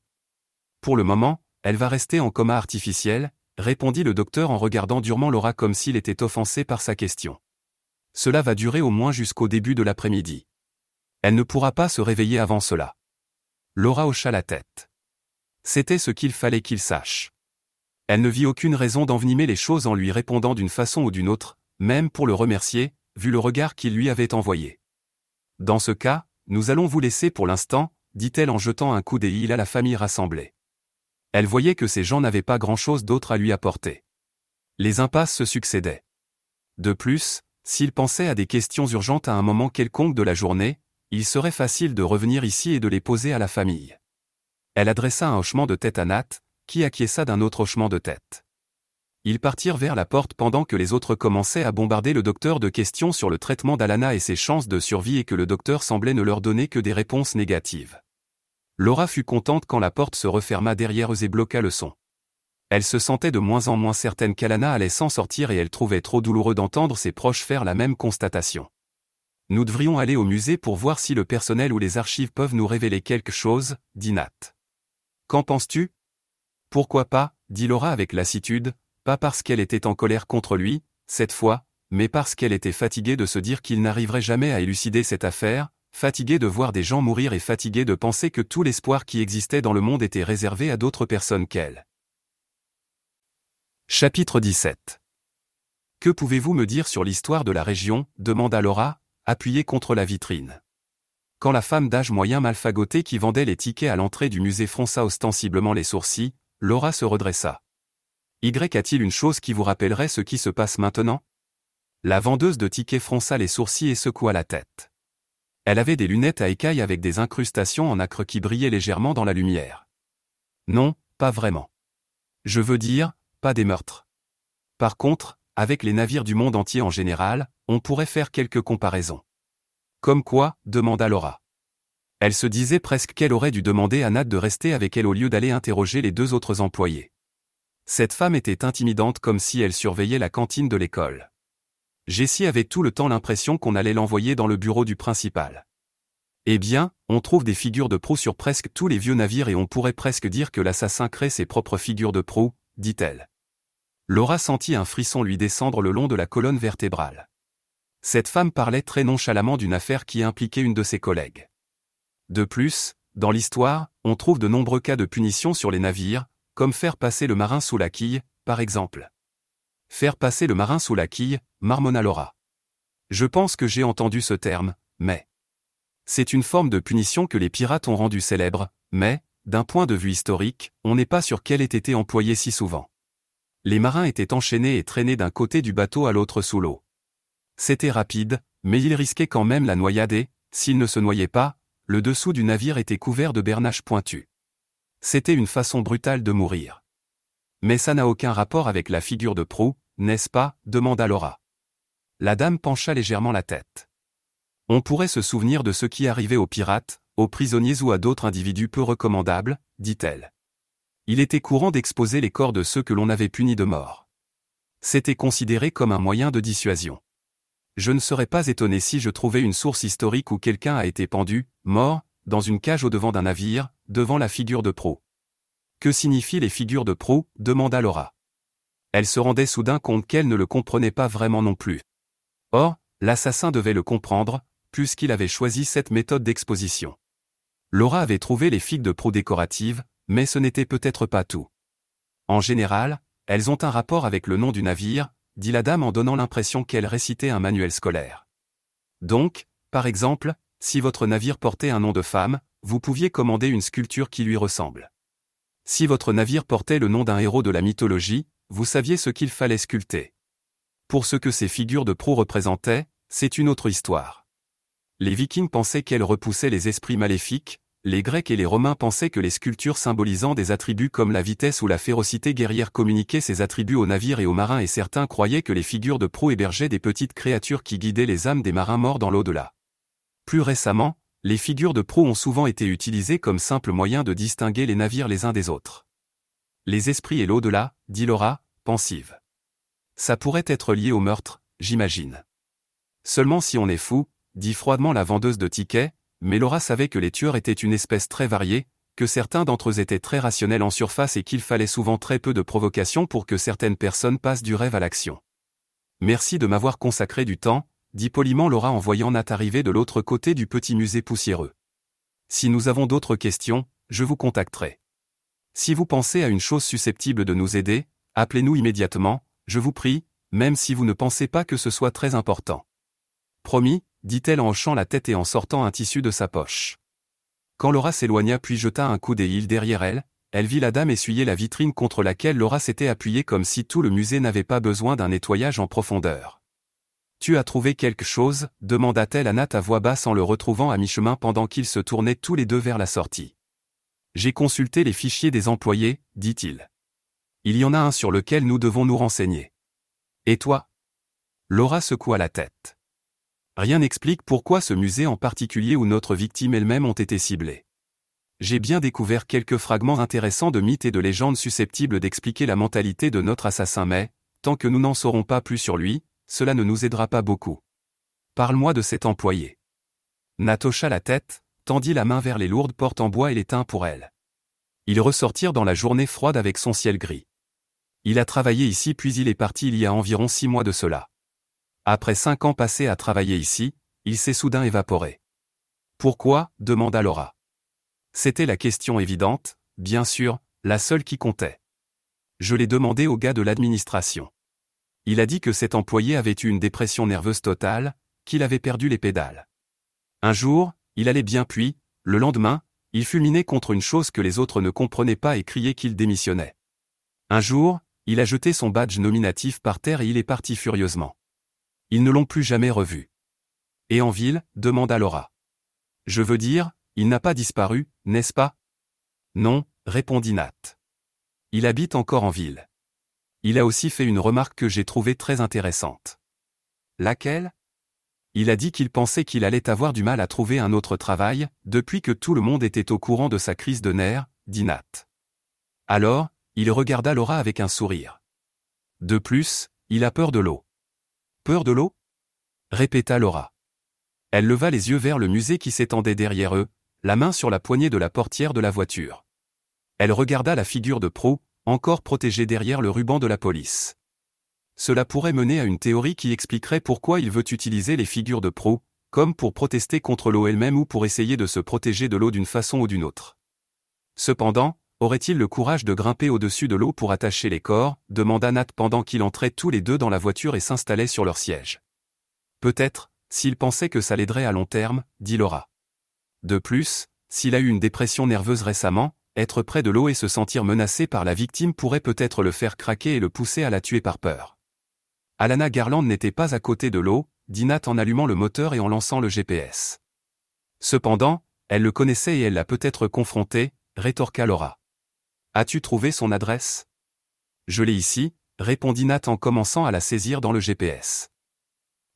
Pour le moment, elle va rester en coma artificiel, répondit le docteur en regardant durement Laura comme s'il était offensé par sa question. Cela va durer au moins jusqu'au début de l'après-midi. Elle ne pourra pas se réveiller avant cela. Laura hocha la tête. C'était ce qu'il fallait qu'il sache. Elle ne vit aucune raison d'envenimer les choses en lui répondant d'une façon ou d'une autre, même pour le remercier, vu le regard qu'il lui avait envoyé. Dans ce cas, nous allons vous laisser pour l'instant, dit-elle en jetant un coup d'œil à la famille rassemblée. Elle voyait que ces gens n'avaient pas grand-chose d'autre à lui apporter. Les impasses se succédaient. De plus, s'il pensait à des questions urgentes à un moment quelconque de la journée, il serait facile de revenir ici et de les poser à la famille. Elle adressa un hochement de tête à Nat, qui acquiesça d'un autre hochement de tête. Ils partirent vers la porte pendant que les autres commençaient à bombarder le docteur de questions sur le traitement d'Alana et ses chances de survie et que le docteur semblait ne leur donner que des réponses négatives. Laura fut contente quand la porte se referma derrière eux et bloqua le son. Elle se sentait de moins en moins certaine qu'Alana allait s'en sortir et elle trouvait trop douloureux d'entendre ses proches faire la même constatation. Nous devrions aller au musée pour voir si le personnel ou les archives peuvent nous révéler quelque chose, dit Nat. Qu'en penses-tu Pourquoi pas, dit Laura avec lassitude, pas parce qu'elle était en colère contre lui, cette fois, mais parce qu'elle était fatiguée de se dire qu'il n'arriverait jamais à élucider cette affaire, fatiguée de voir des gens mourir et fatiguée de penser que tout l'espoir qui existait dans le monde était réservé à d'autres personnes qu'elle. Chapitre 17 Que pouvez-vous me dire sur l'histoire de la région demanda Laura, appuyée contre la vitrine. Quand la femme d'âge moyen malfagotée qui vendait les tickets à l'entrée du musée fronça ostensiblement les sourcils, Laura se redressa. Y a-t-il une chose qui vous rappellerait ce qui se passe maintenant La vendeuse de tickets fronça les sourcils et secoua la tête. Elle avait des lunettes à écailles avec des incrustations en acre qui brillaient légèrement dans la lumière. Non, pas vraiment. Je veux dire, pas des meurtres. Par contre, avec les navires du monde entier en général, on pourrait faire quelques comparaisons. Comme quoi demanda Laura. Elle se disait presque qu'elle aurait dû demander à Nat de rester avec elle au lieu d'aller interroger les deux autres employés. Cette femme était intimidante comme si elle surveillait la cantine de l'école. Jessie avait tout le temps l'impression qu'on allait l'envoyer dans le bureau du principal. Eh bien, on trouve des figures de proue sur presque tous les vieux navires et on pourrait presque dire que l'assassin crée ses propres figures de proue, dit-elle. Laura sentit un frisson lui descendre le long de la colonne vertébrale. Cette femme parlait très nonchalamment d'une affaire qui impliquait une de ses collègues. De plus, dans l'histoire, on trouve de nombreux cas de punition sur les navires, comme faire passer le marin sous la quille, par exemple. Faire passer le marin sous la quille, marmonna Laura. Je pense que j'ai entendu ce terme, mais. C'est une forme de punition que les pirates ont rendue célèbre, mais, d'un point de vue historique, on n'est pas sûr qu'elle ait été employée si souvent. Les marins étaient enchaînés et traînés d'un côté du bateau à l'autre sous l'eau. C'était rapide, mais ils risquaient quand même la noyade et, s'ils ne se noyaient pas, le dessous du navire était couvert de bernaches pointues. C'était une façon brutale de mourir. Mais ça n'a aucun rapport avec la figure de proue, n'est-ce pas demanda Laura. La dame pencha légèrement la tête. On pourrait se souvenir de ce qui arrivait aux pirates, aux prisonniers ou à d'autres individus peu recommandables, dit-elle. Il était courant d'exposer les corps de ceux que l'on avait punis de mort. C'était considéré comme un moyen de dissuasion. Je ne serais pas étonné si je trouvais une source historique où quelqu'un a été pendu, mort, dans une cage au devant d'un navire, devant la figure de pro. Que signifient les figures de pro demanda Laura. Elle se rendait soudain compte qu'elle ne le comprenait pas vraiment non plus. Or, l'assassin devait le comprendre, puisqu'il avait choisi cette méthode d'exposition. Laura avait trouvé les figues de pro décoratives, mais ce n'était peut-être pas tout. En général, elles ont un rapport avec le nom du navire, dit la dame en donnant l'impression qu'elle récitait un manuel scolaire. Donc, par exemple, si votre navire portait un nom de femme, vous pouviez commander une sculpture qui lui ressemble. Si votre navire portait le nom d'un héros de la mythologie, vous saviez ce qu'il fallait sculpter. Pour ce que ces figures de proue représentaient, c'est une autre histoire. Les Vikings pensaient qu'elles repoussaient les esprits maléfiques, les Grecs et les Romains pensaient que les sculptures symbolisant des attributs comme la vitesse ou la férocité guerrière communiquaient ces attributs aux navires et aux marins et certains croyaient que les figures de proue hébergeaient des petites créatures qui guidaient les âmes des marins morts dans l'au-delà. Plus récemment, les figures de pro ont souvent été utilisées comme simple moyen de distinguer les navires les uns des autres. Les esprits et l'au-delà, dit Laura, pensive. Ça pourrait être lié au meurtre, j'imagine. Seulement si on est fou, dit froidement la vendeuse de tickets, mais Laura savait que les tueurs étaient une espèce très variée, que certains d'entre eux étaient très rationnels en surface et qu'il fallait souvent très peu de provocation pour que certaines personnes passent du rêve à l'action. Merci de m'avoir consacré du temps, dit poliment Laura en voyant Nat arriver de l'autre côté du petit musée poussiéreux. Si nous avons d'autres questions, je vous contacterai. Si vous pensez à une chose susceptible de nous aider, appelez-nous immédiatement, je vous prie, même si vous ne pensez pas que ce soit très important. Promis, dit-elle en hochant la tête et en sortant un tissu de sa poche. Quand Laura s'éloigna puis jeta un coup d'œil derrière elle, elle vit la dame essuyer la vitrine contre laquelle Laura s'était appuyée comme si tout le musée n'avait pas besoin d'un nettoyage en profondeur. Tu as trouvé quelque chose demanda-t-elle à Nat à voix basse en le retrouvant à mi-chemin pendant qu'ils se tournaient tous les deux vers la sortie. J'ai consulté les fichiers des employés, dit-il. Il y en a un sur lequel nous devons nous renseigner. Et toi Laura secoua la tête. Rien n'explique pourquoi ce musée en particulier ou notre victime elle-même ont été ciblés. J'ai bien découvert quelques fragments intéressants de mythes et de légendes susceptibles d'expliquer la mentalité de notre assassin mais, tant que nous n'en saurons pas plus sur lui, cela ne nous aidera pas beaucoup. Parle-moi de cet employé. Natocha la tête, tendit la main vers les lourdes portes en bois et les tint pour elle. Ils ressortirent dans la journée froide avec son ciel gris. Il a travaillé ici puis il est parti il y a environ six mois de cela. Après cinq ans passés à travailler ici, il s'est soudain évaporé. Pourquoi demanda Laura. C'était la question évidente, bien sûr, la seule qui comptait. Je l'ai demandé au gars de l'administration il a dit que cet employé avait eu une dépression nerveuse totale, qu'il avait perdu les pédales. Un jour, il allait bien puis, le lendemain, il fulminait contre une chose que les autres ne comprenaient pas et criait qu'il démissionnait. Un jour, il a jeté son badge nominatif par terre et il est parti furieusement. Ils ne l'ont plus jamais revu. Et en ville, demanda Laura. Je veux dire, il n'a pas disparu, n'est-ce pas Non, répondit Nat. Il habite encore en ville. Il a aussi fait une remarque que j'ai trouvée très intéressante. Laquelle Il a dit qu'il pensait qu'il allait avoir du mal à trouver un autre travail, depuis que tout le monde était au courant de sa crise de nerfs, dit Nat. Alors, il regarda Laura avec un sourire. De plus, il a peur de l'eau. Peur de l'eau répéta Laura. Elle leva les yeux vers le musée qui s'étendait derrière eux, la main sur la poignée de la portière de la voiture. Elle regarda la figure de Pro, encore protégé derrière le ruban de la police. Cela pourrait mener à une théorie qui expliquerait pourquoi il veut utiliser les figures de pro, comme pour protester contre l'eau elle-même ou pour essayer de se protéger de l'eau d'une façon ou d'une autre. Cependant, aurait-il le courage de grimper au-dessus de l'eau pour attacher les corps demanda Nat pendant qu'il entrait tous les deux dans la voiture et s'installaient sur leur siège. Peut-être, s'il pensait que ça l'aiderait à long terme, dit Laura. De plus, s'il a eu une dépression nerveuse récemment, être près de l'eau et se sentir menacé par la victime pourrait peut-être le faire craquer et le pousser à la tuer par peur. Alana Garland n'était pas à côté de l'eau, dit Nat en allumant le moteur et en lançant le GPS. Cependant, elle le connaissait et elle l'a peut-être confronté, rétorqua Laura. As-tu trouvé son adresse Je l'ai ici, répondit Nat en commençant à la saisir dans le GPS.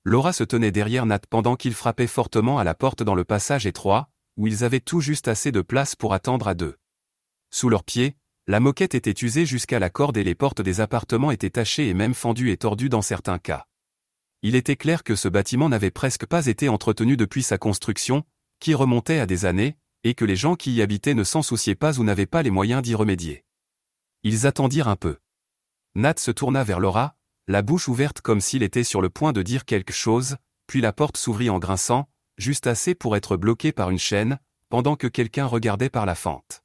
Laura se tenait derrière Nat pendant qu'il frappait fortement à la porte dans le passage étroit, où ils avaient tout juste assez de place pour attendre à deux. Sous leurs pieds, la moquette était usée jusqu'à la corde et les portes des appartements étaient tachées et même fendues et tordues dans certains cas. Il était clair que ce bâtiment n'avait presque pas été entretenu depuis sa construction, qui remontait à des années, et que les gens qui y habitaient ne s'en souciaient pas ou n'avaient pas les moyens d'y remédier. Ils attendirent un peu. Nat se tourna vers Laura, la bouche ouverte comme s'il était sur le point de dire quelque chose, puis la porte s'ouvrit en grinçant, juste assez pour être bloquée par une chaîne, pendant que quelqu'un regardait par la fente.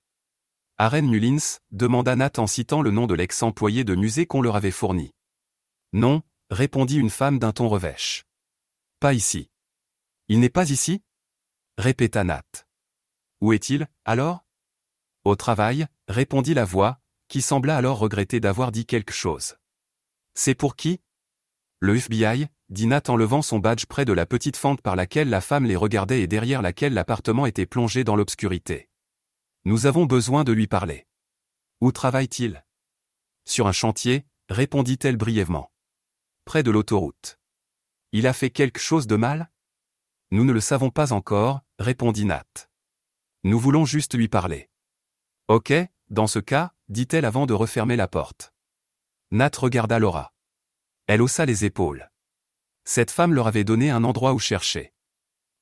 Arène Mullins, demanda Nat en citant le nom de l'ex-employé de musée qu'on leur avait fourni. Non, répondit une femme d'un ton revêche. Pas ici. Il n'est pas ici répéta Nat. Où est-il, alors Au travail, répondit la voix, qui sembla alors regretter d'avoir dit quelque chose. C'est pour qui Le FBI, dit Nat en levant son badge près de la petite fente par laquelle la femme les regardait et derrière laquelle l'appartement était plongé dans l'obscurité. Nous avons besoin de lui parler. Où travaille-t-il Sur un chantier, répondit-elle brièvement. Près de l'autoroute. Il a fait quelque chose de mal Nous ne le savons pas encore, répondit Nat. Nous voulons juste lui parler. Ok, dans ce cas, dit-elle avant de refermer la porte. Nat regarda Laura. Elle haussa les épaules. Cette femme leur avait donné un endroit où chercher.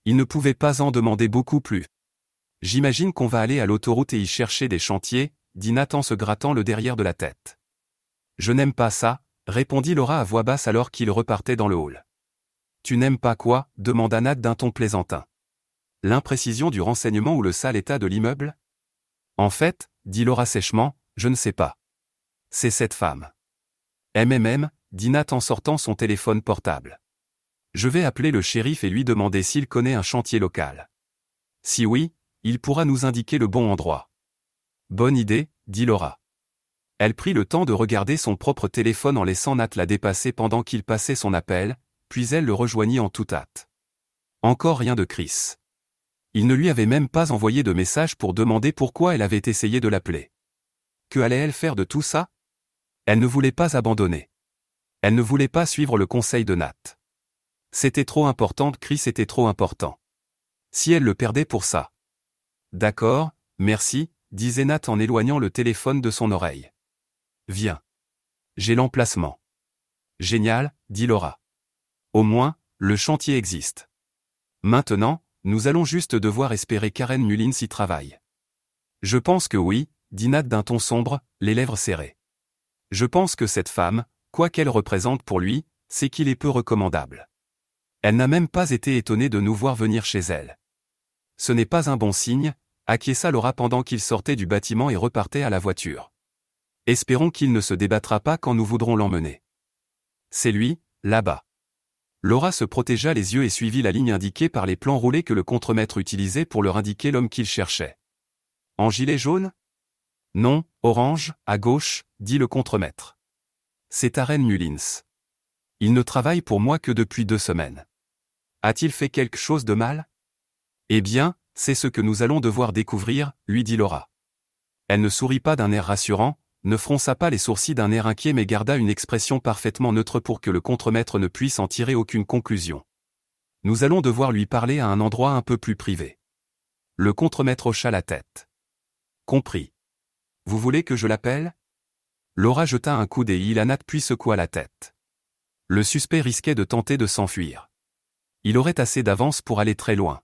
Ils ne pouvaient pas en demander beaucoup plus. J'imagine qu'on va aller à l'autoroute et y chercher des chantiers, dit Nathan se grattant le derrière de la tête. Je n'aime pas ça, répondit Laura à voix basse alors qu'il repartait dans le hall. Tu n'aimes pas quoi demanda Nat d'un ton plaisantin. L'imprécision du renseignement ou le sale état de l'immeuble En fait, dit Laura sèchement, je ne sais pas. C'est cette femme. MMM, dit Nat en sortant son téléphone portable. Je vais appeler le shérif et lui demander s'il connaît un chantier local. Si oui, il pourra nous indiquer le bon endroit. Bonne idée, dit Laura. Elle prit le temps de regarder son propre téléphone en laissant Nat la dépasser pendant qu'il passait son appel, puis elle le rejoignit en toute hâte. Encore rien de Chris. Il ne lui avait même pas envoyé de message pour demander pourquoi elle avait essayé de l'appeler. Que allait-elle faire de tout ça Elle ne voulait pas abandonner. Elle ne voulait pas suivre le conseil de Nat. C'était trop important, Chris était trop important. Si elle le perdait pour ça. D'accord, merci, dit Nat en éloignant le téléphone de son oreille. Viens. J'ai l'emplacement. Génial, dit Laura. Au moins, le chantier existe. Maintenant, nous allons juste devoir espérer Karen Mullins s'y travaille. Je pense que oui, dit Nat d'un ton sombre, les lèvres serrées. Je pense que cette femme, quoi qu'elle représente pour lui, c'est qu'il est peu recommandable. Elle n'a même pas été étonnée de nous voir venir chez elle. Ce n'est pas un bon signe, acquiesça Laura pendant qu'il sortait du bâtiment et repartait à la voiture. Espérons qu'il ne se débattra pas quand nous voudrons l'emmener. C'est lui, là-bas. Laura se protégea les yeux et suivit la ligne indiquée par les plans roulés que le contremaître utilisait pour leur indiquer l'homme qu'il cherchait. En gilet jaune Non, orange, à gauche, dit le contremaître. C'est Arène Mullins. Il ne travaille pour moi que depuis deux semaines. A-t-il fait quelque chose de mal eh bien, c'est ce que nous allons devoir découvrir, lui dit Laura. Elle ne sourit pas d'un air rassurant, ne fronça pas les sourcils d'un air inquiet mais garda une expression parfaitement neutre pour que le contremaître ne puisse en tirer aucune conclusion. Nous allons devoir lui parler à un endroit un peu plus privé. Le contremaître hocha la tête. Compris. Vous voulez que je l'appelle Laura jeta un coup d'œil natte puis secoua la tête. Le suspect risquait de tenter de s'enfuir. Il aurait assez d'avance pour aller très loin.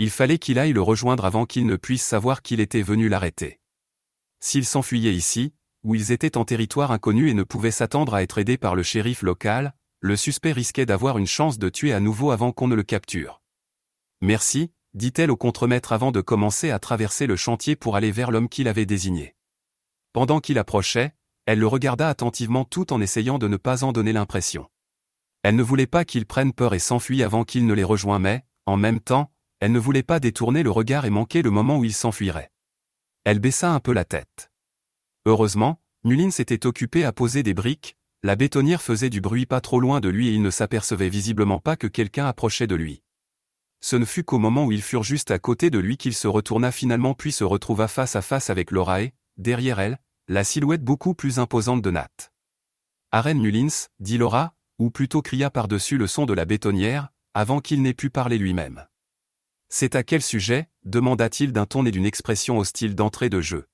Il fallait qu'il aille le rejoindre avant qu'il ne puisse savoir qu'il était venu l'arrêter. S'il s'enfuyait ici, où ils étaient en territoire inconnu et ne pouvaient s'attendre à être aidés par le shérif local, le suspect risquait d'avoir une chance de tuer à nouveau avant qu'on ne le capture. Merci, dit-elle au contremaître avant de commencer à traverser le chantier pour aller vers l'homme qu'il avait désigné. Pendant qu'il approchait, elle le regarda attentivement tout en essayant de ne pas en donner l'impression. Elle ne voulait pas qu'il prenne peur et s'enfuit avant qu'il ne les rejoint mais, en même temps, elle ne voulait pas détourner le regard et manquer le moment où il s'enfuirait. Elle baissa un peu la tête. Heureusement, Mullins s'était occupé à poser des briques, la bétonnière faisait du bruit pas trop loin de lui et il ne s'apercevait visiblement pas que quelqu'un approchait de lui. Ce ne fut qu'au moment où ils furent juste à côté de lui qu'il se retourna finalement puis se retrouva face à face avec Laura et, derrière elle, la silhouette beaucoup plus imposante de Nat. Arène Mullins, dit Laura, ou plutôt cria par-dessus le son de la bétonnière, avant qu'il n'ait pu parler lui-même. C'est à quel sujet demanda-t-il d'un ton et d'une expression hostile d'entrée de jeu.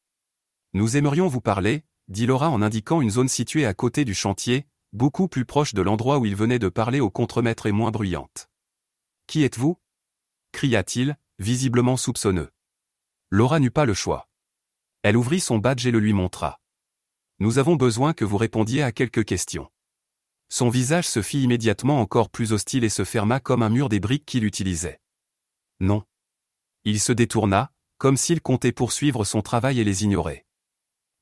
Nous aimerions vous parler, dit Laura en indiquant une zone située à côté du chantier, beaucoup plus proche de l'endroit où il venait de parler au contremaître et moins bruyante. Qui êtes-vous cria-t-il, visiblement soupçonneux. Laura n'eut pas le choix. Elle ouvrit son badge et le lui montra. Nous avons besoin que vous répondiez à quelques questions. Son visage se fit immédiatement encore plus hostile et se ferma comme un mur des briques qu'il utilisait. Non. Il se détourna, comme s'il comptait poursuivre son travail et les ignorer.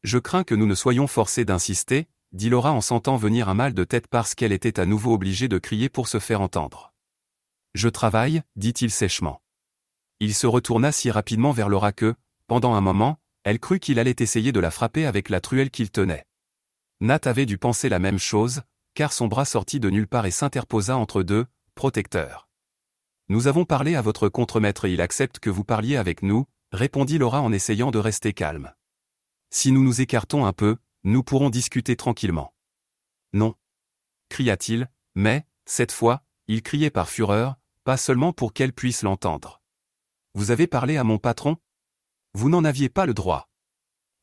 Je crains que nous ne soyons forcés d'insister, dit Laura en sentant venir un mal de tête parce qu'elle était à nouveau obligée de crier pour se faire entendre. Je travaille, dit-il sèchement. Il se retourna si rapidement vers Laura que, pendant un moment, elle crut qu'il allait essayer de la frapper avec la truelle qu'il tenait. Nat avait dû penser la même chose, car son bras sortit de nulle part et s'interposa entre deux, protecteurs. Nous avons parlé à votre contremaître et il accepte que vous parliez avec nous, répondit Laura en essayant de rester calme. Si nous nous écartons un peu, nous pourrons discuter tranquillement. Non. Cria-t-il, mais, cette fois, il criait par fureur, pas seulement pour qu'elle puisse l'entendre. Vous avez parlé à mon patron Vous n'en aviez pas le droit.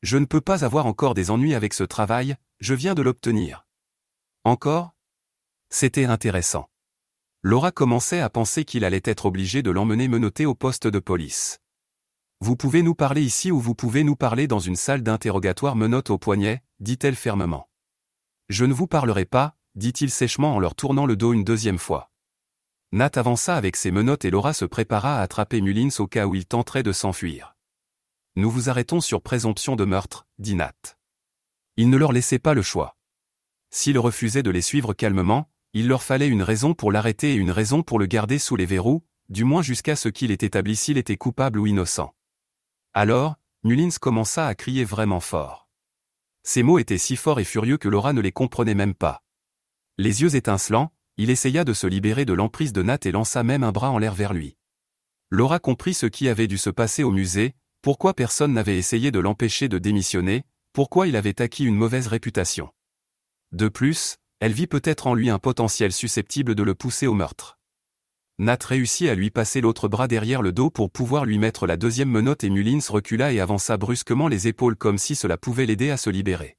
Je ne peux pas avoir encore des ennuis avec ce travail, je viens de l'obtenir. Encore C'était intéressant. Laura commençait à penser qu'il allait être obligé de l'emmener menotté au poste de police. Vous pouvez nous parler ici ou vous pouvez nous parler dans une salle d'interrogatoire menotte au poignet, dit-elle fermement. Je ne vous parlerai pas, dit-il sèchement en leur tournant le dos une deuxième fois. Nat avança avec ses menottes et Laura se prépara à attraper Mullins au cas où il tenterait de s'enfuir. Nous vous arrêtons sur présomption de meurtre, dit Nat. Il ne leur laissait pas le choix. S'il refusait de les suivre calmement, il leur fallait une raison pour l'arrêter et une raison pour le garder sous les verrous, du moins jusqu'à ce qu'il ait établi s'il était coupable ou innocent. Alors, Mullins commença à crier vraiment fort. Ces mots étaient si forts et furieux que Laura ne les comprenait même pas. Les yeux étincelants, il essaya de se libérer de l'emprise de Nat et lança même un bras en l'air vers lui. Laura comprit ce qui avait dû se passer au musée, pourquoi personne n'avait essayé de l'empêcher de démissionner, pourquoi il avait acquis une mauvaise réputation. De plus, elle vit peut-être en lui un potentiel susceptible de le pousser au meurtre. Nat réussit à lui passer l'autre bras derrière le dos pour pouvoir lui mettre la deuxième menotte et Mullins recula et avança brusquement les épaules comme si cela pouvait l'aider à se libérer.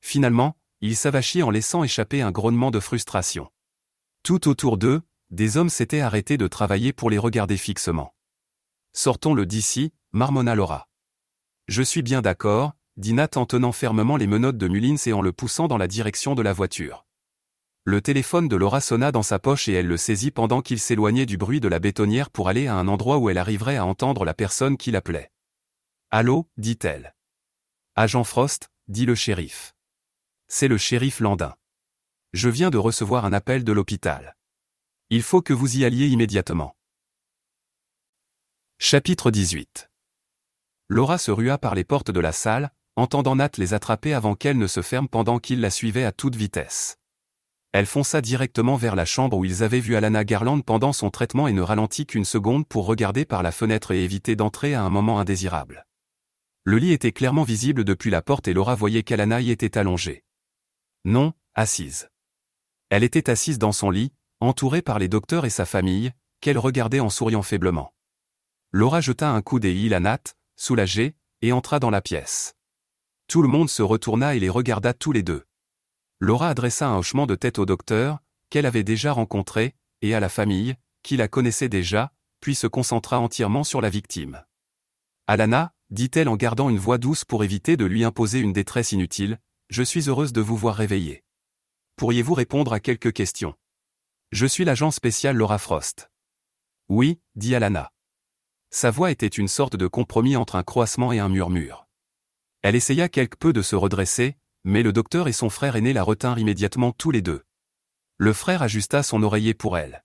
Finalement, il s'avachit en laissant échapper un grognement de frustration. Tout autour d'eux, des hommes s'étaient arrêtés de travailler pour les regarder fixement. Sortons-le d'ici, marmonna Laura. Je suis bien d'accord, dit Nat en tenant fermement les menottes de Mullins et en le poussant dans la direction de la voiture. Le téléphone de Laura sonna dans sa poche et elle le saisit pendant qu'il s'éloignait du bruit de la bétonnière pour aller à un endroit où elle arriverait à entendre la personne qui l'appelait. Allô, dit-elle. Agent Frost, dit le shérif. C'est le shérif Landin. Je viens de recevoir un appel de l'hôpital. Il faut que vous y alliez immédiatement. Chapitre 18 Laura se rua par les portes de la salle, entendant Nat les attraper avant qu'elle ne se ferme pendant qu'il la suivait à toute vitesse. Elle fonça directement vers la chambre où ils avaient vu Alana Garland pendant son traitement et ne ralentit qu'une seconde pour regarder par la fenêtre et éviter d'entrer à un moment indésirable. Le lit était clairement visible depuis la porte et Laura voyait qu'Alana y était allongée. Non, assise. Elle était assise dans son lit, entourée par les docteurs et sa famille, qu'elle regardait en souriant faiblement. Laura jeta un coup d'œil à Nat, soulagée, et entra dans la pièce. Tout le monde se retourna et les regarda tous les deux. Laura adressa un hochement de tête au docteur, qu'elle avait déjà rencontré, et à la famille, qui la connaissait déjà, puis se concentra entièrement sur la victime. Alana, dit-elle en gardant une voix douce pour éviter de lui imposer une détresse inutile, je suis heureuse de vous voir réveillée. Pourriez-vous répondre à quelques questions Je suis l'agent spécial Laura Frost. Oui, dit Alana. Sa voix était une sorte de compromis entre un croissement et un murmure. Elle essaya quelque peu de se redresser, mais le docteur et son frère aîné la retinrent immédiatement tous les deux. Le frère ajusta son oreiller pour elle.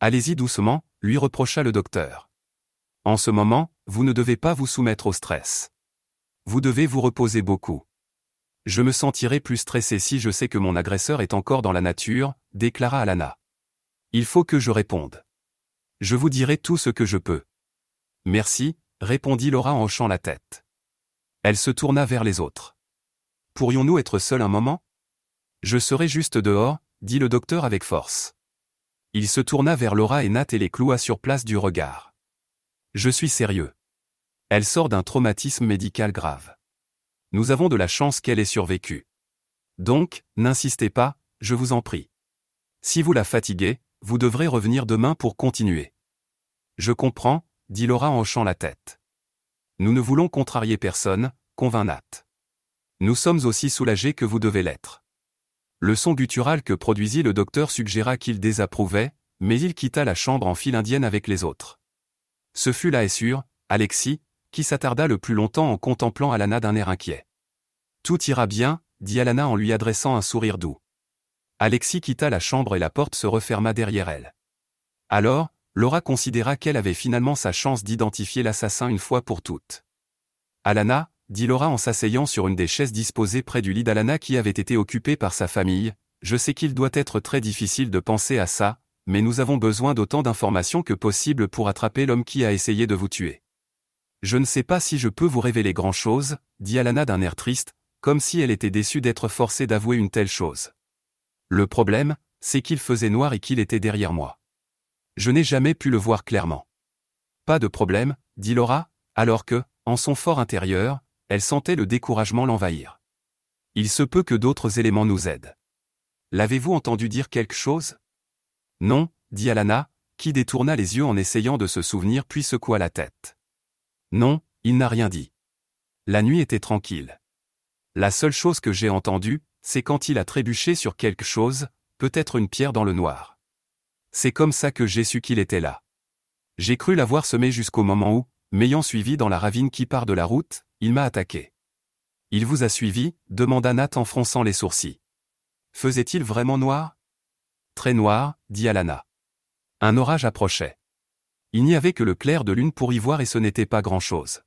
Allez-y doucement, lui reprocha le docteur. En ce moment, vous ne devez pas vous soumettre au stress. Vous devez vous reposer beaucoup. Je me sentirai plus stressé si je sais que mon agresseur est encore dans la nature, déclara Alana. Il faut que je réponde. Je vous dirai tout ce que je peux. Merci, répondit Laura en hochant la tête. Elle se tourna vers les autres. Pourrions-nous être seuls un moment Je serai juste dehors, dit le docteur avec force. Il se tourna vers Laura et Nat et les cloua sur place du regard. Je suis sérieux. Elle sort d'un traumatisme médical grave. Nous avons de la chance qu'elle ait survécu. Donc, n'insistez pas, je vous en prie. Si vous la fatiguez, vous devrez revenir demain pour continuer. Je comprends, dit Laura en hochant la tête. Nous ne voulons contrarier personne, convainc Nous sommes aussi soulagés que vous devez l'être. Le son guttural que produisit le docteur suggéra qu'il désapprouvait, mais il quitta la chambre en file indienne avec les autres. Ce fut là et sûr, Alexis, qui s'attarda le plus longtemps en contemplant Alana d'un air inquiet. Tout ira bien, dit Alana en lui adressant un sourire doux. Alexis quitta la chambre et la porte se referma derrière elle. Alors, Laura considéra qu'elle avait finalement sa chance d'identifier l'assassin une fois pour toutes. Alana, dit Laura en s'asseyant sur une des chaises disposées près du lit d'Alana qui avait été occupée par sa famille, je sais qu'il doit être très difficile de penser à ça, mais nous avons besoin d'autant d'informations que possible pour attraper l'homme qui a essayé de vous tuer. Je ne sais pas si je peux vous révéler grand-chose, dit Alana d'un air triste, comme si elle était déçue d'être forcée d'avouer une telle chose. Le problème, c'est qu'il faisait noir et qu'il était derrière moi. Je n'ai jamais pu le voir clairement. Pas de problème, dit Laura, alors que, en son fort intérieur, elle sentait le découragement l'envahir. Il se peut que d'autres éléments nous aident. L'avez-vous entendu dire quelque chose Non, dit Alana, qui détourna les yeux en essayant de se souvenir puis secoua la tête. Non, il n'a rien dit. La nuit était tranquille. La seule chose que j'ai entendue, c'est quand il a trébuché sur quelque chose, peut-être une pierre dans le noir. C'est comme ça que j'ai su qu'il était là. J'ai cru l'avoir semé jusqu'au moment où, m'ayant suivi dans la ravine qui part de la route, il m'a attaqué. Il vous a suivi demanda Nat en fronçant les sourcils. Faisait-il vraiment noir Très noir, dit Alana. Un orage approchait. Il n'y avait que le clair de lune pour y voir et ce n'était pas grand-chose.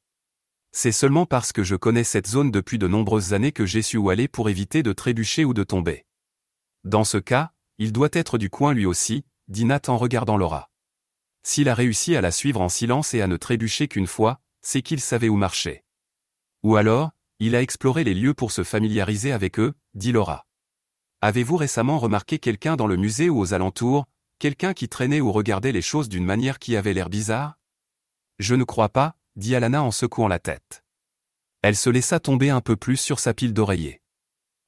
C'est seulement parce que je connais cette zone depuis de nombreuses années que j'ai su où aller pour éviter de trébucher ou de tomber. Dans ce cas, il doit être du coin lui aussi, dit Nat en regardant Laura. S'il a réussi à la suivre en silence et à ne trébucher qu'une fois, c'est qu'il savait où marcher. Ou alors, il a exploré les lieux pour se familiariser avec eux, dit Laura. Avez-vous récemment remarqué quelqu'un dans le musée ou aux alentours, quelqu'un qui traînait ou regardait les choses d'une manière qui avait l'air bizarre Je ne crois pas, dit Alana en secouant la tête. Elle se laissa tomber un peu plus sur sa pile d'oreiller.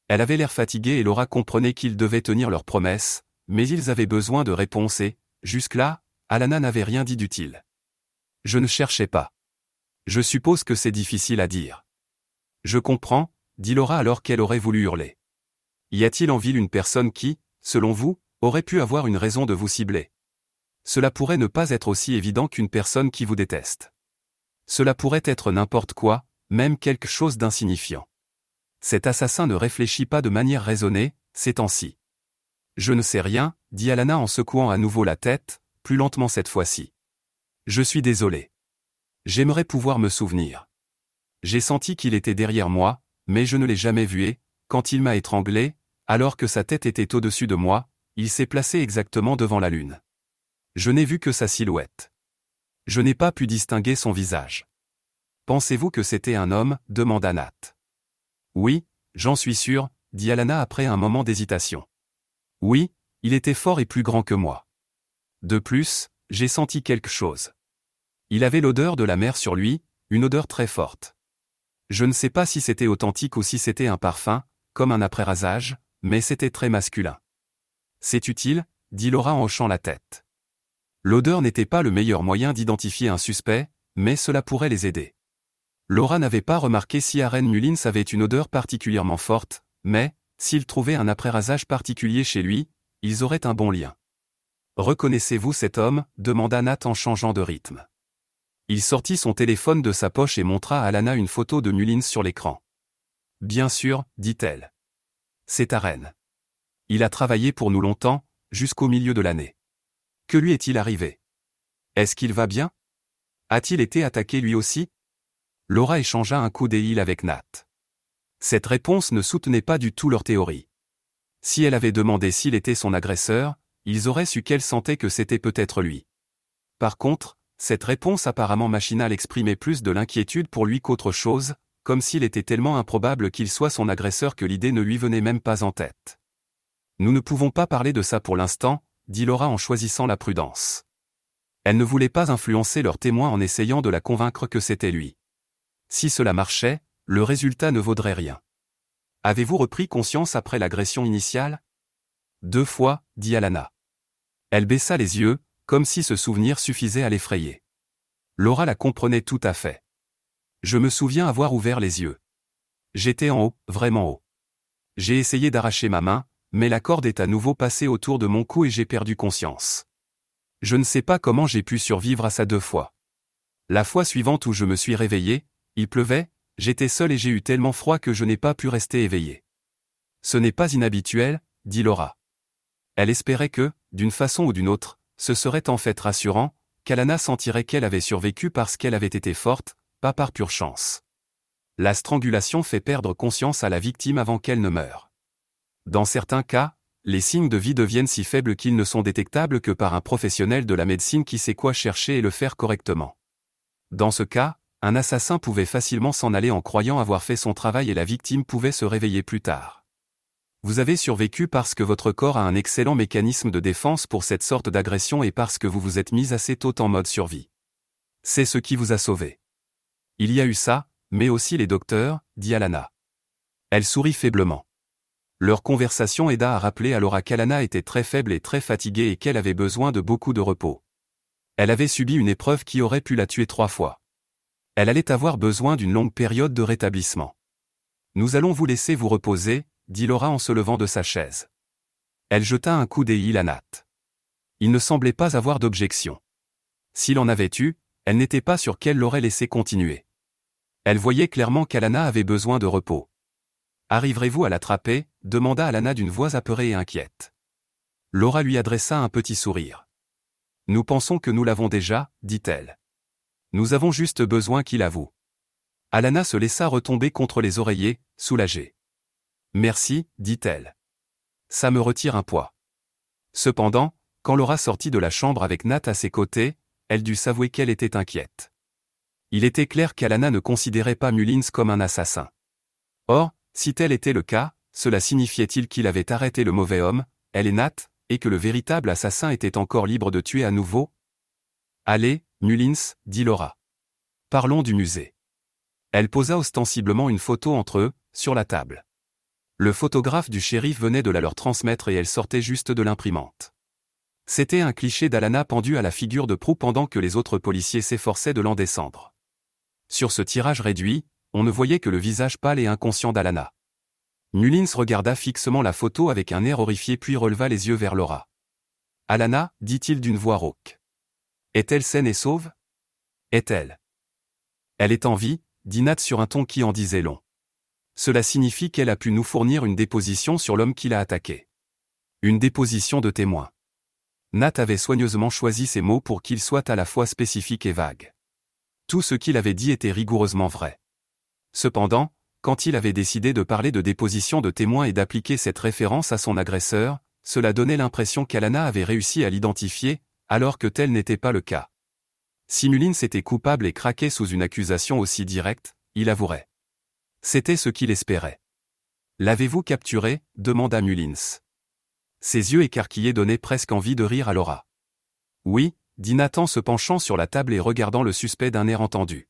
Elle avait l'air fatiguée et Laura comprenait qu'ils devaient tenir leurs promesses, mais ils avaient besoin de réponses et, jusque-là, Alana n'avait rien dit d'utile. Je ne cherchais pas. Je suppose que c'est difficile à dire. Je comprends, dit Laura alors qu'elle aurait voulu hurler. Y a-t-il en ville une personne qui, selon vous, aurait pu avoir une raison de vous cibler Cela pourrait ne pas être aussi évident qu'une personne qui vous déteste. Cela pourrait être n'importe quoi, même quelque chose d'insignifiant. Cet assassin ne réfléchit pas de manière raisonnée, ces temps-ci. Je ne sais rien, dit Alana en secouant à nouveau la tête, plus lentement cette fois-ci. Je suis désolé. J'aimerais pouvoir me souvenir. J'ai senti qu'il était derrière moi, mais je ne l'ai jamais vu et, quand il m'a étranglé, alors que sa tête était au-dessus de moi, il s'est placé exactement devant la lune. Je n'ai vu que sa silhouette. Je n'ai pas pu distinguer son visage. Pensez-vous que c'était un homme demanda Nat. Oui, j'en suis sûr, dit Alana après un moment d'hésitation. Oui, il était fort et plus grand que moi. De plus, j'ai senti quelque chose. Il avait l'odeur de la mer sur lui, une odeur très forte. Je ne sais pas si c'était authentique ou si c'était un parfum, comme un après-rasage, mais c'était très masculin. C'est utile, dit Laura en hochant la tête. L'odeur n'était pas le meilleur moyen d'identifier un suspect, mais cela pourrait les aider. Laura n'avait pas remarqué si Aren Mullins avait une odeur particulièrement forte, mais, s'il trouvait un après-rasage particulier chez lui, ils auraient un bon lien. Reconnaissez-vous cet homme demanda Nat en changeant de rythme. Il sortit son téléphone de sa poche et montra à Alana une photo de Mullins sur l'écran. Bien sûr, dit-elle. C'est ta reine. Il a travaillé pour nous longtemps, jusqu'au milieu de l'année. Que lui est-il arrivé Est-ce qu'il va bien A-t-il été attaqué lui aussi Laura échangea un coup d'œil avec Nat. Cette réponse ne soutenait pas du tout leur théorie. Si elle avait demandé s'il était son agresseur, ils auraient su qu'elle sentait que c'était peut-être lui. Par contre, cette réponse apparemment machinale exprimait plus de l'inquiétude pour lui qu'autre chose, comme s'il était tellement improbable qu'il soit son agresseur que l'idée ne lui venait même pas en tête. Nous ne pouvons pas parler de ça pour l'instant, dit Laura en choisissant la prudence. Elle ne voulait pas influencer leur témoin en essayant de la convaincre que c'était lui. Si cela marchait, le résultat ne vaudrait rien. Avez-vous repris conscience après l'agression initiale Deux fois, dit Alana. Elle baissa les yeux, comme si ce souvenir suffisait à l'effrayer. Laura la comprenait tout à fait. Je me souviens avoir ouvert les yeux. J'étais en haut, vraiment haut. J'ai essayé d'arracher ma main, mais la corde est à nouveau passée autour de mon cou et j'ai perdu conscience. Je ne sais pas comment j'ai pu survivre à ça deux fois. La fois suivante où je me suis réveillé, il pleuvait, j'étais seul et j'ai eu tellement froid que je n'ai pas pu rester éveillé. Ce n'est pas inhabituel, dit Laura. Elle espérait que, d'une façon ou d'une autre, ce serait en fait rassurant, qu'Alana sentirait qu'elle avait survécu parce qu'elle avait été forte, pas par pure chance. La strangulation fait perdre conscience à la victime avant qu'elle ne meure. Dans certains cas, les signes de vie deviennent si faibles qu'ils ne sont détectables que par un professionnel de la médecine qui sait quoi chercher et le faire correctement. Dans ce cas, un assassin pouvait facilement s'en aller en croyant avoir fait son travail et la victime pouvait se réveiller plus tard. Vous avez survécu parce que votre corps a un excellent mécanisme de défense pour cette sorte d'agression et parce que vous vous êtes mis assez tôt en mode survie. C'est ce qui vous a sauvé. Il y a eu ça, mais aussi les docteurs, dit Alana. Elle sourit faiblement. Leur conversation aida à rappeler à qu'Alana était très faible et très fatiguée et qu'elle avait besoin de beaucoup de repos. Elle avait subi une épreuve qui aurait pu la tuer trois fois. Elle allait avoir besoin d'une longue période de rétablissement. Nous allons vous laisser vous reposer, dit Laura en se levant de sa chaise. Elle jeta un coup d'œil à Nat. Il ne semblait pas avoir d'objection. S'il en avait eu, elle n'était pas sûre qu'elle l'aurait laissé continuer. Elle voyait clairement qu'Alana avait besoin de repos. Arriverez-vous à l'attraper demanda Alana d'une voix apeurée et inquiète. Laura lui adressa un petit sourire. Nous pensons que nous l'avons déjà, dit-elle. Nous avons juste besoin qu'il avoue. Alana se laissa retomber contre les oreillers, soulagée. Merci, dit-elle. Ça me retire un poids. Cependant, quand Laura sortit de la chambre avec Nat à ses côtés, elle dut s'avouer qu'elle était inquiète. Il était clair qu'Alana ne considérait pas Mullins comme un assassin. Or, si tel était le cas, cela signifiait-il qu'il avait arrêté le mauvais homme, elle et Nat, et que le véritable assassin était encore libre de tuer à nouveau Allez, Mullins, dit Laura. Parlons du musée. Elle posa ostensiblement une photo entre eux, sur la table. Le photographe du shérif venait de la leur transmettre et elle sortait juste de l'imprimante. C'était un cliché d'Alana pendu à la figure de proue pendant que les autres policiers s'efforçaient de l'en descendre. Sur ce tirage réduit, on ne voyait que le visage pâle et inconscient d'Alana. Mullins regarda fixement la photo avec un air horrifié puis releva les yeux vers Laura. Alana, dit-il d'une voix rauque. Est-elle saine et sauve Est-elle Elle est en vie, dit Nat sur un ton qui en disait long. Cela signifie qu'elle a pu nous fournir une déposition sur l'homme qui l'a attaqué. Une déposition de témoin. Nat avait soigneusement choisi ces mots pour qu'ils soient à la fois spécifiques et vagues. Tout ce qu'il avait dit était rigoureusement vrai. Cependant, quand il avait décidé de parler de déposition de témoin et d'appliquer cette référence à son agresseur, cela donnait l'impression qu'Alana avait réussi à l'identifier, alors que tel n'était pas le cas. Si s'était coupable et craquait sous une accusation aussi directe, il avouerait. C'était ce qu'il espérait. L'avez-vous capturé demanda Mullins. Ses yeux écarquillés donnaient presque envie de rire à Laura. Oui, dit Nathan se penchant sur la table et regardant le suspect d'un air entendu.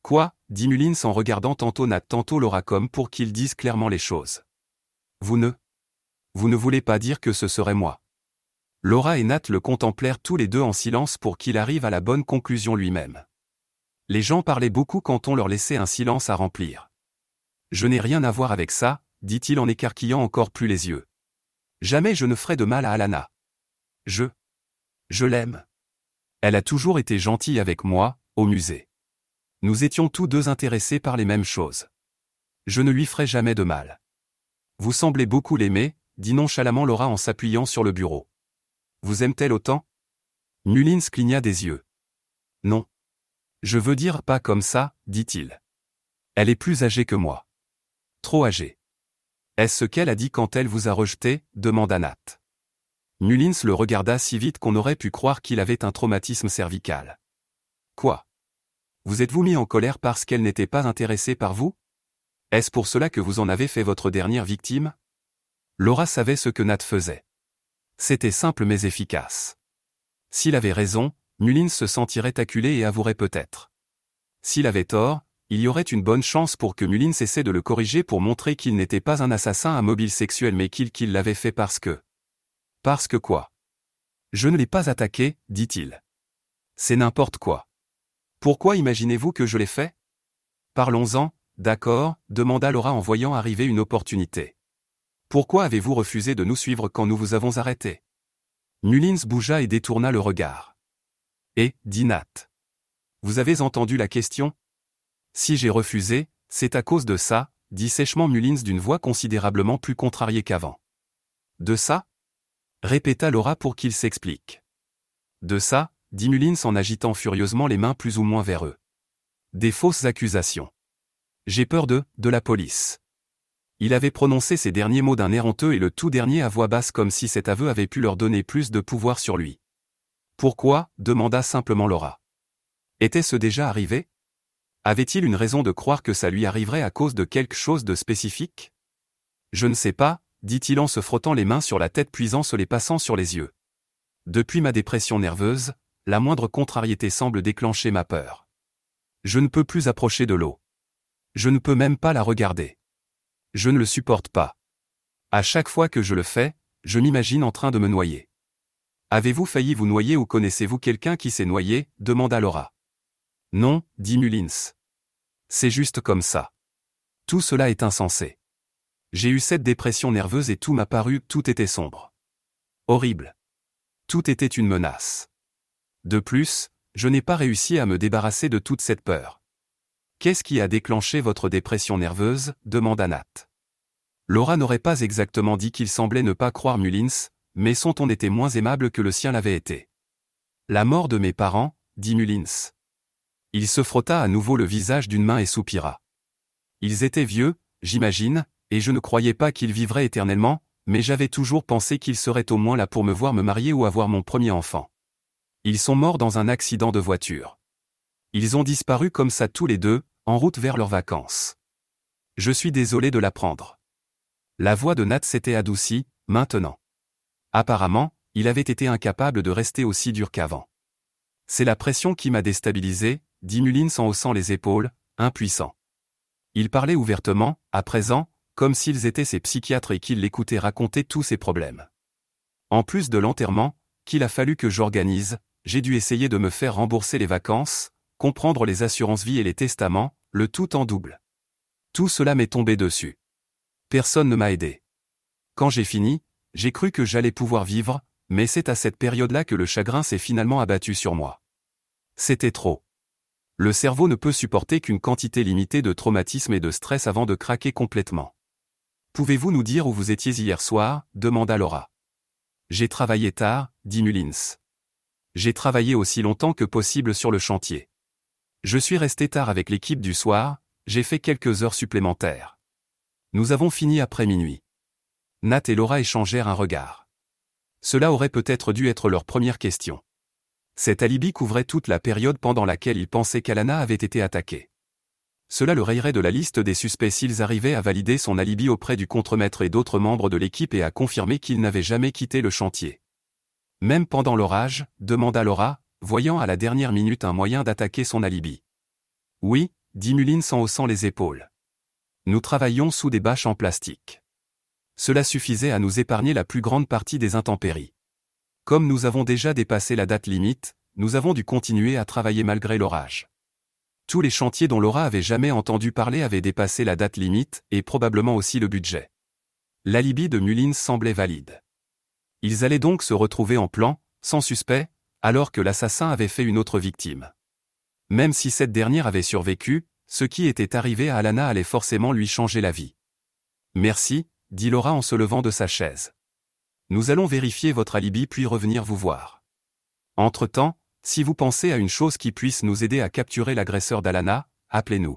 Quoi dit Mullins en regardant tantôt Nat tantôt Laura comme pour qu'ils disent clairement les choses. Vous ne Vous ne voulez pas dire que ce serait moi. Laura et Nat le contemplèrent tous les deux en silence pour qu'il arrive à la bonne conclusion lui-même. Les gens parlaient beaucoup quand on leur laissait un silence à remplir. Je n'ai rien à voir avec ça, dit-il en écarquillant encore plus les yeux. Jamais je ne ferai de mal à Alana. Je. Je l'aime. Elle a toujours été gentille avec moi, au musée. Nous étions tous deux intéressés par les mêmes choses. Je ne lui ferai jamais de mal. Vous semblez beaucoup l'aimer, dit nonchalamment Laura en s'appuyant sur le bureau. Vous aime-t-elle autant Mullins cligna des yeux. Non. Je veux dire pas comme ça, dit-il. Elle est plus âgée que moi. Trop âgé. Est-ce ce qu'elle a dit quand elle vous a rejeté demanda Nat. Mullins le regarda si vite qu'on aurait pu croire qu'il avait un traumatisme cervical. Quoi Vous êtes-vous mis en colère parce qu'elle n'était pas intéressée par vous Est-ce pour cela que vous en avez fait votre dernière victime Laura savait ce que Nat faisait. C'était simple mais efficace. S'il avait raison, Mullins se sentirait acculé et avouerait peut-être. S'il avait tort, il y aurait une bonne chance pour que Mullins essaie de le corriger pour montrer qu'il n'était pas un assassin à mobile sexuel mais qu'il l'avait fait parce que... Parce que quoi Je ne l'ai pas attaqué, dit-il. C'est n'importe quoi. Pourquoi imaginez-vous que je l'ai fait Parlons-en, d'accord, demanda Laura en voyant arriver une opportunité. Pourquoi avez-vous refusé de nous suivre quand nous vous avons arrêté ?» Mullins bougea et détourna le regard. Et, dit Nat. Vous avez entendu la question, si j'ai refusé, c'est à cause de ça, dit sèchement Mullins d'une voix considérablement plus contrariée qu'avant. De ça répéta Laura pour qu'il s'explique. De ça, dit Mullins en agitant furieusement les mains plus ou moins vers eux. Des fausses accusations. J'ai peur de, de la police. Il avait prononcé ces derniers mots d'un air honteux et le tout dernier à voix basse comme si cet aveu avait pu leur donner plus de pouvoir sur lui. Pourquoi demanda simplement Laura. Était-ce déjà arrivé avait-il une raison de croire que ça lui arriverait à cause de quelque chose de spécifique Je ne sais pas, dit-il en se frottant les mains sur la tête puis en se les passant sur les yeux. Depuis ma dépression nerveuse, la moindre contrariété semble déclencher ma peur. Je ne peux plus approcher de l'eau. Je ne peux même pas la regarder. Je ne le supporte pas. À chaque fois que je le fais, je m'imagine en train de me noyer. Avez-vous failli vous noyer ou connaissez-vous quelqu'un qui s'est noyé demanda Laura. Non, dit Mullins. C'est juste comme ça. Tout cela est insensé. J'ai eu cette dépression nerveuse et tout m'a paru, tout était sombre. Horrible. Tout était une menace. De plus, je n'ai pas réussi à me débarrasser de toute cette peur. Qu'est-ce qui a déclenché votre dépression nerveuse demanda Nat. Laura n'aurait pas exactement dit qu'il semblait ne pas croire Mullins, mais son ton était moins aimable que le sien l'avait été. La mort de mes parents, dit Mullins. Il se frotta à nouveau le visage d'une main et soupira. Ils étaient vieux, j'imagine, et je ne croyais pas qu'ils vivraient éternellement, mais j'avais toujours pensé qu'ils seraient au moins là pour me voir me marier ou avoir mon premier enfant. Ils sont morts dans un accident de voiture. Ils ont disparu comme ça tous les deux, en route vers leurs vacances. Je suis désolé de l'apprendre. La voix de Nat s'était adoucie, maintenant. Apparemment, il avait été incapable de rester aussi dur qu'avant. C'est la pression qui m'a déstabilisé, dit s'en haussant les épaules, impuissant. Il parlait ouvertement, à présent, comme s'ils étaient ses psychiatres et qu'il l'écoutait raconter tous ses problèmes. En plus de l'enterrement, qu'il a fallu que j'organise, j'ai dû essayer de me faire rembourser les vacances, comprendre les assurances-vie et les testaments, le tout en double. Tout cela m'est tombé dessus. Personne ne m'a aidé. Quand j'ai fini, j'ai cru que j'allais pouvoir vivre, mais c'est à cette période-là que le chagrin s'est finalement abattu sur moi. C'était trop le cerveau ne peut supporter qu'une quantité limitée de traumatisme et de stress avant de craquer complètement. Pouvez-vous nous dire où vous étiez hier soir demanda Laura. J'ai travaillé tard, dit Mullins. J'ai travaillé aussi longtemps que possible sur le chantier. Je suis resté tard avec l'équipe du soir, j'ai fait quelques heures supplémentaires. Nous avons fini après minuit. Nat et Laura échangèrent un regard. Cela aurait peut-être dû être leur première question. Cet alibi couvrait toute la période pendant laquelle il pensait qu'Alana avait été attaquée. Cela le rayerait de la liste des suspects s'ils arrivaient à valider son alibi auprès du contremaître et d'autres membres de l'équipe et à confirmer qu'il n'avait jamais quitté le chantier. Même pendant l'orage, demanda Laura, voyant à la dernière minute un moyen d'attaquer son alibi. Oui, dit Muline en haussant les épaules. Nous travaillons sous des bâches en plastique. Cela suffisait à nous épargner la plus grande partie des intempéries. Comme nous avons déjà dépassé la date limite, nous avons dû continuer à travailler malgré l'orage. Tous les chantiers dont Laura avait jamais entendu parler avaient dépassé la date limite et probablement aussi le budget. L'alibi de Mullins semblait valide. Ils allaient donc se retrouver en plan, sans suspect, alors que l'assassin avait fait une autre victime. Même si cette dernière avait survécu, ce qui était arrivé à Alana allait forcément lui changer la vie. Merci, dit Laura en se levant de sa chaise. Nous allons vérifier votre alibi puis revenir vous voir. Entre-temps, si vous pensez à une chose qui puisse nous aider à capturer l'agresseur d'Alana, appelez-nous.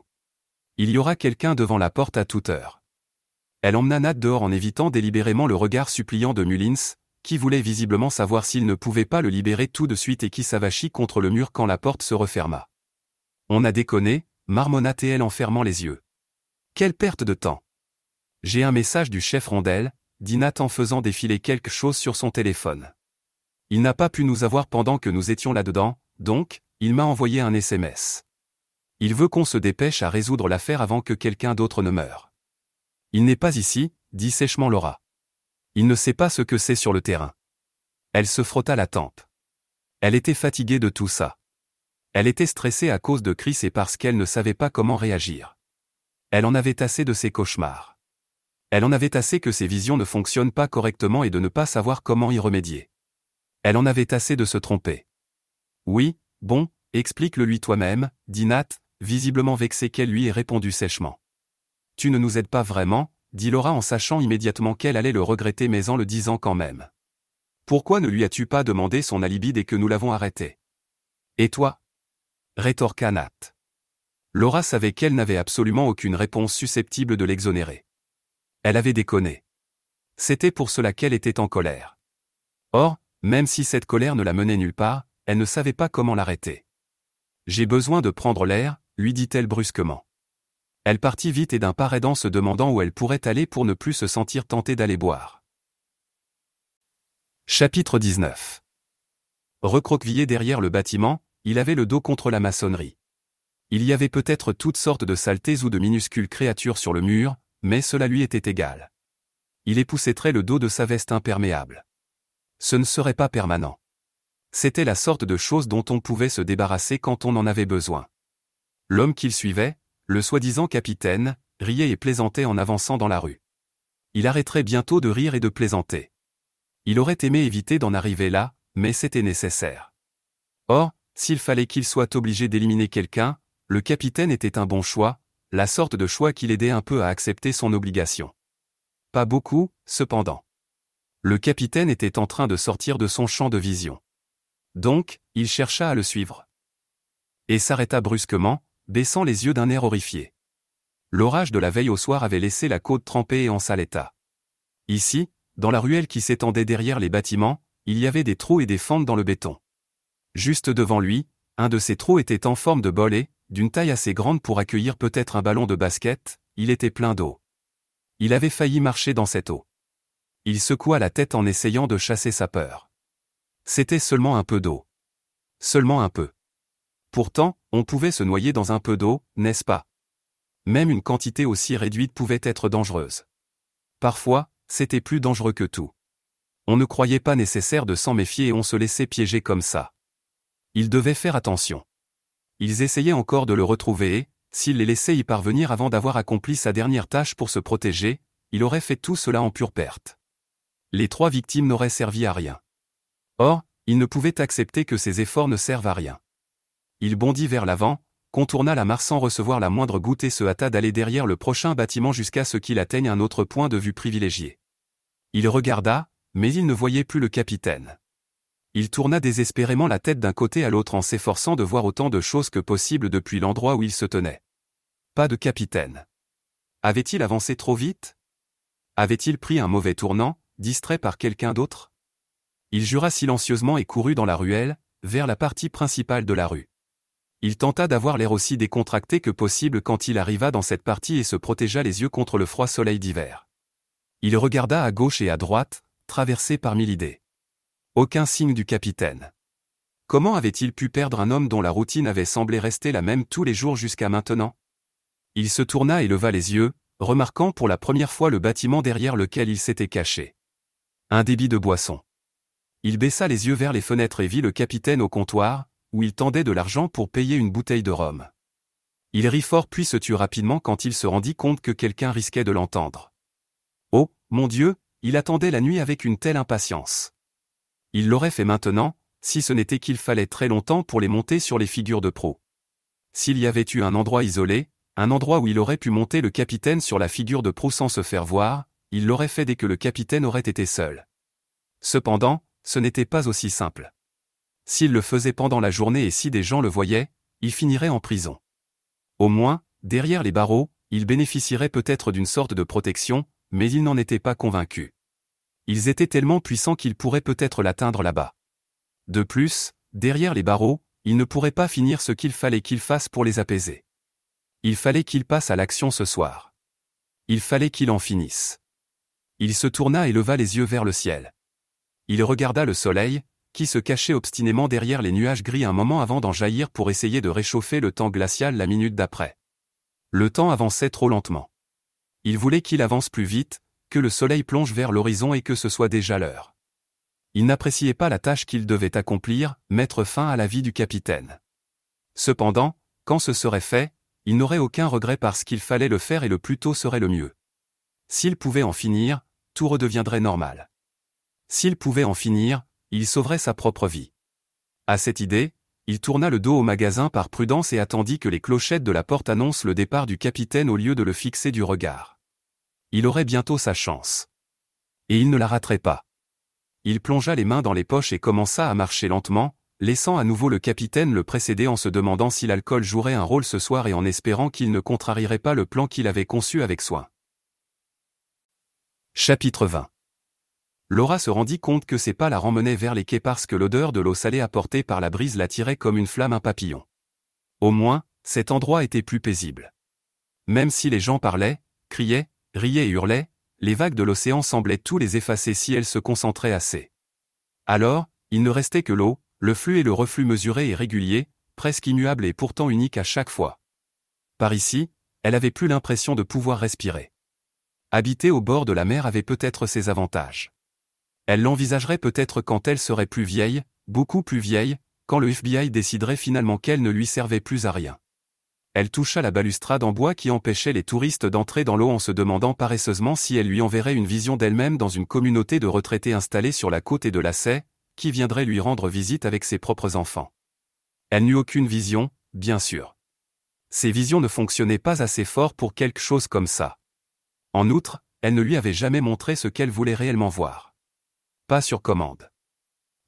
Il y aura quelqu'un devant la porte à toute heure. Elle emmena Nat dehors en évitant délibérément le regard suppliant de Mullins, qui voulait visiblement savoir s'il ne pouvait pas le libérer tout de suite et qui s'avachit contre le mur quand la porte se referma. On a déconné, marmonna-t-elle en fermant les yeux. Quelle perte de temps. J'ai un message du chef Rondel, dit Nat en faisant défiler quelque chose sur son téléphone. Il n'a pas pu nous avoir pendant que nous étions là-dedans, donc, il m'a envoyé un SMS. Il veut qu'on se dépêche à résoudre l'affaire avant que quelqu'un d'autre ne meure. Il n'est pas ici, dit sèchement Laura. Il ne sait pas ce que c'est sur le terrain. Elle se frotta la tempe. Elle était fatiguée de tout ça. Elle était stressée à cause de Chris et parce qu'elle ne savait pas comment réagir. Elle en avait assez de ses cauchemars. Elle en avait assez que ses visions ne fonctionnent pas correctement et de ne pas savoir comment y remédier. Elle en avait assez de se tromper. Oui, bon, explique-le-lui toi-même, dit Nat, visiblement vexée qu'elle lui ait répondu sèchement. Tu ne nous aides pas vraiment, dit Laura en sachant immédiatement qu'elle allait le regretter mais en le disant quand même. Pourquoi ne lui as-tu pas demandé son alibi dès que nous l'avons arrêté Et toi rétorqua Nat. Laura savait qu'elle n'avait absolument aucune réponse susceptible de l'exonérer. Elle avait déconné. C'était pour cela qu'elle était en colère. Or, même si cette colère ne la menait nulle part, elle ne savait pas comment l'arrêter. J'ai besoin de prendre l'air, lui dit-elle brusquement. Elle partit vite et d'un pas en se demandant où elle pourrait aller pour ne plus se sentir tentée d'aller boire. Chapitre 19 Recroquevillé derrière le bâtiment, il avait le dos contre la maçonnerie. Il y avait peut-être toutes sortes de saletés ou de minuscules créatures sur le mur, mais cela lui était égal. Il époussetrait le dos de sa veste imperméable. Ce ne serait pas permanent. C'était la sorte de chose dont on pouvait se débarrasser quand on en avait besoin. L'homme qu'il suivait, le soi-disant capitaine, riait et plaisantait en avançant dans la rue. Il arrêterait bientôt de rire et de plaisanter. Il aurait aimé éviter d'en arriver là, mais c'était nécessaire. Or, s'il fallait qu'il soit obligé d'éliminer quelqu'un, le capitaine était un bon choix, la sorte de choix qui l'aidait un peu à accepter son obligation. Pas beaucoup, cependant. Le capitaine était en train de sortir de son champ de vision. Donc, il chercha à le suivre. Et s'arrêta brusquement, baissant les yeux d'un air horrifié. L'orage de la veille au soir avait laissé la côte trempée et en sale état. Ici, dans la ruelle qui s'étendait derrière les bâtiments, il y avait des trous et des fentes dans le béton. Juste devant lui, un de ces trous était en forme de bol et, d'une taille assez grande pour accueillir peut-être un ballon de basket, il était plein d'eau. Il avait failli marcher dans cette eau. Il secoua la tête en essayant de chasser sa peur. C'était seulement un peu d'eau. Seulement un peu. Pourtant, on pouvait se noyer dans un peu d'eau, n'est-ce pas Même une quantité aussi réduite pouvait être dangereuse. Parfois, c'était plus dangereux que tout. On ne croyait pas nécessaire de s'en méfier et on se laissait piéger comme ça. Il devait faire attention. Ils essayaient encore de le retrouver et, s'il les laissait y parvenir avant d'avoir accompli sa dernière tâche pour se protéger, il aurait fait tout cela en pure perte. Les trois victimes n'auraient servi à rien. Or, il ne pouvait accepter que ses efforts ne servent à rien. Il bondit vers l'avant, contourna la mare sans recevoir la moindre goutte et se hâta d'aller derrière le prochain bâtiment jusqu'à ce qu'il atteigne un autre point de vue privilégié. Il regarda, mais il ne voyait plus le capitaine il tourna désespérément la tête d'un côté à l'autre en s'efforçant de voir autant de choses que possible depuis l'endroit où il se tenait. Pas de capitaine. Avait-il avancé trop vite Avait-il pris un mauvais tournant, distrait par quelqu'un d'autre Il jura silencieusement et courut dans la ruelle, vers la partie principale de la rue. Il tenta d'avoir l'air aussi décontracté que possible quand il arriva dans cette partie et se protégea les yeux contre le froid soleil d'hiver. Il regarda à gauche et à droite, traversé par mille idées. Aucun signe du capitaine. Comment avait-il pu perdre un homme dont la routine avait semblé rester la même tous les jours jusqu'à maintenant Il se tourna et leva les yeux, remarquant pour la première fois le bâtiment derrière lequel il s'était caché. Un débit de boisson. Il baissa les yeux vers les fenêtres et vit le capitaine au comptoir, où il tendait de l'argent pour payer une bouteille de rhum. Il rit fort puis se tut rapidement quand il se rendit compte que quelqu'un risquait de l'entendre. Oh, mon Dieu, il attendait la nuit avec une telle impatience il l'aurait fait maintenant, si ce n'était qu'il fallait très longtemps pour les monter sur les figures de pro. S'il y avait eu un endroit isolé, un endroit où il aurait pu monter le capitaine sur la figure de pro sans se faire voir, il l'aurait fait dès que le capitaine aurait été seul. Cependant, ce n'était pas aussi simple. S'il le faisait pendant la journée et si des gens le voyaient, il finirait en prison. Au moins, derrière les barreaux, il bénéficierait peut-être d'une sorte de protection, mais il n'en était pas convaincu ils étaient tellement puissants qu'ils pourraient peut-être l'atteindre là-bas. De plus, derrière les barreaux, ils ne pourraient pas finir ce qu'il fallait qu'ils fassent pour les apaiser. Il fallait qu'il passe à l'action ce soir. Il fallait qu'il en finisse. Il se tourna et leva les yeux vers le ciel. Il regarda le soleil, qui se cachait obstinément derrière les nuages gris un moment avant d'en jaillir pour essayer de réchauffer le temps glacial la minute d'après. Le temps avançait trop lentement. Il voulait qu'il avance plus vite, que le soleil plonge vers l'horizon et que ce soit déjà l'heure. Il n'appréciait pas la tâche qu'il devait accomplir, mettre fin à la vie du capitaine. Cependant, quand ce serait fait, il n'aurait aucun regret parce qu'il fallait le faire et le plus tôt serait le mieux. S'il pouvait en finir, tout redeviendrait normal. S'il pouvait en finir, il sauverait sa propre vie. À cette idée, il tourna le dos au magasin par prudence et attendit que les clochettes de la porte annoncent le départ du capitaine au lieu de le fixer du regard il aurait bientôt sa chance. Et il ne la raterait pas. Il plongea les mains dans les poches et commença à marcher lentement, laissant à nouveau le capitaine le précéder en se demandant si l'alcool jouerait un rôle ce soir et en espérant qu'il ne contrarierait pas le plan qu'il avait conçu avec soin. Chapitre 20 Laura se rendit compte que ses pas la remmenaient vers les quais parce que l'odeur de l'eau salée apportée par la brise l'attirait comme une flamme un papillon. Au moins, cet endroit était plus paisible. Même si les gens parlaient, criaient, Riait et hurlait, les vagues de l'océan semblaient tous les effacer si elles se concentraient assez. Alors, il ne restait que l'eau, le flux et le reflux mesurés et réguliers, presque immuables et pourtant uniques à chaque fois. Par ici, elle avait plus l'impression de pouvoir respirer. Habiter au bord de la mer avait peut-être ses avantages. Elle l'envisagerait peut-être quand elle serait plus vieille, beaucoup plus vieille, quand le FBI déciderait finalement qu'elle ne lui servait plus à rien elle toucha la balustrade en bois qui empêchait les touristes d'entrer dans l'eau en se demandant paresseusement si elle lui enverrait une vision d'elle-même dans une communauté de retraités installée sur la côte et de Sey, qui viendrait lui rendre visite avec ses propres enfants. Elle n'eut aucune vision, bien sûr. Ses visions ne fonctionnaient pas assez fort pour quelque chose comme ça. En outre, elle ne lui avait jamais montré ce qu'elle voulait réellement voir. Pas sur commande.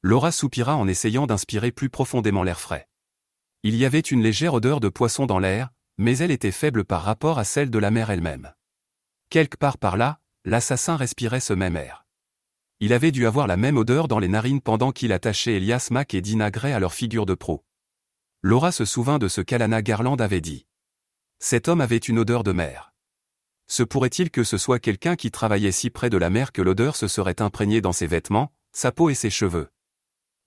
Laura soupira en essayant d'inspirer plus profondément l'air frais. Il y avait une légère odeur de poisson dans l'air, mais elle était faible par rapport à celle de la mer elle-même. Quelque part par là, l'assassin respirait ce même air. Il avait dû avoir la même odeur dans les narines pendant qu'il attachait Elias Mac et Dina Gray à leur figure de pro. Laura se souvint de ce qu'Alana Garland avait dit. Cet homme avait une odeur de mer. Se pourrait-il que ce soit quelqu'un qui travaillait si près de la mer que l'odeur se serait imprégnée dans ses vêtements, sa peau et ses cheveux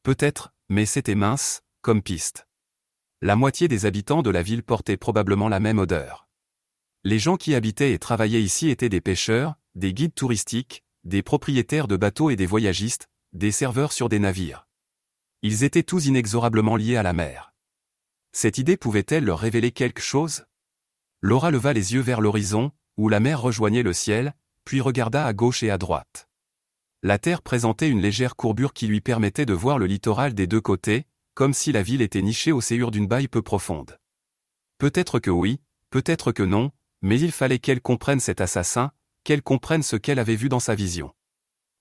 Peut-être, mais c'était mince, comme piste la moitié des habitants de la ville portaient probablement la même odeur. Les gens qui habitaient et travaillaient ici étaient des pêcheurs, des guides touristiques, des propriétaires de bateaux et des voyagistes, des serveurs sur des navires. Ils étaient tous inexorablement liés à la mer. Cette idée pouvait-elle leur révéler quelque chose Laura leva les yeux vers l'horizon, où la mer rejoignait le ciel, puis regarda à gauche et à droite. La terre présentait une légère courbure qui lui permettait de voir le littoral des deux côtés, comme si la ville était nichée au séures d'une baille peu profonde. Peut-être que oui, peut-être que non, mais il fallait qu'elle comprenne cet assassin, qu'elle comprenne ce qu'elle avait vu dans sa vision.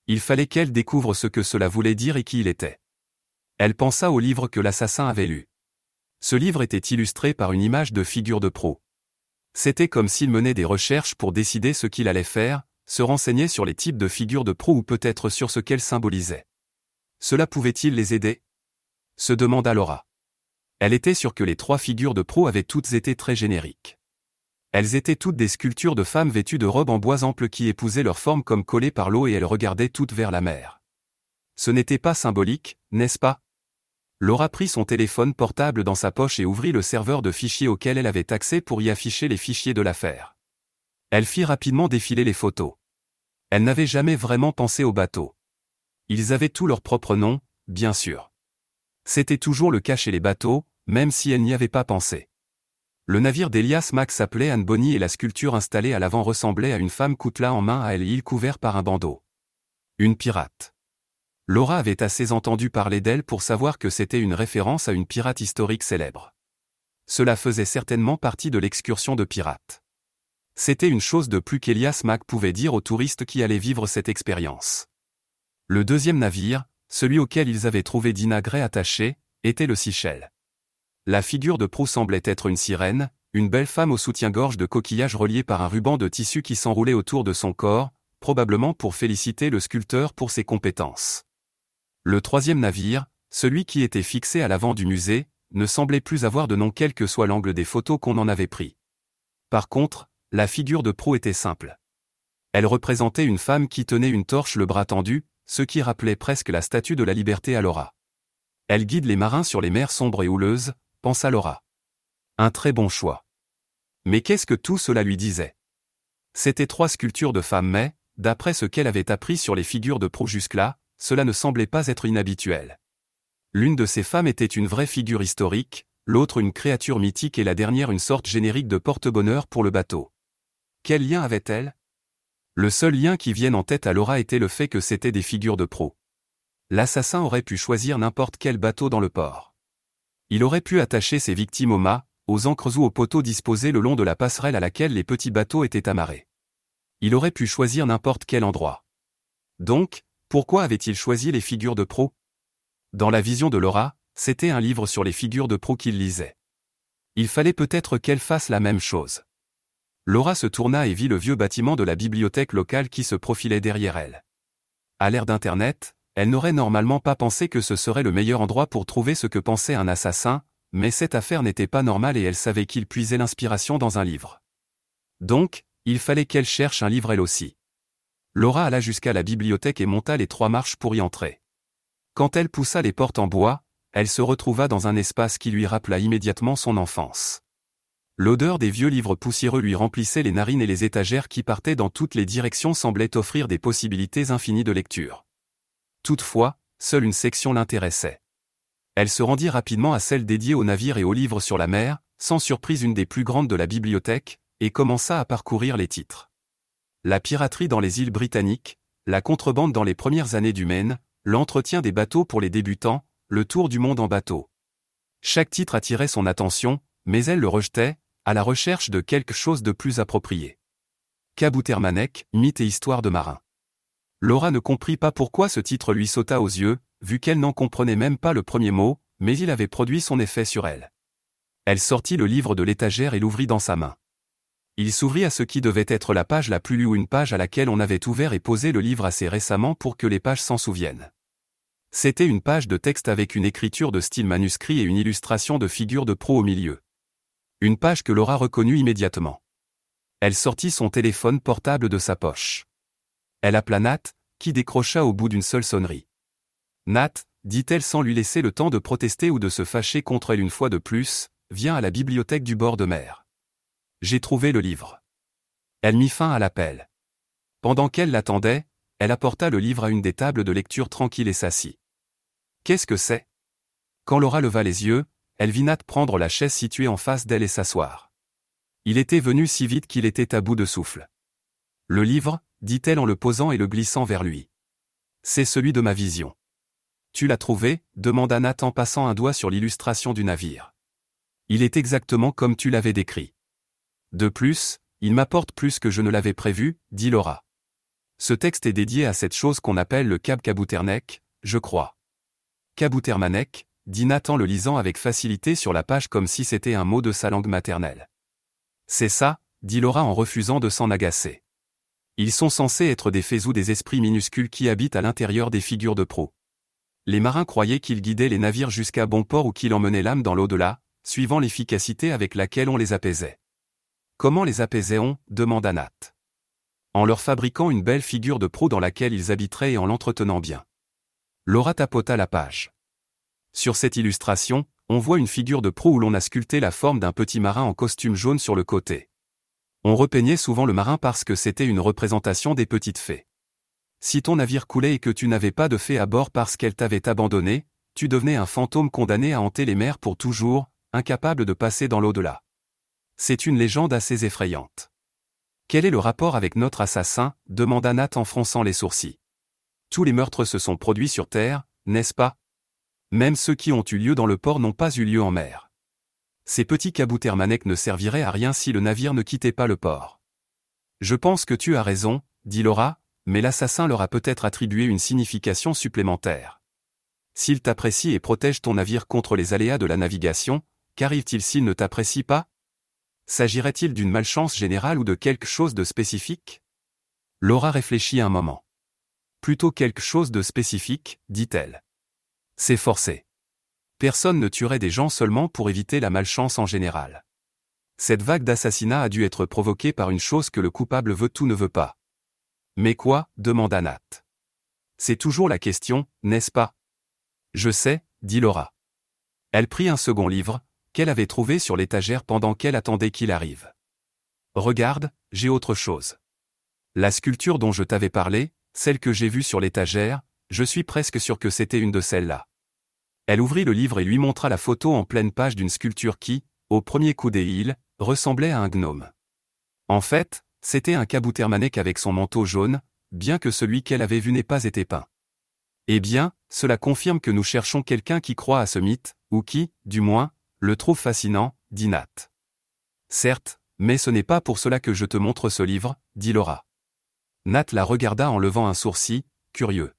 Il fallait qu'elle découvre ce que cela voulait dire et qui il était. Elle pensa au livre que l'assassin avait lu. Ce livre était illustré par une image de figure de pro. C'était comme s'il menait des recherches pour décider ce qu'il allait faire, se renseigner sur les types de figures de pro ou peut-être sur ce qu'elles symbolisaient. Cela pouvait-il les aider se demanda Laura. Elle était sûre que les trois figures de pro avaient toutes été très génériques. Elles étaient toutes des sculptures de femmes vêtues de robes en bois ample qui épousaient leur forme comme collées par l'eau et elles regardaient toutes vers la mer. Ce n'était pas symbolique, n'est-ce pas Laura prit son téléphone portable dans sa poche et ouvrit le serveur de fichiers auquel elle avait accès pour y afficher les fichiers de l'affaire. Elle fit rapidement défiler les photos. Elle n'avait jamais vraiment pensé au bateau. Ils avaient tous leur propre nom, bien sûr. C'était toujours le cas chez les bateaux, même si elle n'y avait pas pensé. Le navire d'Elias Mack s'appelait Anne Bonny et la sculpture installée à l'avant ressemblait à une femme coutelas en main à l'île couvert par un bandeau. Une pirate. Laura avait assez entendu parler d'elle pour savoir que c'était une référence à une pirate historique célèbre. Cela faisait certainement partie de l'excursion de pirates. C'était une chose de plus qu'Elias Mack pouvait dire aux touristes qui allaient vivre cette expérience. Le deuxième navire, celui auquel ils avaient trouvé Dina Gray était le Seychelles. La figure de proue semblait être une sirène, une belle femme au soutien-gorge de coquillage relié par un ruban de tissu qui s'enroulait autour de son corps, probablement pour féliciter le sculpteur pour ses compétences. Le troisième navire, celui qui était fixé à l'avant du musée, ne semblait plus avoir de nom quel que soit l'angle des photos qu'on en avait pris. Par contre, la figure de proue était simple. Elle représentait une femme qui tenait une torche le bras tendu, ce qui rappelait presque la statue de la liberté à Laura. Elle guide les marins sur les mers sombres et houleuses, pensa Laura. Un très bon choix. Mais qu'est-ce que tout cela lui disait C'était trois sculptures de femmes, mais, d'après ce qu'elle avait appris sur les figures de proue jusque-là, cela ne semblait pas être inhabituel. L'une de ces femmes était une vraie figure historique, l'autre une créature mythique et la dernière une sorte générique de porte-bonheur pour le bateau. Quel lien avait-elle le seul lien qui vienne en tête à Laura était le fait que c'était des figures de pro. L'assassin aurait pu choisir n'importe quel bateau dans le port. Il aurait pu attacher ses victimes aux mâts, aux encres ou aux poteaux disposés le long de la passerelle à laquelle les petits bateaux étaient amarrés. Il aurait pu choisir n'importe quel endroit. Donc, pourquoi avait-il choisi les figures de pro Dans la vision de Laura, c'était un livre sur les figures de pro qu'il lisait. Il fallait peut-être qu'elle fasse la même chose. Laura se tourna et vit le vieux bâtiment de la bibliothèque locale qui se profilait derrière elle. À l'ère d'Internet, elle n'aurait normalement pas pensé que ce serait le meilleur endroit pour trouver ce que pensait un assassin, mais cette affaire n'était pas normale et elle savait qu'il puisait l'inspiration dans un livre. Donc, il fallait qu'elle cherche un livre elle aussi. Laura alla jusqu'à la bibliothèque et monta les trois marches pour y entrer. Quand elle poussa les portes en bois, elle se retrouva dans un espace qui lui rappela immédiatement son enfance. L'odeur des vieux livres poussiéreux lui remplissait les narines et les étagères qui partaient dans toutes les directions semblaient offrir des possibilités infinies de lecture. Toutefois, seule une section l'intéressait. Elle se rendit rapidement à celle dédiée aux navires et aux livres sur la mer, sans surprise une des plus grandes de la bibliothèque, et commença à parcourir les titres. La piraterie dans les îles britanniques, la contrebande dans les premières années du Maine, l'entretien des bateaux pour les débutants, le tour du monde en bateau. Chaque titre attirait son attention, mais elle le rejetait, à la recherche de quelque chose de plus approprié. Kaboutermanek, mythe et histoire de marin. Laura ne comprit pas pourquoi ce titre lui sauta aux yeux, vu qu'elle n'en comprenait même pas le premier mot, mais il avait produit son effet sur elle. Elle sortit le livre de l'étagère et l'ouvrit dans sa main. Il s'ouvrit à ce qui devait être la page la plus lue ou une page à laquelle on avait ouvert et posé le livre assez récemment pour que les pages s'en souviennent. C'était une page de texte avec une écriture de style manuscrit et une illustration de figure de pro au milieu. Une page que Laura reconnut immédiatement. Elle sortit son téléphone portable de sa poche. Elle appela Nat, qui décrocha au bout d'une seule sonnerie. Nat, dit-elle sans lui laisser le temps de protester ou de se fâcher contre elle une fois de plus, viens à la bibliothèque du bord de mer. J'ai trouvé le livre. Elle mit fin à l'appel. Pendant qu'elle l'attendait, elle apporta le livre à une des tables de lecture tranquille et s'assit. Qu'est-ce que c'est Quand Laura leva les yeux, elle vit Nat prendre la chaise située en face d'elle et s'asseoir. Il était venu si vite qu'il était à bout de souffle. Le livre, dit-elle en le posant et le glissant vers lui. C'est celui de ma vision. Tu l'as trouvé demanda Nat en passant un doigt sur l'illustration du navire. Il est exactement comme tu l'avais décrit. De plus, il m'apporte plus que je ne l'avais prévu, dit Laura. Ce texte est dédié à cette chose qu'on appelle le Cab Kabuternek, je crois. Kabutermanek, dit Nathan le lisant avec facilité sur la page comme si c'était un mot de sa langue maternelle. C'est ça, dit Laura en refusant de s'en agacer. Ils sont censés être des faits des esprits minuscules qui habitent à l'intérieur des figures de proue. Les marins croyaient qu'ils guidaient les navires jusqu'à bon port ou qu'ils emmenaient l'âme dans l'au-delà, suivant l'efficacité avec laquelle on les apaisait. Comment les apaisait-on demanda Nat. En leur fabriquant une belle figure de proue dans laquelle ils habiteraient et en l'entretenant bien. Laura tapota la page. Sur cette illustration, on voit une figure de proue où l'on a sculpté la forme d'un petit marin en costume jaune sur le côté. On repeignait souvent le marin parce que c'était une représentation des petites fées. Si ton navire coulait et que tu n'avais pas de fées à bord parce qu'elle t'avait abandonné, tu devenais un fantôme condamné à hanter les mers pour toujours, incapable de passer dans l'au-delà. C'est une légende assez effrayante. Quel est le rapport avec notre assassin demanda Nat en fronçant les sourcils. Tous les meurtres se sont produits sur Terre, n'est-ce pas même ceux qui ont eu lieu dans le port n'ont pas eu lieu en mer. Ces petits cabouts ne serviraient à rien si le navire ne quittait pas le port. Je pense que tu as raison, dit Laura, mais l'assassin leur a peut-être attribué une signification supplémentaire. S'il t'apprécie et protège ton navire contre les aléas de la navigation, qu'arrive-t-il s'il ne t'apprécie pas S'agirait-il d'une malchance générale ou de quelque chose de spécifique Laura réfléchit un moment. Plutôt quelque chose de spécifique, dit-elle. C'est forcé. Personne ne tuerait des gens seulement pour éviter la malchance en général. Cette vague d'assassinats a dû être provoquée par une chose que le coupable veut tout ne veut pas. Mais quoi demanda Nat. C'est toujours la question, n'est-ce pas Je sais, dit Laura. Elle prit un second livre, qu'elle avait trouvé sur l'étagère pendant qu'elle attendait qu'il arrive. Regarde, j'ai autre chose. La sculpture dont je t'avais parlé, celle que j'ai vue sur l'étagère, je suis presque sûr que c'était une de celles-là. Elle ouvrit le livre et lui montra la photo en pleine page d'une sculpture qui, au premier coup des îles, ressemblait à un gnome. En fait, c'était un caboutermanèque avec son manteau jaune, bien que celui qu'elle avait vu n'ait pas été peint. Eh bien, cela confirme que nous cherchons quelqu'un qui croit à ce mythe, ou qui, du moins, le trouve fascinant, dit Nat. Certes, mais ce n'est pas pour cela que je te montre ce livre, dit Laura. Nat la regarda en levant un sourcil, curieux.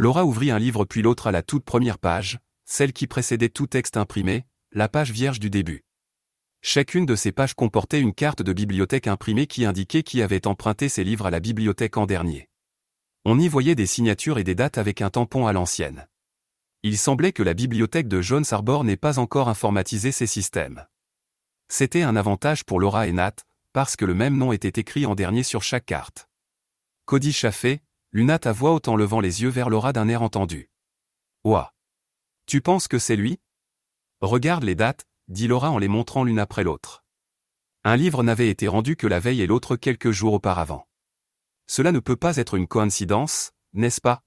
Laura ouvrit un livre puis l'autre à la toute première page, celle qui précédait tout texte imprimé, la page vierge du début. Chacune de ces pages comportait une carte de bibliothèque imprimée qui indiquait qui avait emprunté ces livres à la bibliothèque en dernier. On y voyait des signatures et des dates avec un tampon à l'ancienne. Il semblait que la bibliothèque de Jones Arbor n'ait pas encore informatisé ses systèmes. C'était un avantage pour Laura et Nat, parce que le même nom était écrit en dernier sur chaque carte. Cody Chaffee, Lunat à voix en levant les yeux vers Laura d'un air entendu. Ouah Tu penses que c'est lui Regarde les dates, dit Laura en les montrant l'une après l'autre. Un livre n'avait été rendu que la veille et l'autre quelques jours auparavant. Cela ne peut pas être une coïncidence, n'est-ce pas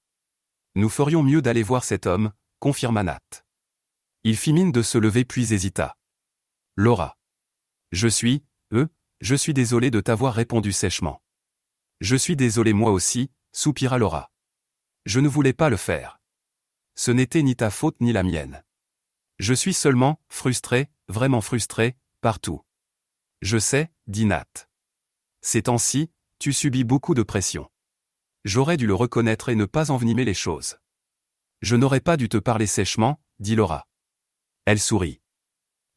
Nous ferions mieux d'aller voir cet homme, confirma Nat. Il fit mine de se lever puis hésita. Laura. Je suis, euh, je suis désolé de t'avoir répondu sèchement. Je suis désolé moi aussi, soupira Laura. Je ne voulais pas le faire. Ce n'était ni ta faute ni la mienne. Je suis seulement frustré, vraiment frustré, partout. Je sais, dit Nat. Ces temps-ci, tu subis beaucoup de pression. J'aurais dû le reconnaître et ne pas envenimer les choses. Je n'aurais pas dû te parler sèchement, dit Laura. Elle sourit.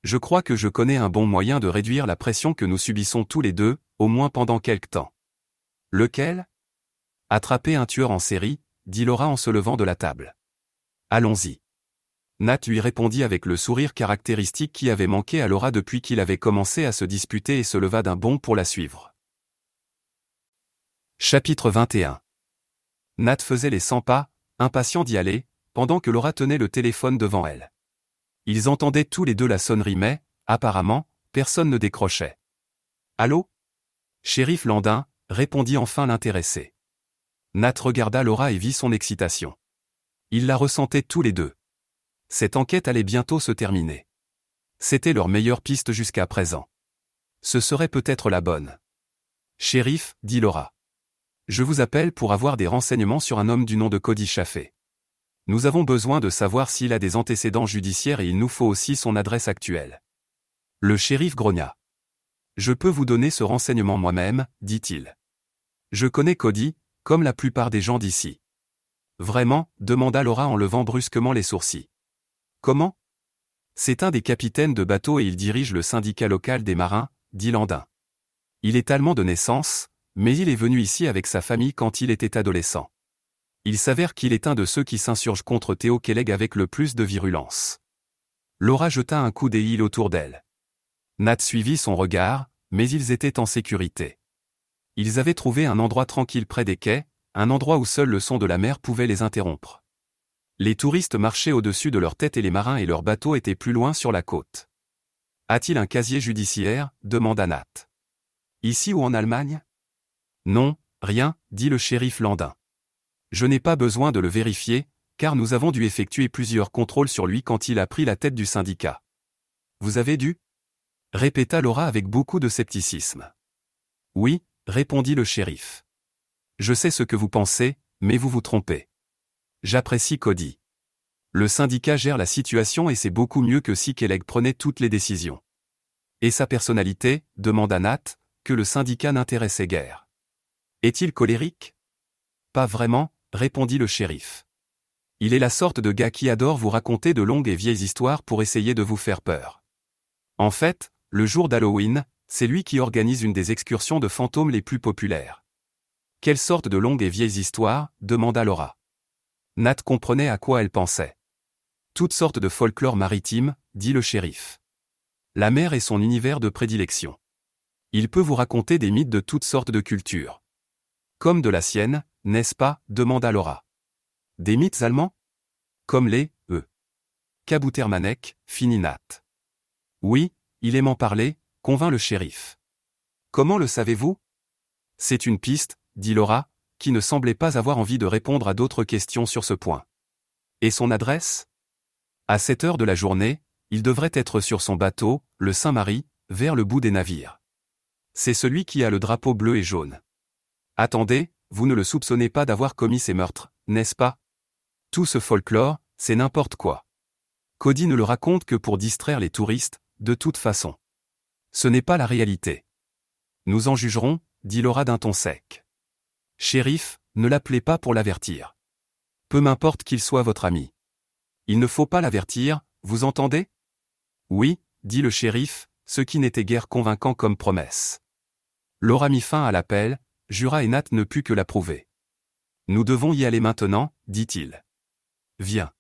Je crois que je connais un bon moyen de réduire la pression que nous subissons tous les deux, au moins pendant quelque temps. Lequel Attraper un tueur en série, dit Laura en se levant de la table. Allons-y. Nat lui répondit avec le sourire caractéristique qui avait manqué à Laura depuis qu'il avait commencé à se disputer et se leva d'un bond pour la suivre. Chapitre 21 Nat faisait les 100 pas, impatient d'y aller, pendant que Laura tenait le téléphone devant elle. Ils entendaient tous les deux la sonnerie mais, apparemment, personne ne décrochait. Allô Shérif Landin, répondit enfin l'intéressé. Nat regarda Laura et vit son excitation. Ils la ressentaient tous les deux. Cette enquête allait bientôt se terminer. C'était leur meilleure piste jusqu'à présent. Ce serait peut-être la bonne. Shérif, dit Laura. Je vous appelle pour avoir des renseignements sur un homme du nom de Cody Chaffé. Nous avons besoin de savoir s'il a des antécédents judiciaires et il nous faut aussi son adresse actuelle. Le shérif grogna. Je peux vous donner ce renseignement moi-même, dit-il. Je connais Cody, comme la plupart des gens d'ici. Vraiment demanda Laura en levant brusquement les sourcils. Comment C'est un des capitaines de bateau et il dirige le syndicat local des marins, dit Landin. Il est allemand de naissance, mais il est venu ici avec sa famille quand il était adolescent. Il s'avère qu'il est un de ceux qui s'insurgent contre Théo Kelleg avec le plus de virulence. Laura jeta un coup d'œil autour d'elle. Nat suivit son regard, mais ils étaient en sécurité. Ils avaient trouvé un endroit tranquille près des quais, un endroit où seul le son de la mer pouvait les interrompre. Les touristes marchaient au-dessus de leur tête et les marins et leurs bateaux étaient plus loin sur la côte. A-t-il un casier judiciaire demanda Nat. Ici ou en Allemagne Non, rien, dit le shérif Landin. Je n'ai pas besoin de le vérifier, car nous avons dû effectuer plusieurs contrôles sur lui quand il a pris la tête du syndicat. Vous avez dû répéta Laura avec beaucoup de scepticisme. Oui, répondit le shérif. Je sais ce que vous pensez, mais vous vous trompez. J'apprécie Cody. Le syndicat gère la situation et c'est beaucoup mieux que si Kelleg prenait toutes les décisions. Et sa personnalité, demanda Nat, que le syndicat n'intéressait guère. Est-il colérique Pas vraiment, répondit le shérif. Il est la sorte de gars qui adore vous raconter de longues et vieilles histoires pour essayer de vous faire peur. En fait, le jour d'Halloween, c'est lui qui organise une des excursions de fantômes les plus populaires. Quelle sorte de longues et vieilles histoires demanda Laura. Nat comprenait à quoi elle pensait. Toutes sortes de folklore maritime, dit le shérif. La mer est son univers de prédilection. Il peut vous raconter des mythes de toutes sortes de cultures. Comme de la sienne, n'est-ce pas demanda Laura. Des mythes allemands Comme les, eux. Kaboutermanek, finit Nat. Oui, il aime en parler, convainc le shérif. Comment le savez-vous C'est une piste, dit Laura, qui ne semblait pas avoir envie de répondre à d'autres questions sur ce point. Et son adresse À cette heure de la journée, il devrait être sur son bateau, le Saint-Marie, vers le bout des navires. C'est celui qui a le drapeau bleu et jaune. Attendez, vous ne le soupçonnez pas d'avoir commis ces meurtres, n'est-ce pas Tout ce folklore, c'est n'importe quoi. Cody ne le raconte que pour distraire les touristes, de toute façon. Ce n'est pas la réalité. Nous en jugerons, dit Laura d'un ton sec. Shérif, ne l'appelez pas pour l'avertir. Peu m'importe qu'il soit votre ami. Il ne faut pas l'avertir, vous entendez Oui, dit le shérif, ce qui n'était guère convaincant comme promesse. Laura mit fin à l'appel, Jura et Nat ne put que l'approuver. Nous devons y aller maintenant, dit-il. Viens.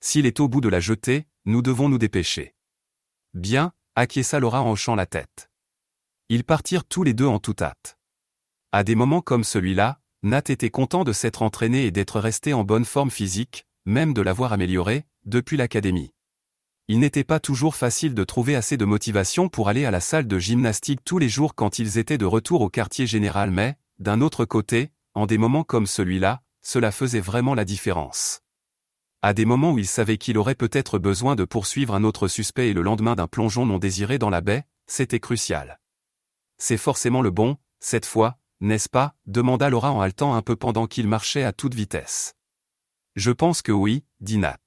S'il est au bout de la jetée, nous devons nous dépêcher. Bien, acquiesça Laura en hochant la tête. Ils partirent tous les deux en toute hâte. À des moments comme celui-là, Nat était content de s'être entraîné et d'être resté en bonne forme physique, même de l'avoir amélioré, depuis l'académie. Il n'était pas toujours facile de trouver assez de motivation pour aller à la salle de gymnastique tous les jours quand ils étaient de retour au quartier général mais, d'un autre côté, en des moments comme celui-là, cela faisait vraiment la différence à des moments où il savait qu'il aurait peut-être besoin de poursuivre un autre suspect et le lendemain d'un plongeon non désiré dans la baie, c'était crucial. C'est forcément le bon, cette fois, n'est-ce pas demanda Laura en haletant un peu pendant qu'il marchait à toute vitesse. Je pense que oui, dit Nat.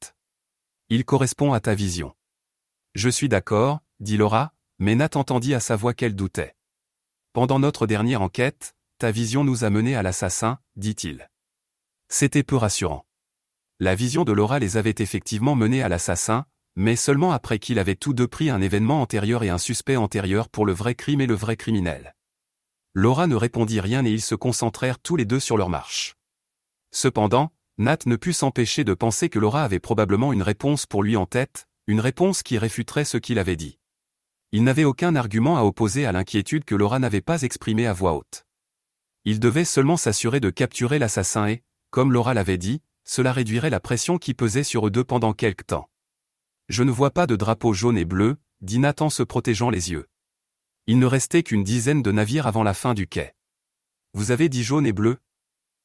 Il correspond à ta vision. Je suis d'accord, dit Laura, mais Nat entendit à sa voix qu'elle doutait. Pendant notre dernière enquête, ta vision nous a menés à l'assassin, dit-il. C'était peu rassurant la vision de Laura les avait effectivement menés à l'assassin, mais seulement après qu'ils avaient tous deux pris un événement antérieur et un suspect antérieur pour le vrai crime et le vrai criminel. Laura ne répondit rien et ils se concentrèrent tous les deux sur leur marche. Cependant, Nat ne put s'empêcher de penser que Laura avait probablement une réponse pour lui en tête, une réponse qui réfuterait ce qu'il avait dit. Il n'avait aucun argument à opposer à l'inquiétude que Laura n'avait pas exprimée à voix haute. Il devait seulement s'assurer de capturer l'assassin et, comme Laura l'avait dit, cela réduirait la pression qui pesait sur eux deux pendant quelque temps. Je ne vois pas de drapeau jaune et bleu, dit en se protégeant les yeux. Il ne restait qu'une dizaine de navires avant la fin du quai. Vous avez dit jaune et bleu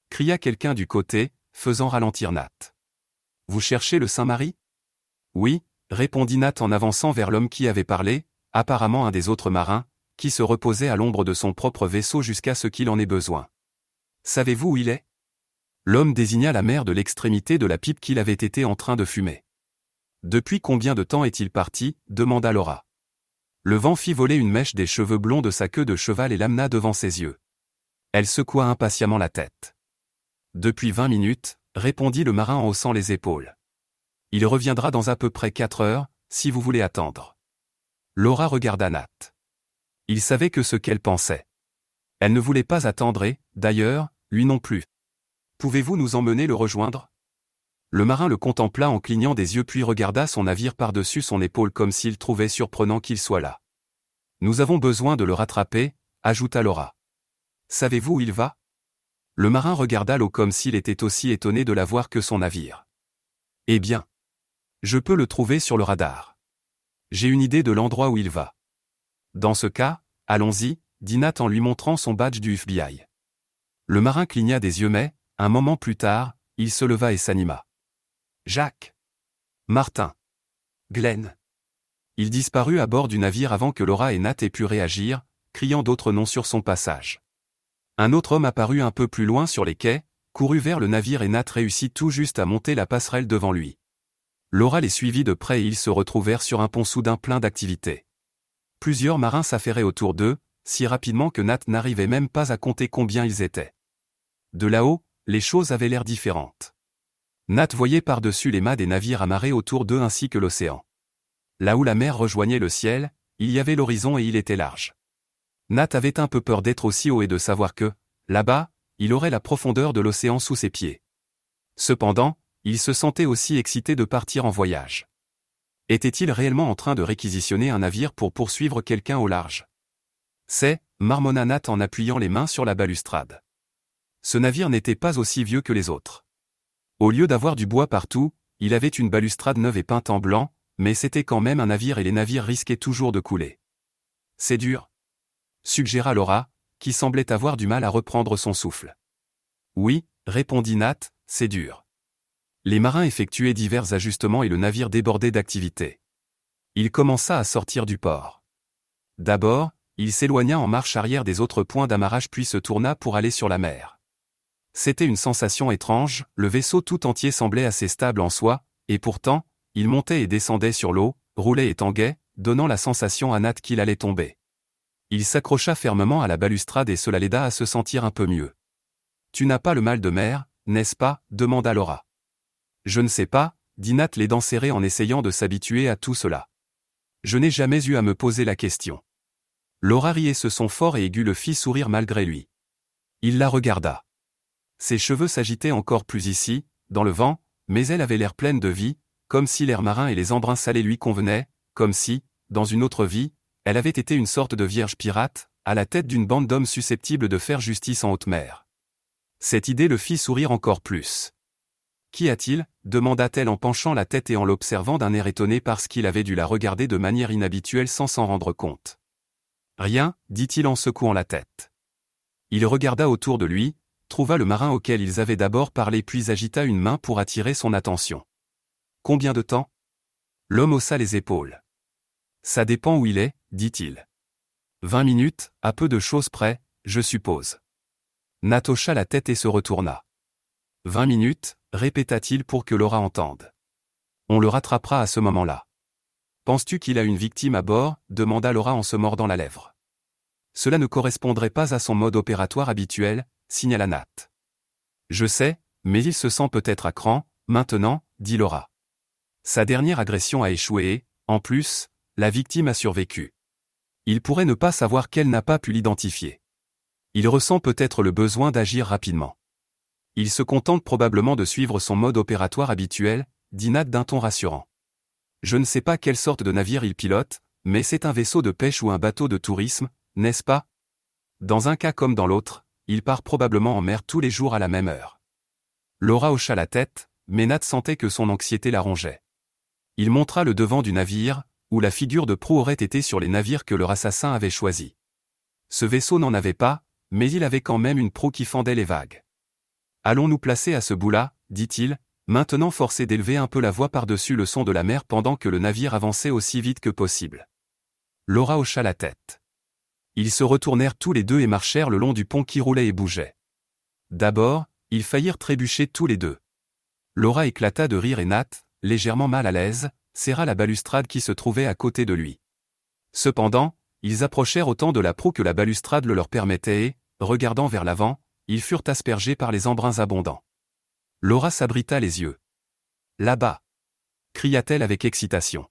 cria quelqu'un du côté, faisant ralentir Nat. Vous cherchez le Saint-Marie Oui, répondit Nat en avançant vers l'homme qui avait parlé, apparemment un des autres marins, qui se reposait à l'ombre de son propre vaisseau jusqu'à ce qu'il en ait besoin. Savez-vous où il est l'homme désigna la mer de l'extrémité de la pipe qu'il avait été en train de fumer. Depuis combien de temps est-il parti demanda Laura. Le vent fit voler une mèche des cheveux blonds de sa queue de cheval et l'amena devant ses yeux. Elle secoua impatiemment la tête. Depuis vingt minutes, répondit le marin en haussant les épaules. Il reviendra dans à peu près quatre heures, si vous voulez attendre. Laura regarda Nat. Il savait que ce qu'elle pensait. Elle ne voulait pas attendre et, d'ailleurs, lui non plus. Pouvez-vous nous emmener le rejoindre Le marin le contempla en clignant des yeux puis regarda son navire par-dessus son épaule comme s'il trouvait surprenant qu'il soit là. Nous avons besoin de le rattraper, ajouta Laura. Savez-vous où il va Le marin regarda l'eau comme s'il était aussi étonné de la voir que son navire. Eh bien. Je peux le trouver sur le radar. J'ai une idée de l'endroit où il va. Dans ce cas, allons-y, dit Nat en lui montrant son badge du FBI. Le marin cligna des yeux mais, un moment plus tard, il se leva et s'anima. Jacques. Martin. Glenn. Il disparut à bord du navire avant que Laura et Nat aient pu réagir, criant d'autres noms sur son passage. Un autre homme apparut un peu plus loin sur les quais, courut vers le navire et Nat réussit tout juste à monter la passerelle devant lui. Laura les suivit de près et ils se retrouvèrent sur un pont soudain plein d'activité. Plusieurs marins s'affairaient autour d'eux, si rapidement que Nat n'arrivait même pas à compter combien ils étaient. De là-haut, les choses avaient l'air différentes. Nat voyait par-dessus les mâts des navires amarrés autour d'eux ainsi que l'océan. Là où la mer rejoignait le ciel, il y avait l'horizon et il était large. Nat avait un peu peur d'être aussi haut et de savoir que, là-bas, il aurait la profondeur de l'océan sous ses pieds. Cependant, il se sentait aussi excité de partir en voyage. Était-il réellement en train de réquisitionner un navire pour poursuivre quelqu'un au large C'est, marmonna Nat en appuyant les mains sur la balustrade ce navire n'était pas aussi vieux que les autres. Au lieu d'avoir du bois partout, il avait une balustrade neuve et peinte en blanc, mais c'était quand même un navire et les navires risquaient toujours de couler. C'est dur. Suggéra Laura, qui semblait avoir du mal à reprendre son souffle. Oui, répondit Nat, c'est dur. Les marins effectuaient divers ajustements et le navire débordait d'activité. Il commença à sortir du port. D'abord, il s'éloigna en marche arrière des autres points d'amarrage puis se tourna pour aller sur la mer. C'était une sensation étrange, le vaisseau tout entier semblait assez stable en soi, et pourtant, il montait et descendait sur l'eau, roulait et tanguait, donnant la sensation à Nat qu'il allait tomber. Il s'accrocha fermement à la balustrade et cela l'aida à se sentir un peu mieux. Tu n'as pas le mal de mer, n'est-ce pas demanda Laura. Je ne sais pas, dit Nat les dents serrées en essayant de s'habituer à tout cela. Je n'ai jamais eu à me poser la question. Laura riait ce son fort et aigu le fit sourire malgré lui. Il la regarda. Ses cheveux s'agitaient encore plus ici, dans le vent, mais elle avait l'air pleine de vie, comme si l'air marin et les embruns salés lui convenaient, comme si, dans une autre vie, elle avait été une sorte de vierge pirate, à la tête d'une bande d'hommes susceptibles de faire justice en haute mer. Cette idée le fit sourire encore plus. Qu'y a-t-il demanda-t-elle en penchant la tête et en l'observant d'un air étonné parce qu'il avait dû la regarder de manière inhabituelle sans s'en rendre compte. Rien, dit-il en secouant la tête. Il regarda autour de lui, trouva le marin auquel ils avaient d'abord parlé puis agita une main pour attirer son attention. Combien de temps L'homme haussa les épaules. Ça dépend où il est, dit-il. Vingt minutes, à peu de choses près, je suppose. Natocha la tête et se retourna. Vingt minutes, répéta-t-il pour que Laura entende. On le rattrapera à ce moment-là. Penses-tu qu'il a une victime à bord demanda Laura en se mordant la lèvre. Cela ne correspondrait pas à son mode opératoire habituel, signala Nat. Je sais, mais il se sent peut-être à cran, maintenant, dit Laura. Sa dernière agression a échoué et, en plus, la victime a survécu. Il pourrait ne pas savoir qu'elle n'a pas pu l'identifier. Il ressent peut-être le besoin d'agir rapidement. Il se contente probablement de suivre son mode opératoire habituel, dit Nat d'un ton rassurant. Je ne sais pas quelle sorte de navire il pilote, mais c'est un vaisseau de pêche ou un bateau de tourisme, n'est-ce pas Dans un cas comme dans l'autre, il part probablement en mer tous les jours à la même heure. Laura hocha la tête, mais Nat sentait que son anxiété la rongeait. Il montra le devant du navire, où la figure de proue aurait été sur les navires que leur assassin avait choisis. Ce vaisseau n'en avait pas, mais il avait quand même une proue qui fendait les vagues. Allons nous placer à ce bout-là, dit-il, maintenant forcé d'élever un peu la voix par-dessus le son de la mer pendant que le navire avançait aussi vite que possible. Laura hocha la tête ils se retournèrent tous les deux et marchèrent le long du pont qui roulait et bougeait. D'abord, ils faillirent trébucher tous les deux. Laura éclata de rire et Nat, légèrement mal à l'aise, serra la balustrade qui se trouvait à côté de lui. Cependant, ils approchèrent autant de la proue que la balustrade le leur permettait et, regardant vers l'avant, ils furent aspergés par les embruns abondants. Laura s'abrita les yeux. Là-bas cria-t-elle avec excitation.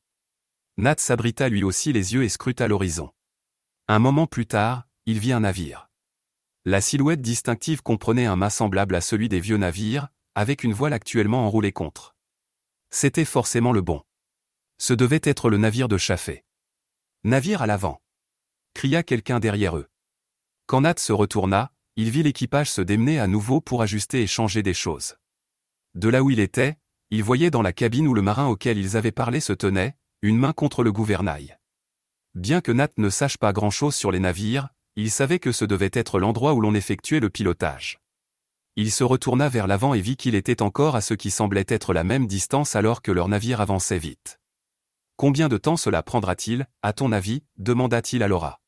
Nat s'abrita lui aussi les yeux et scruta l'horizon. Un moment plus tard, il vit un navire. La silhouette distinctive comprenait un mât semblable à celui des vieux navires, avec une voile actuellement enroulée contre. C'était forcément le bon. Ce devait être le navire de Chaffé. Navire à l'avant cria quelqu'un derrière eux. Quand Nat se retourna, il vit l'équipage se démener à nouveau pour ajuster et changer des choses. De là où il était, il voyait dans la cabine où le marin auquel ils avaient parlé se tenait, une main contre le gouvernail. Bien que Nat ne sache pas grand-chose sur les navires, il savait que ce devait être l'endroit où l'on effectuait le pilotage. Il se retourna vers l'avant et vit qu'il était encore à ce qui semblait être la même distance alors que leur navire avançait vite. Combien de temps cela prendra-t-il, à ton avis demanda-t-il à Laura.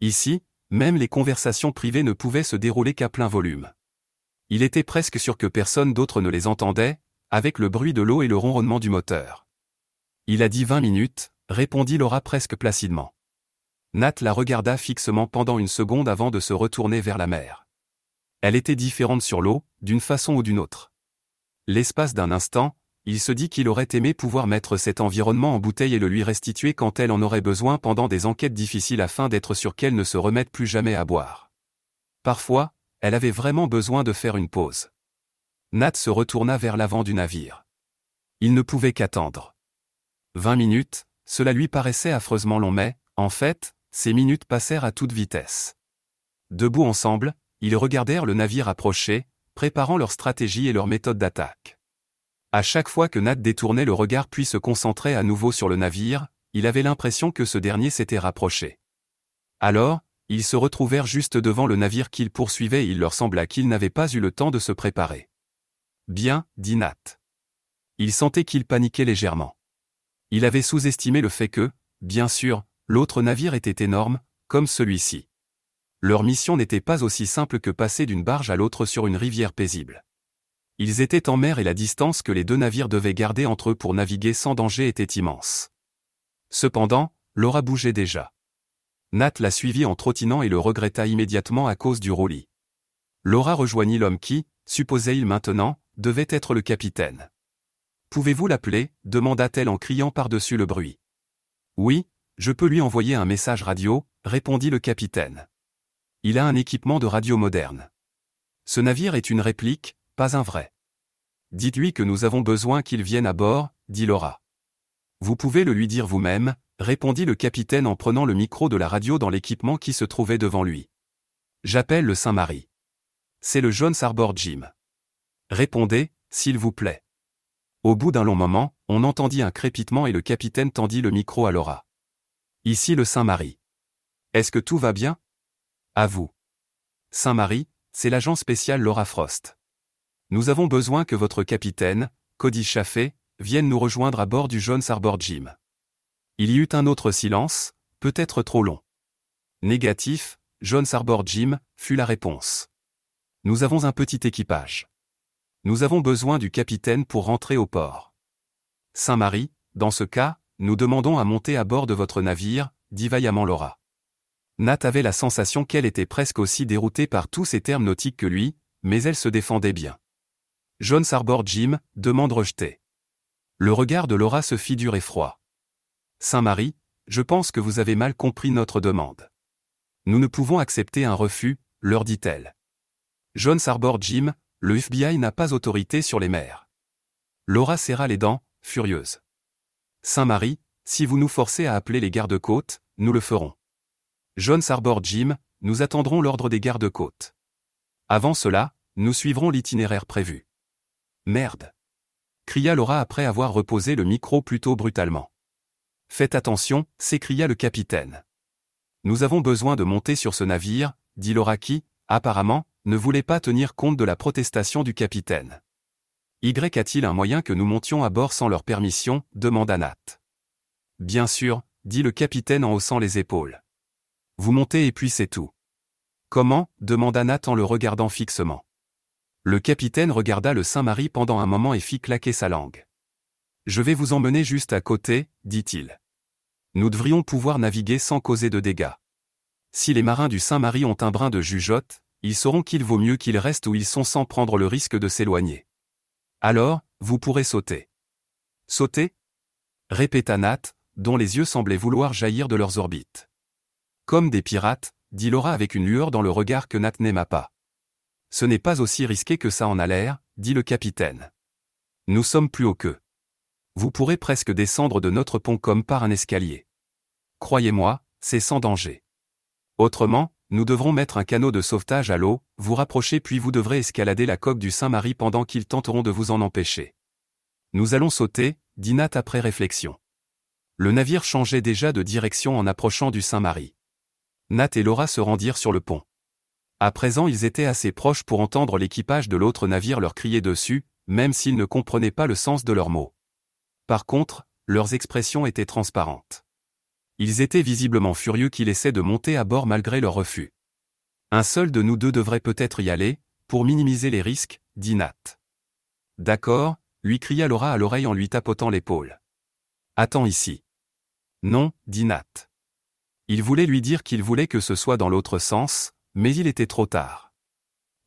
Ici, même les conversations privées ne pouvaient se dérouler qu'à plein volume. Il était presque sûr que personne d'autre ne les entendait, avec le bruit de l'eau et le ronronnement du moteur. Il a dit 20 minutes, répondit Laura presque placidement. Nat la regarda fixement pendant une seconde avant de se retourner vers la mer. Elle était différente sur l'eau, d'une façon ou d'une autre. L'espace d'un instant, il se dit qu'il aurait aimé pouvoir mettre cet environnement en bouteille et le lui restituer quand elle en aurait besoin pendant des enquêtes difficiles afin d'être sûr qu'elle ne se remette plus jamais à boire. Parfois, elle avait vraiment besoin de faire une pause. Nat se retourna vers l'avant du navire. Il ne pouvait qu'attendre. Vingt minutes, cela lui paraissait affreusement long mais, en fait, ces minutes passèrent à toute vitesse. Debout ensemble, ils regardèrent le navire approcher, préparant leur stratégie et leur méthode d'attaque. À chaque fois que Nat détournait le regard puis se concentrait à nouveau sur le navire, il avait l'impression que ce dernier s'était rapproché. Alors, ils se retrouvèrent juste devant le navire qu'ils poursuivaient et il leur sembla qu'ils n'avaient pas eu le temps de se préparer. Bien, dit Nat. Il sentait qu'il paniquait légèrement. Il avait sous-estimé le fait que, bien sûr, l'autre navire était énorme, comme celui-ci. Leur mission n'était pas aussi simple que passer d'une barge à l'autre sur une rivière paisible. Ils étaient en mer et la distance que les deux navires devaient garder entre eux pour naviguer sans danger était immense. Cependant, Laura bougeait déjà. Nat la suivit en trottinant et le regretta immédiatement à cause du roulis. Laura rejoignit l'homme qui, supposait-il maintenant, devait être le capitaine. Pouvez-vous l'appeler demanda-t-elle en criant par-dessus le bruit. Oui, je peux lui envoyer un message radio, répondit le capitaine. Il a un équipement de radio moderne. Ce navire est une réplique, pas un vrai. Dites-lui que nous avons besoin qu'il vienne à bord, dit Laura. Vous pouvez le lui dire vous-même, répondit le capitaine en prenant le micro de la radio dans l'équipement qui se trouvait devant lui. J'appelle le Saint-Marie. C'est le jeune Arbor Jim. Répondez, s'il vous plaît. Au bout d'un long moment, on entendit un crépitement et le capitaine tendit le micro à Laura. Ici le Saint-Marie. Est-ce que tout va bien À vous. Saint-Marie, c'est l'agent spécial Laura Frost. Nous avons besoin que votre capitaine, Cody Chaffé, vienne nous rejoindre à bord du Jones Sarboard Jim. Il y eut un autre silence, peut-être trop long. Négatif, Jones Sarboard Jim, fut la réponse. Nous avons un petit équipage. Nous avons besoin du capitaine pour rentrer au port. Saint-Marie, dans ce cas, nous demandons à monter à bord de votre navire, dit vaillamment Laura. Nat avait la sensation qu'elle était presque aussi déroutée par tous ces termes nautiques que lui, mais elle se défendait bien. John Sarbor Jim, demande rejetée. Le regard de Laura se fit dur et froid. Saint-Marie, je pense que vous avez mal compris notre demande. Nous ne pouvons accepter un refus, leur dit-elle. John Sarbor Jim, le FBI n'a pas autorité sur les mers. Laura serra les dents, furieuse. Saint-Marie, si vous nous forcez à appeler les gardes-côtes, nous le ferons. Jones Arbor Jim, nous attendrons l'ordre des gardes-côtes. Avant cela, nous suivrons l'itinéraire prévu. Merde cria Laura après avoir reposé le micro plutôt brutalement. Faites attention, s'écria le capitaine. Nous avons besoin de monter sur ce navire, dit Laura qui, apparemment, ne voulait pas tenir compte de la protestation du capitaine. Y a-t-il un moyen que nous montions à bord sans leur permission demanda Nat. Bien sûr, dit le capitaine en haussant les épaules. Vous montez et puis c'est tout. Comment demanda Nat en le regardant fixement. Le capitaine regarda le Saint-Marie pendant un moment et fit claquer sa langue. Je vais vous emmener juste à côté, dit-il. Nous devrions pouvoir naviguer sans causer de dégâts. Si les marins du Saint-Marie ont un brin de jugeote, ils sauront qu'il vaut mieux qu'ils restent où ils sont sans prendre le risque de s'éloigner. Alors, vous pourrez sauter. Sauter répéta Nat, dont les yeux semblaient vouloir jaillir de leurs orbites. Comme des pirates, dit Laura avec une lueur dans le regard que Nat n'aima pas. Ce n'est pas aussi risqué que ça en a l'air, dit le capitaine. Nous sommes plus haut que. Vous pourrez presque descendre de notre pont comme par un escalier. Croyez-moi, c'est sans danger. Autrement, nous devrons mettre un canot de sauvetage à l'eau, vous rapprocher puis vous devrez escalader la coque du Saint-Marie pendant qu'ils tenteront de vous en empêcher. Nous allons sauter, dit Nat après réflexion. Le navire changeait déjà de direction en approchant du Saint-Marie. Nat et Laura se rendirent sur le pont. À présent ils étaient assez proches pour entendre l'équipage de l'autre navire leur crier dessus, même s'ils ne comprenaient pas le sens de leurs mots. Par contre, leurs expressions étaient transparentes. Ils étaient visiblement furieux qu'il essaie de monter à bord malgré leur refus. Un seul de nous deux devrait peut-être y aller, pour minimiser les risques, dit Nat. D'accord, lui cria Laura à l'oreille en lui tapotant l'épaule. Attends ici. Non, dit Nat. Il voulait lui dire qu'il voulait que ce soit dans l'autre sens, mais il était trop tard.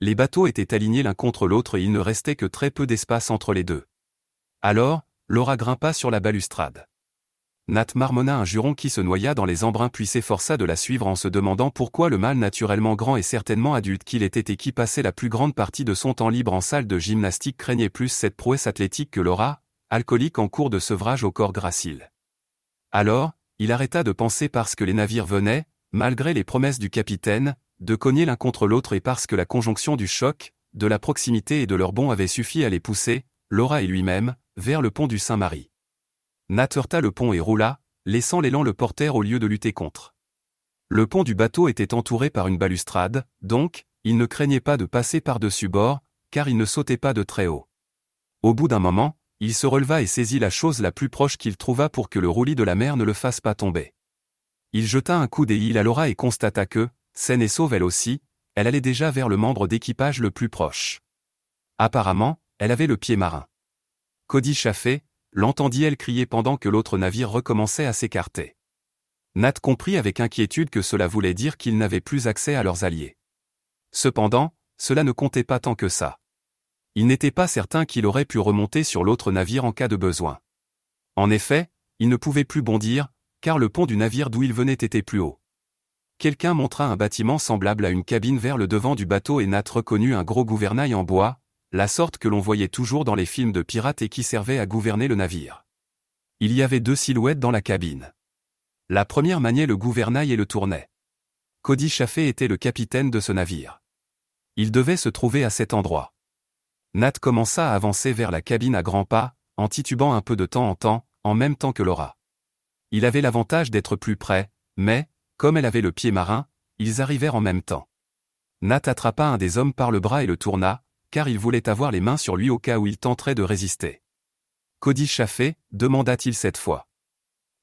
Les bateaux étaient alignés l'un contre l'autre et il ne restait que très peu d'espace entre les deux. Alors, Laura grimpa sur la balustrade. Nat marmonna un juron qui se noya dans les embruns puis s'efforça de la suivre en se demandant pourquoi le mâle naturellement grand et certainement adulte qu'il était et qui passait la plus grande partie de son temps libre en salle de gymnastique craignait plus cette prouesse athlétique que Laura, alcoolique en cours de sevrage au corps gracile. Alors, il arrêta de penser parce que les navires venaient, malgré les promesses du capitaine, de cogner l'un contre l'autre et parce que la conjonction du choc, de la proximité et de leur bond avait suffi à les pousser, Laura et lui-même, vers le pont du Saint-Marie. Nat heurta le pont et roula, laissant l'élan le porter au lieu de lutter contre. Le pont du bateau était entouré par une balustrade, donc, il ne craignait pas de passer par-dessus bord, car il ne sautait pas de très haut. Au bout d'un moment, il se releva et saisit la chose la plus proche qu'il trouva pour que le roulis de la mer ne le fasse pas tomber. Il jeta un coup d'œil à Laura et constata que, saine et sauve elle aussi, elle allait déjà vers le membre d'équipage le plus proche. Apparemment, elle avait le pied marin. Cody Chaffé, l'entendit-elle crier pendant que l'autre navire recommençait à s'écarter. Nat comprit avec inquiétude que cela voulait dire qu'ils n'avaient plus accès à leurs alliés. Cependant, cela ne comptait pas tant que ça. Il n'était pas certain qu'il aurait pu remonter sur l'autre navire en cas de besoin. En effet, il ne pouvait plus bondir, car le pont du navire d'où il venait était plus haut. Quelqu'un montra un bâtiment semblable à une cabine vers le devant du bateau et Nat reconnut un gros gouvernail en bois, la sorte que l'on voyait toujours dans les films de pirates et qui servait à gouverner le navire. Il y avait deux silhouettes dans la cabine. La première maniait le gouvernail et le tournait. Cody Chaffé était le capitaine de ce navire. Il devait se trouver à cet endroit. Nat commença à avancer vers la cabine à grands pas, en titubant un peu de temps en temps, en même temps que Laura. Il avait l'avantage d'être plus près, mais, comme elle avait le pied marin, ils arrivèrent en même temps. Nat attrapa un des hommes par le bras et le tourna, car il voulait avoir les mains sur lui au cas où il tenterait de résister. Cody Chaffé, demanda-t-il cette fois.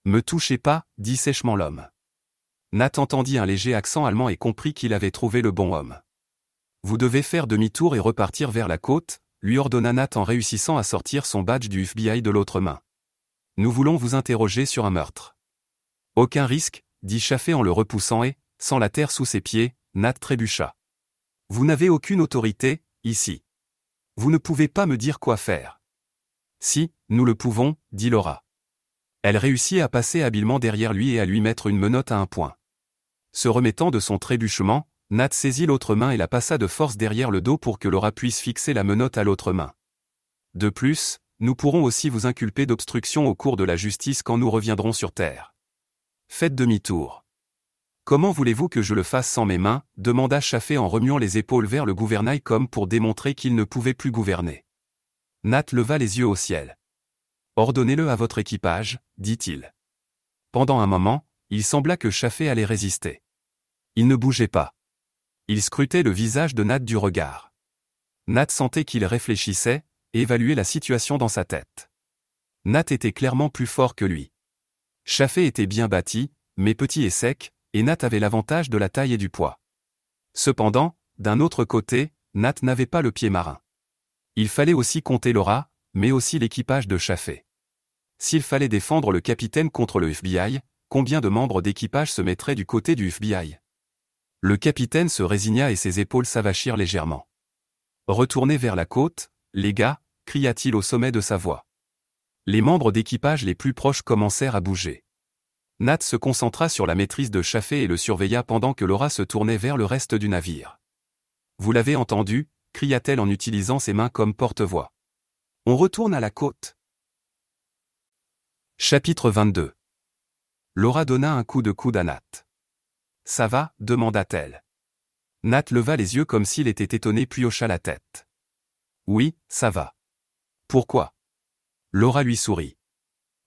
Me touchez pas, dit sèchement l'homme. Nat entendit un léger accent allemand et comprit qu'il avait trouvé le bon homme. Vous devez faire demi-tour et repartir vers la côte, lui ordonna Nat en réussissant à sortir son badge du FBI de l'autre main. Nous voulons vous interroger sur un meurtre. Aucun risque, dit Chaffé en le repoussant et, sans la terre sous ses pieds, Nat trébucha. Vous n'avez aucune autorité, ici. Vous ne pouvez pas me dire quoi faire. Si, nous le pouvons, dit Laura. Elle réussit à passer habilement derrière lui et à lui mettre une menotte à un point. Se remettant de son trébuchement, Nat saisit l'autre main et la passa de force derrière le dos pour que Laura puisse fixer la menotte à l'autre main. De plus, nous pourrons aussi vous inculper d'obstruction au cours de la justice quand nous reviendrons sur Terre. Faites demi-tour. Comment voulez-vous que je le fasse sans mes mains demanda Chaffé en remuant les épaules vers le gouvernail comme pour démontrer qu'il ne pouvait plus gouverner. Nat leva les yeux au ciel. Ordonnez-le à votre équipage, dit-il. Pendant un moment, il sembla que Chaffé allait résister. Il ne bougeait pas. Il scrutait le visage de Nat du regard. Nat sentait qu'il réfléchissait, et évaluait la situation dans sa tête. Nat était clairement plus fort que lui. Chaffé était bien bâti, mais petit et sec, et Nat avait l'avantage de la taille et du poids. Cependant, d'un autre côté, Nat n'avait pas le pied marin. Il fallait aussi compter Laura, mais aussi l'équipage de Chaffé. S'il fallait défendre le capitaine contre le FBI, combien de membres d'équipage se mettraient du côté du FBI Le capitaine se résigna et ses épaules s'avachirent légèrement. Retournez vers la côte, les gars, cria-t-il au sommet de sa voix. Les membres d'équipage les plus proches commencèrent à bouger. Nat se concentra sur la maîtrise de Chaffé et le surveilla pendant que Laura se tournait vers le reste du navire. Vous l'avez entendu, cria-t-elle en utilisant ses mains comme porte-voix. On retourne à la côte. Chapitre 22 Laura donna un coup de coude à Nat. Ça va demanda-t-elle. Nat leva les yeux comme s'il était étonné puis hocha la tête. Oui, ça va. Pourquoi Laura lui sourit.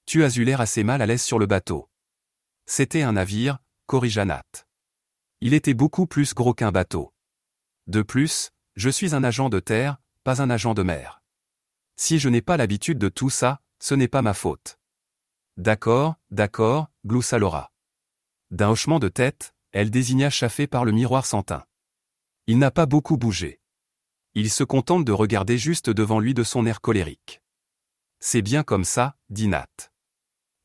Tu as eu l'air assez mal à l'aise sur le bateau. C'était un navire, corrigea Nat. Il était beaucoup plus gros qu'un bateau. De plus, je suis un agent de terre, pas un agent de mer. Si je n'ai pas l'habitude de tout ça, ce n'est pas ma faute. D'accord, d'accord, gloussa Laura. D'un hochement de tête, elle désigna Chafé par le miroir sentin. Il n'a pas beaucoup bougé. Il se contente de regarder juste devant lui de son air colérique. C'est bien comme ça, dit Nat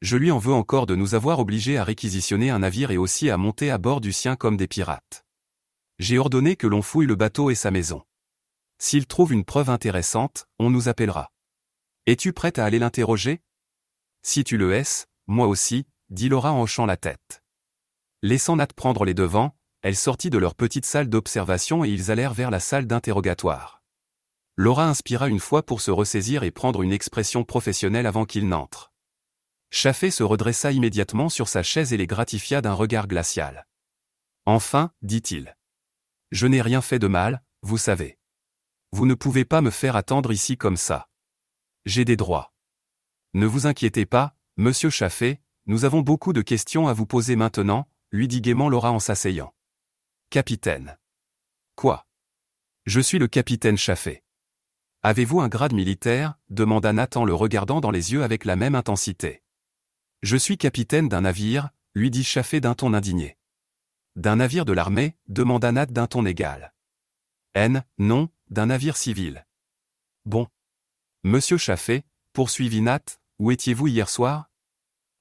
je lui en veux encore de nous avoir obligés à réquisitionner un navire et aussi à monter à bord du sien comme des pirates. J'ai ordonné que l'on fouille le bateau et sa maison. S'il trouve une preuve intéressante, on nous appellera. Es-tu prête à aller l'interroger Si tu le es, moi aussi, dit Laura en hochant la tête. Laissant Nat prendre les devants, elle sortit de leur petite salle d'observation et ils allèrent vers la salle d'interrogatoire. Laura inspira une fois pour se ressaisir et prendre une expression professionnelle avant qu'il n'entre. Chaffé se redressa immédiatement sur sa chaise et les gratifia d'un regard glacial. Enfin, dit-il. Je n'ai rien fait de mal, vous savez. Vous ne pouvez pas me faire attendre ici comme ça. J'ai des droits. Ne vous inquiétez pas, monsieur Chaffé, nous avons beaucoup de questions à vous poser maintenant, lui dit gaiement Laura en s'asseyant. Capitaine. Quoi Je suis le capitaine Chaffé. Avez-vous un grade militaire demanda Nathan le regardant dans les yeux avec la même intensité. Je suis capitaine d'un navire, lui dit Chaffé d'un ton indigné. D'un navire de l'armée, demanda Nat d'un ton égal. N, non, d'un navire civil. Bon. Monsieur Chaffé, poursuivit Nat, où étiez-vous hier soir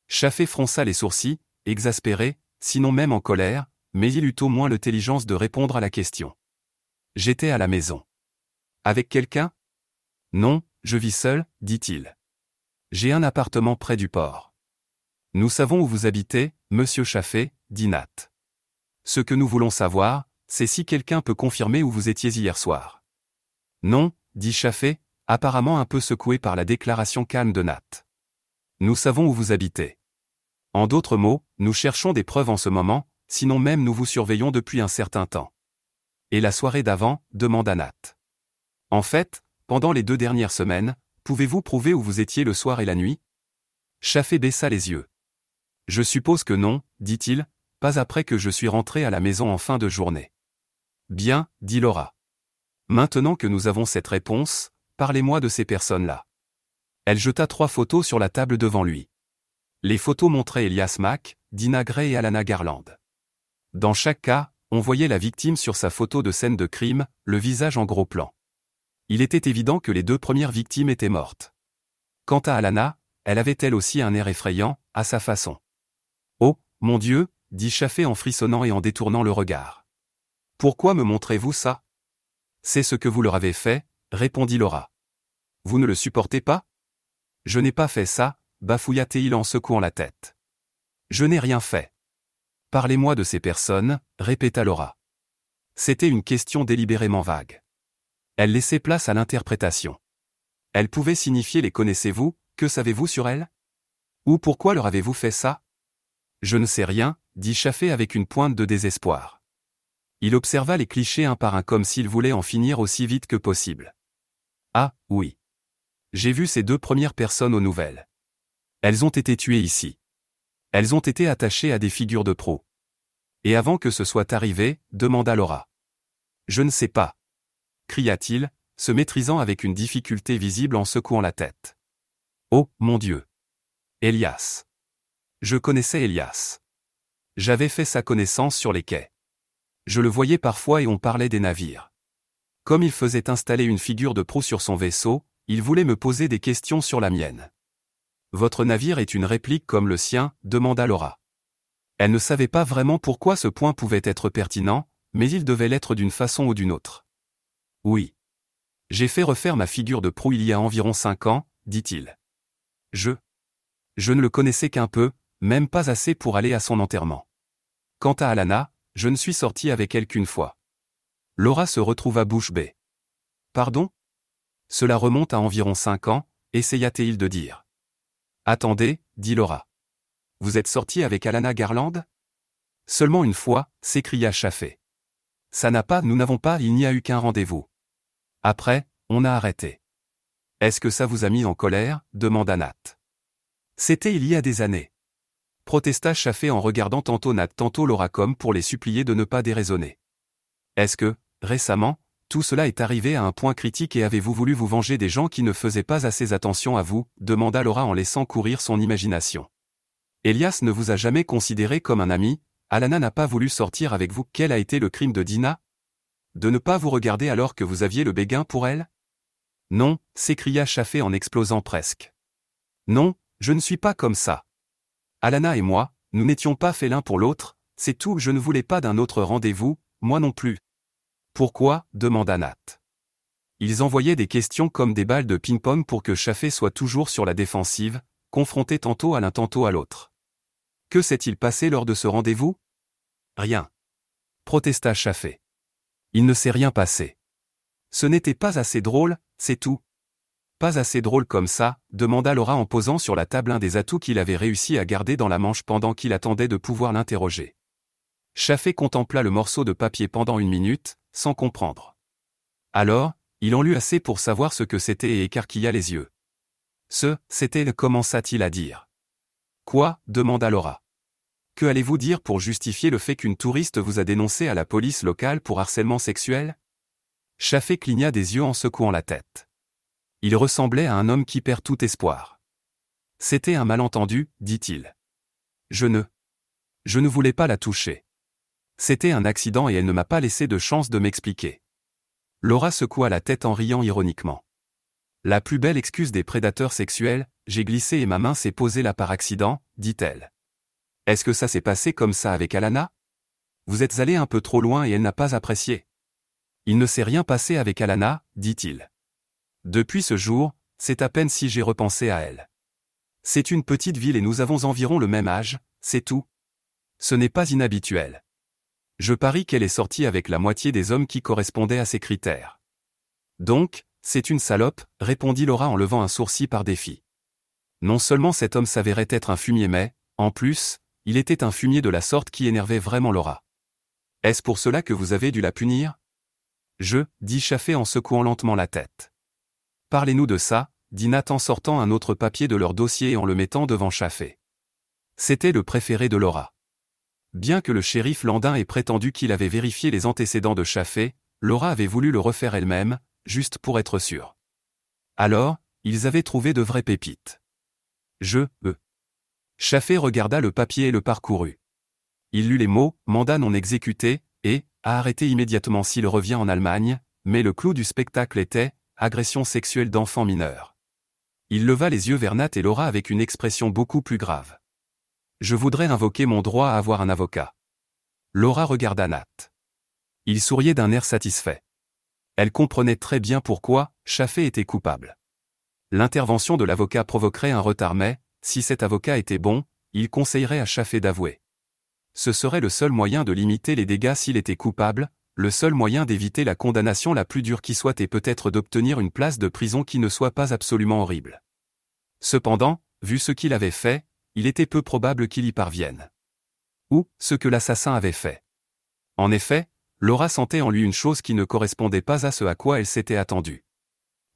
Chaffé fronça les sourcils, exaspéré, sinon même en colère, mais il eut au moins l'intelligence de répondre à la question. J'étais à la maison. Avec quelqu'un Non, je vis seul, dit-il. J'ai un appartement près du port. Nous savons où vous habitez, monsieur Chaffé, dit Nat. Ce que nous voulons savoir, c'est si quelqu'un peut confirmer où vous étiez hier soir. Non, dit Chaffé, apparemment un peu secoué par la déclaration calme de Nat. Nous savons où vous habitez. En d'autres mots, nous cherchons des preuves en ce moment, sinon même nous vous surveillons depuis un certain temps. Et la soirée d'avant, demanda Nat. En fait, pendant les deux dernières semaines, pouvez-vous prouver où vous étiez le soir et la nuit Chaffé baissa les yeux. Je suppose que non, dit-il, pas après que je suis rentré à la maison en fin de journée. Bien, dit Laura. Maintenant que nous avons cette réponse, parlez-moi de ces personnes-là. Elle jeta trois photos sur la table devant lui. Les photos montraient Elias Mack, Dina Gray et Alana Garland. Dans chaque cas, on voyait la victime sur sa photo de scène de crime, le visage en gros plan. Il était évident que les deux premières victimes étaient mortes. Quant à Alana, elle avait elle aussi un air effrayant, à sa façon. Mon Dieu, dit Chaffé en frissonnant et en détournant le regard. Pourquoi me montrez-vous ça C'est ce que vous leur avez fait, répondit Laura. Vous ne le supportez pas Je n'ai pas fait ça, bafouilla-t-il en secouant la tête. Je n'ai rien fait. Parlez-moi de ces personnes, répéta Laura. C'était une question délibérément vague. Elle laissait place à l'interprétation. Elle pouvait signifier les connaissez-vous, que savez-vous sur elles Ou pourquoi leur avez-vous fait ça je ne sais rien, dit Chaffé avec une pointe de désespoir. Il observa les clichés un par un comme s'il voulait en finir aussi vite que possible. Ah, oui. J'ai vu ces deux premières personnes aux nouvelles. Elles ont été tuées ici. Elles ont été attachées à des figures de pro. Et avant que ce soit arrivé, demanda Laura. Je ne sais pas. Cria-t-il, se maîtrisant avec une difficulté visible en secouant la tête. Oh, mon Dieu. Elias. Je connaissais Elias. J'avais fait sa connaissance sur les quais. Je le voyais parfois et on parlait des navires. Comme il faisait installer une figure de proue sur son vaisseau, il voulait me poser des questions sur la mienne. Votre navire est une réplique comme le sien demanda Laura. Elle ne savait pas vraiment pourquoi ce point pouvait être pertinent, mais il devait l'être d'une façon ou d'une autre. Oui. J'ai fait refaire ma figure de proue il y a environ cinq ans, dit-il. Je. Je ne le connaissais qu'un peu, même pas assez pour aller à son enterrement. Quant à Alana, je ne suis sorti avec elle qu'une fois. Laura se retrouva bouche bée. Pardon Cela remonte à environ cinq ans, essaya-t-il de dire. Attendez, dit Laura. Vous êtes sorti avec Alana Garland Seulement une fois, s'écria Chaffé. Ça n'a pas, nous n'avons pas, il n'y a eu qu'un rendez-vous. Après, on a arrêté. Est-ce que ça vous a mis en colère demanda Nat. C'était il y a des années protesta Chaffé en regardant tantôt Nat tantôt Laura comme pour les supplier de ne pas déraisonner. Est-ce que, récemment, tout cela est arrivé à un point critique et avez-vous voulu vous venger des gens qui ne faisaient pas assez attention à vous demanda Laura en laissant courir son imagination. Elias ne vous a jamais considéré comme un ami, Alana n'a pas voulu sortir avec vous. Quel a été le crime de Dina De ne pas vous regarder alors que vous aviez le béguin pour elle Non, s'écria Chaffé en explosant presque. Non, je ne suis pas comme ça. Alana et moi, nous n'étions pas faits l'un pour l'autre, c'est tout, je ne voulais pas d'un autre rendez-vous, moi non plus. Pourquoi demanda Nat. Ils envoyaient des questions comme des balles de ping-pong pour que Chaffé soit toujours sur la défensive, confronté tantôt à l'un tantôt à l'autre. Que s'est-il passé lors de ce rendez-vous Rien. Protesta Chaffé. Il ne s'est rien passé. Ce n'était pas assez drôle, c'est tout. Pas assez drôle comme ça, demanda Laura en posant sur la table un des atouts qu'il avait réussi à garder dans la manche pendant qu'il attendait de pouvoir l'interroger. Chaffé contempla le morceau de papier pendant une minute, sans comprendre. Alors, il en lut assez pour savoir ce que c'était et écarquilla les yeux. Ce, c'était, commença-t-il à dire. Quoi demanda Laura. Que allez-vous dire pour justifier le fait qu'une touriste vous a dénoncé à la police locale pour harcèlement sexuel Chaffé cligna des yeux en secouant la tête. Il ressemblait à un homme qui perd tout espoir. C'était un malentendu, dit-il. Je ne. Je ne voulais pas la toucher. C'était un accident et elle ne m'a pas laissé de chance de m'expliquer. Laura secoua la tête en riant ironiquement. La plus belle excuse des prédateurs sexuels, j'ai glissé et ma main s'est posée là par accident, dit-elle. Est-ce que ça s'est passé comme ça avec Alana Vous êtes allé un peu trop loin et elle n'a pas apprécié. Il ne s'est rien passé avec Alana, dit-il. Depuis ce jour, c'est à peine si j'ai repensé à elle. C'est une petite ville et nous avons environ le même âge, c'est tout. Ce n'est pas inhabituel. Je parie qu'elle est sortie avec la moitié des hommes qui correspondaient à ses critères. Donc, c'est une salope, répondit Laura en levant un sourcil par défi. Non seulement cet homme s'avérait être un fumier mais, en plus, il était un fumier de la sorte qui énervait vraiment Laura. Est-ce pour cela que vous avez dû la punir Je, dit Chaffé en secouant lentement la tête. Parlez-nous de ça, dit Nathan en sortant un autre papier de leur dossier et en le mettant devant Chaffé. C'était le préféré de Laura. Bien que le shérif Landin ait prétendu qu'il avait vérifié les antécédents de Chaffé, Laura avait voulu le refaire elle-même, juste pour être sûre. Alors, ils avaient trouvé de vraies pépites. Je, eux. Chaffé regarda le papier et le parcourut. Il lut les mots mandat non exécuté et à arrêter immédiatement s'il revient en Allemagne, mais le clou du spectacle était agression sexuelle d'enfants mineurs. Il leva les yeux vers Nat et Laura avec une expression beaucoup plus grave. Je voudrais invoquer mon droit à avoir un avocat. Laura regarda Nat. Il souriait d'un air satisfait. Elle comprenait très bien pourquoi Chaffé était coupable. L'intervention de l'avocat provoquerait un retard mais, si cet avocat était bon, il conseillerait à Chaffé d'avouer. Ce serait le seul moyen de limiter les dégâts s'il était coupable, le seul moyen d'éviter la condamnation la plus dure qui soit est peut-être d'obtenir une place de prison qui ne soit pas absolument horrible. Cependant, vu ce qu'il avait fait, il était peu probable qu'il y parvienne. Ou, ce que l'assassin avait fait. En effet, Laura sentait en lui une chose qui ne correspondait pas à ce à quoi elle s'était attendue.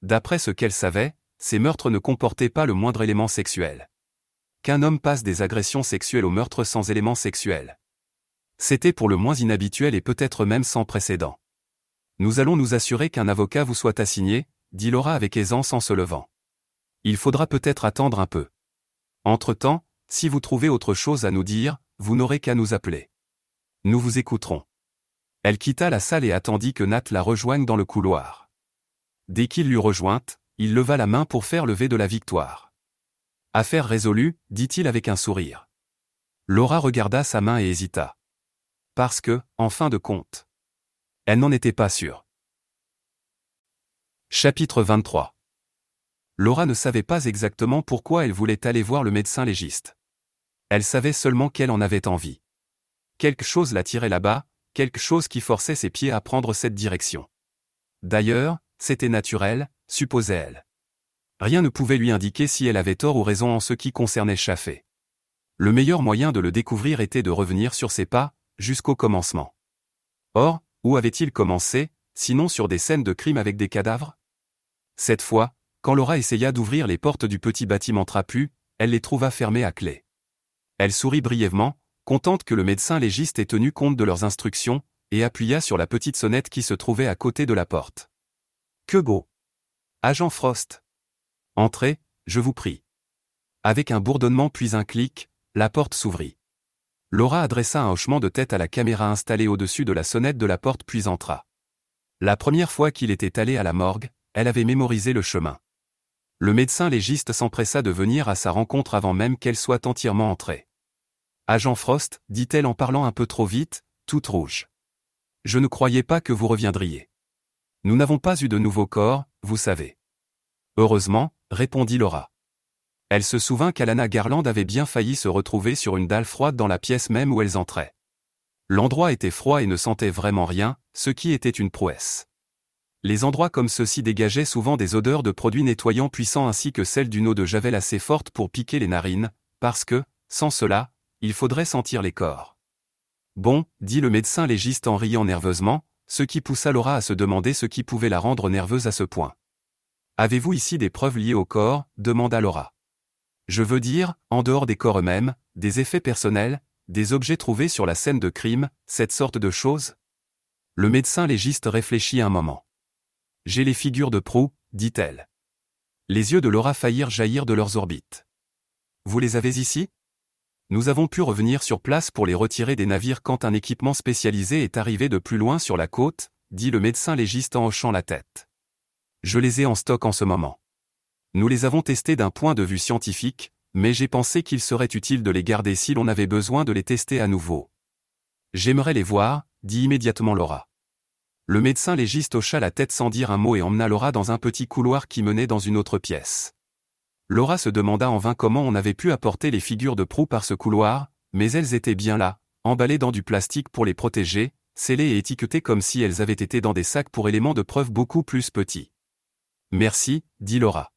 D'après ce qu'elle savait, ces meurtres ne comportaient pas le moindre élément sexuel. Qu'un homme passe des agressions sexuelles aux meurtres sans élément sexuel c'était pour le moins inhabituel et peut-être même sans précédent. Nous allons nous assurer qu'un avocat vous soit assigné, dit Laura avec aisance en se levant. Il faudra peut-être attendre un peu. Entre-temps, si vous trouvez autre chose à nous dire, vous n'aurez qu'à nous appeler. Nous vous écouterons. Elle quitta la salle et attendit que Nat la rejoigne dans le couloir. Dès qu'il l'eut rejointe, il leva la main pour faire lever de la victoire. Affaire résolue, dit-il avec un sourire. Laura regarda sa main et hésita parce que, en fin de compte, elle n'en était pas sûre. Chapitre 23 Laura ne savait pas exactement pourquoi elle voulait aller voir le médecin légiste. Elle savait seulement qu'elle en avait envie. Quelque chose la tirait là-bas, quelque chose qui forçait ses pieds à prendre cette direction. D'ailleurs, c'était naturel, supposait-elle. Rien ne pouvait lui indiquer si elle avait tort ou raison en ce qui concernait Chaffé. Le meilleur moyen de le découvrir était de revenir sur ses pas, jusqu'au commencement. Or, où avait-il commencé, sinon sur des scènes de crime avec des cadavres Cette fois, quand Laura essaya d'ouvrir les portes du petit bâtiment trapu, elle les trouva fermées à clé. Elle sourit brièvement, contente que le médecin légiste ait tenu compte de leurs instructions, et appuya sur la petite sonnette qui se trouvait à côté de la porte. Que beau Agent Frost Entrez, je vous prie. Avec un bourdonnement puis un clic, la porte s'ouvrit. Laura adressa un hochement de tête à la caméra installée au-dessus de la sonnette de la porte puis entra. La première fois qu'il était allé à la morgue, elle avait mémorisé le chemin. Le médecin légiste s'empressa de venir à sa rencontre avant même qu'elle soit entièrement entrée. Agent Frost, dit-elle en parlant un peu trop vite, toute rouge. Je ne croyais pas que vous reviendriez. Nous n'avons pas eu de nouveau corps, vous savez. Heureusement, répondit Laura. Elle se souvint qu'Alana Garland avait bien failli se retrouver sur une dalle froide dans la pièce même où elles entraient. L'endroit était froid et ne sentait vraiment rien, ce qui était une prouesse. Les endroits comme ceux-ci dégageaient souvent des odeurs de produits nettoyants puissants ainsi que celles d'une eau de javel assez forte pour piquer les narines, parce que, sans cela, il faudrait sentir les corps. Bon, dit le médecin légiste en riant nerveusement, ce qui poussa Laura à se demander ce qui pouvait la rendre nerveuse à ce point. Avez-vous ici des preuves liées au corps demanda Laura. Je veux dire, en dehors des corps eux-mêmes, des effets personnels, des objets trouvés sur la scène de crime, cette sorte de choses Le médecin légiste réfléchit un moment. J'ai les figures de proue, dit-elle. Les yeux de Laura faillirent jaillir de leurs orbites. Vous les avez ici Nous avons pu revenir sur place pour les retirer des navires quand un équipement spécialisé est arrivé de plus loin sur la côte, dit le médecin légiste en hochant la tête. Je les ai en stock en ce moment. Nous les avons testés d'un point de vue scientifique, mais j'ai pensé qu'il serait utile de les garder si l'on avait besoin de les tester à nouveau. J'aimerais les voir, dit immédiatement Laura. Le médecin légiste hocha la tête sans dire un mot et emmena Laura dans un petit couloir qui menait dans une autre pièce. Laura se demanda en vain comment on avait pu apporter les figures de proue par ce couloir, mais elles étaient bien là, emballées dans du plastique pour les protéger, scellées et étiquetées comme si elles avaient été dans des sacs pour éléments de preuve beaucoup plus petits. Merci, dit Laura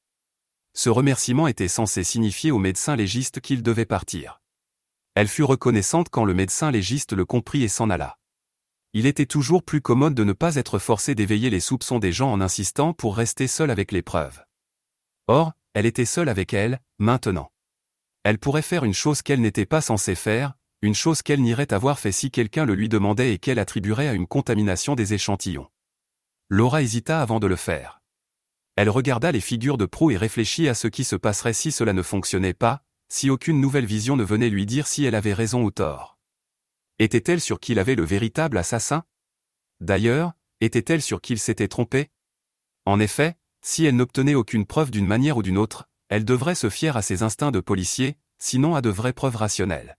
ce remerciement était censé signifier au médecin légiste qu'il devait partir. Elle fut reconnaissante quand le médecin légiste le comprit et s'en alla. Il était toujours plus commode de ne pas être forcé d'éveiller les soupçons des gens en insistant pour rester seule avec l'épreuve. Or, elle était seule avec elle, maintenant. Elle pourrait faire une chose qu'elle n'était pas censée faire, une chose qu'elle n'irait avoir fait si quelqu'un le lui demandait et qu'elle attribuerait à une contamination des échantillons. Laura hésita avant de le faire elle regarda les figures de proue et réfléchit à ce qui se passerait si cela ne fonctionnait pas, si aucune nouvelle vision ne venait lui dire si elle avait raison ou tort. Était-elle sur qu'il avait le véritable assassin D'ailleurs, était-elle sur qu'il s'était trompé En effet, si elle n'obtenait aucune preuve d'une manière ou d'une autre, elle devrait se fier à ses instincts de policier, sinon à de vraies preuves rationnelles.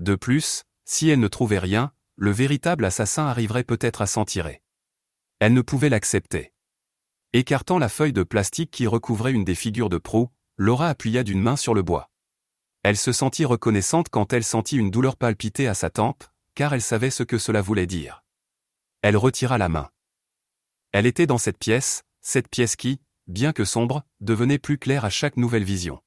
De plus, si elle ne trouvait rien, le véritable assassin arriverait peut-être à s'en tirer. Elle ne pouvait l'accepter. Écartant la feuille de plastique qui recouvrait une des figures de proue, Laura appuya d'une main sur le bois. Elle se sentit reconnaissante quand elle sentit une douleur palpiter à sa tempe, car elle savait ce que cela voulait dire. Elle retira la main. Elle était dans cette pièce, cette pièce qui, bien que sombre, devenait plus claire à chaque nouvelle vision.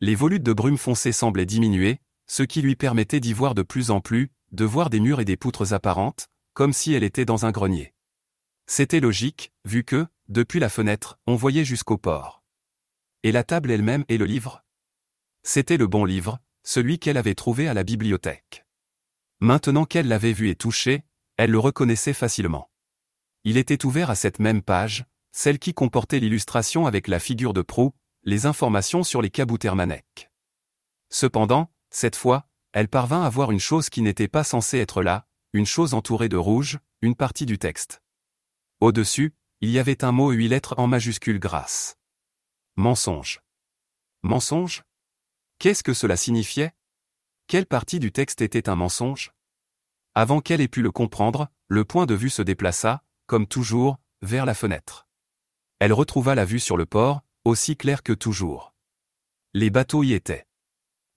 Les volutes de brume foncée semblaient diminuer, ce qui lui permettait d'y voir de plus en plus, de voir des murs et des poutres apparentes, comme si elle était dans un grenier. C'était logique, vu que, depuis la fenêtre, on voyait jusqu'au port. Et la table elle-même et le livre C'était le bon livre, celui qu'elle avait trouvé à la bibliothèque. Maintenant qu'elle l'avait vu et touché, elle le reconnaissait facilement. Il était ouvert à cette même page, celle qui comportait l'illustration avec la figure de proue, les informations sur les Kaboutermanek. Cependant, cette fois, elle parvint à voir une chose qui n'était pas censée être là, une chose entourée de rouge, une partie du texte. Au-dessus, il y avait un mot huit lettres en majuscule grâce. Mensonge. Mensonge Qu'est-ce que cela signifiait Quelle partie du texte était un mensonge Avant qu'elle ait pu le comprendre, le point de vue se déplaça, comme toujours, vers la fenêtre. Elle retrouva la vue sur le port, aussi claire que toujours. Les bateaux y étaient.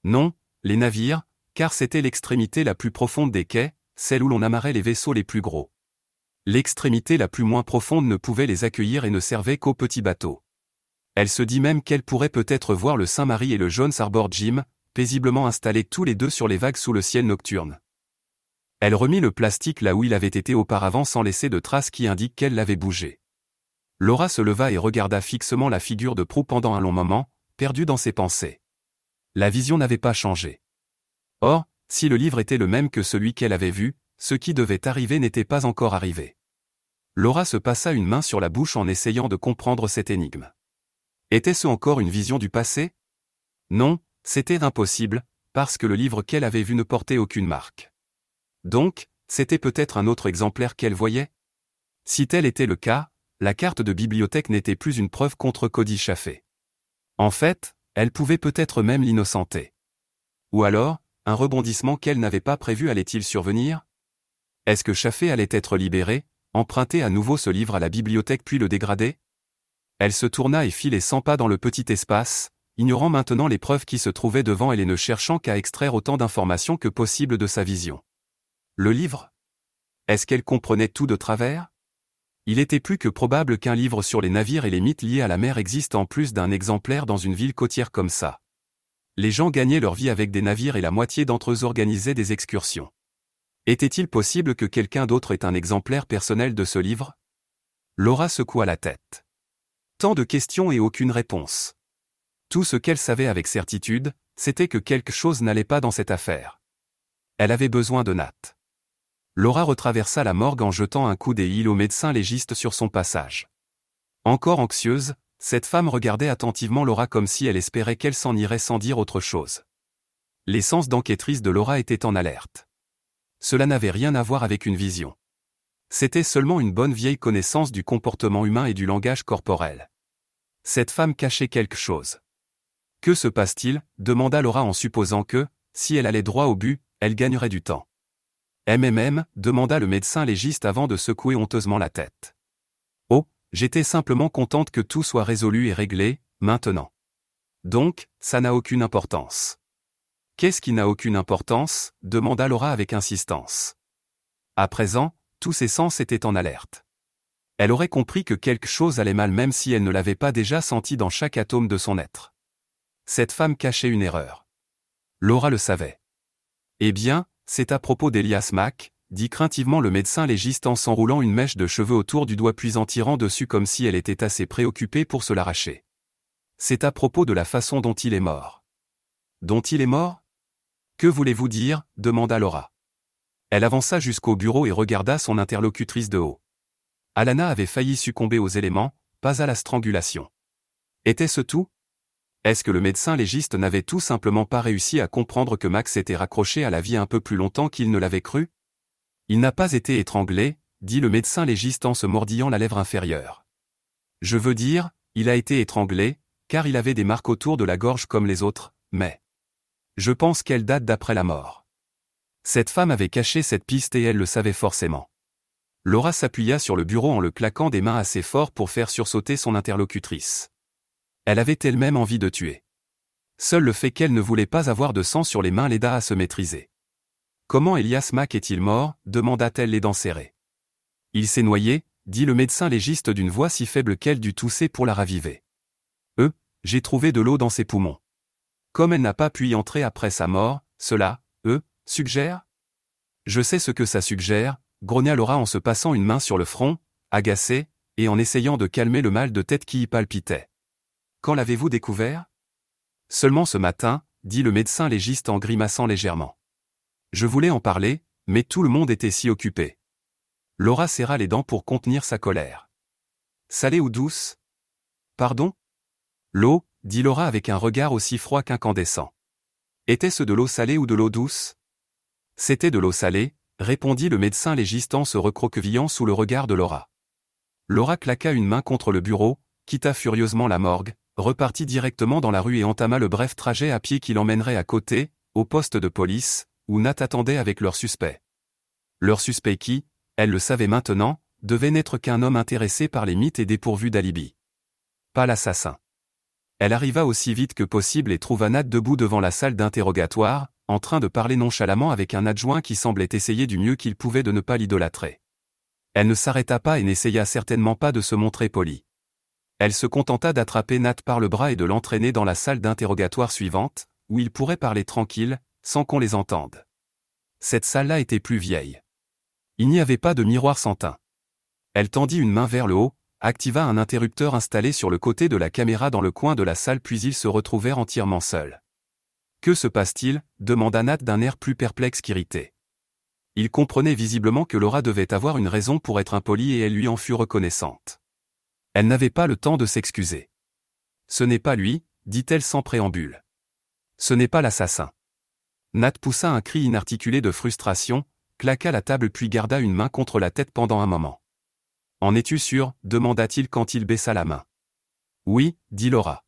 Non, les navires, car c'était l'extrémité la plus profonde des quais, celle où l'on amarrait les vaisseaux les plus gros l'extrémité la plus moins profonde ne pouvait les accueillir et ne servait qu'au petit bateau. Elle se dit même qu'elle pourrait peut-être voir le Saint-Marie et le jaune Arbor Jim, paisiblement installés tous les deux sur les vagues sous le ciel nocturne. Elle remit le plastique là où il avait été auparavant sans laisser de traces qui indiquent qu'elle l'avait bougé. Laura se leva et regarda fixement la figure de proue pendant un long moment, perdue dans ses pensées. La vision n'avait pas changé. Or, si le livre était le même que celui qu'elle avait vu, ce qui devait arriver n'était pas encore arrivé. Laura se passa une main sur la bouche en essayant de comprendre cette énigme. Était-ce encore une vision du passé Non, c'était impossible, parce que le livre qu'elle avait vu ne portait aucune marque. Donc, c'était peut-être un autre exemplaire qu'elle voyait Si tel était le cas, la carte de bibliothèque n'était plus une preuve contre Cody Chaffé. En fait, elle pouvait peut-être même l'innocenter. Ou alors, un rebondissement qu'elle n'avait pas prévu allait-il survenir Est-ce que Chaffé allait être libéré, emprunter à nouveau ce livre à la bibliothèque puis le dégrader Elle se tourna et fit les cent pas dans le petit espace, ignorant maintenant les preuves qui se trouvaient devant elle et ne cherchant qu'à extraire autant d'informations que possible de sa vision. Le livre Est-ce qu'elle comprenait tout de travers Il était plus que probable qu'un livre sur les navires et les mythes liés à la mer existe en plus d'un exemplaire dans une ville côtière comme ça. Les gens gagnaient leur vie avec des navires et la moitié d'entre eux organisaient des excursions. Était-il possible que quelqu'un d'autre ait un exemplaire personnel de ce livre Laura secoua la tête. Tant de questions et aucune réponse. Tout ce qu'elle savait avec certitude, c'était que quelque chose n'allait pas dans cette affaire. Elle avait besoin de Nat. Laura retraversa la morgue en jetant un coup d'œil au médecin légiste sur son passage. Encore anxieuse, cette femme regardait attentivement Laura comme si elle espérait qu'elle s'en irait sans dire autre chose. L'essence d'enquêtrice de Laura était en alerte cela n'avait rien à voir avec une vision. C'était seulement une bonne vieille connaissance du comportement humain et du langage corporel. Cette femme cachait quelque chose. Que se passe-t-il demanda Laura en supposant que, si elle allait droit au but, elle gagnerait du temps. MMM demanda le médecin légiste avant de secouer honteusement la tête. Oh, j'étais simplement contente que tout soit résolu et réglé, maintenant. Donc, ça n'a aucune importance. Qu'est-ce qui n'a aucune importance demanda Laura avec insistance. À présent, tous ses sens étaient en alerte. Elle aurait compris que quelque chose allait mal même si elle ne l'avait pas déjà senti dans chaque atome de son être. Cette femme cachait une erreur. Laura le savait. Eh bien, c'est à propos d'Elias Mack, dit craintivement le médecin légiste en s'enroulant une mèche de cheveux autour du doigt puis en tirant dessus comme si elle était assez préoccupée pour se l'arracher. C'est à propos de la façon dont il est mort. Dont il est mort que voulez-vous dire demanda Laura. Elle avança jusqu'au bureau et regarda son interlocutrice de haut. Alana avait failli succomber aux éléments, pas à la strangulation. Était-ce tout Est-ce que le médecin légiste n'avait tout simplement pas réussi à comprendre que Max était raccroché à la vie un peu plus longtemps qu'il ne l'avait cru Il n'a pas été étranglé, dit le médecin légiste en se mordillant la lèvre inférieure. Je veux dire, il a été étranglé, car il avait des marques autour de la gorge comme les autres, mais... Je pense qu'elle date d'après la mort. Cette femme avait caché cette piste et elle le savait forcément. Laura s'appuya sur le bureau en le claquant des mains assez fort pour faire sursauter son interlocutrice. Elle avait elle-même envie de tuer. Seul le fait qu'elle ne voulait pas avoir de sang sur les mains l'aida à se maîtriser. Comment Elias Mack est-il mort demanda-t-elle les dents serrées. Il s'est noyé, dit le médecin légiste d'une voix si faible qu'elle dut tousser pour la raviver. Euh, j'ai trouvé de l'eau dans ses poumons comme elle n'a pas pu y entrer après sa mort, cela, eux, suggère Je sais ce que ça suggère, grogna Laura en se passant une main sur le front, agacée, et en essayant de calmer le mal de tête qui y palpitait. Quand l'avez-vous découvert Seulement ce matin, dit le médecin légiste en grimaçant légèrement. Je voulais en parler, mais tout le monde était si occupé. Laura serra les dents pour contenir sa colère. Salée ou douce Pardon L'eau, dit Laura avec un regard aussi froid qu'incandescent. Était-ce de l'eau salée ou de l'eau douce C'était de l'eau salée, répondit le médecin légiste en se recroquevillant sous le regard de Laura. Laura claqua une main contre le bureau, quitta furieusement la morgue, repartit directement dans la rue et entama le bref trajet à pied qui l'emmènerait à côté, au poste de police, où Nat attendait avec leur suspect. Leur suspect qui, elle le savait maintenant, devait n'être qu'un homme intéressé par les mythes et dépourvu d'alibi. Pas l'assassin. Elle arriva aussi vite que possible et trouva Nat debout devant la salle d'interrogatoire, en train de parler nonchalamment avec un adjoint qui semblait essayer du mieux qu'il pouvait de ne pas l'idolâtrer. Elle ne s'arrêta pas et n'essaya certainement pas de se montrer polie. Elle se contenta d'attraper Nat par le bras et de l'entraîner dans la salle d'interrogatoire suivante, où ils pourraient parler tranquille, sans qu'on les entende. Cette salle-là était plus vieille. Il n'y avait pas de miroir sans teint. Elle tendit une main vers le haut, activa un interrupteur installé sur le côté de la caméra dans le coin de la salle puis ils se retrouvèrent entièrement seuls. Que se passe-t-il demanda Nat d'un air plus perplexe qu'irrité. Il comprenait visiblement que Laura devait avoir une raison pour être impolie et elle lui en fut reconnaissante. Elle n'avait pas le temps de s'excuser. Ce n'est pas lui, dit-elle sans préambule. Ce n'est pas l'assassin. Nat poussa un cri inarticulé de frustration, claqua la table puis garda une main contre la tête pendant un moment. En es-tu sûr demanda-t-il quand il baissa la main. Oui, dit Laura.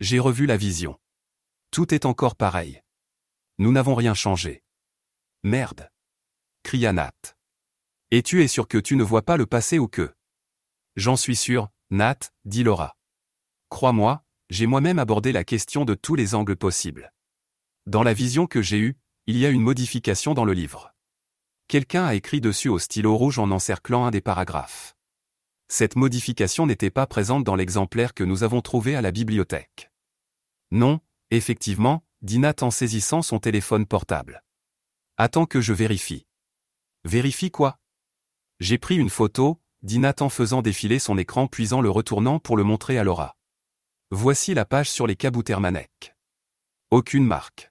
J'ai revu la vision. Tout est encore pareil. Nous n'avons rien changé. Merde. cria Nat. Et tu es sûr que tu ne vois pas le passé ou que J'en suis sûr, Nat, dit Laura. Crois-moi, j'ai moi-même abordé la question de tous les angles possibles. Dans la vision que j'ai eue, il y a une modification dans le livre quelqu'un a écrit dessus au stylo rouge en encerclant un des paragraphes. Cette modification n'était pas présente dans l'exemplaire que nous avons trouvé à la bibliothèque. Non, effectivement, dit Nat en saisissant son téléphone portable. Attends que je vérifie. Vérifie quoi J'ai pris une photo, dit Nat en faisant défiler son écran puis en le retournant pour le montrer à Laura. Voici la page sur les Kaboutermanek. Aucune marque.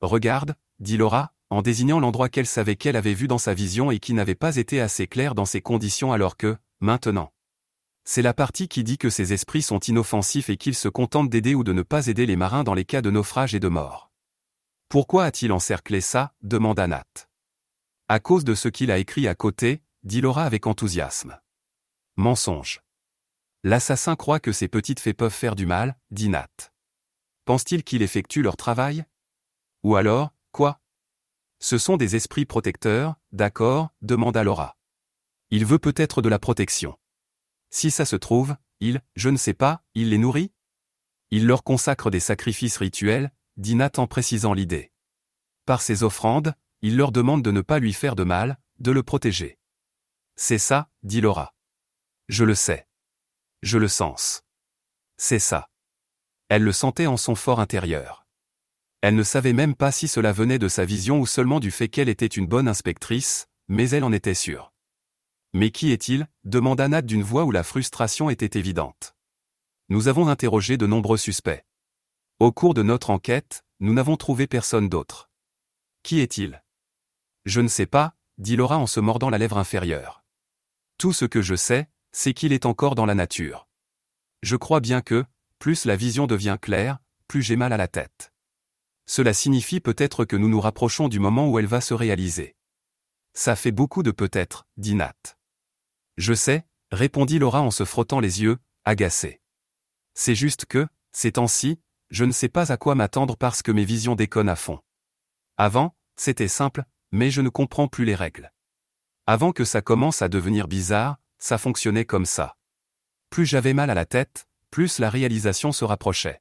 Regarde, dit Laura, en désignant l'endroit qu'elle savait qu'elle avait vu dans sa vision et qui n'avait pas été assez clair dans ses conditions alors que, maintenant. C'est la partie qui dit que ces esprits sont inoffensifs et qu'ils se contentent d'aider ou de ne pas aider les marins dans les cas de naufrage et de mort. Pourquoi a-t-il encerclé ça demanda Nat. À cause de ce qu'il a écrit à côté, dit Laura avec enthousiasme. Mensonge. L'assassin croit que ces petites fées peuvent faire du mal, dit Nat. Pense-t-il qu'il effectue leur travail Ou alors, quoi ce sont des esprits protecteurs, d'accord, demanda Laura. Il veut peut-être de la protection. Si ça se trouve, il, je ne sais pas, il les nourrit Il leur consacre des sacrifices rituels, dit Nat en précisant l'idée. Par ses offrandes, il leur demande de ne pas lui faire de mal, de le protéger. C'est ça, dit Laura. Je le sais. Je le sens. C'est ça. Elle le sentait en son fort intérieur. Elle ne savait même pas si cela venait de sa vision ou seulement du fait qu'elle était une bonne inspectrice, mais elle en était sûre. Mais qui est-il demanda Nat d'une voix où la frustration était évidente. Nous avons interrogé de nombreux suspects. Au cours de notre enquête, nous n'avons trouvé personne d'autre. Qui est-il Je ne sais pas, dit Laura en se mordant la lèvre inférieure. Tout ce que je sais, c'est qu'il est encore dans la nature. Je crois bien que, plus la vision devient claire, plus j'ai mal à la tête. Cela signifie peut-être que nous nous rapprochons du moment où elle va se réaliser. Ça fait beaucoup de peut-être, dit Nat. Je sais, répondit Laura en se frottant les yeux, agacée. C'est juste que, ces temps-ci, je ne sais pas à quoi m'attendre parce que mes visions déconnent à fond. Avant, c'était simple, mais je ne comprends plus les règles. Avant que ça commence à devenir bizarre, ça fonctionnait comme ça. Plus j'avais mal à la tête, plus la réalisation se rapprochait.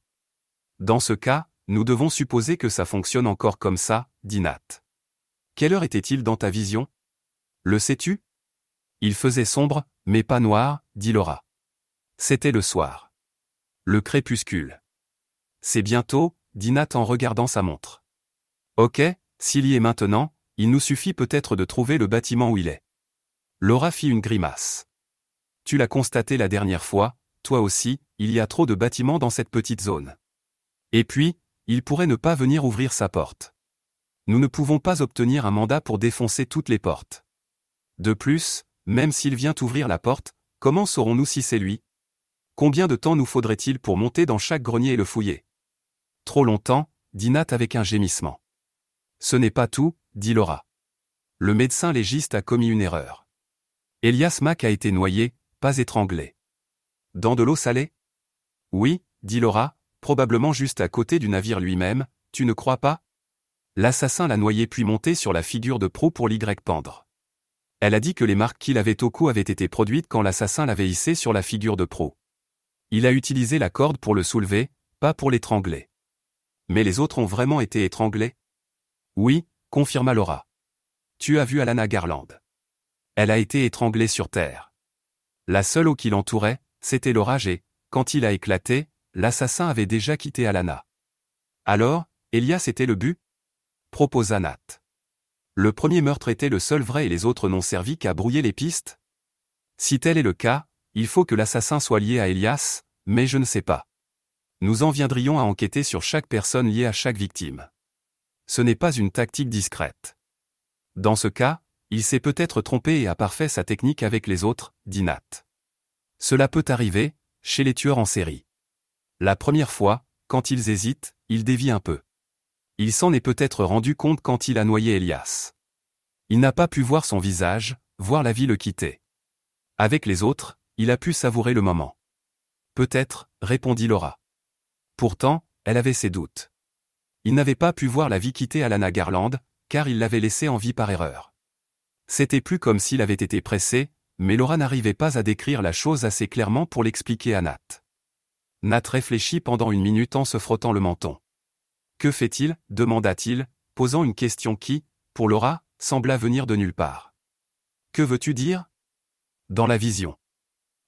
Dans ce cas, nous devons supposer que ça fonctionne encore comme ça, dit Nat. Quelle heure était-il dans ta vision Le sais-tu Il faisait sombre, mais pas noir, dit Laura. C'était le soir. Le crépuscule. C'est bientôt, dit Nat en regardant sa montre. Ok, s'il y est maintenant, il nous suffit peut-être de trouver le bâtiment où il est. Laura fit une grimace. Tu l'as constaté la dernière fois, toi aussi, il y a trop de bâtiments dans cette petite zone. Et puis, il pourrait ne pas venir ouvrir sa porte. Nous ne pouvons pas obtenir un mandat pour défoncer toutes les portes. De plus, même s'il vient ouvrir la porte, comment saurons-nous si c'est lui Combien de temps nous faudrait-il pour monter dans chaque grenier et le fouiller Trop longtemps, dit Nat avec un gémissement. Ce n'est pas tout, dit Laura. Le médecin légiste a commis une erreur. Elias Mac a été noyé, pas étranglé. Dans de l'eau salée Oui, dit Laura, probablement juste à côté du navire lui-même, tu ne crois pas L'assassin l'a noyé puis monté sur la figure de proue pour l'Y pendre. Elle a dit que les marques qu'il avait au cou avaient été produites quand l'assassin l'avait hissé sur la figure de proue. Il a utilisé la corde pour le soulever, pas pour l'étrangler. Mais les autres ont vraiment été étranglés Oui, confirma Laura. Tu as vu Alana Garland. Elle a été étranglée sur Terre. La seule eau qui l'entourait, c'était l'orage et, quand il a éclaté, l'assassin avait déjà quitté Alana. Alors, Elias était le but proposa Nat. Le premier meurtre était le seul vrai et les autres n'ont servi qu'à brouiller les pistes Si tel est le cas, il faut que l'assassin soit lié à Elias, mais je ne sais pas. Nous en viendrions à enquêter sur chaque personne liée à chaque victime. Ce n'est pas une tactique discrète. Dans ce cas, il s'est peut-être trompé et a parfait sa technique avec les autres, dit Nat. Cela peut arriver, chez les tueurs en série. La première fois, quand ils hésitent, il dévie un peu. Il s'en est peut-être rendu compte quand il a noyé Elias. Il n'a pas pu voir son visage, voir la vie le quitter. Avec les autres, il a pu savourer le moment. Peut-être, répondit Laura. Pourtant, elle avait ses doutes. Il n'avait pas pu voir la vie quitter Alana Garland, car il l'avait laissée en vie par erreur. C'était plus comme s'il avait été pressé, mais Laura n'arrivait pas à décrire la chose assez clairement pour l'expliquer à Nat. Nat réfléchit pendant une minute en se frottant le menton. Que fait-il demanda-t-il, posant une question qui, pour Laura, sembla venir de nulle part. Que veux-tu dire Dans la vision.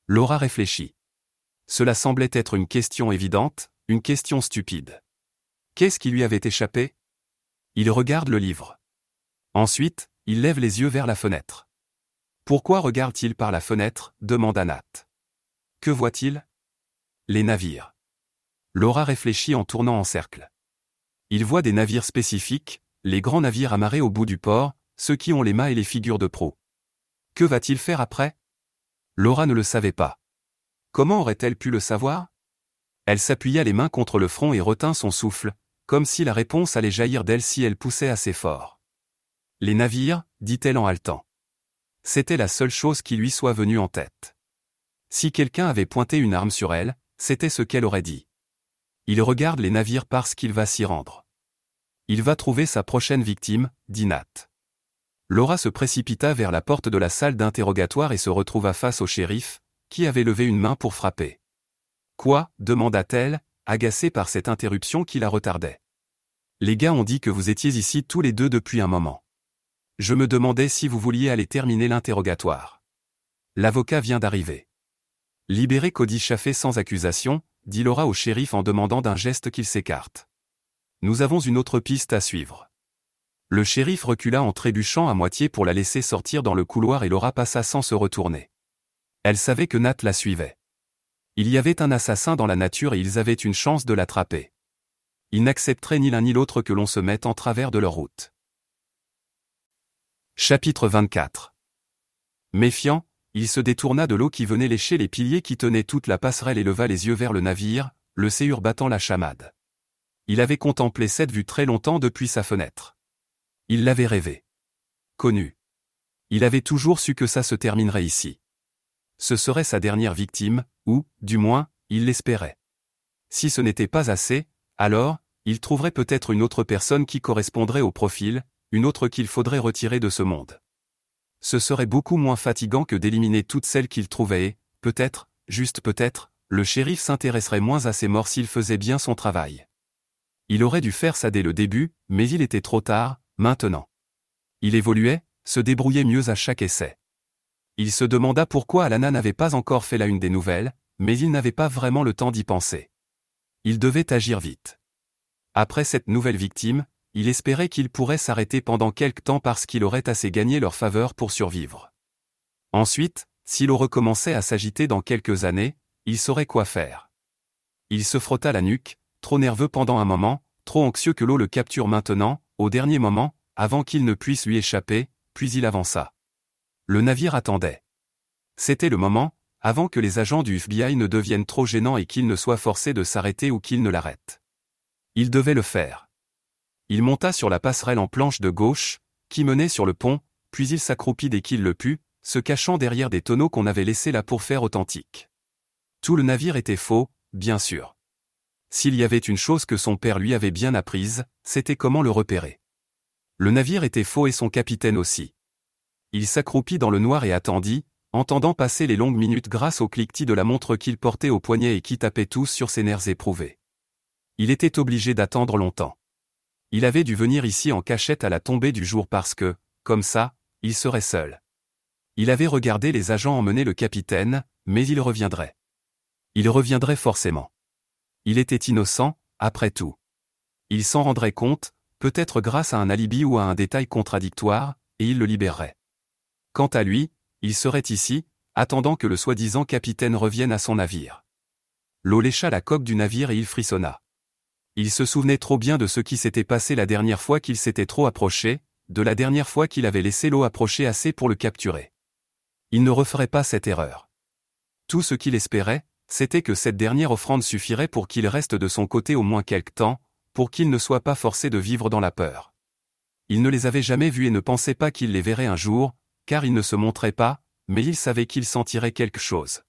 Laura réfléchit. Cela semblait être une question évidente, une question stupide. Qu'est-ce qui lui avait échappé Il regarde le livre. Ensuite, il lève les yeux vers la fenêtre. Pourquoi regarde-t-il par la fenêtre demanda Nat. Que voit-il les navires. Laura réfléchit en tournant en cercle. Il voit des navires spécifiques, les grands navires amarrés au bout du port, ceux qui ont les mâts et les figures de proue. Que va-t-il faire après Laura ne le savait pas. Comment aurait-elle pu le savoir Elle s'appuya les mains contre le front et retint son souffle, comme si la réponse allait jaillir d'elle si elle poussait assez fort. Les navires, dit-elle en haletant. C'était la seule chose qui lui soit venue en tête. Si quelqu'un avait pointé une arme sur elle, c'était ce qu'elle aurait dit. Il regarde les navires parce qu'il va s'y rendre. Il va trouver sa prochaine victime, dit Nat. Laura se précipita vers la porte de la salle d'interrogatoire et se retrouva face au shérif, qui avait levé une main pour frapper. Quoi demanda-t-elle, agacée par cette interruption qui la retardait. Les gars ont dit que vous étiez ici tous les deux depuis un moment. Je me demandais si vous vouliez aller terminer l'interrogatoire. L'avocat vient d'arriver. Libérez Cody Chaffé sans accusation, dit Laura au shérif en demandant d'un geste qu'il s'écarte. Nous avons une autre piste à suivre. Le shérif recula en trébuchant à moitié pour la laisser sortir dans le couloir et Laura passa sans se retourner. Elle savait que Nat la suivait. Il y avait un assassin dans la nature et ils avaient une chance de l'attraper. Ils n'accepteraient ni l'un ni l'autre que l'on se mette en travers de leur route. Chapitre 24 Méfiant, il se détourna de l'eau qui venait lécher les piliers qui tenaient toute la passerelle et leva les yeux vers le navire, le séur battant la chamade. Il avait contemplé cette vue très longtemps depuis sa fenêtre. Il l'avait rêvé. Connu. Il avait toujours su que ça se terminerait ici. Ce serait sa dernière victime, ou, du moins, il l'espérait. Si ce n'était pas assez, alors, il trouverait peut-être une autre personne qui correspondrait au profil, une autre qu'il faudrait retirer de ce monde ce serait beaucoup moins fatigant que d'éliminer toutes celles qu'il trouvait et, peut-être, juste peut-être, le shérif s'intéresserait moins à ses morts s'il faisait bien son travail. Il aurait dû faire ça dès le début, mais il était trop tard, maintenant. Il évoluait, se débrouillait mieux à chaque essai. Il se demanda pourquoi Alana n'avait pas encore fait la une des nouvelles, mais il n'avait pas vraiment le temps d'y penser. Il devait agir vite. Après cette nouvelle victime, il espérait qu'il pourrait s'arrêter pendant quelque temps parce qu'il aurait assez gagné leur faveur pour survivre. Ensuite, si l'eau recommençait à s'agiter dans quelques années, il saurait quoi faire. Il se frotta la nuque, trop nerveux pendant un moment, trop anxieux que l'eau le capture maintenant, au dernier moment, avant qu'il ne puisse lui échapper, puis il avança. Le navire attendait. C'était le moment, avant que les agents du FBI ne deviennent trop gênants et qu'ils ne soient forcés de s'arrêter ou qu'ils ne l'arrêtent. Il devait le faire. Il monta sur la passerelle en planche de gauche, qui menait sur le pont, puis il s'accroupit dès qu'il le put, se cachant derrière des tonneaux qu'on avait laissés là pour faire authentique. Tout le navire était faux, bien sûr. S'il y avait une chose que son père lui avait bien apprise, c'était comment le repérer. Le navire était faux et son capitaine aussi. Il s'accroupit dans le noir et attendit, entendant passer les longues minutes grâce au cliquetis de la montre qu'il portait au poignet et qui tapait tous sur ses nerfs éprouvés. Il était obligé d'attendre longtemps. Il avait dû venir ici en cachette à la tombée du jour parce que, comme ça, il serait seul. Il avait regardé les agents emmener le capitaine, mais il reviendrait. Il reviendrait forcément. Il était innocent, après tout. Il s'en rendrait compte, peut-être grâce à un alibi ou à un détail contradictoire, et il le libérerait. Quant à lui, il serait ici, attendant que le soi-disant capitaine revienne à son navire. L'eau lécha la coque du navire et il frissonna. Il se souvenait trop bien de ce qui s'était passé la dernière fois qu'il s'était trop approché, de la dernière fois qu'il avait laissé l'eau approcher assez pour le capturer. Il ne referait pas cette erreur. Tout ce qu'il espérait, c'était que cette dernière offrande suffirait pour qu'il reste de son côté au moins quelque temps, pour qu'il ne soit pas forcé de vivre dans la peur. Il ne les avait jamais vus et ne pensait pas qu'il les verrait un jour, car il ne se montrait pas, mais il savait qu'il sentirait quelque chose.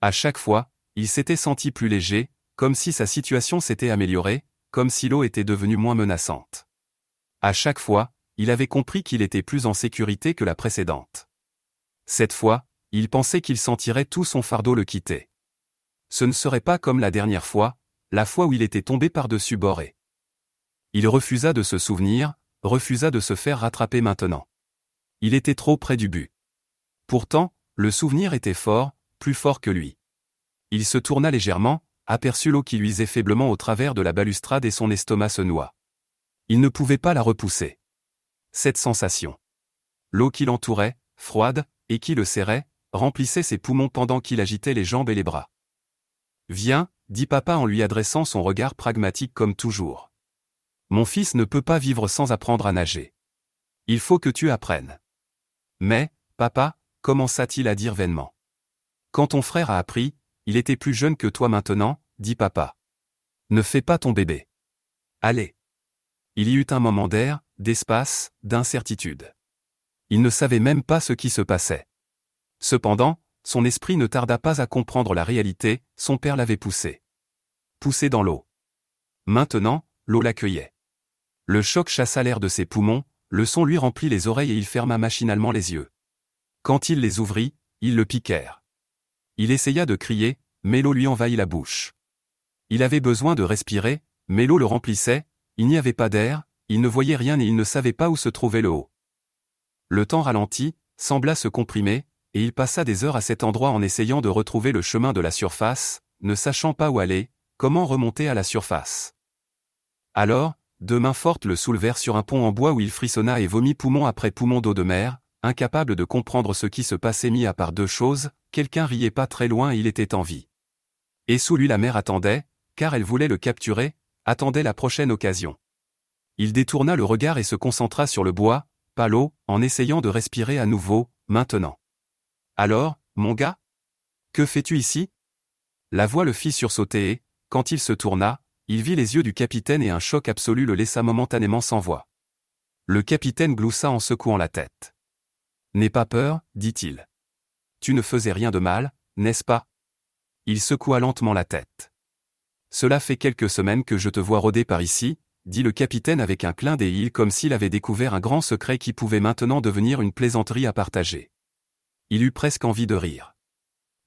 À chaque fois, il s'était senti plus léger, comme si sa situation s'était améliorée, comme si l'eau était devenue moins menaçante. À chaque fois, il avait compris qu'il était plus en sécurité que la précédente. Cette fois, il pensait qu'il sentirait tout son fardeau le quitter. Ce ne serait pas comme la dernière fois, la fois où il était tombé par-dessus Boré. Il refusa de se souvenir, refusa de se faire rattraper maintenant. Il était trop près du but. Pourtant, le souvenir était fort, plus fort que lui. Il se tourna légèrement, aperçut l'eau qui luisait faiblement au travers de la balustrade et son estomac se noua. Il ne pouvait pas la repousser. Cette sensation. L'eau qui l'entourait, froide, et qui le serrait, remplissait ses poumons pendant qu'il agitait les jambes et les bras. Viens, dit papa en lui adressant son regard pragmatique comme toujours. Mon fils ne peut pas vivre sans apprendre à nager. Il faut que tu apprennes. Mais, papa, commença-t-il à dire vainement. Quand ton frère a appris, il était plus jeune que toi maintenant, dit papa. Ne fais pas ton bébé. Allez. Il y eut un moment d'air, d'espace, d'incertitude. Il ne savait même pas ce qui se passait. Cependant, son esprit ne tarda pas à comprendre la réalité, son père l'avait poussé. Poussé dans l'eau. Maintenant, l'eau l'accueillait. Le choc chassa l'air de ses poumons, le son lui remplit les oreilles et il ferma machinalement les yeux. Quand il les ouvrit, ils le piquèrent. Il essaya de crier, mais l'eau lui envahit la bouche. Il avait besoin de respirer, mais l'eau le remplissait, il n'y avait pas d'air, il ne voyait rien et il ne savait pas où se trouvait le haut. Le temps ralentit, sembla se comprimer, et il passa des heures à cet endroit en essayant de retrouver le chemin de la surface, ne sachant pas où aller, comment remonter à la surface. Alors, deux mains fortes le soulevèrent sur un pont en bois où il frissonna et vomit poumon après poumon d'eau de mer, incapable de comprendre ce qui se passait mis à part deux choses, quelqu'un riait pas très loin et il était en vie. Et sous lui la mer attendait, car elle voulait le capturer, attendait la prochaine occasion. Il détourna le regard et se concentra sur le bois, pas l'eau, en essayant de respirer à nouveau, maintenant. Alors, mon gars Que fais-tu ici La voix le fit sursauter et, quand il se tourna, il vit les yeux du capitaine et un choc absolu le laissa momentanément sans voix. Le capitaine gloussa en secouant la tête. N'aie pas peur, dit-il. Tu ne faisais rien de mal, n'est-ce pas Il secoua lentement la tête. Cela fait quelques semaines que je te vois rôder par ici, dit le capitaine avec un clin d'œil comme s'il avait découvert un grand secret qui pouvait maintenant devenir une plaisanterie à partager. Il eut presque envie de rire.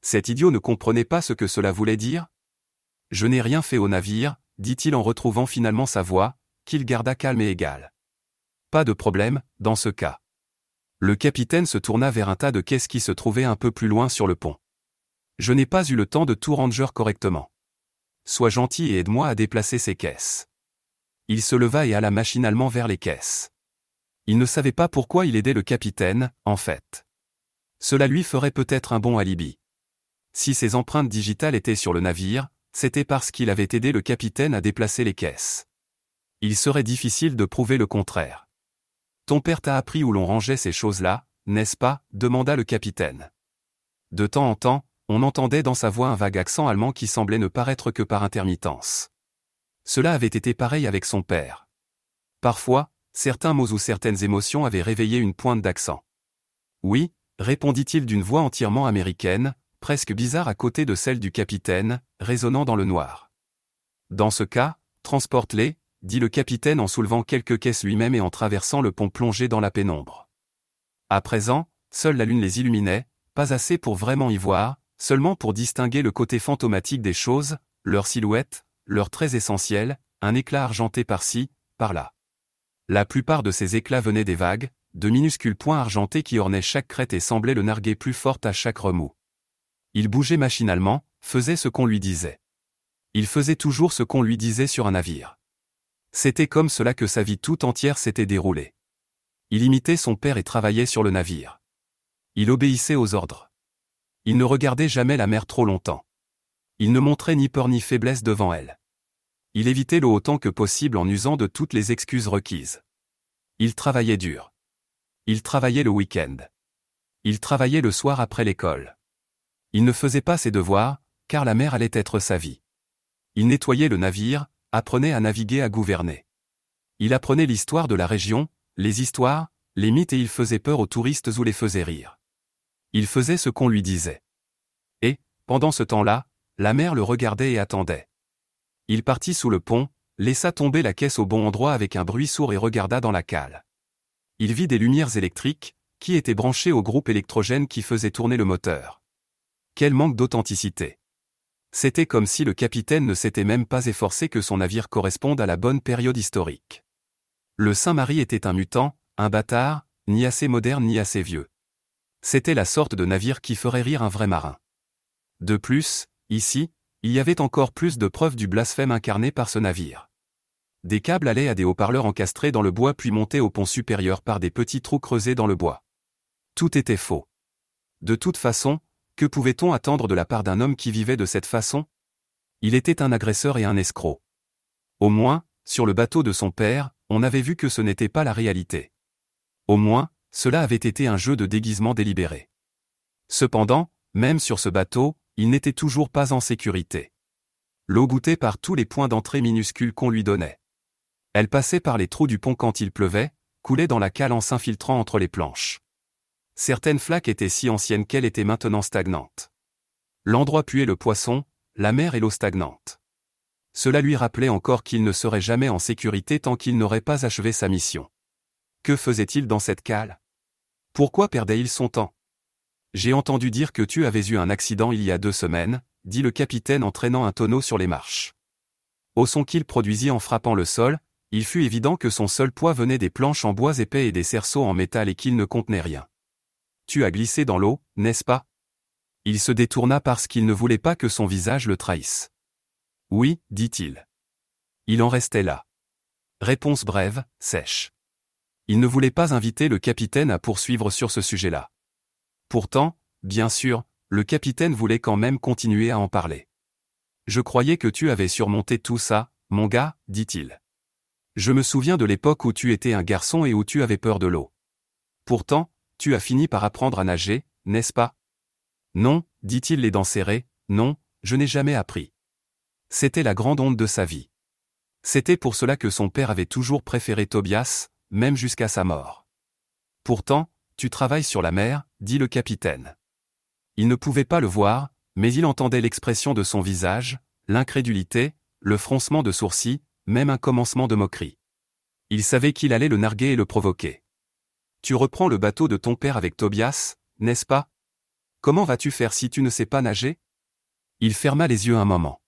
Cet idiot ne comprenait pas ce que cela voulait dire Je n'ai rien fait au navire, dit-il en retrouvant finalement sa voix, qu'il garda calme et égale. Pas de problème, dans ce cas. Le capitaine se tourna vers un tas de caisses qui se trouvaient un peu plus loin sur le pont. Je n'ai pas eu le temps de tout ranger correctement. Sois gentil et aide-moi à déplacer ces caisses. Il se leva et alla machinalement vers les caisses. Il ne savait pas pourquoi il aidait le capitaine, en fait. Cela lui ferait peut-être un bon alibi. Si ses empreintes digitales étaient sur le navire, c'était parce qu'il avait aidé le capitaine à déplacer les caisses. Il serait difficile de prouver le contraire. Ton père t'a appris où l'on rangeait ces choses-là, n'est-ce pas demanda le capitaine. De temps en temps, on entendait dans sa voix un vague accent allemand qui semblait ne paraître que par intermittence. Cela avait été pareil avec son père. Parfois, certains mots ou certaines émotions avaient réveillé une pointe d'accent. Oui, répondit-il d'une voix entièrement américaine, presque bizarre à côté de celle du capitaine, résonnant dans le noir. Dans ce cas, transporte-les, dit le capitaine en soulevant quelques caisses lui-même et en traversant le pont plongé dans la pénombre. À présent, seule la lune les illuminait, pas assez pour vraiment y voir, Seulement pour distinguer le côté fantomatique des choses, leur silhouette, leurs traits essentiels, un éclat argenté par-ci, par-là. La plupart de ces éclats venaient des vagues, de minuscules points argentés qui ornaient chaque crête et semblaient le narguer plus fort à chaque remous. Il bougeait machinalement, faisait ce qu'on lui disait. Il faisait toujours ce qu'on lui disait sur un navire. C'était comme cela que sa vie tout entière s'était déroulée. Il imitait son père et travaillait sur le navire. Il obéissait aux ordres. Il ne regardait jamais la mer trop longtemps. Il ne montrait ni peur ni faiblesse devant elle. Il évitait l'eau autant que possible en usant de toutes les excuses requises. Il travaillait dur. Il travaillait le week-end. Il travaillait le soir après l'école. Il ne faisait pas ses devoirs, car la mer allait être sa vie. Il nettoyait le navire, apprenait à naviguer, à gouverner. Il apprenait l'histoire de la région, les histoires, les mythes et il faisait peur aux touristes ou les faisait rire. Il faisait ce qu'on lui disait. Et, pendant ce temps-là, la mère le regardait et attendait. Il partit sous le pont, laissa tomber la caisse au bon endroit avec un bruit sourd et regarda dans la cale. Il vit des lumières électriques, qui étaient branchées au groupe électrogène qui faisait tourner le moteur. Quel manque d'authenticité. C'était comme si le capitaine ne s'était même pas efforcé que son navire corresponde à la bonne période historique. Le Saint-Marie était un mutant, un bâtard, ni assez moderne ni assez vieux c'était la sorte de navire qui ferait rire un vrai marin. De plus, ici, il y avait encore plus de preuves du blasphème incarné par ce navire. Des câbles allaient à des haut-parleurs encastrés dans le bois puis montaient au pont supérieur par des petits trous creusés dans le bois. Tout était faux. De toute façon, que pouvait-on attendre de la part d'un homme qui vivait de cette façon Il était un agresseur et un escroc. Au moins, sur le bateau de son père, on avait vu que ce n'était pas la réalité. Au moins, cela avait été un jeu de déguisement délibéré. Cependant, même sur ce bateau, il n'était toujours pas en sécurité. L'eau goûtait par tous les points d'entrée minuscules qu'on lui donnait. Elle passait par les trous du pont quand il pleuvait, coulait dans la cale en s'infiltrant entre les planches. Certaines flaques étaient si anciennes qu'elles étaient maintenant stagnantes. L'endroit puait le poisson, la mer et l'eau stagnante. Cela lui rappelait encore qu'il ne serait jamais en sécurité tant qu'il n'aurait pas achevé sa mission. Que faisait-il dans cette cale pourquoi perdait-il son temps J'ai entendu dire que tu avais eu un accident il y a deux semaines, dit le capitaine en traînant un tonneau sur les marches. Au son qu'il produisit en frappant le sol, il fut évident que son seul poids venait des planches en bois épais et des cerceaux en métal et qu'il ne contenait rien. Tu as glissé dans l'eau, n'est-ce pas Il se détourna parce qu'il ne voulait pas que son visage le trahisse. Oui, dit-il. Il en restait là. Réponse brève, sèche il ne voulait pas inviter le capitaine à poursuivre sur ce sujet-là. Pourtant, bien sûr, le capitaine voulait quand même continuer à en parler. Je croyais que tu avais surmonté tout ça, mon gars, dit-il. Je me souviens de l'époque où tu étais un garçon et où tu avais peur de l'eau. Pourtant, tu as fini par apprendre à nager, n'est-ce pas Non, dit-il les dents serrées, non, je n'ai jamais appris. C'était la grande honte de sa vie. C'était pour cela que son père avait toujours préféré Tobias, même jusqu'à sa mort. Pourtant, tu travailles sur la mer, dit le capitaine. Il ne pouvait pas le voir, mais il entendait l'expression de son visage, l'incrédulité, le froncement de sourcils, même un commencement de moquerie. Il savait qu'il allait le narguer et le provoquer. Tu reprends le bateau de ton père avec Tobias, n'est-ce pas Comment vas-tu faire si tu ne sais pas nager Il ferma les yeux un moment.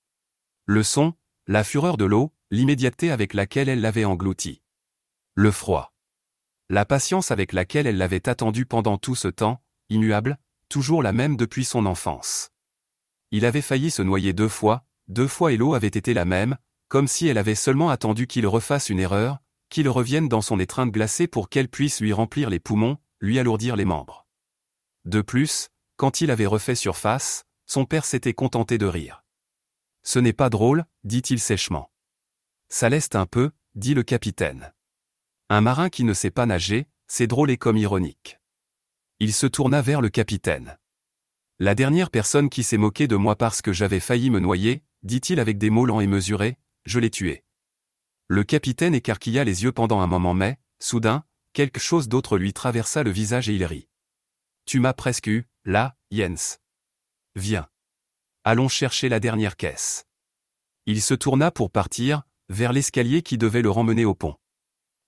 Le son, la fureur de l'eau, l'immédiateté avec laquelle elle l'avait englouti. Le froid. La patience avec laquelle elle l'avait attendu pendant tout ce temps, immuable, toujours la même depuis son enfance. Il avait failli se noyer deux fois, deux fois et l'eau avait été la même, comme si elle avait seulement attendu qu'il refasse une erreur, qu'il revienne dans son étreinte glacée pour qu'elle puisse lui remplir les poumons, lui alourdir les membres. De plus, quand il avait refait surface, son père s'était contenté de rire. Ce n'est pas drôle, dit-il sèchement. Ça leste un peu, dit le capitaine. Un marin qui ne sait pas nager, c'est drôle et comme ironique. Il se tourna vers le capitaine. La dernière personne qui s'est moquée de moi parce que j'avais failli me noyer, dit-il avec des mots lents et mesurés, je l'ai tué. Le capitaine écarquilla les yeux pendant un moment mais, soudain, quelque chose d'autre lui traversa le visage et il rit. Tu m'as presque eu, là, Jens. Viens. Allons chercher la dernière caisse. Il se tourna pour partir, vers l'escalier qui devait le ramener au pont.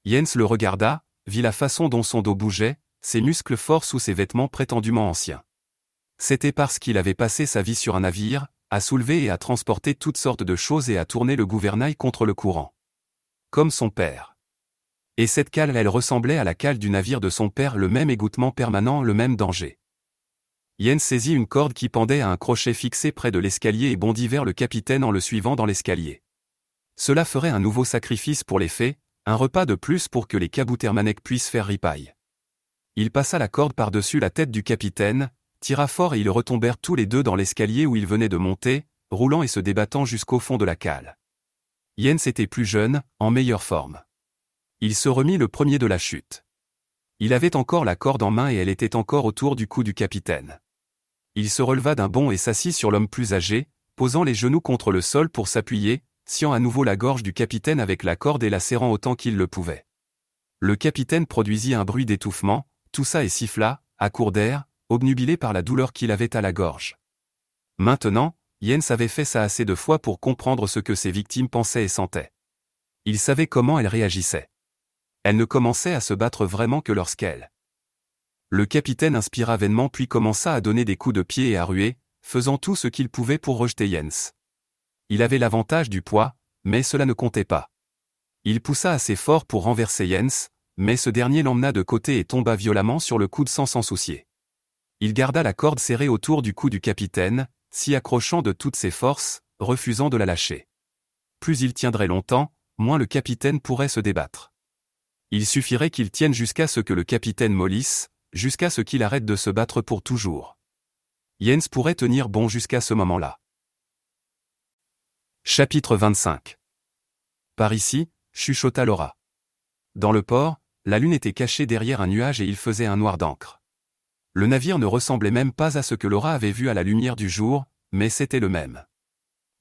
Jens le regarda, vit la façon dont son dos bougeait, ses muscles forts sous ses vêtements prétendument anciens. C'était parce qu'il avait passé sa vie sur un navire, à soulever et à transporter toutes sortes de choses et à tourner le gouvernail contre le courant. Comme son père. Et cette cale, elle ressemblait à la cale du navire de son père, le même égouttement permanent, le même danger. Yens saisit une corde qui pendait à un crochet fixé près de l'escalier et bondit vers le capitaine en le suivant dans l'escalier. Cela ferait un nouveau sacrifice pour les fées, un repas de plus pour que les Kaboutermanek puissent faire ripaille. Il passa la corde par-dessus la tête du capitaine, tira fort et ils retombèrent tous les deux dans l'escalier où ils venaient de monter, roulant et se débattant jusqu'au fond de la cale. Jens était plus jeune, en meilleure forme. Il se remit le premier de la chute. Il avait encore la corde en main et elle était encore autour du cou du capitaine. Il se releva d'un bond et s'assit sur l'homme plus âgé, posant les genoux contre le sol pour s'appuyer, sciant à nouveau la gorge du capitaine avec la corde et la serrant autant qu'il le pouvait. Le capitaine produisit un bruit d'étouffement, toussa et siffla, à court d'air, obnubilé par la douleur qu'il avait à la gorge. Maintenant, Jens avait fait ça assez de fois pour comprendre ce que ses victimes pensaient et sentaient. Il savait comment elles réagissaient. Elles ne commençaient à se battre vraiment que lorsqu'elles. Le capitaine inspira vainement puis commença à donner des coups de pied et à ruer, faisant tout ce qu'il pouvait pour rejeter Jens. Il avait l'avantage du poids, mais cela ne comptait pas. Il poussa assez fort pour renverser Jens, mais ce dernier l'emmena de côté et tomba violemment sur le coude sans s'en soucier. Il garda la corde serrée autour du cou du capitaine, s'y accrochant de toutes ses forces, refusant de la lâcher. Plus il tiendrait longtemps, moins le capitaine pourrait se débattre. Il suffirait qu'il tienne jusqu'à ce que le capitaine mollisse, jusqu'à ce qu'il arrête de se battre pour toujours. Jens pourrait tenir bon jusqu'à ce moment-là. Chapitre 25 Par ici, chuchota Laura. Dans le port, la lune était cachée derrière un nuage et il faisait un noir d'encre. Le navire ne ressemblait même pas à ce que Laura avait vu à la lumière du jour, mais c'était le même.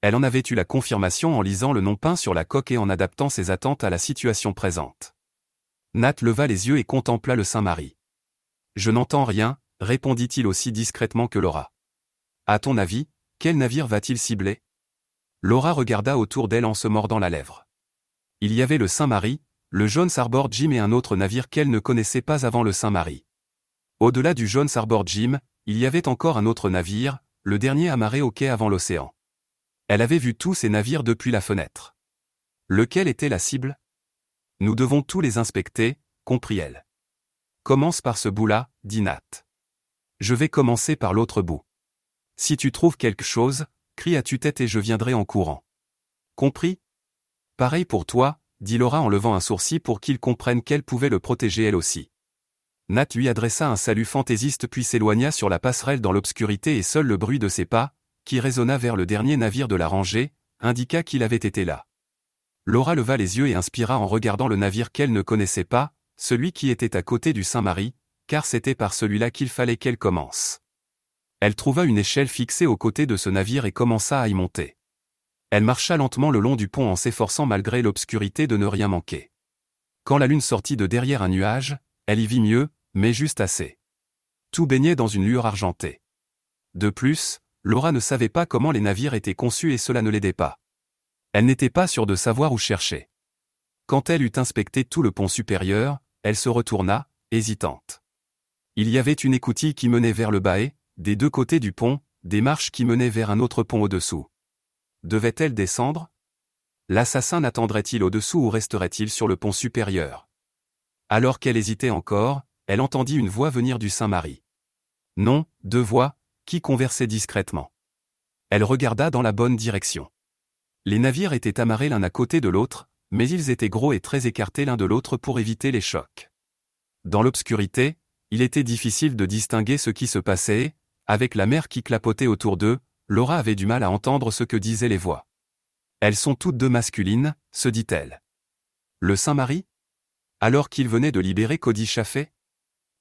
Elle en avait eu la confirmation en lisant le nom peint sur la coque et en adaptant ses attentes à la situation présente. Nat leva les yeux et contempla le Saint-Marie. Je n'entends rien, répondit-il aussi discrètement que Laura. À ton avis, quel navire va-t-il cibler Laura regarda autour d'elle en se mordant la lèvre. Il y avait le Saint-Marie, le jaune Sarbor Jim et un autre navire qu'elle ne connaissait pas avant le Saint-Marie. Au-delà du jaune Sarbor Jim, il y avait encore un autre navire, le dernier amarré au quai avant l'océan. Elle avait vu tous ces navires depuis la fenêtre. Lequel était la cible Nous devons tous les inspecter, comprit elle. Commence par ce bout-là, dit Nat. Je vais commencer par l'autre bout. Si tu trouves quelque chose, crie à tue-tête et je viendrai en courant. Compris Pareil pour toi, dit Laura en levant un sourcil pour qu'il comprenne qu'elle pouvait le protéger elle aussi. Nat lui adressa un salut fantaisiste puis s'éloigna sur la passerelle dans l'obscurité et seul le bruit de ses pas, qui résonna vers le dernier navire de la rangée, indiqua qu'il avait été là. Laura leva les yeux et inspira en regardant le navire qu'elle ne connaissait pas, celui qui était à côté du Saint-Marie, car c'était par celui-là qu'il fallait qu'elle commence. Elle trouva une échelle fixée aux côtés de ce navire et commença à y monter. Elle marcha lentement le long du pont en s'efforçant malgré l'obscurité de ne rien manquer. Quand la lune sortit de derrière un nuage, elle y vit mieux, mais juste assez. Tout baignait dans une lueur argentée. De plus, Laura ne savait pas comment les navires étaient conçus et cela ne l'aidait pas. Elle n'était pas sûre de savoir où chercher. Quand elle eut inspecté tout le pont supérieur, elle se retourna, hésitante. Il y avait une écoutille qui menait vers le bas des deux côtés du pont, des marches qui menaient vers un autre pont au-dessous. Devait-elle descendre L'assassin n'attendrait-il au-dessous ou resterait-il sur le pont supérieur Alors qu'elle hésitait encore, elle entendit une voix venir du Saint-Marie. Non, deux voix, qui conversaient discrètement. Elle regarda dans la bonne direction. Les navires étaient amarrés l'un à côté de l'autre, mais ils étaient gros et très écartés l'un de l'autre pour éviter les chocs. Dans l'obscurité, il était difficile de distinguer ce qui se passait, avec la mer qui clapotait autour d'eux, Laura avait du mal à entendre ce que disaient les voix. Elles sont toutes deux masculines, se dit-elle. Le Saint-Marie Alors qu'il venait de libérer Cody Chaffet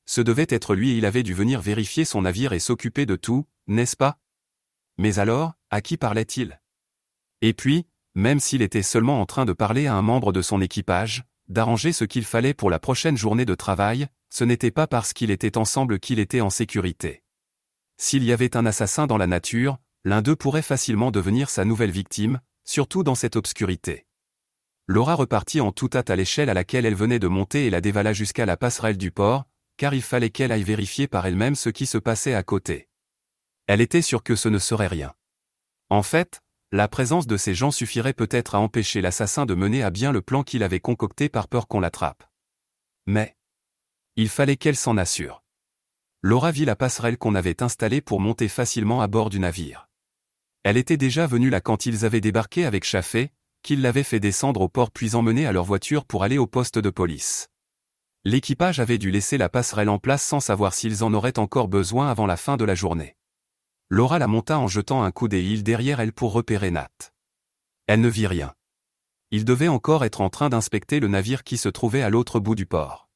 Ce devait être lui et il avait dû venir vérifier son navire et s'occuper de tout, n'est-ce pas Mais alors, à qui parlait-il Et puis, même s'il était seulement en train de parler à un membre de son équipage, d'arranger ce qu'il fallait pour la prochaine journée de travail, ce n'était pas parce qu'il était ensemble qu'il était en sécurité. S'il y avait un assassin dans la nature, l'un d'eux pourrait facilement devenir sa nouvelle victime, surtout dans cette obscurité. Laura repartit en toute hâte à l'échelle à laquelle elle venait de monter et la dévala jusqu'à la passerelle du port, car il fallait qu'elle aille vérifier par elle-même ce qui se passait à côté. Elle était sûre que ce ne serait rien. En fait, la présence de ces gens suffirait peut-être à empêcher l'assassin de mener à bien le plan qu'il avait concocté par peur qu'on l'attrape. Mais il fallait qu'elle s'en assure. Laura vit la passerelle qu'on avait installée pour monter facilement à bord du navire. Elle était déjà venue là quand ils avaient débarqué avec Chaffé, qu'ils l'avaient fait descendre au port puis emmener à leur voiture pour aller au poste de police. L'équipage avait dû laisser la passerelle en place sans savoir s'ils en auraient encore besoin avant la fin de la journée. Laura la monta en jetant un coup des derrière elle pour repérer Nat. Elle ne vit rien. Il devait encore être en train d'inspecter le navire qui se trouvait à l'autre bout du port.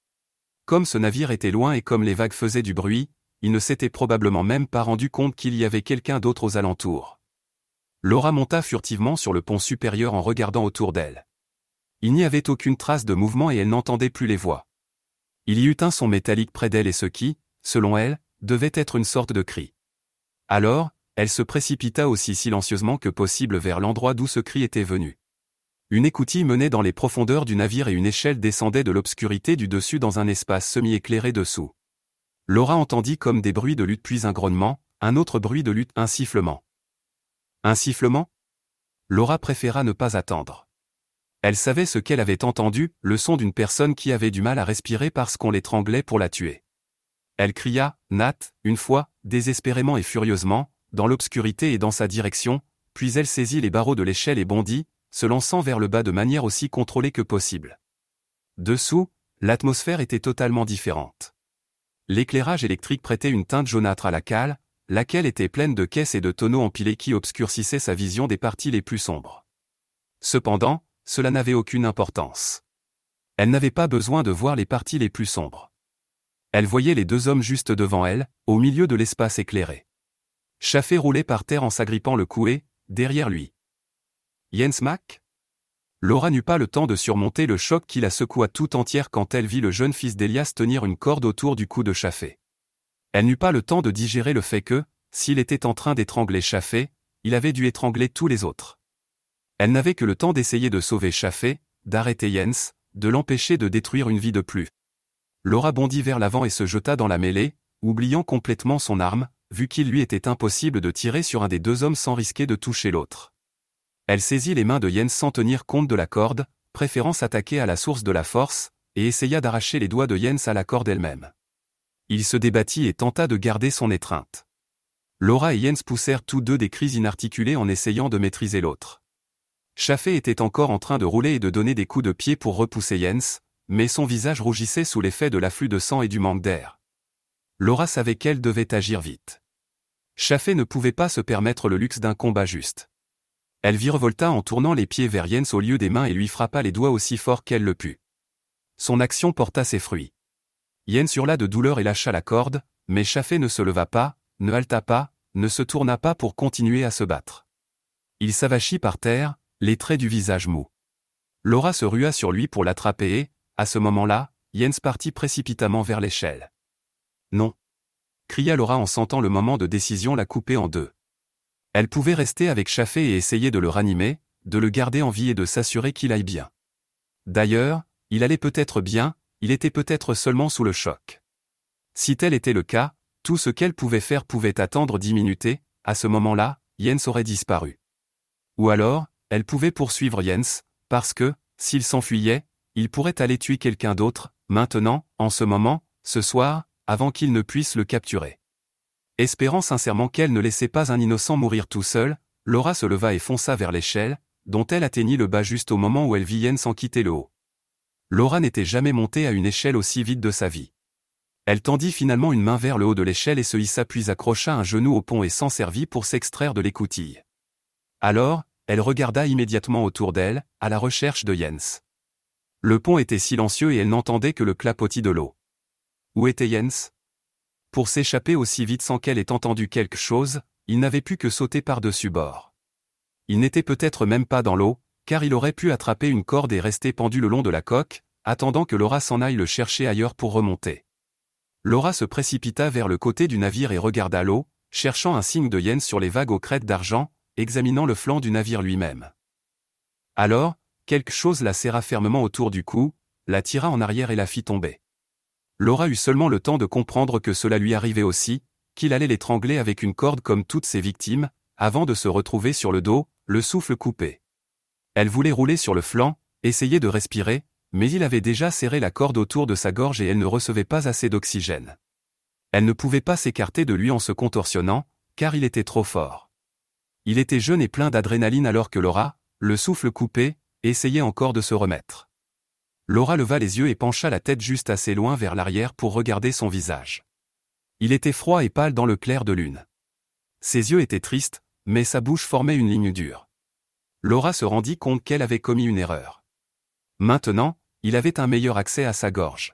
Comme ce navire était loin et comme les vagues faisaient du bruit, il ne s'était probablement même pas rendu compte qu'il y avait quelqu'un d'autre aux alentours. Laura monta furtivement sur le pont supérieur en regardant autour d'elle. Il n'y avait aucune trace de mouvement et elle n'entendait plus les voix. Il y eut un son métallique près d'elle et ce qui, selon elle, devait être une sorte de cri. Alors, elle se précipita aussi silencieusement que possible vers l'endroit d'où ce cri était venu. Une écoutille menait dans les profondeurs du navire et une échelle descendait de l'obscurité du dessus dans un espace semi-éclairé dessous. Laura entendit comme des bruits de lutte puis un grognement, un autre bruit de lutte, un sifflement. Un sifflement Laura préféra ne pas attendre. Elle savait ce qu'elle avait entendu, le son d'une personne qui avait du mal à respirer parce qu'on l'étranglait pour la tuer. Elle cria, Nat, une fois, désespérément et furieusement, dans l'obscurité et dans sa direction, puis elle saisit les barreaux de l'échelle et bondit, se lançant vers le bas de manière aussi contrôlée que possible. Dessous, l'atmosphère était totalement différente. L'éclairage électrique prêtait une teinte jaunâtre à la cale, laquelle était pleine de caisses et de tonneaux empilés qui obscurcissaient sa vision des parties les plus sombres. Cependant, cela n'avait aucune importance. Elle n'avait pas besoin de voir les parties les plus sombres. Elle voyait les deux hommes juste devant elle, au milieu de l'espace éclairé. Chaffé roulait par terre en s'agrippant le couet, derrière lui. Jens Mack Laura n'eut pas le temps de surmonter le choc qui la secoua tout entière quand elle vit le jeune fils d'Elias tenir une corde autour du cou de Chaffé. Elle n'eut pas le temps de digérer le fait que, s'il était en train d'étrangler Chaffé, il avait dû étrangler tous les autres. Elle n'avait que le temps d'essayer de sauver Chaffé, d'arrêter Jens, de l'empêcher de détruire une vie de plus. Laura bondit vers l'avant et se jeta dans la mêlée, oubliant complètement son arme, vu qu'il lui était impossible de tirer sur un des deux hommes sans risquer de toucher l'autre. Elle saisit les mains de Yen sans tenir compte de la corde, préférant s'attaquer à la source de la force, et essaya d'arracher les doigts de Jens à la corde elle-même. Il se débattit et tenta de garder son étreinte. Laura et Jens poussèrent tous deux des cris inarticulés en essayant de maîtriser l'autre. Chaffé était encore en train de rouler et de donner des coups de pied pour repousser Jens, mais son visage rougissait sous l'effet de l'afflux de sang et du manque d'air. Laura savait qu'elle devait agir vite. Chaffé ne pouvait pas se permettre le luxe d'un combat juste. Elle virevolta en tournant les pieds vers Jens au lieu des mains et lui frappa les doigts aussi fort qu'elle le put. Son action porta ses fruits. Jens hurla de douleur et lâcha la corde, mais Chaffé ne se leva pas, ne halta pas, ne se tourna pas pour continuer à se battre. Il s'avachit par terre, les traits du visage mou. Laura se rua sur lui pour l'attraper et, à ce moment-là, Jens partit précipitamment vers l'échelle. Non. cria Laura en sentant le moment de décision la couper en deux. Elle pouvait rester avec Chaffé et essayer de le ranimer, de le garder en vie et de s'assurer qu'il aille bien. D'ailleurs, il allait peut-être bien, il était peut-être seulement sous le choc. Si tel était le cas, tout ce qu'elle pouvait faire pouvait attendre dix minutes à ce moment-là, Jens aurait disparu. Ou alors, elle pouvait poursuivre Jens, parce que, s'il s'enfuyait, il pourrait aller tuer quelqu'un d'autre, maintenant, en ce moment, ce soir, avant qu'il ne puisse le capturer. Espérant sincèrement qu'elle ne laissait pas un innocent mourir tout seul, Laura se leva et fonça vers l'échelle, dont elle atteignit le bas juste au moment où elle vit Jens sans quitter le haut. Laura n'était jamais montée à une échelle aussi vite de sa vie. Elle tendit finalement une main vers le haut de l'échelle et se hissa puis accrocha un genou au pont et s'en servit pour s'extraire de l'écoutille. Alors, elle regarda immédiatement autour d'elle, à la recherche de Jens. Le pont était silencieux et elle n'entendait que le clapotis de l'eau. Où était Jens pour s'échapper aussi vite sans qu'elle ait entendu quelque chose, il n'avait pu que sauter par-dessus bord. Il n'était peut-être même pas dans l'eau, car il aurait pu attraper une corde et rester pendu le long de la coque, attendant que Laura s'en aille le chercher ailleurs pour remonter. Laura se précipita vers le côté du navire et regarda l'eau, cherchant un signe de hyène sur les vagues aux crêtes d'argent, examinant le flanc du navire lui-même. Alors, quelque chose la serra fermement autour du cou, la tira en arrière et la fit tomber. Laura eut seulement le temps de comprendre que cela lui arrivait aussi, qu'il allait l'étrangler avec une corde comme toutes ses victimes, avant de se retrouver sur le dos, le souffle coupé. Elle voulait rouler sur le flanc, essayer de respirer, mais il avait déjà serré la corde autour de sa gorge et elle ne recevait pas assez d'oxygène. Elle ne pouvait pas s'écarter de lui en se contorsionnant, car il était trop fort. Il était jeune et plein d'adrénaline alors que Laura, le souffle coupé, essayait encore de se remettre. Laura leva les yeux et pencha la tête juste assez loin vers l'arrière pour regarder son visage. Il était froid et pâle dans le clair de lune. Ses yeux étaient tristes, mais sa bouche formait une ligne dure. Laura se rendit compte qu'elle avait commis une erreur. Maintenant, il avait un meilleur accès à sa gorge.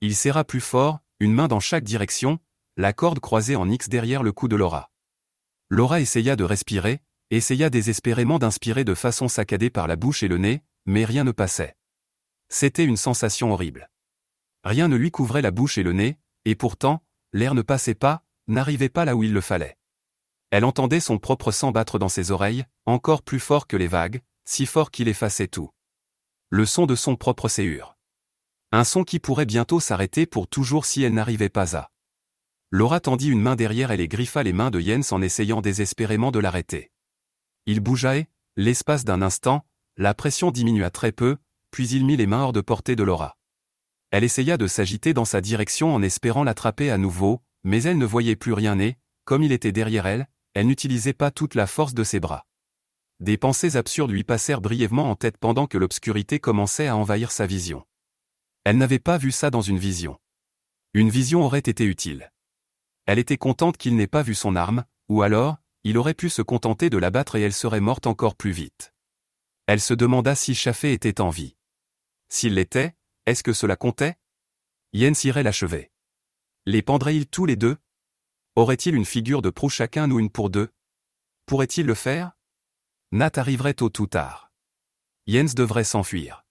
Il serra plus fort, une main dans chaque direction, la corde croisée en X derrière le cou de Laura. Laura essaya de respirer, essaya désespérément d'inspirer de façon saccadée par la bouche et le nez, mais rien ne passait. C'était une sensation horrible. Rien ne lui couvrait la bouche et le nez, et pourtant, l'air ne passait pas, n'arrivait pas là où il le fallait. Elle entendait son propre sang battre dans ses oreilles, encore plus fort que les vagues, si fort qu'il effaçait tout. Le son de son propre séhure. Un son qui pourrait bientôt s'arrêter pour toujours si elle n'arrivait pas à. Laura tendit une main derrière elle et griffa les mains de Jens en essayant désespérément de l'arrêter. Il bougea et, l'espace d'un instant, la pression diminua très peu, puis il mit les mains hors de portée de Laura. Elle essaya de s'agiter dans sa direction en espérant l'attraper à nouveau, mais elle ne voyait plus rien et, comme il était derrière elle, elle n'utilisait pas toute la force de ses bras. Des pensées absurdes lui passèrent brièvement en tête pendant que l'obscurité commençait à envahir sa vision. Elle n'avait pas vu ça dans une vision. Une vision aurait été utile. Elle était contente qu'il n'ait pas vu son arme, ou alors, il aurait pu se contenter de l'abattre et elle serait morte encore plus vite. Elle se demanda si Chaffé était en vie. S'il l'était, est-ce que cela comptait Jens irait l'achever. Les pendrait-il tous les deux Aurait-il une figure de proue chacun ou une pour deux Pourrait-il le faire Nat arriverait tôt ou tard. Jens devrait s'enfuir.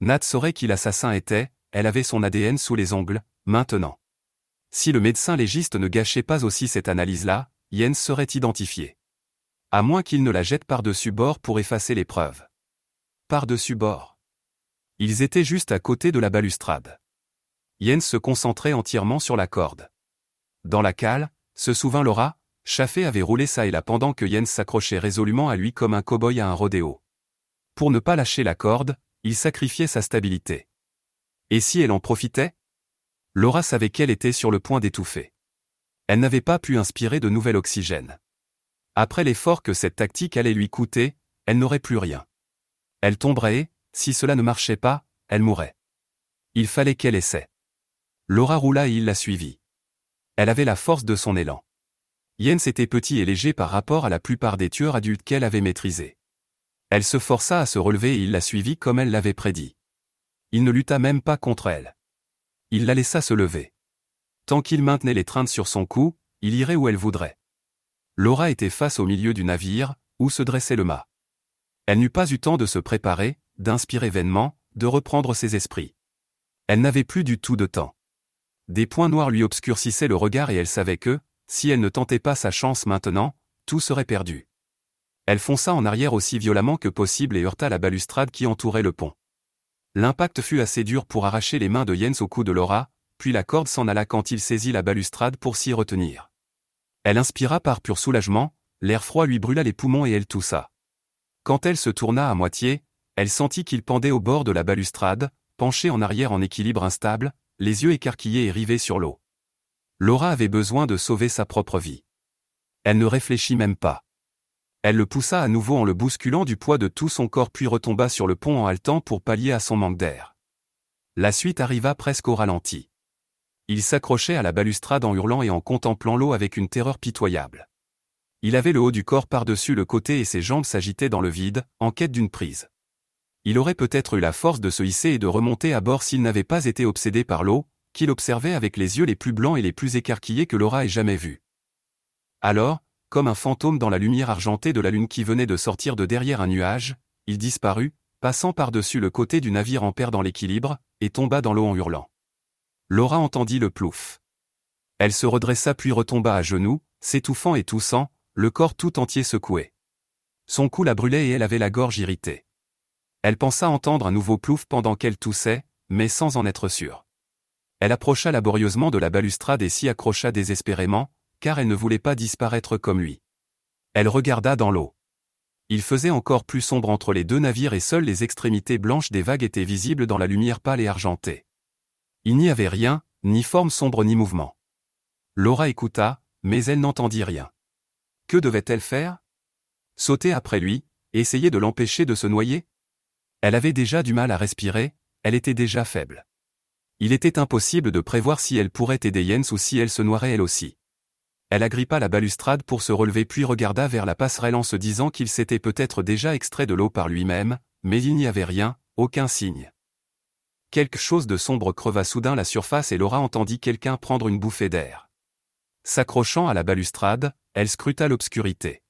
Nat saurait qui l'assassin était, elle avait son ADN sous les ongles, maintenant. Si le médecin légiste ne gâchait pas aussi cette analyse-là, Jens serait identifié. À moins qu'il ne la jette par-dessus bord pour effacer les preuves. Par-dessus bord. Ils étaient juste à côté de la balustrade. Jens se concentrait entièrement sur la corde. Dans la cale, se souvint Laura, Chaffé avait roulé ça et là pendant que Jens s'accrochait résolument à lui comme un cow-boy à un rodéo. Pour ne pas lâcher la corde, il sacrifiait sa stabilité. Et si elle en profitait Laura savait qu'elle était sur le point d'étouffer. Elle n'avait pas pu inspirer de nouvel oxygène. Après l'effort que cette tactique allait lui coûter, elle n'aurait plus rien. Elle tomberait, si cela ne marchait pas, elle mourrait. Il fallait qu'elle essaie. Laura roula et il la suivit. Elle avait la force de son élan. Jens était petit et léger par rapport à la plupart des tueurs adultes qu'elle avait maîtrisés. Elle se força à se relever et il la suivit comme elle l'avait prédit. Il ne lutta même pas contre elle. Il la laissa se lever. Tant qu'il maintenait l'étreinte sur son cou, il irait où elle voudrait. Laura était face au milieu du navire, où se dressait le mât. Elle n'eut pas eu temps de se préparer, d'inspirer vainement, de reprendre ses esprits. Elle n'avait plus du tout de temps. Des points noirs lui obscurcissaient le regard et elle savait que, si elle ne tentait pas sa chance maintenant, tout serait perdu. Elle fonça en arrière aussi violemment que possible et heurta la balustrade qui entourait le pont. L'impact fut assez dur pour arracher les mains de Jens au cou de Laura, puis la corde s'en alla quand il saisit la balustrade pour s'y retenir. Elle inspira par pur soulagement, l'air froid lui brûla les poumons et elle toussa. Quand elle se tourna à moitié, elle sentit qu'il pendait au bord de la balustrade, penché en arrière en équilibre instable, les yeux écarquillés et rivés sur l'eau. Laura avait besoin de sauver sa propre vie. Elle ne réfléchit même pas. Elle le poussa à nouveau en le bousculant du poids de tout son corps puis retomba sur le pont en haletant pour pallier à son manque d'air. La suite arriva presque au ralenti. Il s'accrochait à la balustrade en hurlant et en contemplant l'eau avec une terreur pitoyable. Il avait le haut du corps par-dessus le côté et ses jambes s'agitaient dans le vide, en quête d'une prise il aurait peut-être eu la force de se hisser et de remonter à bord s'il n'avait pas été obsédé par l'eau, qu'il observait avec les yeux les plus blancs et les plus écarquillés que Laura ait jamais vus. Alors, comme un fantôme dans la lumière argentée de la lune qui venait de sortir de derrière un nuage, il disparut, passant par-dessus le côté du navire en perdant l'équilibre, et tomba dans l'eau en hurlant. Laura entendit le plouf. Elle se redressa puis retomba à genoux, s'étouffant et toussant, le corps tout entier secoué. Son cou la brûlait et elle avait la gorge irritée. Elle pensa entendre un nouveau plouf pendant qu'elle toussait, mais sans en être sûre. Elle approcha laborieusement de la balustrade et s'y accrocha désespérément, car elle ne voulait pas disparaître comme lui. Elle regarda dans l'eau. Il faisait encore plus sombre entre les deux navires et seules les extrémités blanches des vagues étaient visibles dans la lumière pâle et argentée. Il n'y avait rien, ni forme sombre ni mouvement. Laura écouta, mais elle n'entendit rien. Que devait-elle faire Sauter après lui, essayer de l'empêcher de se noyer elle avait déjà du mal à respirer, elle était déjà faible. Il était impossible de prévoir si elle pourrait aider Jens ou si elle se noierait elle aussi. Elle agrippa la balustrade pour se relever puis regarda vers la passerelle en se disant qu'il s'était peut-être déjà extrait de l'eau par lui-même, mais il n'y avait rien, aucun signe. Quelque chose de sombre creva soudain la surface et Laura entendit quelqu'un prendre une bouffée d'air. S'accrochant à la balustrade, elle scruta l'obscurité.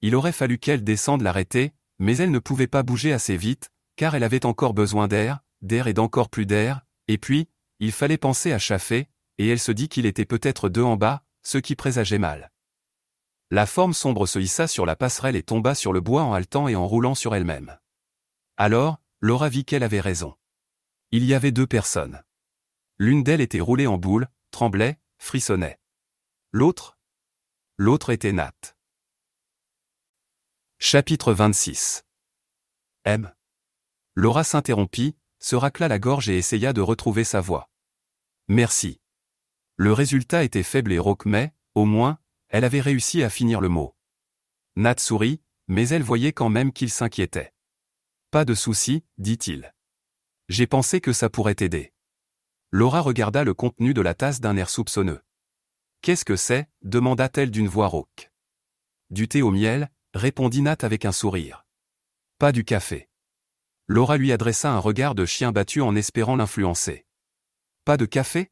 Il aurait fallu qu'elle descende l'arrêter, mais elle ne pouvait pas bouger assez vite, car elle avait encore besoin d'air, d'air et d'encore plus d'air, et puis, il fallait penser à chaffer, et elle se dit qu'il était peut-être deux en bas, ce qui présageait mal. La forme sombre se hissa sur la passerelle et tomba sur le bois en haletant et en roulant sur elle-même. Alors, Laura vit qu'elle avait raison. Il y avait deux personnes. L'une d'elles était roulée en boule, tremblait, frissonnait. L'autre L'autre était Nat. Chapitre 26 M. Laura s'interrompit, se racla la gorge et essaya de retrouver sa voix. Merci. Le résultat était faible et rauque mais, au moins, elle avait réussi à finir le mot. Nat sourit, mais elle voyait quand même qu'il s'inquiétait. Pas de souci, dit-il. J'ai pensé que ça pourrait aider. » Laura regarda le contenu de la tasse d'un air soupçonneux. Qu'est-ce que c'est demanda-t-elle d'une voix rauque. Du thé au miel, répondit Nat avec un sourire. Pas du café. Laura lui adressa un regard de chien battu en espérant l'influencer. Pas de café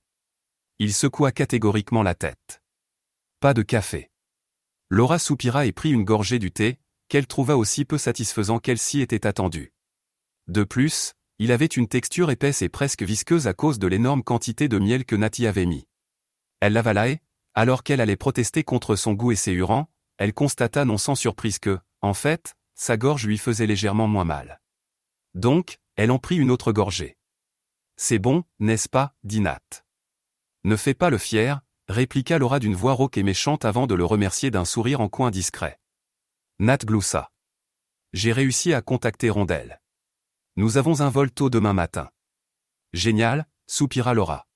Il secoua catégoriquement la tête. Pas de café. Laura soupira et prit une gorgée du thé, qu'elle trouva aussi peu satisfaisant qu'elle s'y était attendue. De plus, il avait une texture épaisse et presque visqueuse à cause de l'énorme quantité de miel que Nati avait mis. Elle l'avala et, alors qu'elle allait protester contre son goût et ses hurants, elle constata non sans surprise que, en fait, sa gorge lui faisait légèrement moins mal. Donc, elle en prit une autre gorgée. C'est bon, n'est-ce pas, dit Nat. Ne fais pas le fier, répliqua Laura d'une voix rauque et méchante avant de le remercier d'un sourire en coin discret. Nat gloussa. J'ai réussi à contacter Rondelle. Nous avons un vol tôt demain matin. Génial, soupira Laura.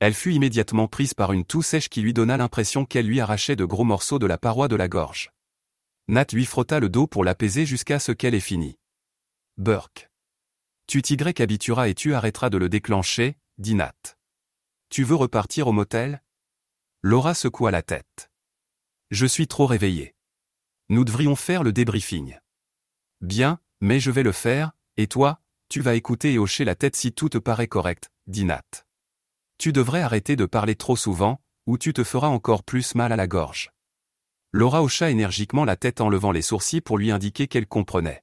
Elle fut immédiatement prise par une toux sèche qui lui donna l'impression qu'elle lui arrachait de gros morceaux de la paroi de la gorge. Nat lui frotta le dos pour l'apaiser jusqu'à ce qu'elle ait fini. Burke. Tu t'y habitueras et tu arrêteras de le déclencher, dit Nat. Tu veux repartir au motel Laura secoua la tête. Je suis trop réveillée. Nous devrions faire le débriefing. Bien, mais je vais le faire, et toi, tu vas écouter et hocher la tête si tout te paraît correct, dit Nat. Tu devrais arrêter de parler trop souvent, ou tu te feras encore plus mal à la gorge. Laura hocha énergiquement la tête en levant les sourcils pour lui indiquer qu'elle comprenait.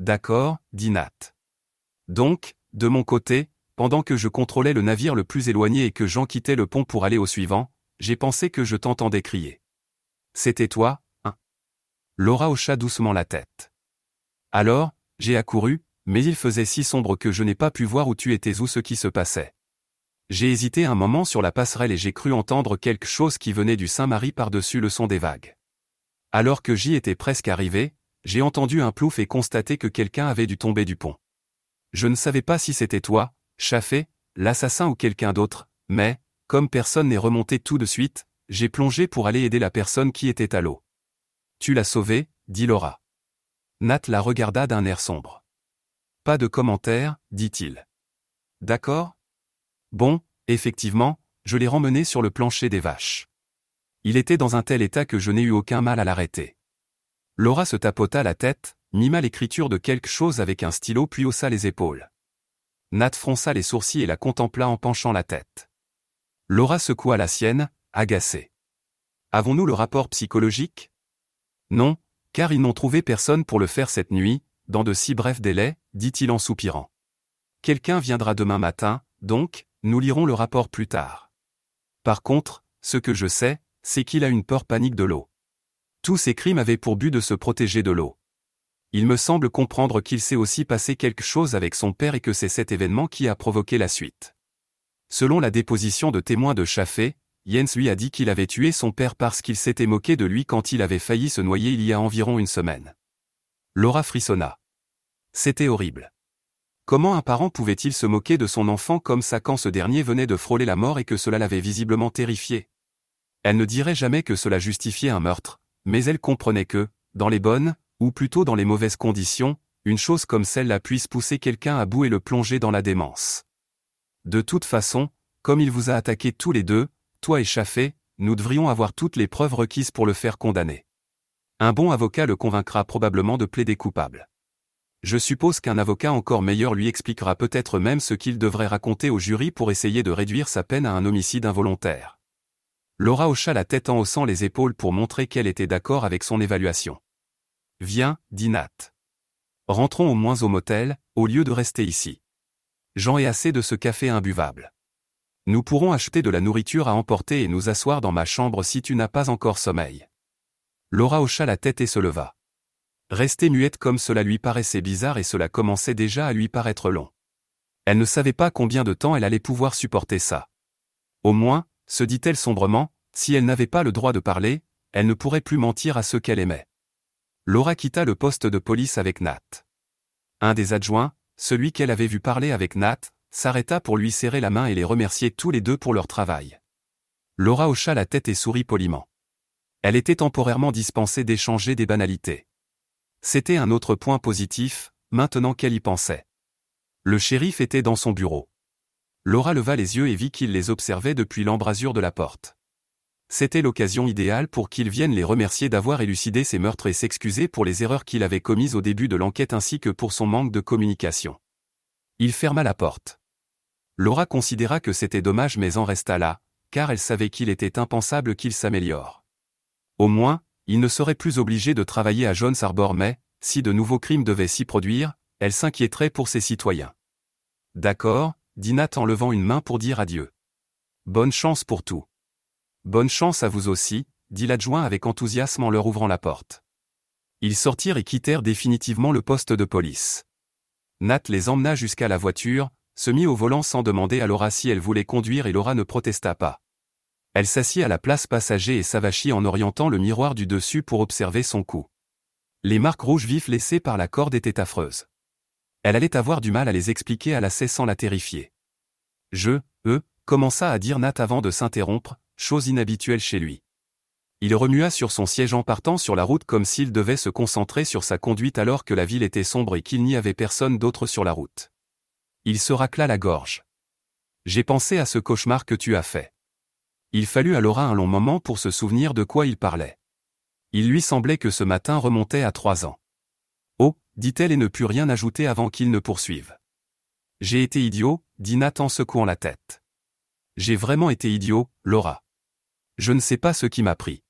D'accord, dit Nat. Donc, de mon côté, pendant que je contrôlais le navire le plus éloigné et que j'en quittais le pont pour aller au suivant, j'ai pensé que je t'entendais crier. C'était toi, hein Laura hocha doucement la tête. Alors, j'ai accouru, mais il faisait si sombre que je n'ai pas pu voir où tu étais ou ce qui se passait. J'ai hésité un moment sur la passerelle et j'ai cru entendre quelque chose qui venait du Saint-Marie par-dessus le son des vagues. Alors que j'y étais presque arrivé, j'ai entendu un plouf et constaté que quelqu'un avait dû tomber du pont. Je ne savais pas si c'était toi, Chaffé, l'assassin ou quelqu'un d'autre, mais, comme personne n'est remonté tout de suite, j'ai plongé pour aller aider la personne qui était à l'eau. Tu l'as sauvée, dit Laura. Nat la regarda d'un air sombre. Pas de commentaire, dit-il. D'accord Bon, effectivement, je l'ai ramené sur le plancher des vaches. Il était dans un tel état que je n'ai eu aucun mal à l'arrêter. Laura se tapota la tête, mima l'écriture de quelque chose avec un stylo puis haussa les épaules. Nat fronça les sourcils et la contempla en penchant la tête. Laura secoua la sienne, agacée. Avons-nous le rapport psychologique Non, car ils n'ont trouvé personne pour le faire cette nuit, dans de si brefs délais, dit-il en soupirant. Quelqu'un viendra demain matin, donc, nous lirons le rapport plus tard. Par contre, ce que je sais, c'est qu'il a une peur panique de l'eau. Tous ces crimes avaient pour but de se protéger de l'eau. Il me semble comprendre qu'il s'est aussi passé quelque chose avec son père et que c'est cet événement qui a provoqué la suite. Selon la déposition de témoins de Chaffé, Jens lui a dit qu'il avait tué son père parce qu'il s'était moqué de lui quand il avait failli se noyer il y a environ une semaine. Laura frissonna. C'était horrible. Comment un parent pouvait-il se moquer de son enfant comme ça quand ce dernier venait de frôler la mort et que cela l'avait visiblement terrifié Elle ne dirait jamais que cela justifiait un meurtre, mais elle comprenait que, dans les bonnes, ou plutôt dans les mauvaises conditions, une chose comme celle-là puisse pousser quelqu'un à bout et le plonger dans la démence. De toute façon, comme il vous a attaqué tous les deux, toi et nous devrions avoir toutes les preuves requises pour le faire condamner. Un bon avocat le convaincra probablement de plaider coupable. Je suppose qu'un avocat encore meilleur lui expliquera peut-être même ce qu'il devrait raconter au jury pour essayer de réduire sa peine à un homicide involontaire. Laura hocha la tête en haussant les épaules pour montrer qu'elle était d'accord avec son évaluation. Viens, dit Nat. Rentrons au moins au motel, au lieu de rester ici. J'en ai assez de ce café imbuvable. Nous pourrons acheter de la nourriture à emporter et nous asseoir dans ma chambre si tu n'as pas encore sommeil. Laura hocha la tête et se leva. Rester muette comme cela lui paraissait bizarre et cela commençait déjà à lui paraître long. Elle ne savait pas combien de temps elle allait pouvoir supporter ça. Au moins, se dit-elle sombrement, si elle n'avait pas le droit de parler, elle ne pourrait plus mentir à ceux qu'elle aimait. Laura quitta le poste de police avec Nat. Un des adjoints, celui qu'elle avait vu parler avec Nat, s'arrêta pour lui serrer la main et les remercier tous les deux pour leur travail. Laura hocha la tête et sourit poliment. Elle était temporairement dispensée d'échanger des banalités. C'était un autre point positif, maintenant qu'elle y pensait. Le shérif était dans son bureau. Laura leva les yeux et vit qu'il les observait depuis l'embrasure de la porte. C'était l'occasion idéale pour qu'il vienne les remercier d'avoir élucidé ces meurtres et s'excuser pour les erreurs qu'il avait commises au début de l'enquête ainsi que pour son manque de communication. Il ferma la porte. Laura considéra que c'était dommage mais en resta là, car elle savait qu'il était impensable qu'il s'améliore. Au moins, il ne serait plus obligé de travailler à Jones Harbor mais, si de nouveaux crimes devaient s'y produire, elle s'inquiéterait pour ses citoyens. D'accord, dit Nat en levant une main pour dire adieu. Bonne chance pour tout. Bonne chance à vous aussi, dit l'adjoint avec enthousiasme en leur ouvrant la porte. Ils sortirent et quittèrent définitivement le poste de police. Nat les emmena jusqu'à la voiture, se mit au volant sans demander à Laura si elle voulait conduire et Laura ne protesta pas. Elle s'assit à la place passager et s'avachit en orientant le miroir du dessus pour observer son cou. Les marques rouges vives laissées par la corde étaient affreuses. Elle allait avoir du mal à les expliquer à la sans la terrifier. Je, eux, commença à dire Nat avant de s'interrompre, chose inhabituelle chez lui. Il remua sur son siège en partant sur la route comme s'il devait se concentrer sur sa conduite alors que la ville était sombre et qu'il n'y avait personne d'autre sur la route. Il se racla la gorge. J'ai pensé à ce cauchemar que tu as fait. Il fallut à Laura un long moment pour se souvenir de quoi il parlait. Il lui semblait que ce matin remontait à trois ans. Oh, dit-elle et ne put rien ajouter avant qu'il ne poursuive. J'ai été idiot, dit Nat en secouant la tête. J'ai vraiment été idiot, Laura. Je ne sais pas ce qui m'a pris.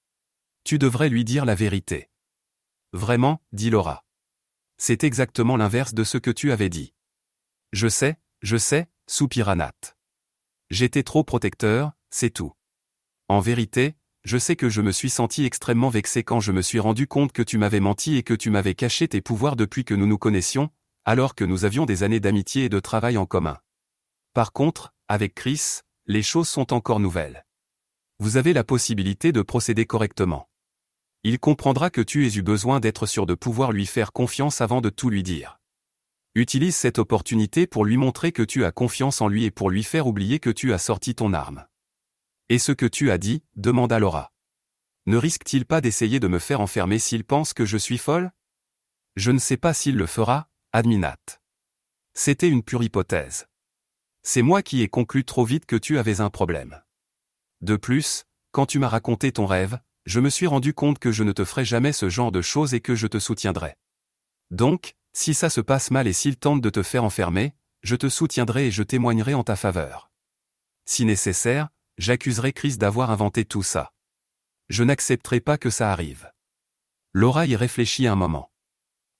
Tu devrais lui dire la vérité. Vraiment, dit Laura. C'est exactement l'inverse de ce que tu avais dit. Je sais, je sais, soupira Nat. J'étais trop protecteur, c'est tout. En vérité, je sais que je me suis senti extrêmement vexé quand je me suis rendu compte que tu m'avais menti et que tu m'avais caché tes pouvoirs depuis que nous nous connaissions, alors que nous avions des années d'amitié et de travail en commun. Par contre, avec Chris, les choses sont encore nouvelles vous avez la possibilité de procéder correctement. Il comprendra que tu aies eu besoin d'être sûr de pouvoir lui faire confiance avant de tout lui dire. Utilise cette opportunité pour lui montrer que tu as confiance en lui et pour lui faire oublier que tu as sorti ton arme. Et ce que tu as dit, demanda Laura. Ne risque-t-il pas d'essayer de me faire enfermer s'il pense que je suis folle Je ne sais pas s'il le fera, adminat. C'était une pure hypothèse. C'est moi qui ai conclu trop vite que tu avais un problème. De plus, quand tu m'as raconté ton rêve, je me suis rendu compte que je ne te ferai jamais ce genre de choses et que je te soutiendrai. Donc, si ça se passe mal et s'il tente de te faire enfermer, je te soutiendrai et je témoignerai en ta faveur. Si nécessaire, j'accuserai Chris d'avoir inventé tout ça. Je n'accepterai pas que ça arrive. Laura y réfléchit un moment.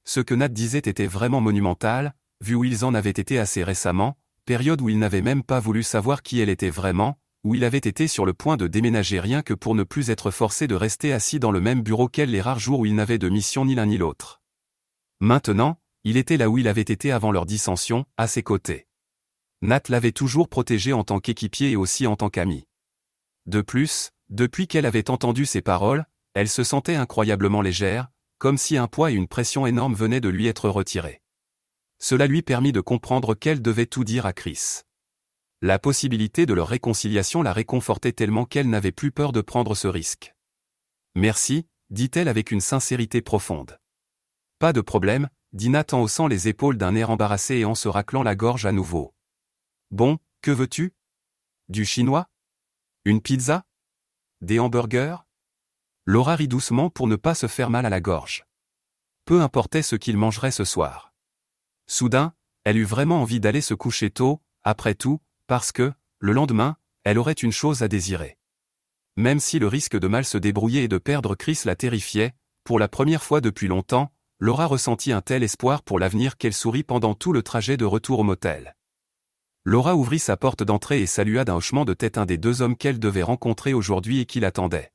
Ce que Nat disait était vraiment monumental, vu où ils en avaient été assez récemment, période où ils n'avaient même pas voulu savoir qui elle était vraiment, où il avait été sur le point de déménager rien que pour ne plus être forcé de rester assis dans le même bureau qu'elle les rares jours où il n'avait de mission ni l'un ni l'autre. Maintenant, il était là où il avait été avant leur dissension, à ses côtés. Nat l'avait toujours protégé en tant qu'équipier et aussi en tant qu'ami. De plus, depuis qu'elle avait entendu ses paroles, elle se sentait incroyablement légère, comme si un poids et une pression énormes venaient de lui être retirés. Cela lui permit de comprendre qu'elle devait tout dire à Chris. La possibilité de leur réconciliation la réconfortait tellement qu'elle n'avait plus peur de prendre ce risque. Merci, dit-elle avec une sincérité profonde. Pas de problème, dit Nathan haussant les épaules d'un air embarrassé et en se raclant la gorge à nouveau. Bon, que veux-tu Du chinois Une pizza Des hamburgers Laura rit doucement pour ne pas se faire mal à la gorge. Peu importait ce qu'il mangerait ce soir. Soudain, elle eut vraiment envie d'aller se coucher tôt, après tout, parce que, le lendemain, elle aurait une chose à désirer. Même si le risque de mal se débrouiller et de perdre Chris la terrifiait, pour la première fois depuis longtemps, Laura ressentit un tel espoir pour l'avenir qu'elle sourit pendant tout le trajet de retour au motel. Laura ouvrit sa porte d'entrée et salua d'un hochement de tête un des deux hommes qu'elle devait rencontrer aujourd'hui et qui l'attendait.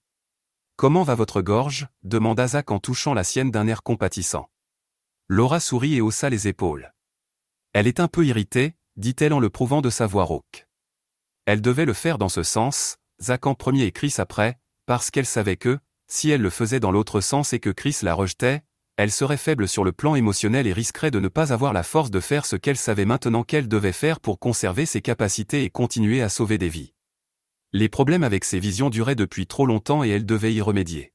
Comment va votre gorge demanda Zach en touchant la sienne d'un air compatissant. Laura sourit et haussa les épaules. Elle est un peu irritée, dit-elle en le prouvant de sa voix rauque. Elle devait le faire dans ce sens, Zach en premier et Chris après, parce qu'elle savait que, si elle le faisait dans l'autre sens et que Chris la rejetait, elle serait faible sur le plan émotionnel et risquerait de ne pas avoir la force de faire ce qu'elle savait maintenant qu'elle devait faire pour conserver ses capacités et continuer à sauver des vies. Les problèmes avec ses visions duraient depuis trop longtemps et elle devait y remédier.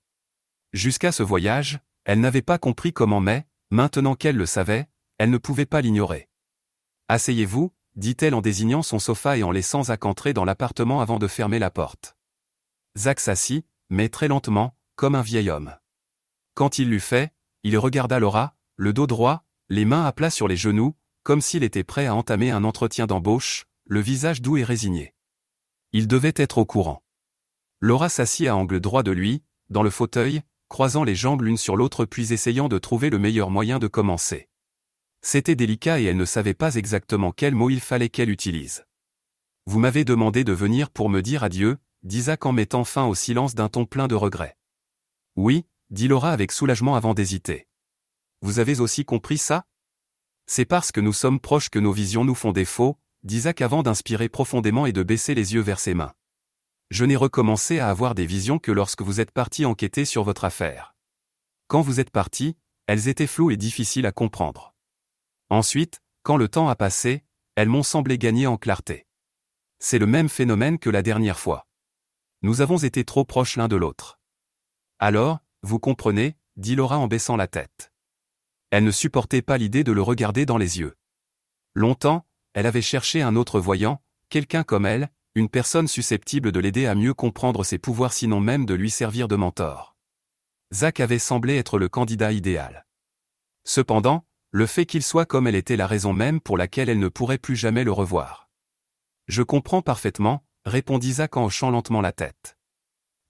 Jusqu'à ce voyage, elle n'avait pas compris comment mais, maintenant qu'elle le savait, elle ne pouvait pas l'ignorer. Asseyez-vous, dit-elle en désignant son sofa et en laissant Zach entrer dans l'appartement avant de fermer la porte. Zach s'assit, mais très lentement, comme un vieil homme. Quand il l'eut fait, il regarda Laura, le dos droit, les mains à plat sur les genoux, comme s'il était prêt à entamer un entretien d'embauche, le visage doux et résigné. Il devait être au courant. Laura s'assit à angle droit de lui, dans le fauteuil, croisant les jambes l'une sur l'autre puis essayant de trouver le meilleur moyen de commencer. C'était délicat et elle ne savait pas exactement quel mot il fallait qu'elle utilise. Vous m'avez demandé de venir pour me dire adieu, disa en mettant fin au silence d'un ton plein de regrets. Oui, dit Laura avec soulagement avant d'hésiter. Vous avez aussi compris ça C'est parce que nous sommes proches que nos visions nous font défaut, d'Isaac avant d'inspirer profondément et de baisser les yeux vers ses mains. Je n'ai recommencé à avoir des visions que lorsque vous êtes parti enquêter sur votre affaire. Quand vous êtes parti, elles étaient floues et difficiles à comprendre. Ensuite, quand le temps a passé, elles m'ont semblé gagner en clarté. C'est le même phénomène que la dernière fois. Nous avons été trop proches l'un de l'autre. Alors, vous comprenez, dit Laura en baissant la tête. Elle ne supportait pas l'idée de le regarder dans les yeux. Longtemps, elle avait cherché un autre voyant, quelqu'un comme elle, une personne susceptible de l'aider à mieux comprendre ses pouvoirs sinon même de lui servir de mentor. Zach avait semblé être le candidat idéal. Cependant, le fait qu'il soit comme elle était la raison même pour laquelle elle ne pourrait plus jamais le revoir. Je comprends parfaitement, répondit Zach en hochant lentement la tête.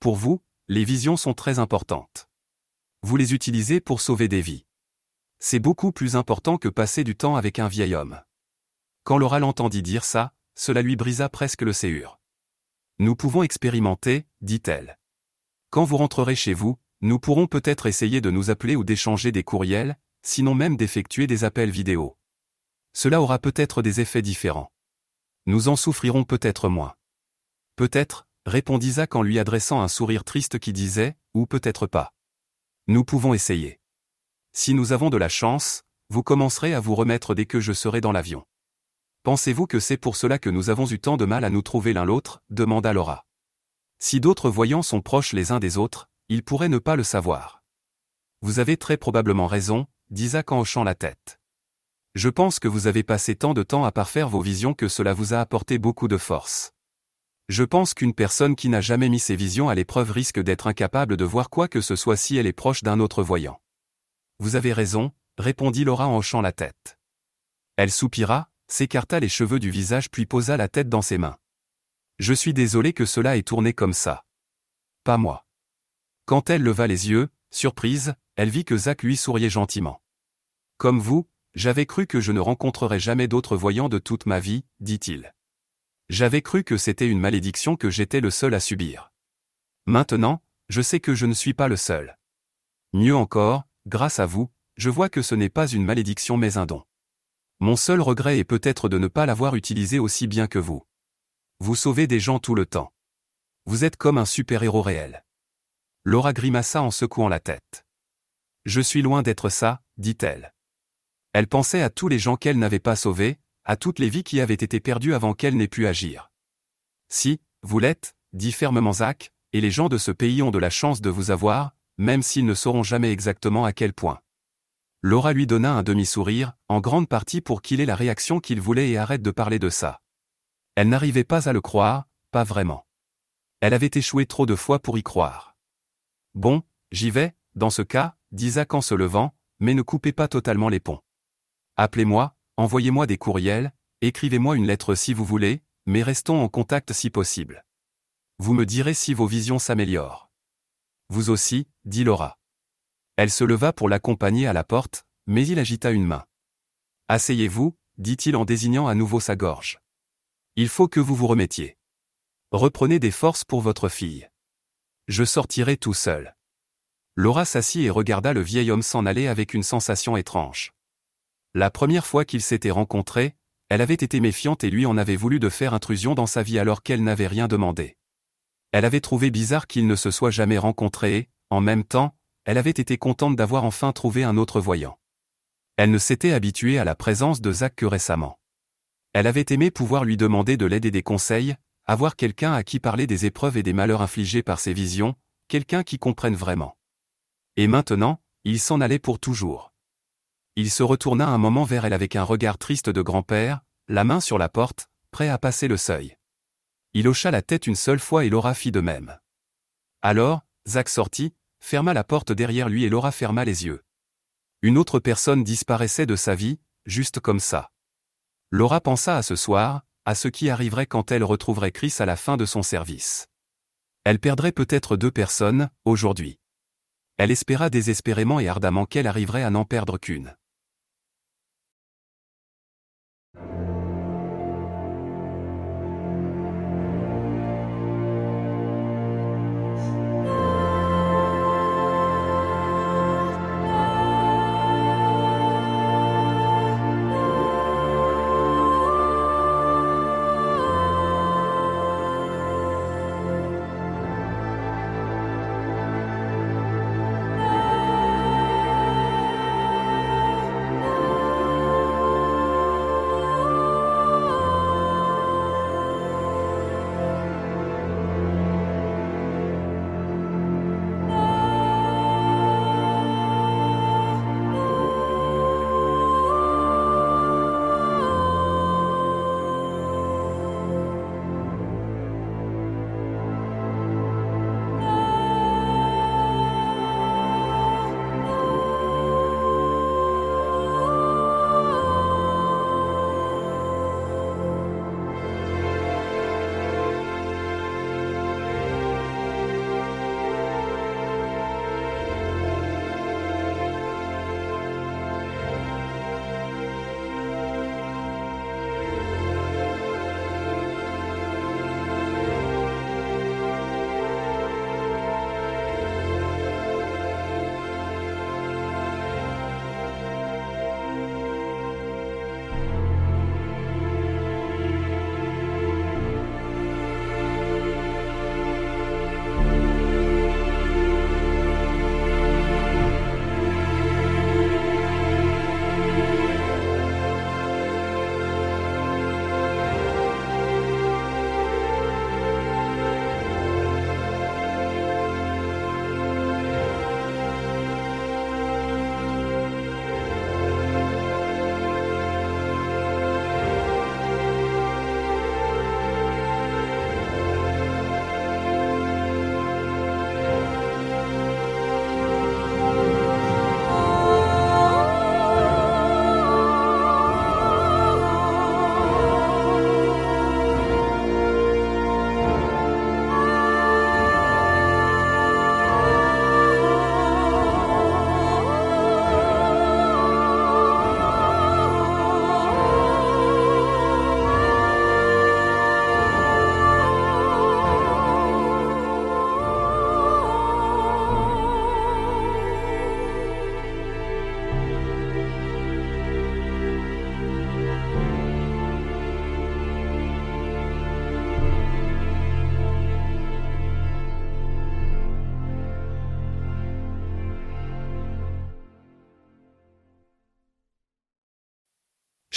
Pour vous, les visions sont très importantes. Vous les utilisez pour sauver des vies. C'est beaucoup plus important que passer du temps avec un vieil homme. Quand Laura l'entendit dire ça, cela lui brisa presque le séur. Nous pouvons expérimenter, dit-elle. Quand vous rentrerez chez vous, nous pourrons peut-être essayer de nous appeler ou d'échanger des courriels, sinon même d'effectuer des appels vidéo. Cela aura peut-être des effets différents. Nous en souffrirons peut-être moins. Peut-être, répondit Isaac en lui adressant un sourire triste qui disait, ou peut-être pas. Nous pouvons essayer. Si nous avons de la chance, vous commencerez à vous remettre dès que je serai dans l'avion. Pensez-vous que c'est pour cela que nous avons eu tant de mal à nous trouver l'un l'autre demanda Laura. Si d'autres voyants sont proches les uns des autres, ils pourraient ne pas le savoir. Vous avez très probablement raison, Zach en hochant la tête. Je pense que vous avez passé tant de temps à parfaire vos visions que cela vous a apporté beaucoup de force. Je pense qu'une personne qui n'a jamais mis ses visions à l'épreuve risque d'être incapable de voir quoi que ce soit si elle est proche d'un autre voyant. Vous avez raison, répondit Laura en hochant la tête. Elle soupira, s'écarta les cheveux du visage puis posa la tête dans ses mains. Je suis désolé que cela ait tourné comme ça. Pas moi. Quand elle leva les yeux, surprise, elle vit que Zach lui souriait gentiment. Comme vous, j'avais cru que je ne rencontrerais jamais d'autres voyants de toute ma vie, dit-il. J'avais cru que c'était une malédiction que j'étais le seul à subir. Maintenant, je sais que je ne suis pas le seul. Mieux encore, grâce à vous, je vois que ce n'est pas une malédiction mais un don. Mon seul regret est peut-être de ne pas l'avoir utilisé aussi bien que vous. Vous sauvez des gens tout le temps. Vous êtes comme un super-héros réel. Laura grimaça en secouant la tête. Je suis loin d'être ça, dit-elle. Elle pensait à tous les gens qu'elle n'avait pas sauvés, à toutes les vies qui avaient été perdues avant qu'elle n'ait pu agir. Si, vous l'êtes, dit fermement Zach, et les gens de ce pays ont de la chance de vous avoir, même s'ils ne sauront jamais exactement à quel point. Laura lui donna un demi-sourire, en grande partie pour qu'il ait la réaction qu'il voulait et arrête de parler de ça. Elle n'arrivait pas à le croire, pas vraiment. Elle avait échoué trop de fois pour y croire. Bon, j'y vais, dans ce cas, dit Zach en se levant, mais ne coupez pas totalement les ponts. Appelez-moi, envoyez-moi des courriels, écrivez-moi une lettre si vous voulez, mais restons en contact si possible. Vous me direz si vos visions s'améliorent. Vous aussi, dit Laura. Elle se leva pour l'accompagner à la porte, mais il agita une main. Asseyez-vous, dit-il en désignant à nouveau sa gorge. Il faut que vous vous remettiez. Reprenez des forces pour votre fille. Je sortirai tout seul. Laura s'assit et regarda le vieil homme s'en aller avec une sensation étrange. La première fois qu'ils s'étaient rencontrés, elle avait été méfiante et lui en avait voulu de faire intrusion dans sa vie alors qu'elle n'avait rien demandé. Elle avait trouvé bizarre qu'ils ne se soient jamais rencontrés et, en même temps, elle avait été contente d'avoir enfin trouvé un autre voyant. Elle ne s'était habituée à la présence de Zach que récemment. Elle avait aimé pouvoir lui demander de l'aide et des conseils, avoir quelqu'un à qui parler des épreuves et des malheurs infligés par ses visions, quelqu'un qui comprenne vraiment. Et maintenant, il s'en allait pour toujours. Il se retourna un moment vers elle avec un regard triste de grand-père, la main sur la porte, prêt à passer le seuil. Il hocha la tête une seule fois et Laura fit de même. Alors, Zach sortit, ferma la porte derrière lui et Laura ferma les yeux. Une autre personne disparaissait de sa vie, juste comme ça. Laura pensa à ce soir, à ce qui arriverait quand elle retrouverait Chris à la fin de son service. Elle perdrait peut-être deux personnes, aujourd'hui. Elle espéra désespérément et ardemment qu'elle arriverait à n'en perdre qu'une.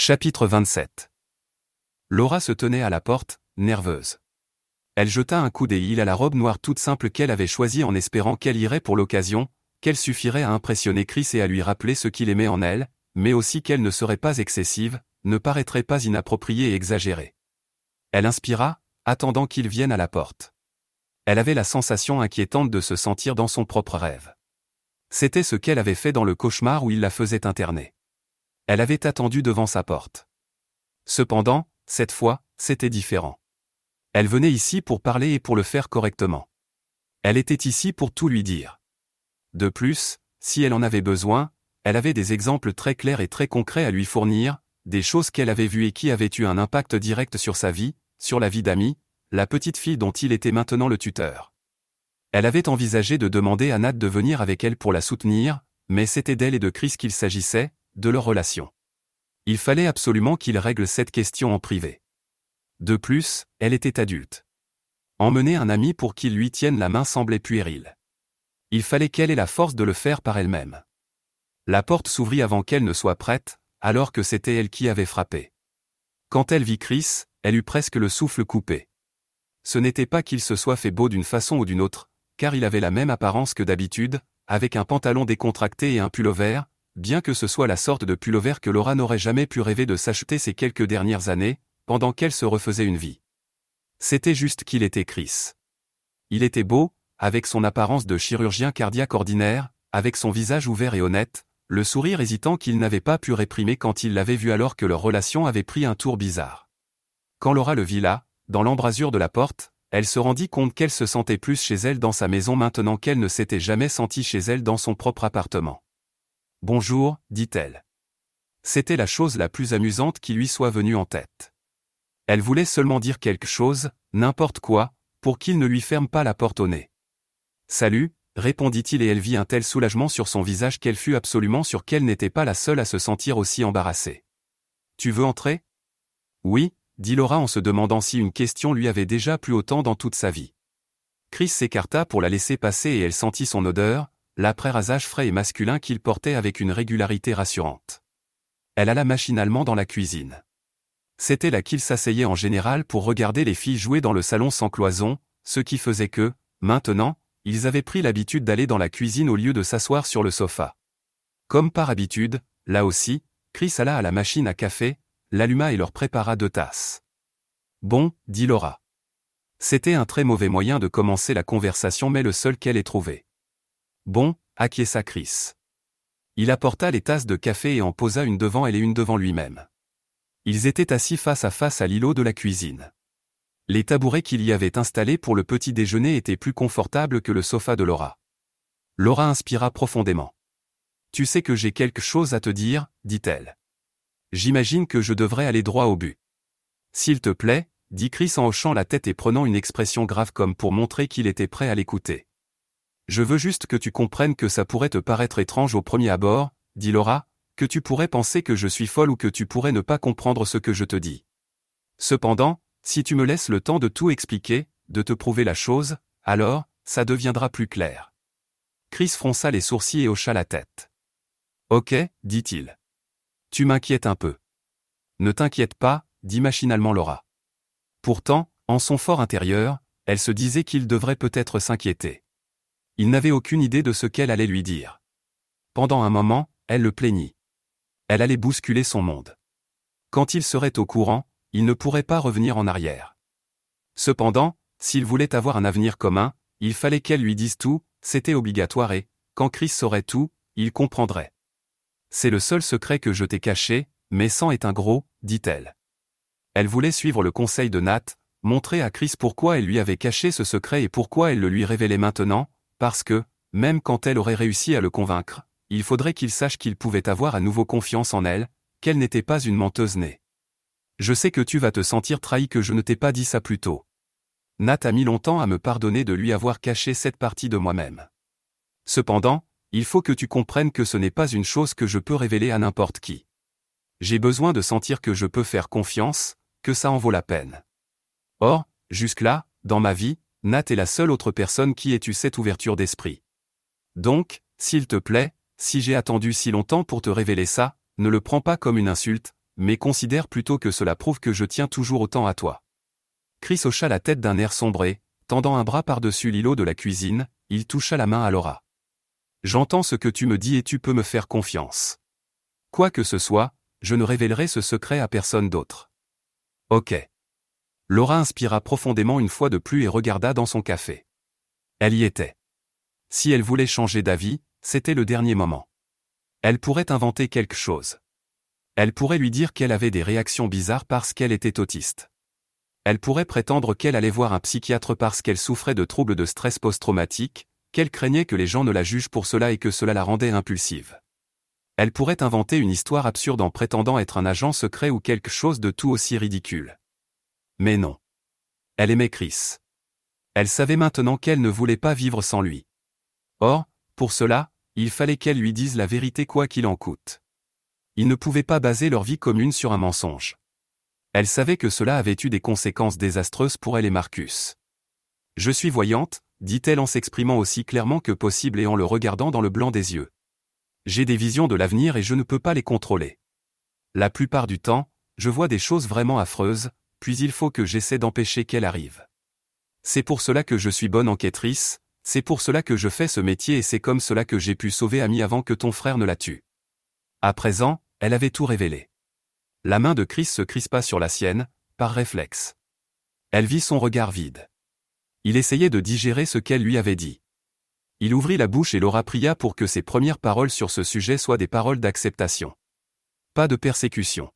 Chapitre 27 Laura se tenait à la porte, nerveuse. Elle jeta un coup d'œil à la robe noire toute simple qu'elle avait choisie en espérant qu'elle irait pour l'occasion, qu'elle suffirait à impressionner Chris et à lui rappeler ce qu'il aimait en elle, mais aussi qu'elle ne serait pas excessive, ne paraîtrait pas inappropriée et exagérée. Elle inspira, attendant qu'il vienne à la porte. Elle avait la sensation inquiétante de se sentir dans son propre rêve. C'était ce qu'elle avait fait dans le cauchemar où il la faisait interner. Elle avait attendu devant sa porte. Cependant, cette fois, c'était différent. Elle venait ici pour parler et pour le faire correctement. Elle était ici pour tout lui dire. De plus, si elle en avait besoin, elle avait des exemples très clairs et très concrets à lui fournir, des choses qu'elle avait vues et qui avaient eu un impact direct sur sa vie, sur la vie d'Amy, la petite fille dont il était maintenant le tuteur. Elle avait envisagé de demander à Nat de venir avec elle pour la soutenir, mais c'était d'elle et de Chris qu'il s'agissait, de leur relation. Il fallait absolument qu'il règle cette question en privé. De plus, elle était adulte. Emmener un ami pour qu'il lui tienne la main semblait puéril. Il fallait qu'elle ait la force de le faire par elle-même. La porte s'ouvrit avant qu'elle ne soit prête, alors que c'était elle qui avait frappé. Quand elle vit Chris, elle eut presque le souffle coupé. Ce n'était pas qu'il se soit fait beau d'une façon ou d'une autre, car il avait la même apparence que d'habitude, avec un pantalon décontracté et un pull vert, bien que ce soit la sorte de pullover que Laura n'aurait jamais pu rêver de s'acheter ces quelques dernières années, pendant qu'elle se refaisait une vie. C'était juste qu'il était Chris. Il était beau, avec son apparence de chirurgien cardiaque ordinaire, avec son visage ouvert et honnête, le sourire hésitant qu'il n'avait pas pu réprimer quand il l'avait vu alors que leur relation avait pris un tour bizarre. Quand Laura le vit là, dans l'embrasure de la porte, elle se rendit compte qu'elle se sentait plus chez elle dans sa maison maintenant qu'elle ne s'était jamais sentie chez elle dans son propre appartement. Bonjour, dit-elle. C'était la chose la plus amusante qui lui soit venue en tête. Elle voulait seulement dire quelque chose, n'importe quoi, pour qu'il ne lui ferme pas la porte au nez. Salut, répondit-il et elle vit un tel soulagement sur son visage qu'elle fut absolument sûre qu'elle n'était pas la seule à se sentir aussi embarrassée. Tu veux entrer Oui, dit Laura en se demandant si une question lui avait déjà plu autant dans toute sa vie. Chris s'écarta pour la laisser passer et elle sentit son odeur, l'après-rasage frais et masculin qu'il portait avec une régularité rassurante. Elle alla machinalement dans la cuisine. C'était là qu'il s'asseyait en général pour regarder les filles jouer dans le salon sans cloison, ce qui faisait que, maintenant, ils avaient pris l'habitude d'aller dans la cuisine au lieu de s'asseoir sur le sofa. Comme par habitude, là aussi, Chris alla à la machine à café, l'alluma et leur prépara deux tasses. Bon, dit Laura. C'était un très mauvais moyen de commencer la conversation mais le seul qu'elle ait trouvé. Bon, acquiesça Chris. Il apporta les tasses de café et en posa une devant elle et une devant lui-même. Ils étaient assis face à face à l'îlot de la cuisine. Les tabourets qu'il y avait installés pour le petit déjeuner étaient plus confortables que le sofa de Laura. Laura inspira profondément. Tu sais que j'ai quelque chose à te dire, dit-elle. J'imagine que je devrais aller droit au but. S'il te plaît, dit Chris en hochant la tête et prenant une expression grave comme pour montrer qu'il était prêt à l'écouter. Je veux juste que tu comprennes que ça pourrait te paraître étrange au premier abord, dit Laura, que tu pourrais penser que je suis folle ou que tu pourrais ne pas comprendre ce que je te dis. Cependant, si tu me laisses le temps de tout expliquer, de te prouver la chose, alors, ça deviendra plus clair. Chris fronça les sourcils et hocha la tête. Ok, dit-il. Tu m'inquiètes un peu. Ne t'inquiète pas, dit machinalement Laura. Pourtant, en son fort intérieur, elle se disait qu'il devrait peut-être s'inquiéter. Il n'avait aucune idée de ce qu'elle allait lui dire. Pendant un moment, elle le plaignit. Elle allait bousculer son monde. Quand il serait au courant, il ne pourrait pas revenir en arrière. Cependant, s'il voulait avoir un avenir commun, il fallait qu'elle lui dise tout, c'était obligatoire et, quand Chris saurait tout, il comprendrait. C'est le seul secret que je t'ai caché, mais sans est un gros, dit-elle. Elle voulait suivre le conseil de Nat, montrer à Chris pourquoi elle lui avait caché ce secret et pourquoi elle le lui révélait maintenant, parce que, même quand elle aurait réussi à le convaincre, il faudrait qu'il sache qu'il pouvait avoir à nouveau confiance en elle, qu'elle n'était pas une menteuse née. Je sais que tu vas te sentir trahi que je ne t'ai pas dit ça plus tôt. Nat a mis longtemps à me pardonner de lui avoir caché cette partie de moi-même. Cependant, il faut que tu comprennes que ce n'est pas une chose que je peux révéler à n'importe qui. J'ai besoin de sentir que je peux faire confiance, que ça en vaut la peine. Or, jusque-là, dans ma vie, Nat est la seule autre personne qui ait eu cette ouverture d'esprit. Donc, s'il te plaît, si j'ai attendu si longtemps pour te révéler ça, ne le prends pas comme une insulte, mais considère plutôt que cela prouve que je tiens toujours autant à toi. Chris hocha la tête d'un air sombré, tendant un bras par-dessus l'îlot de la cuisine, il toucha la main à Laura. J'entends ce que tu me dis et tu peux me faire confiance. Quoi que ce soit, je ne révélerai ce secret à personne d'autre. Ok. Laura inspira profondément une fois de plus et regarda dans son café. Elle y était. Si elle voulait changer d'avis, c'était le dernier moment. Elle pourrait inventer quelque chose. Elle pourrait lui dire qu'elle avait des réactions bizarres parce qu'elle était autiste. Elle pourrait prétendre qu'elle allait voir un psychiatre parce qu'elle souffrait de troubles de stress post-traumatique, qu'elle craignait que les gens ne la jugent pour cela et que cela la rendait impulsive. Elle pourrait inventer une histoire absurde en prétendant être un agent secret ou quelque chose de tout aussi ridicule. Mais non. Elle aimait Chris. Elle savait maintenant qu'elle ne voulait pas vivre sans lui. Or, pour cela, il fallait qu'elle lui dise la vérité quoi qu'il en coûte. Ils ne pouvaient pas baser leur vie commune sur un mensonge. Elle savait que cela avait eu des conséquences désastreuses pour elle et Marcus. Je suis voyante, dit-elle en s'exprimant aussi clairement que possible et en le regardant dans le blanc des yeux. J'ai des visions de l'avenir et je ne peux pas les contrôler. La plupart du temps, je vois des choses vraiment affreuses, puis il faut que j'essaie d'empêcher qu'elle arrive. C'est pour cela que je suis bonne enquêtrice, c'est pour cela que je fais ce métier et c'est comme cela que j'ai pu sauver Ami avant que ton frère ne la tue. À présent, elle avait tout révélé. La main de Chris se crispa sur la sienne, par réflexe. Elle vit son regard vide. Il essayait de digérer ce qu'elle lui avait dit. Il ouvrit la bouche et Laura pria pour que ses premières paroles sur ce sujet soient des paroles d'acceptation. Pas de persécution.